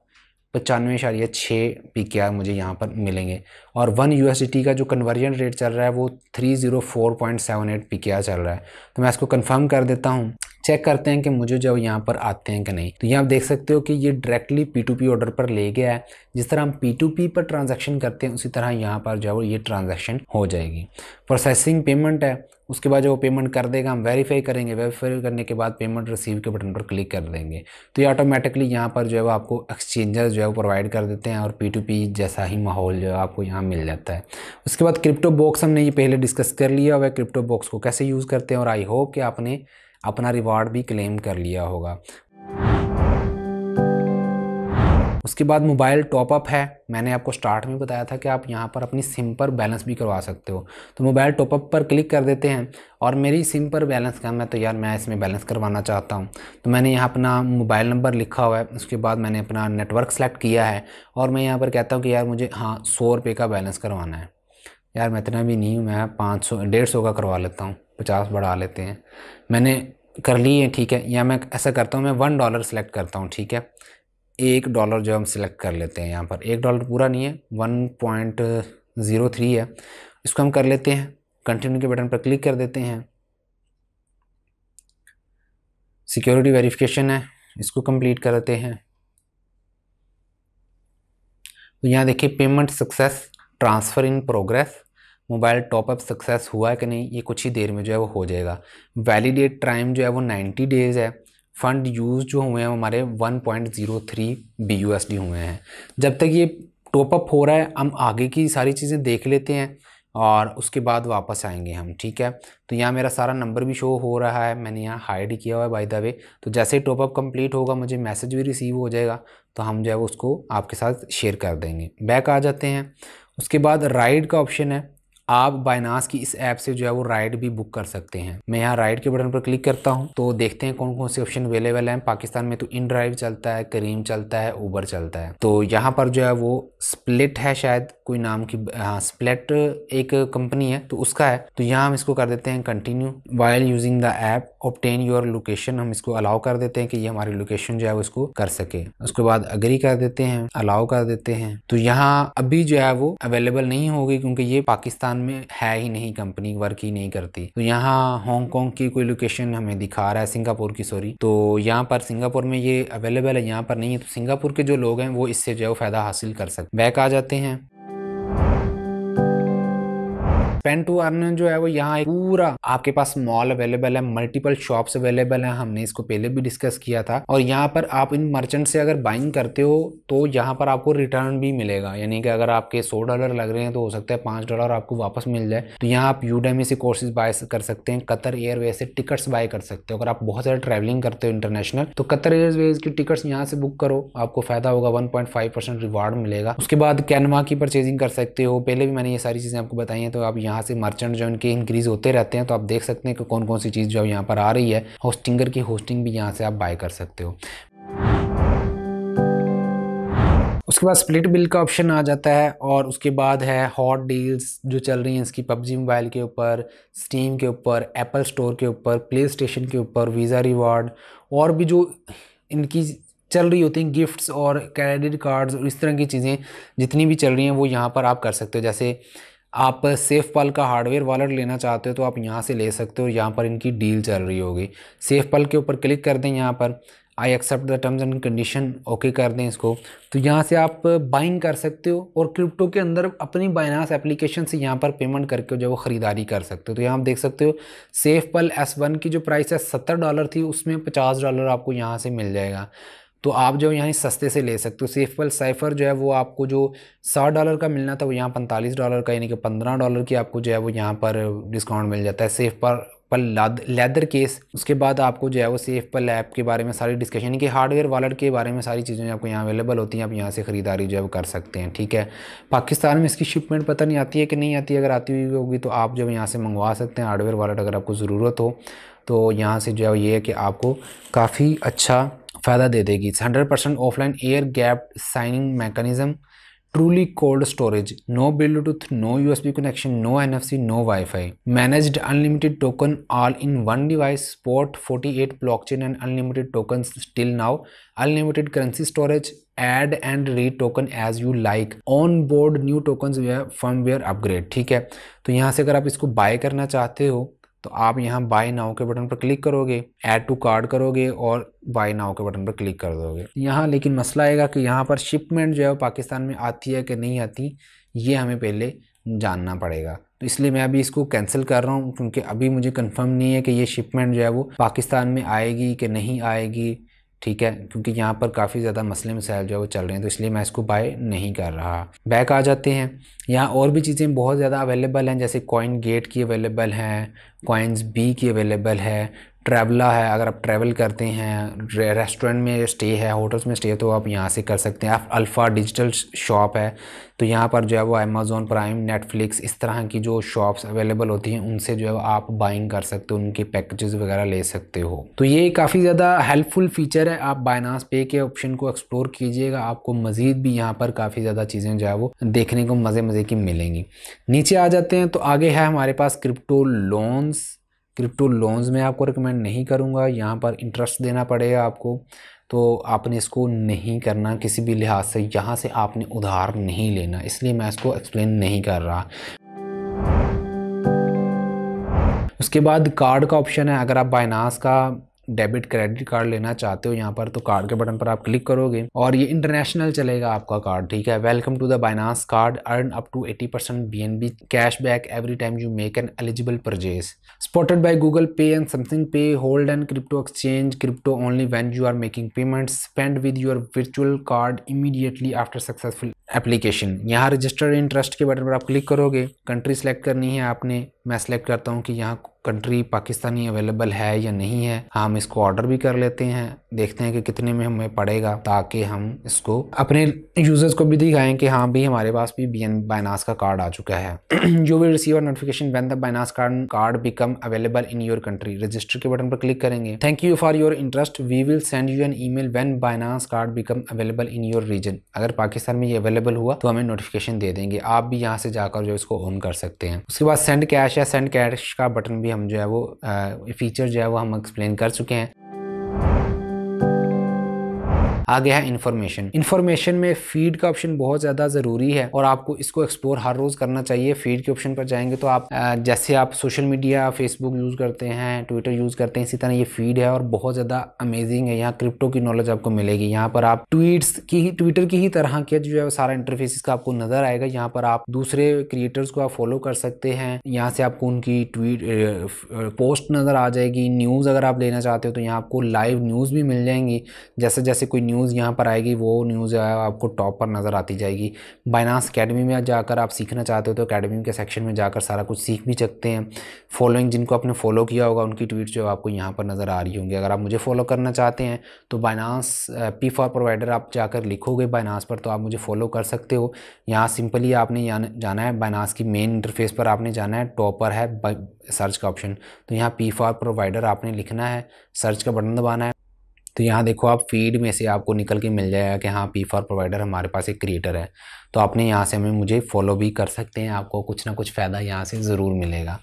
पचानवे इशारिया छः पी के आर मुझे यहाँ पर मिलेंगे और वन यू का जो कन्वर्जन रेट चल रहा है वो three zero four point seven eight P K R चल रहा है तो मैं इसको कन्फर्म कर देता हूँ चेक करते हैं कि मुझे जब यहाँ पर आते हैं कि नहीं तो यहाँ आप देख सकते हो कि ये directly P to P order पर ले गया है जिस तरह हम पी टू पी पर ट्रांजेक्शन करते हैं उसी तरह यहाँ पर जो है वो ये ट्रांजेक्शन हो जाएगी प्रोसेसिंग पेमेंट है उसके बाद जब वो पेमेंट कर देगा हम वेरीफाई करेंगे वेरीफाई करने के बाद पेमेंट रिसीव के बटन पर क्लिक कर देंगे तो ये ऑटोमेटिकली यहाँ पर जो है वो आपको एक्सचेंजर जो है वो प्रोवाइड कर देते हैं और पी टू पी जैसा ही माहौल जो है आपको यहाँ मिल जाता है उसके बाद क्रिप्टो बॉक्स हमने ये पहले डिस्कस कर लिया हुआ है क्रिप्टो बॉक्स को कैसे यूज़ करते हैं और आई होप कि आपने अपना रिवार्ड भी क्लेम कर लिया होगा उसके बाद मोबाइल टॉपअप है मैंने आपको स्टार्ट में बताया था कि आप यहाँ पर अपनी सिम पर बैलेंस भी करवा सकते हो तो मोबाइल टॉपअप पर क्लिक कर देते हैं और मेरी सिम पर बैलेंस कम है तो यार मैं इसमें बैलेंस करवाना चाहता हूँ तो मैंने यहाँ अपना मोबाइल नंबर लिखा हुआ है उसके बाद मैंने अपना नेटवर्क सेलेक्ट किया है और मैं यहाँ पर कहता हूँ कि यार मुझे हाँ सौ रुपये का बैलेंस करवाना है यार मैं इतना भी नहीं हूँ मैं पाँच सौ डेढ़ सौ का करवा लेता हूँ पचास बढ़ा लेते हैं मैंने कर ली है ठीक है या मैं ऐसा करता हूँ मैं वन डॉलर सेलेक्ट करता हूँ ठीक है एक डॉलर जो हम सिलेक्ट कर लेते हैं यहाँ पर एक डॉलर पूरा नहीं है वन पॉइंट ज़ीरो थ्री है इसको हम कर लेते हैं कंटिन्यू के बटन पर क्लिक कर देते हैं सिक्योरिटी वेरिफिकेशन है इसको कंप्लीट कर देते हैं तो यहाँ देखिए payment success transfer in progress mobile top up success हुआ है कि नहीं ये कुछ ही देर में जो है वो हो जाएगा वैलिडेट टाइम जो है वो नाइन्टी डेज़ है फंड यूज जो हुए हैं हमारे 1.03 पॉइंट हुए हैं जब तक ये टॉपअप हो रहा है हम आगे की सारी चीज़ें देख लेते हैं और उसके बाद वापस आएंगे हम ठीक है तो यहाँ मेरा सारा नंबर भी शो हो रहा है मैंने यहाँ हाइड किया हुआ है बाय द वे तो जैसे ही टॉपअप कम्प्लीट होगा मुझे मैसेज भी रिसीव हो जाएगा तो हम जो है उसको आपके साथ शेयर कर देंगे बैक आ जाते हैं उसके बाद राइड का ऑप्शन है आप बाइनास की इस ऐप से जो है वो राइड भी बुक कर सकते हैं मैं यहाँ राइड के बटन पर क्लिक करता हूँ तो देखते हैं कौन कौन से ऑप्शन अवेलेबल हैं पाकिस्तान में तो इन ड्राइव चलता है करीम चलता है ऊबर चलता है तो यहाँ पर जो है वो स्प्लिट है शायद कोई नाम की हाँ स्प्लेट एक कंपनी है तो उसका है तो यहाँ हम इसको कर देते हैं continue while using the app obtain your location हम इसको अलाउ कर देते हैं कि ये हमारी लोकेशन जो है वो इसको कर सके उसके बाद अग्री कर देते हैं अलाउ कर देते हैं तो यहाँ अभी जो है वो अवेलेबल नहीं होगी क्योंकि ये पाकिस्तान में है ही नहीं कंपनी वर्क ही नहीं करती तो यहाँ हांगकॉन्ग की कोई लोकेशन हमें दिखा रहा है सिंगापुर की सॉरी तो यहाँ पर सिंगापुर में ये अवेलेबल है यहाँ पर नहीं है तो सिंगापुर के जो लोग हैं वो इससे जो है फ़ायदा हासिल कर सकते बैक आ जाते हैं पेन टू अर्न जो है वो यहाँ पूरा आपके पास मॉल अवेलेबल है मल्टीपल शॉप्स अवेलेबल है हमने इसको पहले भी डिस्कस किया था और यहाँ पर आप इन मर्चेंट से अगर बाइंग करते हो तो यहाँ पर आपको रिटर्न भी मिलेगा यानी कि अगर आपके सौ डॉलर लग रहे हैं तो हो सकता है पाँच डॉलर आपको वापस मिल जाए तो यहाँ आप यूडेमी से कोर्सेज बाय कर सकते हैं कतर एयरवेज से टिकट्स बाय कर सकते हो अगर आप बहुत ज़्यादा ट्रैवलिंग करते हो इंटरनेशनल तो कतर एयरवेज की टिकट्स यहाँ से बुक करो आपको फ़ायदा होगा वन रिवार्ड मिलेगा उसके बाद कैनवा की परचेजिंग कर सकते हो पहले भी मैंने ये सारी चीज़ें आपको बताई हैं तो आप यहाँ यहाँ से मर्चेंट जो इनके इंक्रीज़ होते रहते हैं तो आप देख सकते हैं कि कौन कौन सी चीज़ जो यहाँ पर आ रही है होस्टिंगर की होस्टिंग भी यहाँ से आप बाय कर सकते हो उसके बाद स्प्लिट बिल का ऑप्शन आ जाता है और उसके बाद है हॉट डील्स जो चल रही हैं इसकी पबजी मोबाइल के ऊपर स्टीम के ऊपर एप्पल स्टोर के ऊपर प्ले स्टेशन के ऊपर वीज़ा रिवार्ड और भी जो इनकी चल रही होती हैं गिफ्ट्स और क्रेडिट कार्ड्स और इस तरह की चीज़ें जितनी भी चल रही हैं वो यहाँ पर आप कर सकते हो जैसे आप सेफ पल का हार्डवेयर वॉलेट लेना चाहते हो तो आप यहाँ से ले सकते हो यहाँ पर इनकी डील चल रही होगी सेफ पल के ऊपर क्लिक कर दें यहाँ पर I accept the terms and condition okay कर दें इसको तो यहाँ से आप बाइंग कर सकते हो और क्रिप्टो के अंदर अपनी बाइनास एप्लीकेशन से यहाँ पर पेमेंट करके जो वो ख़रीदारी कर सकते हो तो यहाँ आप देख सकते हो सेफ पल एस वन की जो प्राइस है सत्तर डॉलर थी उसमें पचास डॉलर आपको यहाँ से मिल जाएगा तो आप जो यहाँ सस्ते से ले सकते हो सेफ पल साइफर जो है वो आपको जो साठ डॉलर का मिलना था वो यहाँ पैंतालीस डॉलर का यानी कि पंद्रह डॉलर की आपको जो है वो यहाँ पर डिस्काउंट मिल जाता है सेफ पर पर लेदर केस उसके बाद आपको जो है वो सेफ पर ऐप के बारे में सारी डिस्कशन यानी कि हार्डवेयर वालेट के बारे में सारी चीज़ें आपको यहाँ अवेलेबल होती हैं आप यहाँ से ख़रीदारी जो है वो कर सकते हैं ठीक है पाकिस्तान में इसकी शिपमेंट पता नहीं आती है कि नहीं आती अगर आती हुई होगी तो आप जब यहाँ से मंगवा सकते हैं हार्डवेयर वालेट अगर आपको ज़रूरत हो तो यहाँ से जो है ये है कि आपको काफ़ी अच्छा फ़ायदा दे देगी it's hundred percent offline air gap signing mechanism truly cold storage no Bluetooth no USB connection no NFC no WiFi managed unlimited token all in one device support 48 blockchain and unlimited token still now unlimited currency storage add and re token as you like on board new token where upgrade ठीक है तो यहाँ से अगर आप इसको bye करना चाहते हो तो आप यहाँ बाय नाउ के बटन पर क्लिक करोगे ऐड टू कार्ड करोगे और बाय नाउ के बटन पर क्लिक कर दोगे यहाँ लेकिन मसला आएगा कि यहाँ पर शिपमेंट जो है वो पाकिस्तान में आती है कि नहीं आती ये हमें पहले जानना पड़ेगा तो इसलिए मैं अभी इसको कैंसिल कर रहा हूँ क्योंकि अभी मुझे कन्फर्म नहीं है कि ये शिपमेंट जो है वो पाकिस्तान में आएगी कि नहीं आएगी ठीक है क्योंकि यहाँ पर काफ़ी ज़्यादा मसले मसाइल जो है वो चल रहे हैं तो इसलिए मैं इसको बाय नहीं कर रहा बैक आ जाते हैं यहाँ और भी चीज़ें बहुत ज़्यादा अवेलेबल हैं जैसे कॉइन गेट की अवेलेबल हैं कॉइन्स बी की अवेलेबल है ट्रैवला है अगर आप ट्रैवल करते हैं रेस्टोरेंट में स्टे है होटल्स में स्टे है तो आप यहाँ से कर सकते हैं आप अल्फ़ा डिजिटल शॉप है तो यहाँ पर जो है वो अमेज़ोन प्राइम नेटफ्लिक्स इस तरह की जो शॉप्स अवेलेबल होती हैं उनसे जो है आप बाइंग कर सकते हो उनके पैकेजेस वगैरह ले सकते हो तो ये काफ़ी ज़्यादा हेल्पफुल फीचर है आप बाइनास पे के ऑप्शन को एक्सप्लोर कीजिएगा आपको मज़ीद भी यहाँ पर काफ़ी ज़्यादा चीज़ें जो है वो देखने को मज़े मज़े की मिलेंगी नीचे आ जाते हैं तो आगे है हमारे पास क्रिप्टो लोन्स क्रिप्टो लोन्स में आपको रिकमेंड नहीं करूँगा यहाँ पर इंटरेस्ट देना पड़ेगा आपको तो आपने इसको नहीं करना किसी भी लिहाज से यहाँ से आपने उधार नहीं लेना इसलिए मैं इसको एक्सप्लेन नहीं कर रहा उसके बाद कार्ड का ऑप्शन है अगर आप बाइनास का डेबिट क्रेडिट कार्ड लेना चाहते हो यहाँ पर तो कार्ड के बटन पर आप क्लिक करोगे और ये इंटरनेशनल चलेगा आपका कार्ड ठीक है welcome to the Binance card earn up to 80 percent B N B cash back every time you make an eligible purchase spotted by Google Pay and something pay hold and crypto exchange crypto only when you are making payment spend with your virtual card immediately after successful application यहाँ registered interest के button पर आप click करोगे country select करनी है आपने मैं select करता हूँ कि यहाँ कंट्री पाकिस्तानी अवेलेबल है या नहीं है हाँ, हम इसको ऑर्डर भी कर लेते हैं देखते हैं कि कितने में हमें पड़ेगा ताकि हम इसको अपने यूज़र्स को भी दिखाएं कि हाँ भी हमारे पास भी बी एन बाइनास का कार्ड आ चुका है जो भी receiver notification when the Binance card card become available in your country register के बटन पर क्लिक करेंगे thank you for your interest we will send you an email when Binance card become available in your region अगर पाकिस्तान में ये available हुआ तो हमें notification दे देंगे आप भी यहाँ से जाकर जो इसको ऑन कर सकते हैं उसके बाद सेंड कैश कैश या सेंड कैश का बटन भी हम जो है वो फीचर जो है वो हम एक्सप्लेन कर चुके हैं आ गया है इन्फॉर्मेशन इन्फॉर्मेशन में फीड का ऑप्शन बहुत ज़्यादा ज़रूरी है और आपको इसको एक्सप्लोर हर रोज़ करना चाहिए फीड के ऑप्शन पर जाएंगे तो आप जैसे आप सोशल मीडिया फेसबुक यूज़ करते हैं ट्विटर यूज़ करते हैं इसी तरह ये फीड है और बहुत ज़्यादा अमेजिंग है यहाँ क्रिप्टो की नॉलेज आपको मिलेगी यहाँ पर आप ट्वीट्स की ही ट्विटर की ही तरह के जो है सारा इंटरफेस का आपको नज़र आएगा यहाँ पर आप दूसरे क्रिएटर्स को आप फॉलो कर सकते हैं यहाँ से आपको उनकी ट्वीट पोस्ट नज़र आ जाएगी न्यूज़ अगर आप लेना चाहते हो तो यहाँ आपको लाइव न्यूज़ भी मिल जाएंगी जैसे जैसे कोई न्यूज़ यहाँ पर आएगी वो न्यूज़ आपको टॉप पर नज़र आती जाएगी बाइनास अकेडमी में जाकर आप सीखना चाहते हो तो अकेडमी के सेक्शन में जाकर सारा कुछ सीख भी सकते हैं फॉलोइंग जिनको आपने फॉलो किया होगा उनकी ट्वीट जो आपको यहाँ पर नज़र आ रही होंगी अगर आप मुझे फॉलो करना चाहते हैं तो बाइनास पी फॉर प्रोवाइडर आप जाकर लिखोगे बाइनास पर तो आप मुझे फॉलो कर सकते हो यहाँ सिंपली आपने जाना है बाइनास की मेन इंटरफेस पर आपने जाना है टॉपर है सर्च का ऑप्शन तो यहाँ पी फॉर प्रोवाइडर आपने लिखना है सर्च का बटन दबाना है तो यहाँ देखो आप फीड में से आपको निकल के मिल जाएगा कि हाँ पी फॉर प्रोवाइडर हमारे पास एक क्रिएटर है तो आपने यहाँ से हमें मुझे फॉलो भी कर सकते हैं आपको कुछ ना कुछ फ़ायदा यहाँ से ज़रूर मिलेगा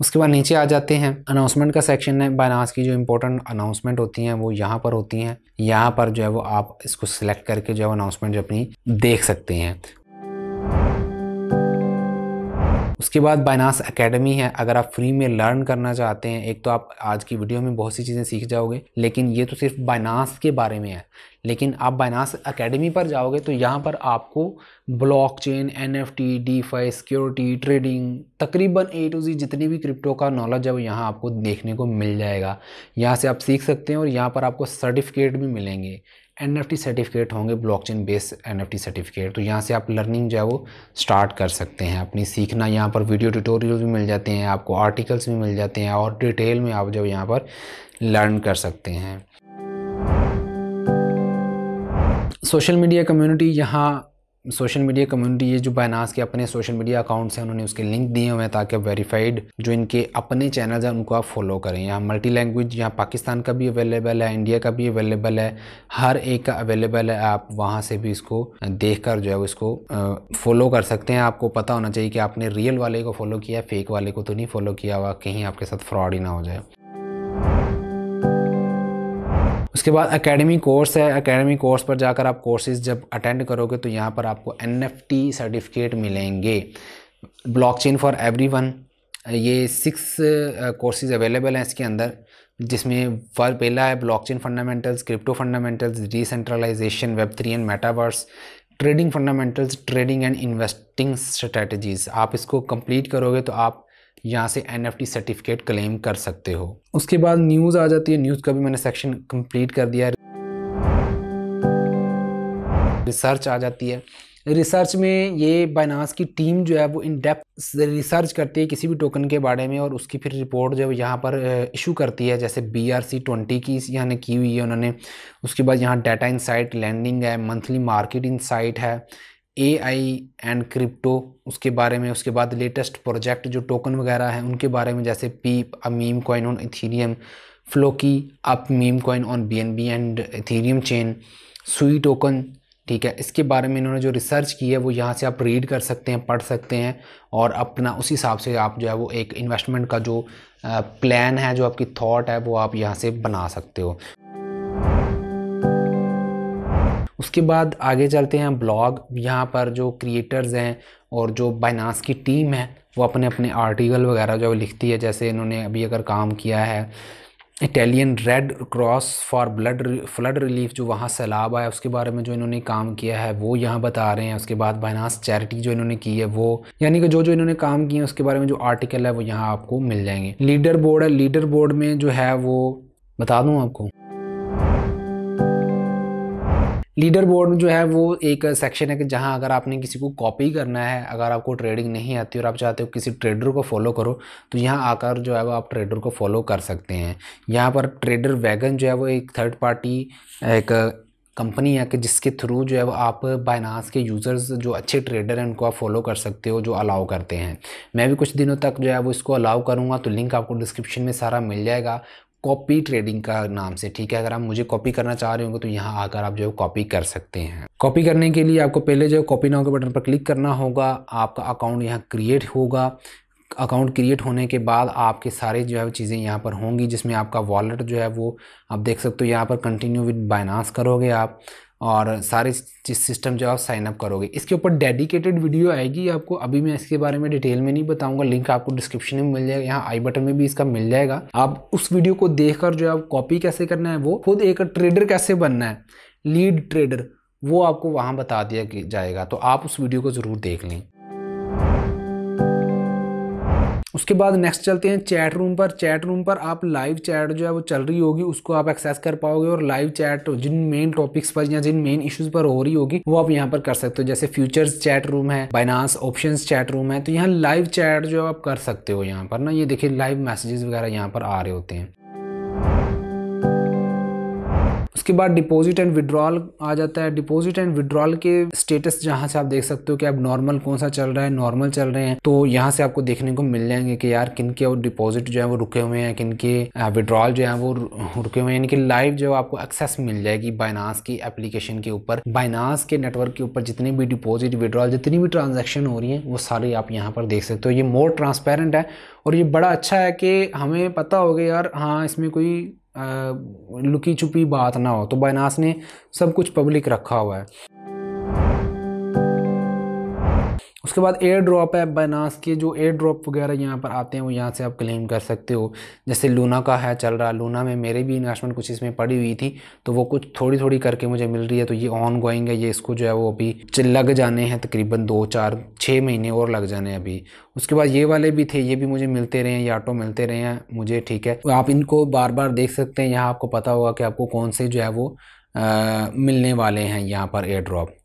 उसके बाद नीचे आ जाते हैं अनाउंसमेंट का सेक्शन है बाइनास की जो इंपॉर्टेंट अनाउंसमेंट होती हैं वो यहाँ पर होती हैं यहाँ पर जो है वो आप इसको सिलेक्ट करके जो है अनाउंसमेंट जो अपनी देख सकते हैं उसके बाद बाइनास अकेडमी है अगर आप फ्री में लर्न करना चाहते हैं एक तो आप आज की वीडियो में बहुत सी चीज़ें सीख जाओगे लेकिन ये तो सिर्फ बाइनास के बारे में है लेकिन आप बाइनास अकेडमी पर जाओगे तो यहाँ पर आपको blockchain, NFT, DeFi, security trading तकरीबन ए टू जी जितनी भी क्रिप्टो का नॉलेज है वो यहाँ आपको देखने को मिल जाएगा यहाँ से आप सीख सकते हैं और यहाँ पर आपको सर्टिफिकेट भी मिलेंगे एन सर्टिफिकेट होंगे ब्लॉकचेन बेस्ड एन सर्टिफिकेट तो यहाँ से आप लर्निंग जो है वो स्टार्ट कर सकते हैं अपनी सीखना यहाँ पर वीडियो ट्यूटोरियल भी मिल जाते हैं आपको आर्टिकल्स भी मिल जाते हैं और डिटेल में आप जो यहाँ पर लर्न कर सकते हैं सोशल मीडिया कम्युनिटी यहाँ सोशल मीडिया कम्युनिटी ये जो बायनास के अपने सोशल मीडिया अकाउंट्स हैं उन्होंने उसके लिंक दिए हुए हैं ताकि वेरीफाइड जो इनके अपने चैनल्स हैं उनको आप फॉलो करें यहाँ मल्टी लैंग्वेज यहाँ पाकिस्तान का भी अवेलेबल है इंडिया का भी अवेलेबल है हर एक का अवेलेबल है आप वहाँ से भी इसको देख कर जो है उसको फॉलो कर सकते हैं आपको पता होना चाहिए कि आपने रियल वाले को फॉलो किया फेक वाले को तो नहीं फॉलो किया हुआ कहीं आपके साथ फ्रॉड ही ना हो जाए उसके बाद एकेडमी कोर्स है एकेडमी कोर्स पर जाकर आप कोर्सेज जब अटेंड करोगे तो यहाँ पर आपको एन सर्टिफिकेट मिलेंगे ब्लॉकचेन फॉर एवरीवन ये सिक्स कोर्सेज अवेलेबल हैं इसके अंदर जिसमें फर पहला है blockchain fundamentals crypto fundamentals decentralization web three and metaverse trading fundamentals trading and investing strategies आप इसको कंप्लीट करोगे तो आप यहाँ से एन सर्टिफिकेट क्लेम कर सकते हो उसके बाद न्यूज़ आ जाती है न्यूज़ का भी मैंने सेक्शन कंप्लीट कर दिया रिसर्च आ जाती है रिसर्च में ये बाइनास की टीम जो है वो इन डेप्थ रिसर्च करती है किसी भी टोकन के बारे में और उसकी फिर रिपोर्ट जो यहाँ पर इशू करती है जैसे बी आर सी ट्वेंटी की यहाँ ने की हुई है उन्होंने उसके बाद यहाँ डाटा इनसाइट लैंडिंग है मंथली मार्केट इनसाइट है ए आई एंड क्रिप्टो उसके बारे में उसके बाद लेटेस्ट प्रोजेक्ट जो टोकन वगैरह हैं उनके बारे में जैसे Pepe a meme coin on Ethereum Floki up meme coin on B N B and Ethereum chain Sui token ठीक है इसके बारे में इन्होंने जो रिसर्च की है वो यहाँ से आप रीड कर सकते हैं पढ़ सकते हैं और अपना उस हिसाब से आप जो है वो एक इन्वेस्टमेंट का जो प्लान है जो आपकी थाट है वो आप यहाँ से बना सकते हो उसके बाद आगे चलते हैं ब्लॉग यहाँ पर जो क्रिएटर्स हैं और जो बाइनास की टीम है वो अपने अपने आर्टिकल वगैरह जो लिखती है जैसे इन्होंने अभी अगर काम किया है Italian Red Cross for blood flood relief जो वहाँ सैलाब आया उसके बारे में जो इन्होंने काम किया है वो यहाँ बता रहे हैं उसके बाद बाइनास चैरिटी जो इन्होंने की है वो यानी कि जो जो इन्होंने काम किए हैं उसके बारे में जो आर्टिकल है वो यहाँ आपको मिल जाएंगे लीडर बोर्ड है लीडर बोर्ड में जो है वो बता दूँ आपको लीडर बोर्ड जो है वो एक सेक्शन है कि जहाँ अगर आपने किसी को कॉपी करना है अगर आपको ट्रेडिंग नहीं आती और आप चाहते हो किसी ट्रेडर को फॉलो करो तो यहाँ आकर जो है वो आप ट्रेडर को फॉलो कर सकते हैं यहाँ पर ट्रेडर वैगन जो है वो एक थर्ड पार्टी एक कंपनी है कि जिसके थ्रू जो है वो आप बाइनास के यूज़र्स जो अच्छे ट्रेडर हैं उनको आप फॉलो कर सकते हो जो अलाउ करते हैं मैं भी कुछ दिनों तक जो है वो इसको अलाउ करूँगा तो लिंक आपको डिस्क्रिप्शन में सारा मिल जाएगा कॉपी ट्रेडिंग का नाम से ठीक है अगर आप मुझे कॉपी करना चाह रहे होंगे तो यहाँ आकर आप जो है कॉपी कर सकते हैं कॉपी करने के लिए आपको पहले जो है कॉपी नाउ के बटन पर क्लिक करना होगा आपका अकाउंट यहाँ क्रिएट होगा अकाउंट क्रिएट होने के बाद आपके सारे जो है चीज़ें यहाँ पर होंगी जिसमें आपका वॉलेट जो है वो आप देख सकते हो यहाँ पर कंटिन्यू विद बाइनास करोगे आप और सारे सिस्टम जो आप साइनअप करोगे इसके ऊपर डेडिकेटेड वीडियो आएगी आपको अभी मैं इसके बारे में डिटेल में नहीं बताऊंगा लिंक आपको डिस्क्रिप्शन में मिल जाएगा यहाँ आई बटन में भी इसका मिल जाएगा आप उस वीडियो को देख जो आप कॉपी कैसे करना है वो खुद एक ट्रेडर कैसे बनना है लीड ट्रेडर वो आपको वहाँ बता दिया जाएगा तो आप उस वीडियो को ज़रूर देख लें उसके बाद नेक्स्ट चलते हैं चैट रूम पर चैट रूम पर आप लाइव चैट जो है वो चल रही होगी उसको आप एक्सेस कर पाओगे और लाइव चैट जिन मेन टॉपिक्स पर या जिन मेन इश्यूज पर हो रही होगी वो आप यहाँ पर कर सकते हो जैसे फ्यूचर्स चैट रूम है बाइनास ऑप्शन चैट रूम है तो यहाँ लाइव चैट जो आप कर सकते हो यहाँ पर ना ये देखिए लाइव मैसेजेस वगैरह यहाँ पर आ रहे होते हैं उसके बाद डिपॉजिट एंड विड्रॉल आ जाता है डिपॉजिट एंड विड्रॉल के स्टेटस जहाँ से आप देख सकते हो कि आप नॉर्मल कौन सा चल रहा है नॉर्मल चल रहे हैं तो यहाँ से आपको देखने को मिल जाएंगे कि यार किन के डिपॉजिट जो है वो रुके हुए हैं किन के विड्रॉल जो है वो रुके हुए हैं यानी कि लाइव जो आपको एक्सेस मिल जाएगी बाइनास की एप्लीकेशन के ऊपर बाइनास के नेटवर्क के ऊपर जितनी भी डिपॉजिट विड्रॉल जितनी भी ट्रांजेक्शन हो रही है वो सारी आप यहाँ पर देख सकते हो ये मोर ट्रांसपेरेंट है और ये बड़ा अच्छा है कि हमें पता हो गया यार हाँ इसमें कोई लुकी छुपी बात ना हो तो बाइनास ने सब कुछ पब्लिक रखा हुआ है उसके बाद एयर ड्रॉप है बनास के जो एयर ड्रॉप वगैरह यहाँ पर आते हैं वो यहाँ से आप क्लेम कर सकते हो जैसे लूना का है चल रहा लूना में मेरे भी इन्वेस्टमेंट कुछ इसमें पड़ी हुई थी तो वो कुछ थोड़ी थोड़ी करके मुझे मिल रही है तो ये ऑन गोइंग है ये इसको जो है वो अभी लग जाने हैं तकरीबन दो चार छः महीने और लग जाने हैं अभी उसके बाद ये वाले भी थे ये भी मुझे मिलते रहे हैं ये ऑटो मिलते रहे हैं मुझे ठीक है आप इनको बार बार देख सकते हैं यहाँ आपको पता होगा कि आपको कौन से जो है वो मिलने वाले हैं यहाँ पर एयर ड्रॉप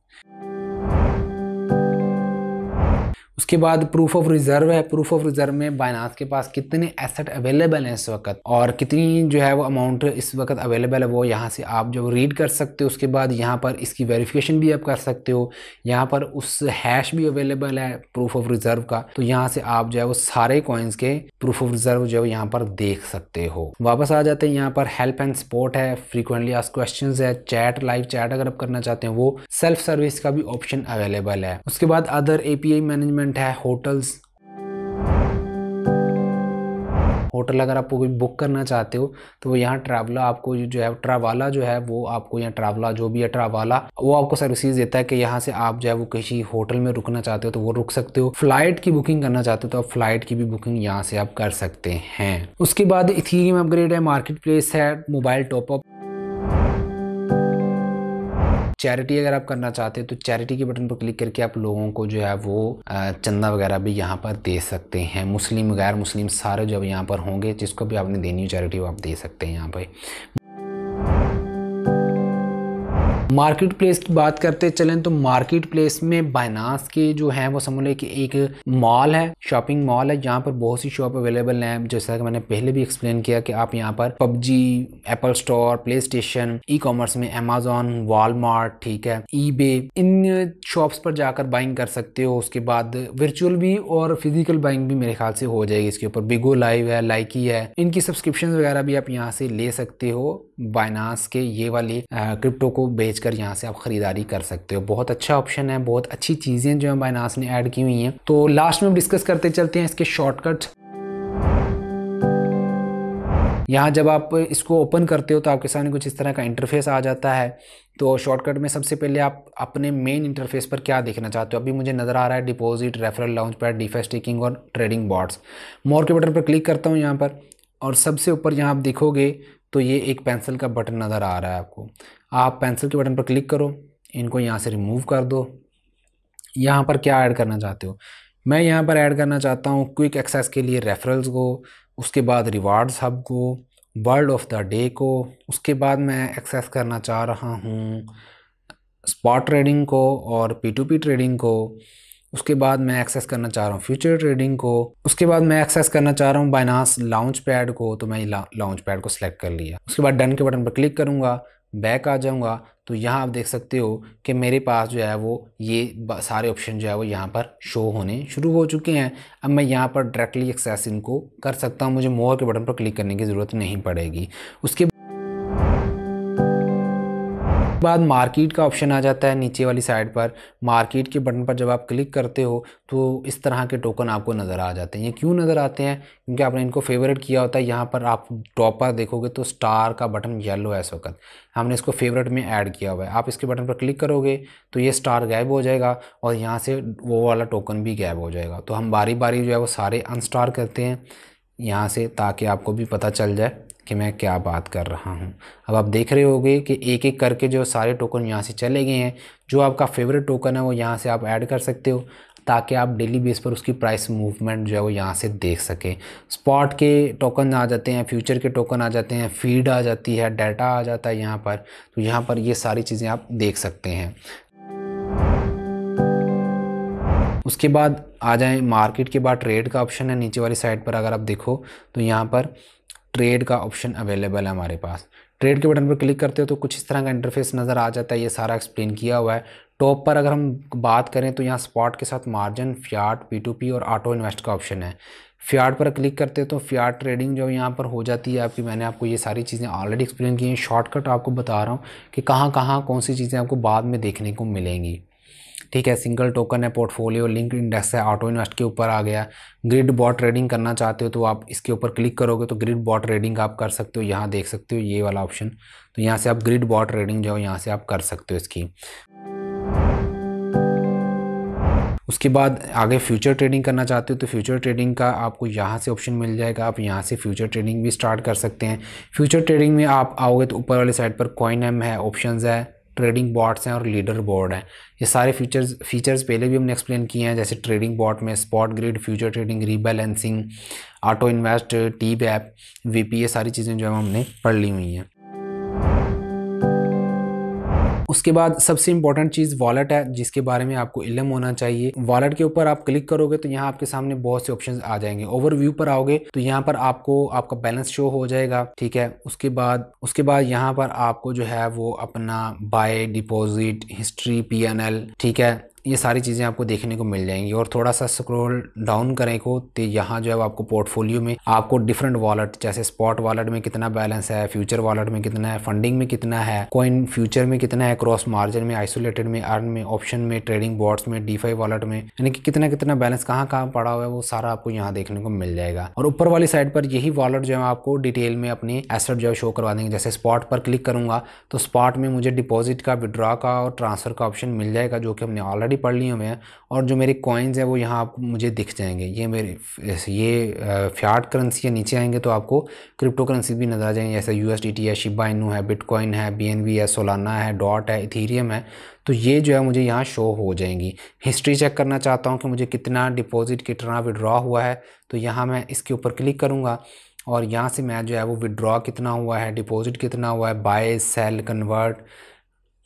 उसके बाद प्रूफ ऑफ रिजर्व है प्रूफ ऑफ रिजर्व में बाइनास के पास कितने एसेट अवेलेबल हैं इस वक्त और कितनी जो है वो अमाउंट इस वक्त अवेलेबल है वो यहाँ से आप जो रीड कर सकते हो उसके बाद यहाँ पर इसकी वेरिफिकेशन भी आप कर सकते हो यहाँ पर उस हैश भी अवेलेबल है प्रूफ ऑफ रिजर्व का तो यहाँ से आप जो है वो सारे कॉइन्स के प्रूफ ऑफ रिजर्व जो है यहाँ पर देख सकते हो वापस आ जाते हैं यहाँ पर हेल्प एंड सपोर्ट है फ्रीक्वेंटली आज क्वेश्चन है चैट लाइव चैट अगर आप करना चाहते हैं वो सेल्फ सर्विस का भी ऑप्शन अवेलेबल है उसके बाद अदर ए मैनेजमेंट रेस्टोरेंट है होटल्स होटल अगर आप कोई बुक करना चाहते हो तो यहाँ ट्रैवला आपको जो है ट्रावाला जो है वो आपको यहाँ ट्रैवला जो भी है ट्रावाला वो आपको सर्विसेज देता है कि यहाँ से आप जो है वो किसी होटल में रुकना चाहते हो तो वो रुक सकते हो फ्लाइट की बुकिंग करना चाहते हो तो आप फ्लाइट की भी बुकिंग यहाँ से आप कर सकते हैं उसके बाद इथीरियम अपग्रेड है मार्केट प्लेस है मोबाइल टॉपअप चैरिटी अगर आप करना चाहते हैं तो चैरिटी के बटन पर क्लिक करके आप लोगों को जो है वो चंदा वगैरह भी यहाँ पर दे सकते हैं मुस्लिम गैर मुस्लिम सारे जो यहाँ पर होंगे जिसको भी आपने देनी हो चैरिटी वो आप दे सकते हैं यहाँ पर मार्केट प्लेस की बात करते चलें तो मार्केट प्लेस में बाइनास के जो है वो समझ लें कि एक मॉल है शॉपिंग मॉल है जहाँ पर बहुत सी शॉप अवेलेबल हैं जैसा कि मैंने पहले भी एक्सप्लेन किया कि आप यहाँ पर PUBG Apple store play station ecommerce में अमेजोन वॉलमार्ट ठीक है ई इन शॉप्स पर जाकर बाइंग कर सकते हो उसके बाद वर्चुअल भी और फिजिकल बाइंग भी मेरे ख्याल से हो जाएगी इसके ऊपर बिगो लाइव है लाइकी है इनकी सब्सक्रिप्शन वगैरह भी आप यहाँ से ले सकते हो बाइनास के ये वाली क्रिप्टो को बेच बेचकर यहाँ से आप ख़रीदारी कर सकते हो बहुत अच्छा ऑप्शन है बहुत अच्छी चीज़ें जो है बाइनास ने ऐड की हुई हैं तो लास्ट में डिस्कस करते चलते हैं इसके शॉर्टकट यहाँ जब आप इसको ओपन करते हो तो आपके सामने कुछ इस तरह का इंटरफेस आ जाता है तो शॉर्टकट में सबसे पहले आप अपने मेन इंटरफेस पर क्या देखना चाहते हो अभी मुझे नज़र आ रहा है deposit referral launch pad DeFi staking और ट्रेडिंग बॉर्ड्स मोर के बटन पर क्लिक करता हूँ यहाँ पर और सबसे ऊपर यहाँ आप देखोगे तो ये एक पेंसिल का बटन नज़र आ रहा है आपको आप पेंसिल के बटन पर क्लिक करो इनको यहाँ से रिमूव कर दो यहाँ पर क्या ऐड करना चाहते हो मैं यहाँ पर ऐड करना चाहता हूँ क्विक एक्सेस के लिए रेफरल्स को उसके बाद रिवार्ड्स हब को वर्ल्ड ऑफ द डे को उसके बाद मैं एक्सेस करना चाह रहा हूँ स्पॉट ट्रेडिंग को और पी टू पी ट्रेडिंग को उसके बाद मैं एक्सेस करना चाह रहा हूँ फ्यूचर ट्रेडिंग को उसके बाद मैं एक्सेस करना चाह रहा हूँ बाइनास लॉन्च पैड को तो मैं लॉन्च पैड को सिलेक्ट कर लिया उसके बाद डन के बटन पर क्लिक करूँगा बैक आ जाऊँगा तो यहाँ आप देख सकते हो कि मेरे पास जो है वो ये सारे ऑप्शन जो है वो यहाँ पर शो होने शुरू हो चुके हैं अब मैं यहाँ पर डायरेक्टली एक्सेस इनको कर सकता हूँ मुझे मोर के बटन पर क्लिक करने की ज़रूरत नहीं पड़ेगी उसके बाद मार्केट का ऑप्शन आ जाता है नीचे वाली साइड पर मार्केट के बटन पर जब आप क्लिक करते हो तो इस तरह के टोकन आपको नज़र आ जाते हैं ये क्यों नज़र आते हैं क्योंकि आपने इनको फेवरेट किया होता है यहाँ पर आप टॉप पर देखोगे तो स्टार का बटन येलो है इस वक्त हमने इसको फेवरेट में ऐड किया हुआ है आप इसके बटन पर क्लिक करोगे तो ये स्टार गायब हो जाएगा और यहाँ से वो वाला टोकन भी गायब हो जाएगा तो हम बारी बारी जो है वो सारे अनस्टार करते हैं यहाँ से ताकि आपको भी पता चल जाए कि मैं क्या बात कर रहा हूँ अब आप देख रहे होंगे कि एक एक करके जो सारे टोकन यहाँ से चले गए हैं जो आपका फेवरेट टोकन है वो यहाँ से आप ऐड कर सकते हो ताकि आप डेली बेस पर उसकी प्राइस मूवमेंट जो है वो यहाँ से देख सकें स्पॉट के टोकन आ जाते हैं फ्यूचर के टोकन आ जाते हैं फीड आ जाती है डाटा आ जाता है यहाँ पर तो यहाँ पर ये सारी चीज़ें आप देख सकते हैं उसके बाद आ जाएं मार्केट के बाद ट्रेड का ऑप्शन है नीचे वाली साइड पर अगर आप देखो तो यहाँ पर ट्रेड का ऑप्शन अवेलेबल है हमारे पास ट्रेड के बटन पर क्लिक करते हो तो कुछ इस तरह का इंटरफेस नज़र आ जाता है ये सारा एक्सप्लेन किया हुआ है टॉप पर अगर हम बात करें तो यहाँ स्पॉट के साथ मार्जिन फ्याट पी और ऑटो इन्वेस्ट का ऑप्शन है फ्याट पर क्लिक करते हैं तो फ्याट ट्रेडिंग जो यहाँ पर हो जाती है आपकी मैंने आपको ये सारी चीज़ें ऑलरेडी एक्सप्लेन की हैं शॉर्टकट आपको बता रहा हूँ कि कहाँ कहाँ कौन सी चीज़ें आपको बाद में देखने को मिलेंगी ठीक है सिंगल टोकन है पोर्टफोलियो लिंक इंडेक्स है ऑटो इन्वेस्ट के ऊपर आ गया ग्रिड बॉट ट्रेडिंग करना चाहते हो तो आप इसके ऊपर क्लिक करोगे तो ग्रिड बॉट ट्रेडिंग आप कर सकते हो यहाँ देख सकते हो ये वाला ऑप्शन तो यहाँ से आप ग्रिड बॉट ट्रेडिंग जो है यहाँ से आप कर सकते हो इसकी उसके बाद आगे फ्यूचर ट्रेडिंग करना चाहते हो तो फ्यूचर ट्रेडिंग का आपको यहाँ से ऑप्शन मिल जाएगा आप यहाँ से फ्यूचर ट्रेडिंग भी स्टार्ट कर सकते हैं फ्यूचर ट्रेडिंग में आप आओगे तो ऊपर वाले साइड पर कॉइन एम है ऑप्शंस है ट्रेडिंग बॉट्स हैं और लीडर बोर्ड हैं ये सारे फीचर्स फीचर्स पहले भी हमने एक्सप्लेन किए हैं जैसे ट्रेडिंग बॉट में spot grid future trading rebalancing auto invest टी बैप वी ये सारी चीज़ें जो है हमने पढ़ ली हुई हैं उसके बाद सबसे इंपॉर्टेंट चीज़ वॉलेट है जिसके बारे में आपको इलम होना चाहिए वॉलेट के ऊपर आप क्लिक करोगे तो यहाँ आपके सामने बहुत से ऑप्शन आ जाएंगे ओवरव्यू पर आओगे तो यहाँ पर आपको आपका बैलेंस शो हो जाएगा ठीक है उसके बाद उसके बाद यहाँ पर आपको जो है वो अपना बाय डिपोजिट हिस्ट्री पी ठीक है ये सारी चीज़ें आपको देखने को मिल जाएंगी और थोड़ा सा स्क्रोल डाउन करें को तो यहाँ जो है आपको पोर्टफोलियो में आपको डिफरेंट वॉलेट जैसे स्पॉट वॉलेट में कितना बैलेंस है फ्यूचर वॉलेट में कितना है फंडिंग में कितना है कॉइन फ्यूचर में कितना है क्रॉस मार्जिन में आइसोलेटेड में अर्न में ऑप्शन में ट्रेडिंग बॉट्स में डी वॉलेट में यानी कि कितना कितना बैलेंस कहाँ कहाँ पड़ा हुआ है वो सारा आपको यहाँ देखने को मिल जाएगा और ऊपर वाली साइड पर यही वॉलेट जो है आपको डिटेल में अपने एसेट जो है शो करवा देंगे जैसे स्पॉट पर क्लिक करूँगा तो स्पॉट में मुझे डिपॉजिट का विड्रॉ का और ट्रांसफर का ऑप्शन मिल जाएगा जो कि हमने ऑलरेडी ऑलरेडी पढ़ ली हूँ मैं और जो मेरे कॉइन्स हैं वो यहाँ आप मुझे दिख जाएंगे ये मेरे ये फ्याट करेंसी के नीचे आएंगे तो आपको क्रिप्टो करेंसी भी नजर आ जाएंगे जैसे यू है शिबा इनू है बिटकॉइन है बी है सोलाना है डॉट है इथीरियम है तो ये जो है मुझे यहाँ शो हो जाएंगी हिस्ट्री चेक करना चाहता हूँ कि मुझे कितना डिपॉजिट कितना विड्रॉ हुआ है तो यहाँ मैं इसके ऊपर क्लिक करूँगा और यहाँ से मैं जो है वो विड्रॉ कितना हुआ है डिपॉजिट कितना हुआ है buy sell convert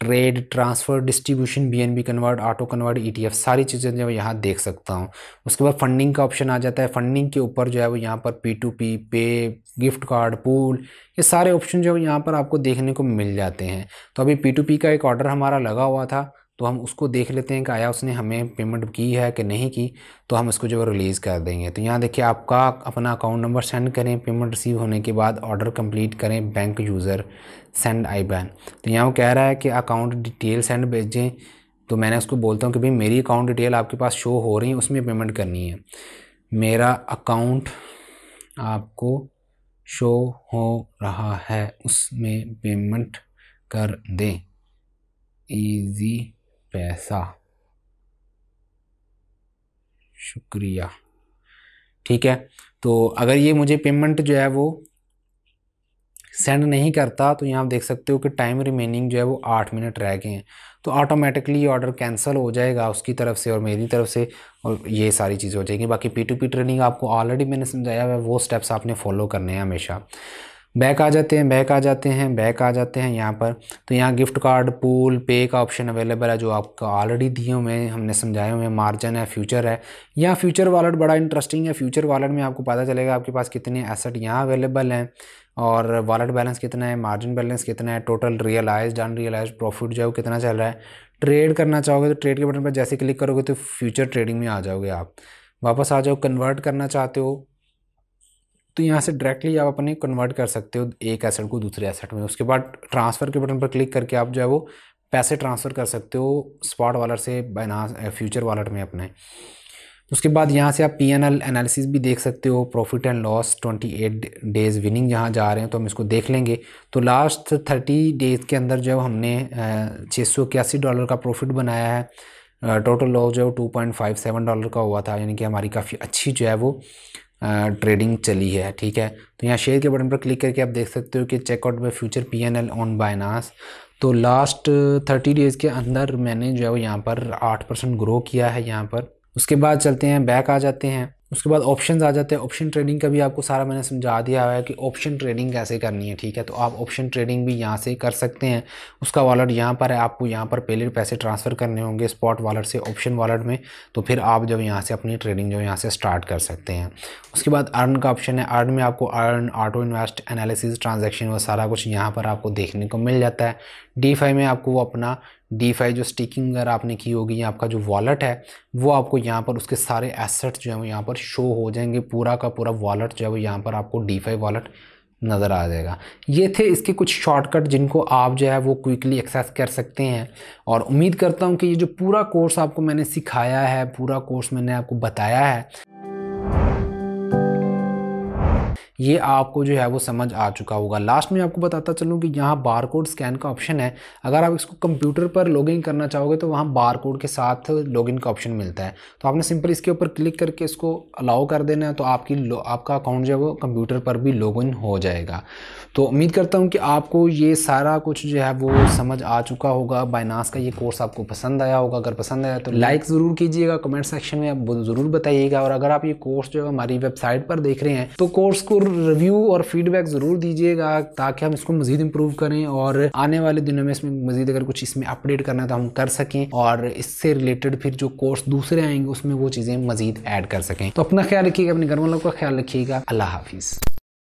trade transfer distribution B N B convert auto convert E T F सारी चीज़ें जो है यहाँ देख सकता हूँ उसके बाद फंडिंग का ऑप्शन आ जाता है फंडिंग के ऊपर जो है वो यहाँ पर P to P pay gift card pool ये सारे ऑप्शन जो है यहाँ पर आपको देखने को मिल जाते हैं तो अभी पी टू पी का एक ऑर्डर हमारा लगा हुआ था तो हम उसको देख लेते हैं कि आया उसने हमें पेमेंट की है कि नहीं की तो हम इसको जो है रिलीज़ कर देंगे तो यहाँ देखिए आपका अपना अकाउंट नंबर सेंड करें पेमेंट रिसीव होने के बाद ऑर्डर कंप्लीट करें बैंक यूज़र सेंड आई बैन तो यहाँ वो कह रहा है कि अकाउंट डिटेल सेंड भेजें तो मैंने उसको बोलता हूँ कि भाई मेरी अकाउंट डिटेल आपके पास शो हो रही है उसमें पेमेंट करनी है मेरा अकाउंट आपको शो हो रहा है उसमें पेमेंट कर दें इजी पैसा शुक्रिया ठीक है तो अगर ये मुझे पेमेंट जो है वो सेंड नहीं करता तो यहाँ आप देख सकते हो कि टाइम रिमेनिंग जो है वो आठ मिनट रह गए हैं तो ऑटोमेटिकली ऑर्डर कैंसिल हो जाएगा उसकी तरफ से और मेरी तरफ से और ये सारी चीज़ें हो जाएगी बाकी पी टू पी ट्रेनिंग आपको ऑलरेडी मैंने समझाया हुआ है वो स्टेप्स आपने फॉलो करने हैं हमेशा बैक आ जाते हैं बैक आ जाते हैं बैक आ जाते हैं यहाँ पर तो यहाँ गिफ्ट कार्ड पूल पे का ऑप्शन अवेलेबल है जो आपको ऑलरेडी दिए हुए हैं हमने समझाए हुए हैं मार्जिन है फ्यूचर है यहाँ फ्यूचर वॉलेट बड़ा इंटरेस्टिंग है फ्यूचर वॉलेट में आपको पता चलेगा आपके पास कितने एसेट यहाँ अवेलेबल हैं और वॉलेट बैलेंस कितना है मार्जिन बैलेंस कितना है टोटल रियलाइज अनरियलाइज प्रॉफिट जो है वो कितना चल रहा है ट्रेड करना चाहोगे तो ट्रेड के बटन पर जैसे क्लिक करोगे तो फ्यूचर ट्रेडिंग में आ जाओगे आप वापस आ जाओ कन्वर्ट करना चाहते हो तो यहाँ से डायरेक्टली आप अपने कन्वर्ट कर सकते हो एक एसेट को दूसरे एसेट में उसके बाद ट्रांसफ़र के बटन पर क्लिक करके आप जो है वो पैसे ट्रांसफ़र कर सकते हो स्पॉट वॉलेट से बाइनास फ्यूचर वॉलेट में अपने उसके बाद यहाँ से आप पी एन एल एनालिसिस भी देख सकते हो profit and loss 28 days winning यहाँ जा रहे हैं तो हम इसको देख लेंगे तो लास्ट 30 डेज़ के अंदर जो हमने छः डॉलर का प्रॉफिट बनाया है टोटल लॉस जो है two point five seven dollar का हुआ था यानी कि हमारी काफ़ी अच्छी जो है वो ट्रेडिंग चली है ठीक है तो यहाँ शेयर के बटन पर क्लिक करके आप देख सकते हो कि checkout by future P N L on Binance तो लास्ट थर्टी डेज़ के अंदर मैंने जो है वो यहाँ पर आठ परसेंट ग्रो किया है यहाँ पर उसके बाद चलते हैं बैक आ जाते हैं उसके बाद ऑप्शन आ जाते हैं ऑप्शन ट्रेडिंग का भी आपको सारा मैंने समझा दिया हुआ है कि ऑप्शन ट्रेडिंग कैसे करनी है ठीक है तो आप ऑप्शन ट्रेडिंग भी यहाँ से कर सकते हैं उसका वॉलेट यहाँ पर है आपको यहाँ पर पहले पैसे ट्रांसफ़र करने होंगे स्पॉट वॉलेट से ऑप्शन वॉलेट में तो फिर आप जब यहाँ से अपनी ट्रेडिंग जो यहाँ से स्टार्ट कर सकते हैं उसके बाद अर्न का ऑप्शन है अर्न में आपको earn auto invest analysis transaction वो सारा कुछ यहाँ पर आपको देखने को मिल जाता है डी में आपको वो अपना डी जो स्टिकिंग अगर आपने की होगी या आपका जो वॉलेट है वो आपको यहाँ पर उसके सारे एसेट्स जो है वो यहाँ पर शो हो जाएंगे पूरा का पूरा वॉलेट जो है वो यहाँ पर आपको डी वॉलेट नज़र आ जाएगा ये थे इसके कुछ शॉर्टकट जिनको आप जो है वो क्विकली एक्सेस कर सकते हैं और उम्मीद करता हूँ कि ये जो पूरा कोर्स आपको मैंने सिखाया है पूरा कोर्स मैंने आपको बताया है ये आपको जो है वो समझ आ चुका होगा लास्ट में आपको बताता चलूँ कि यहाँ बार कोड स्कैन का ऑप्शन है अगर आप इसको कंप्यूटर पर लॉगिन करना चाहोगे तो वहाँ बार कोड के साथ लॉगिन का ऑप्शन मिलता है तो आपने सिंपल इसके ऊपर क्लिक करके इसको अलाउ कर देना है तो आपकी आपका अकाउंट जो है वो कंप्यूटर पर भी इन हो जाएगा तो उम्मीद करता हूँ कि आपको ये सारा कुछ जो है वो समझ आ चुका होगा बाइनास का ये कोर्स आपको पसंद आया होगा अगर पसंद आया तो लाइक ज़रूर कीजिएगा कमेंट सेक्शन में आप ज़रूर बताइएगा और अगर आप ये कोर्स जो है हमारी वेबसाइट पर देख रहे हैं तो कोर्स को रिव्यू और फीडबैक ज़रूर दीजिएगा ताकि हम इसको मज़ीद इम्प्रूव करें और आने वाले दिनों में इसमें मज़ीद अगर कुछ इसमें अपडेट करना तो हम कर सकें और इससे रिलेटेड फिर जो कोर्स दूसरे आएंगे उसमें वो चीज़ें मज़ीद ऐड कर सकें तो अपना ख्याल रखिएगा अपने घर वालों का ख्याल रखिएगा अल्लाह हाफिज़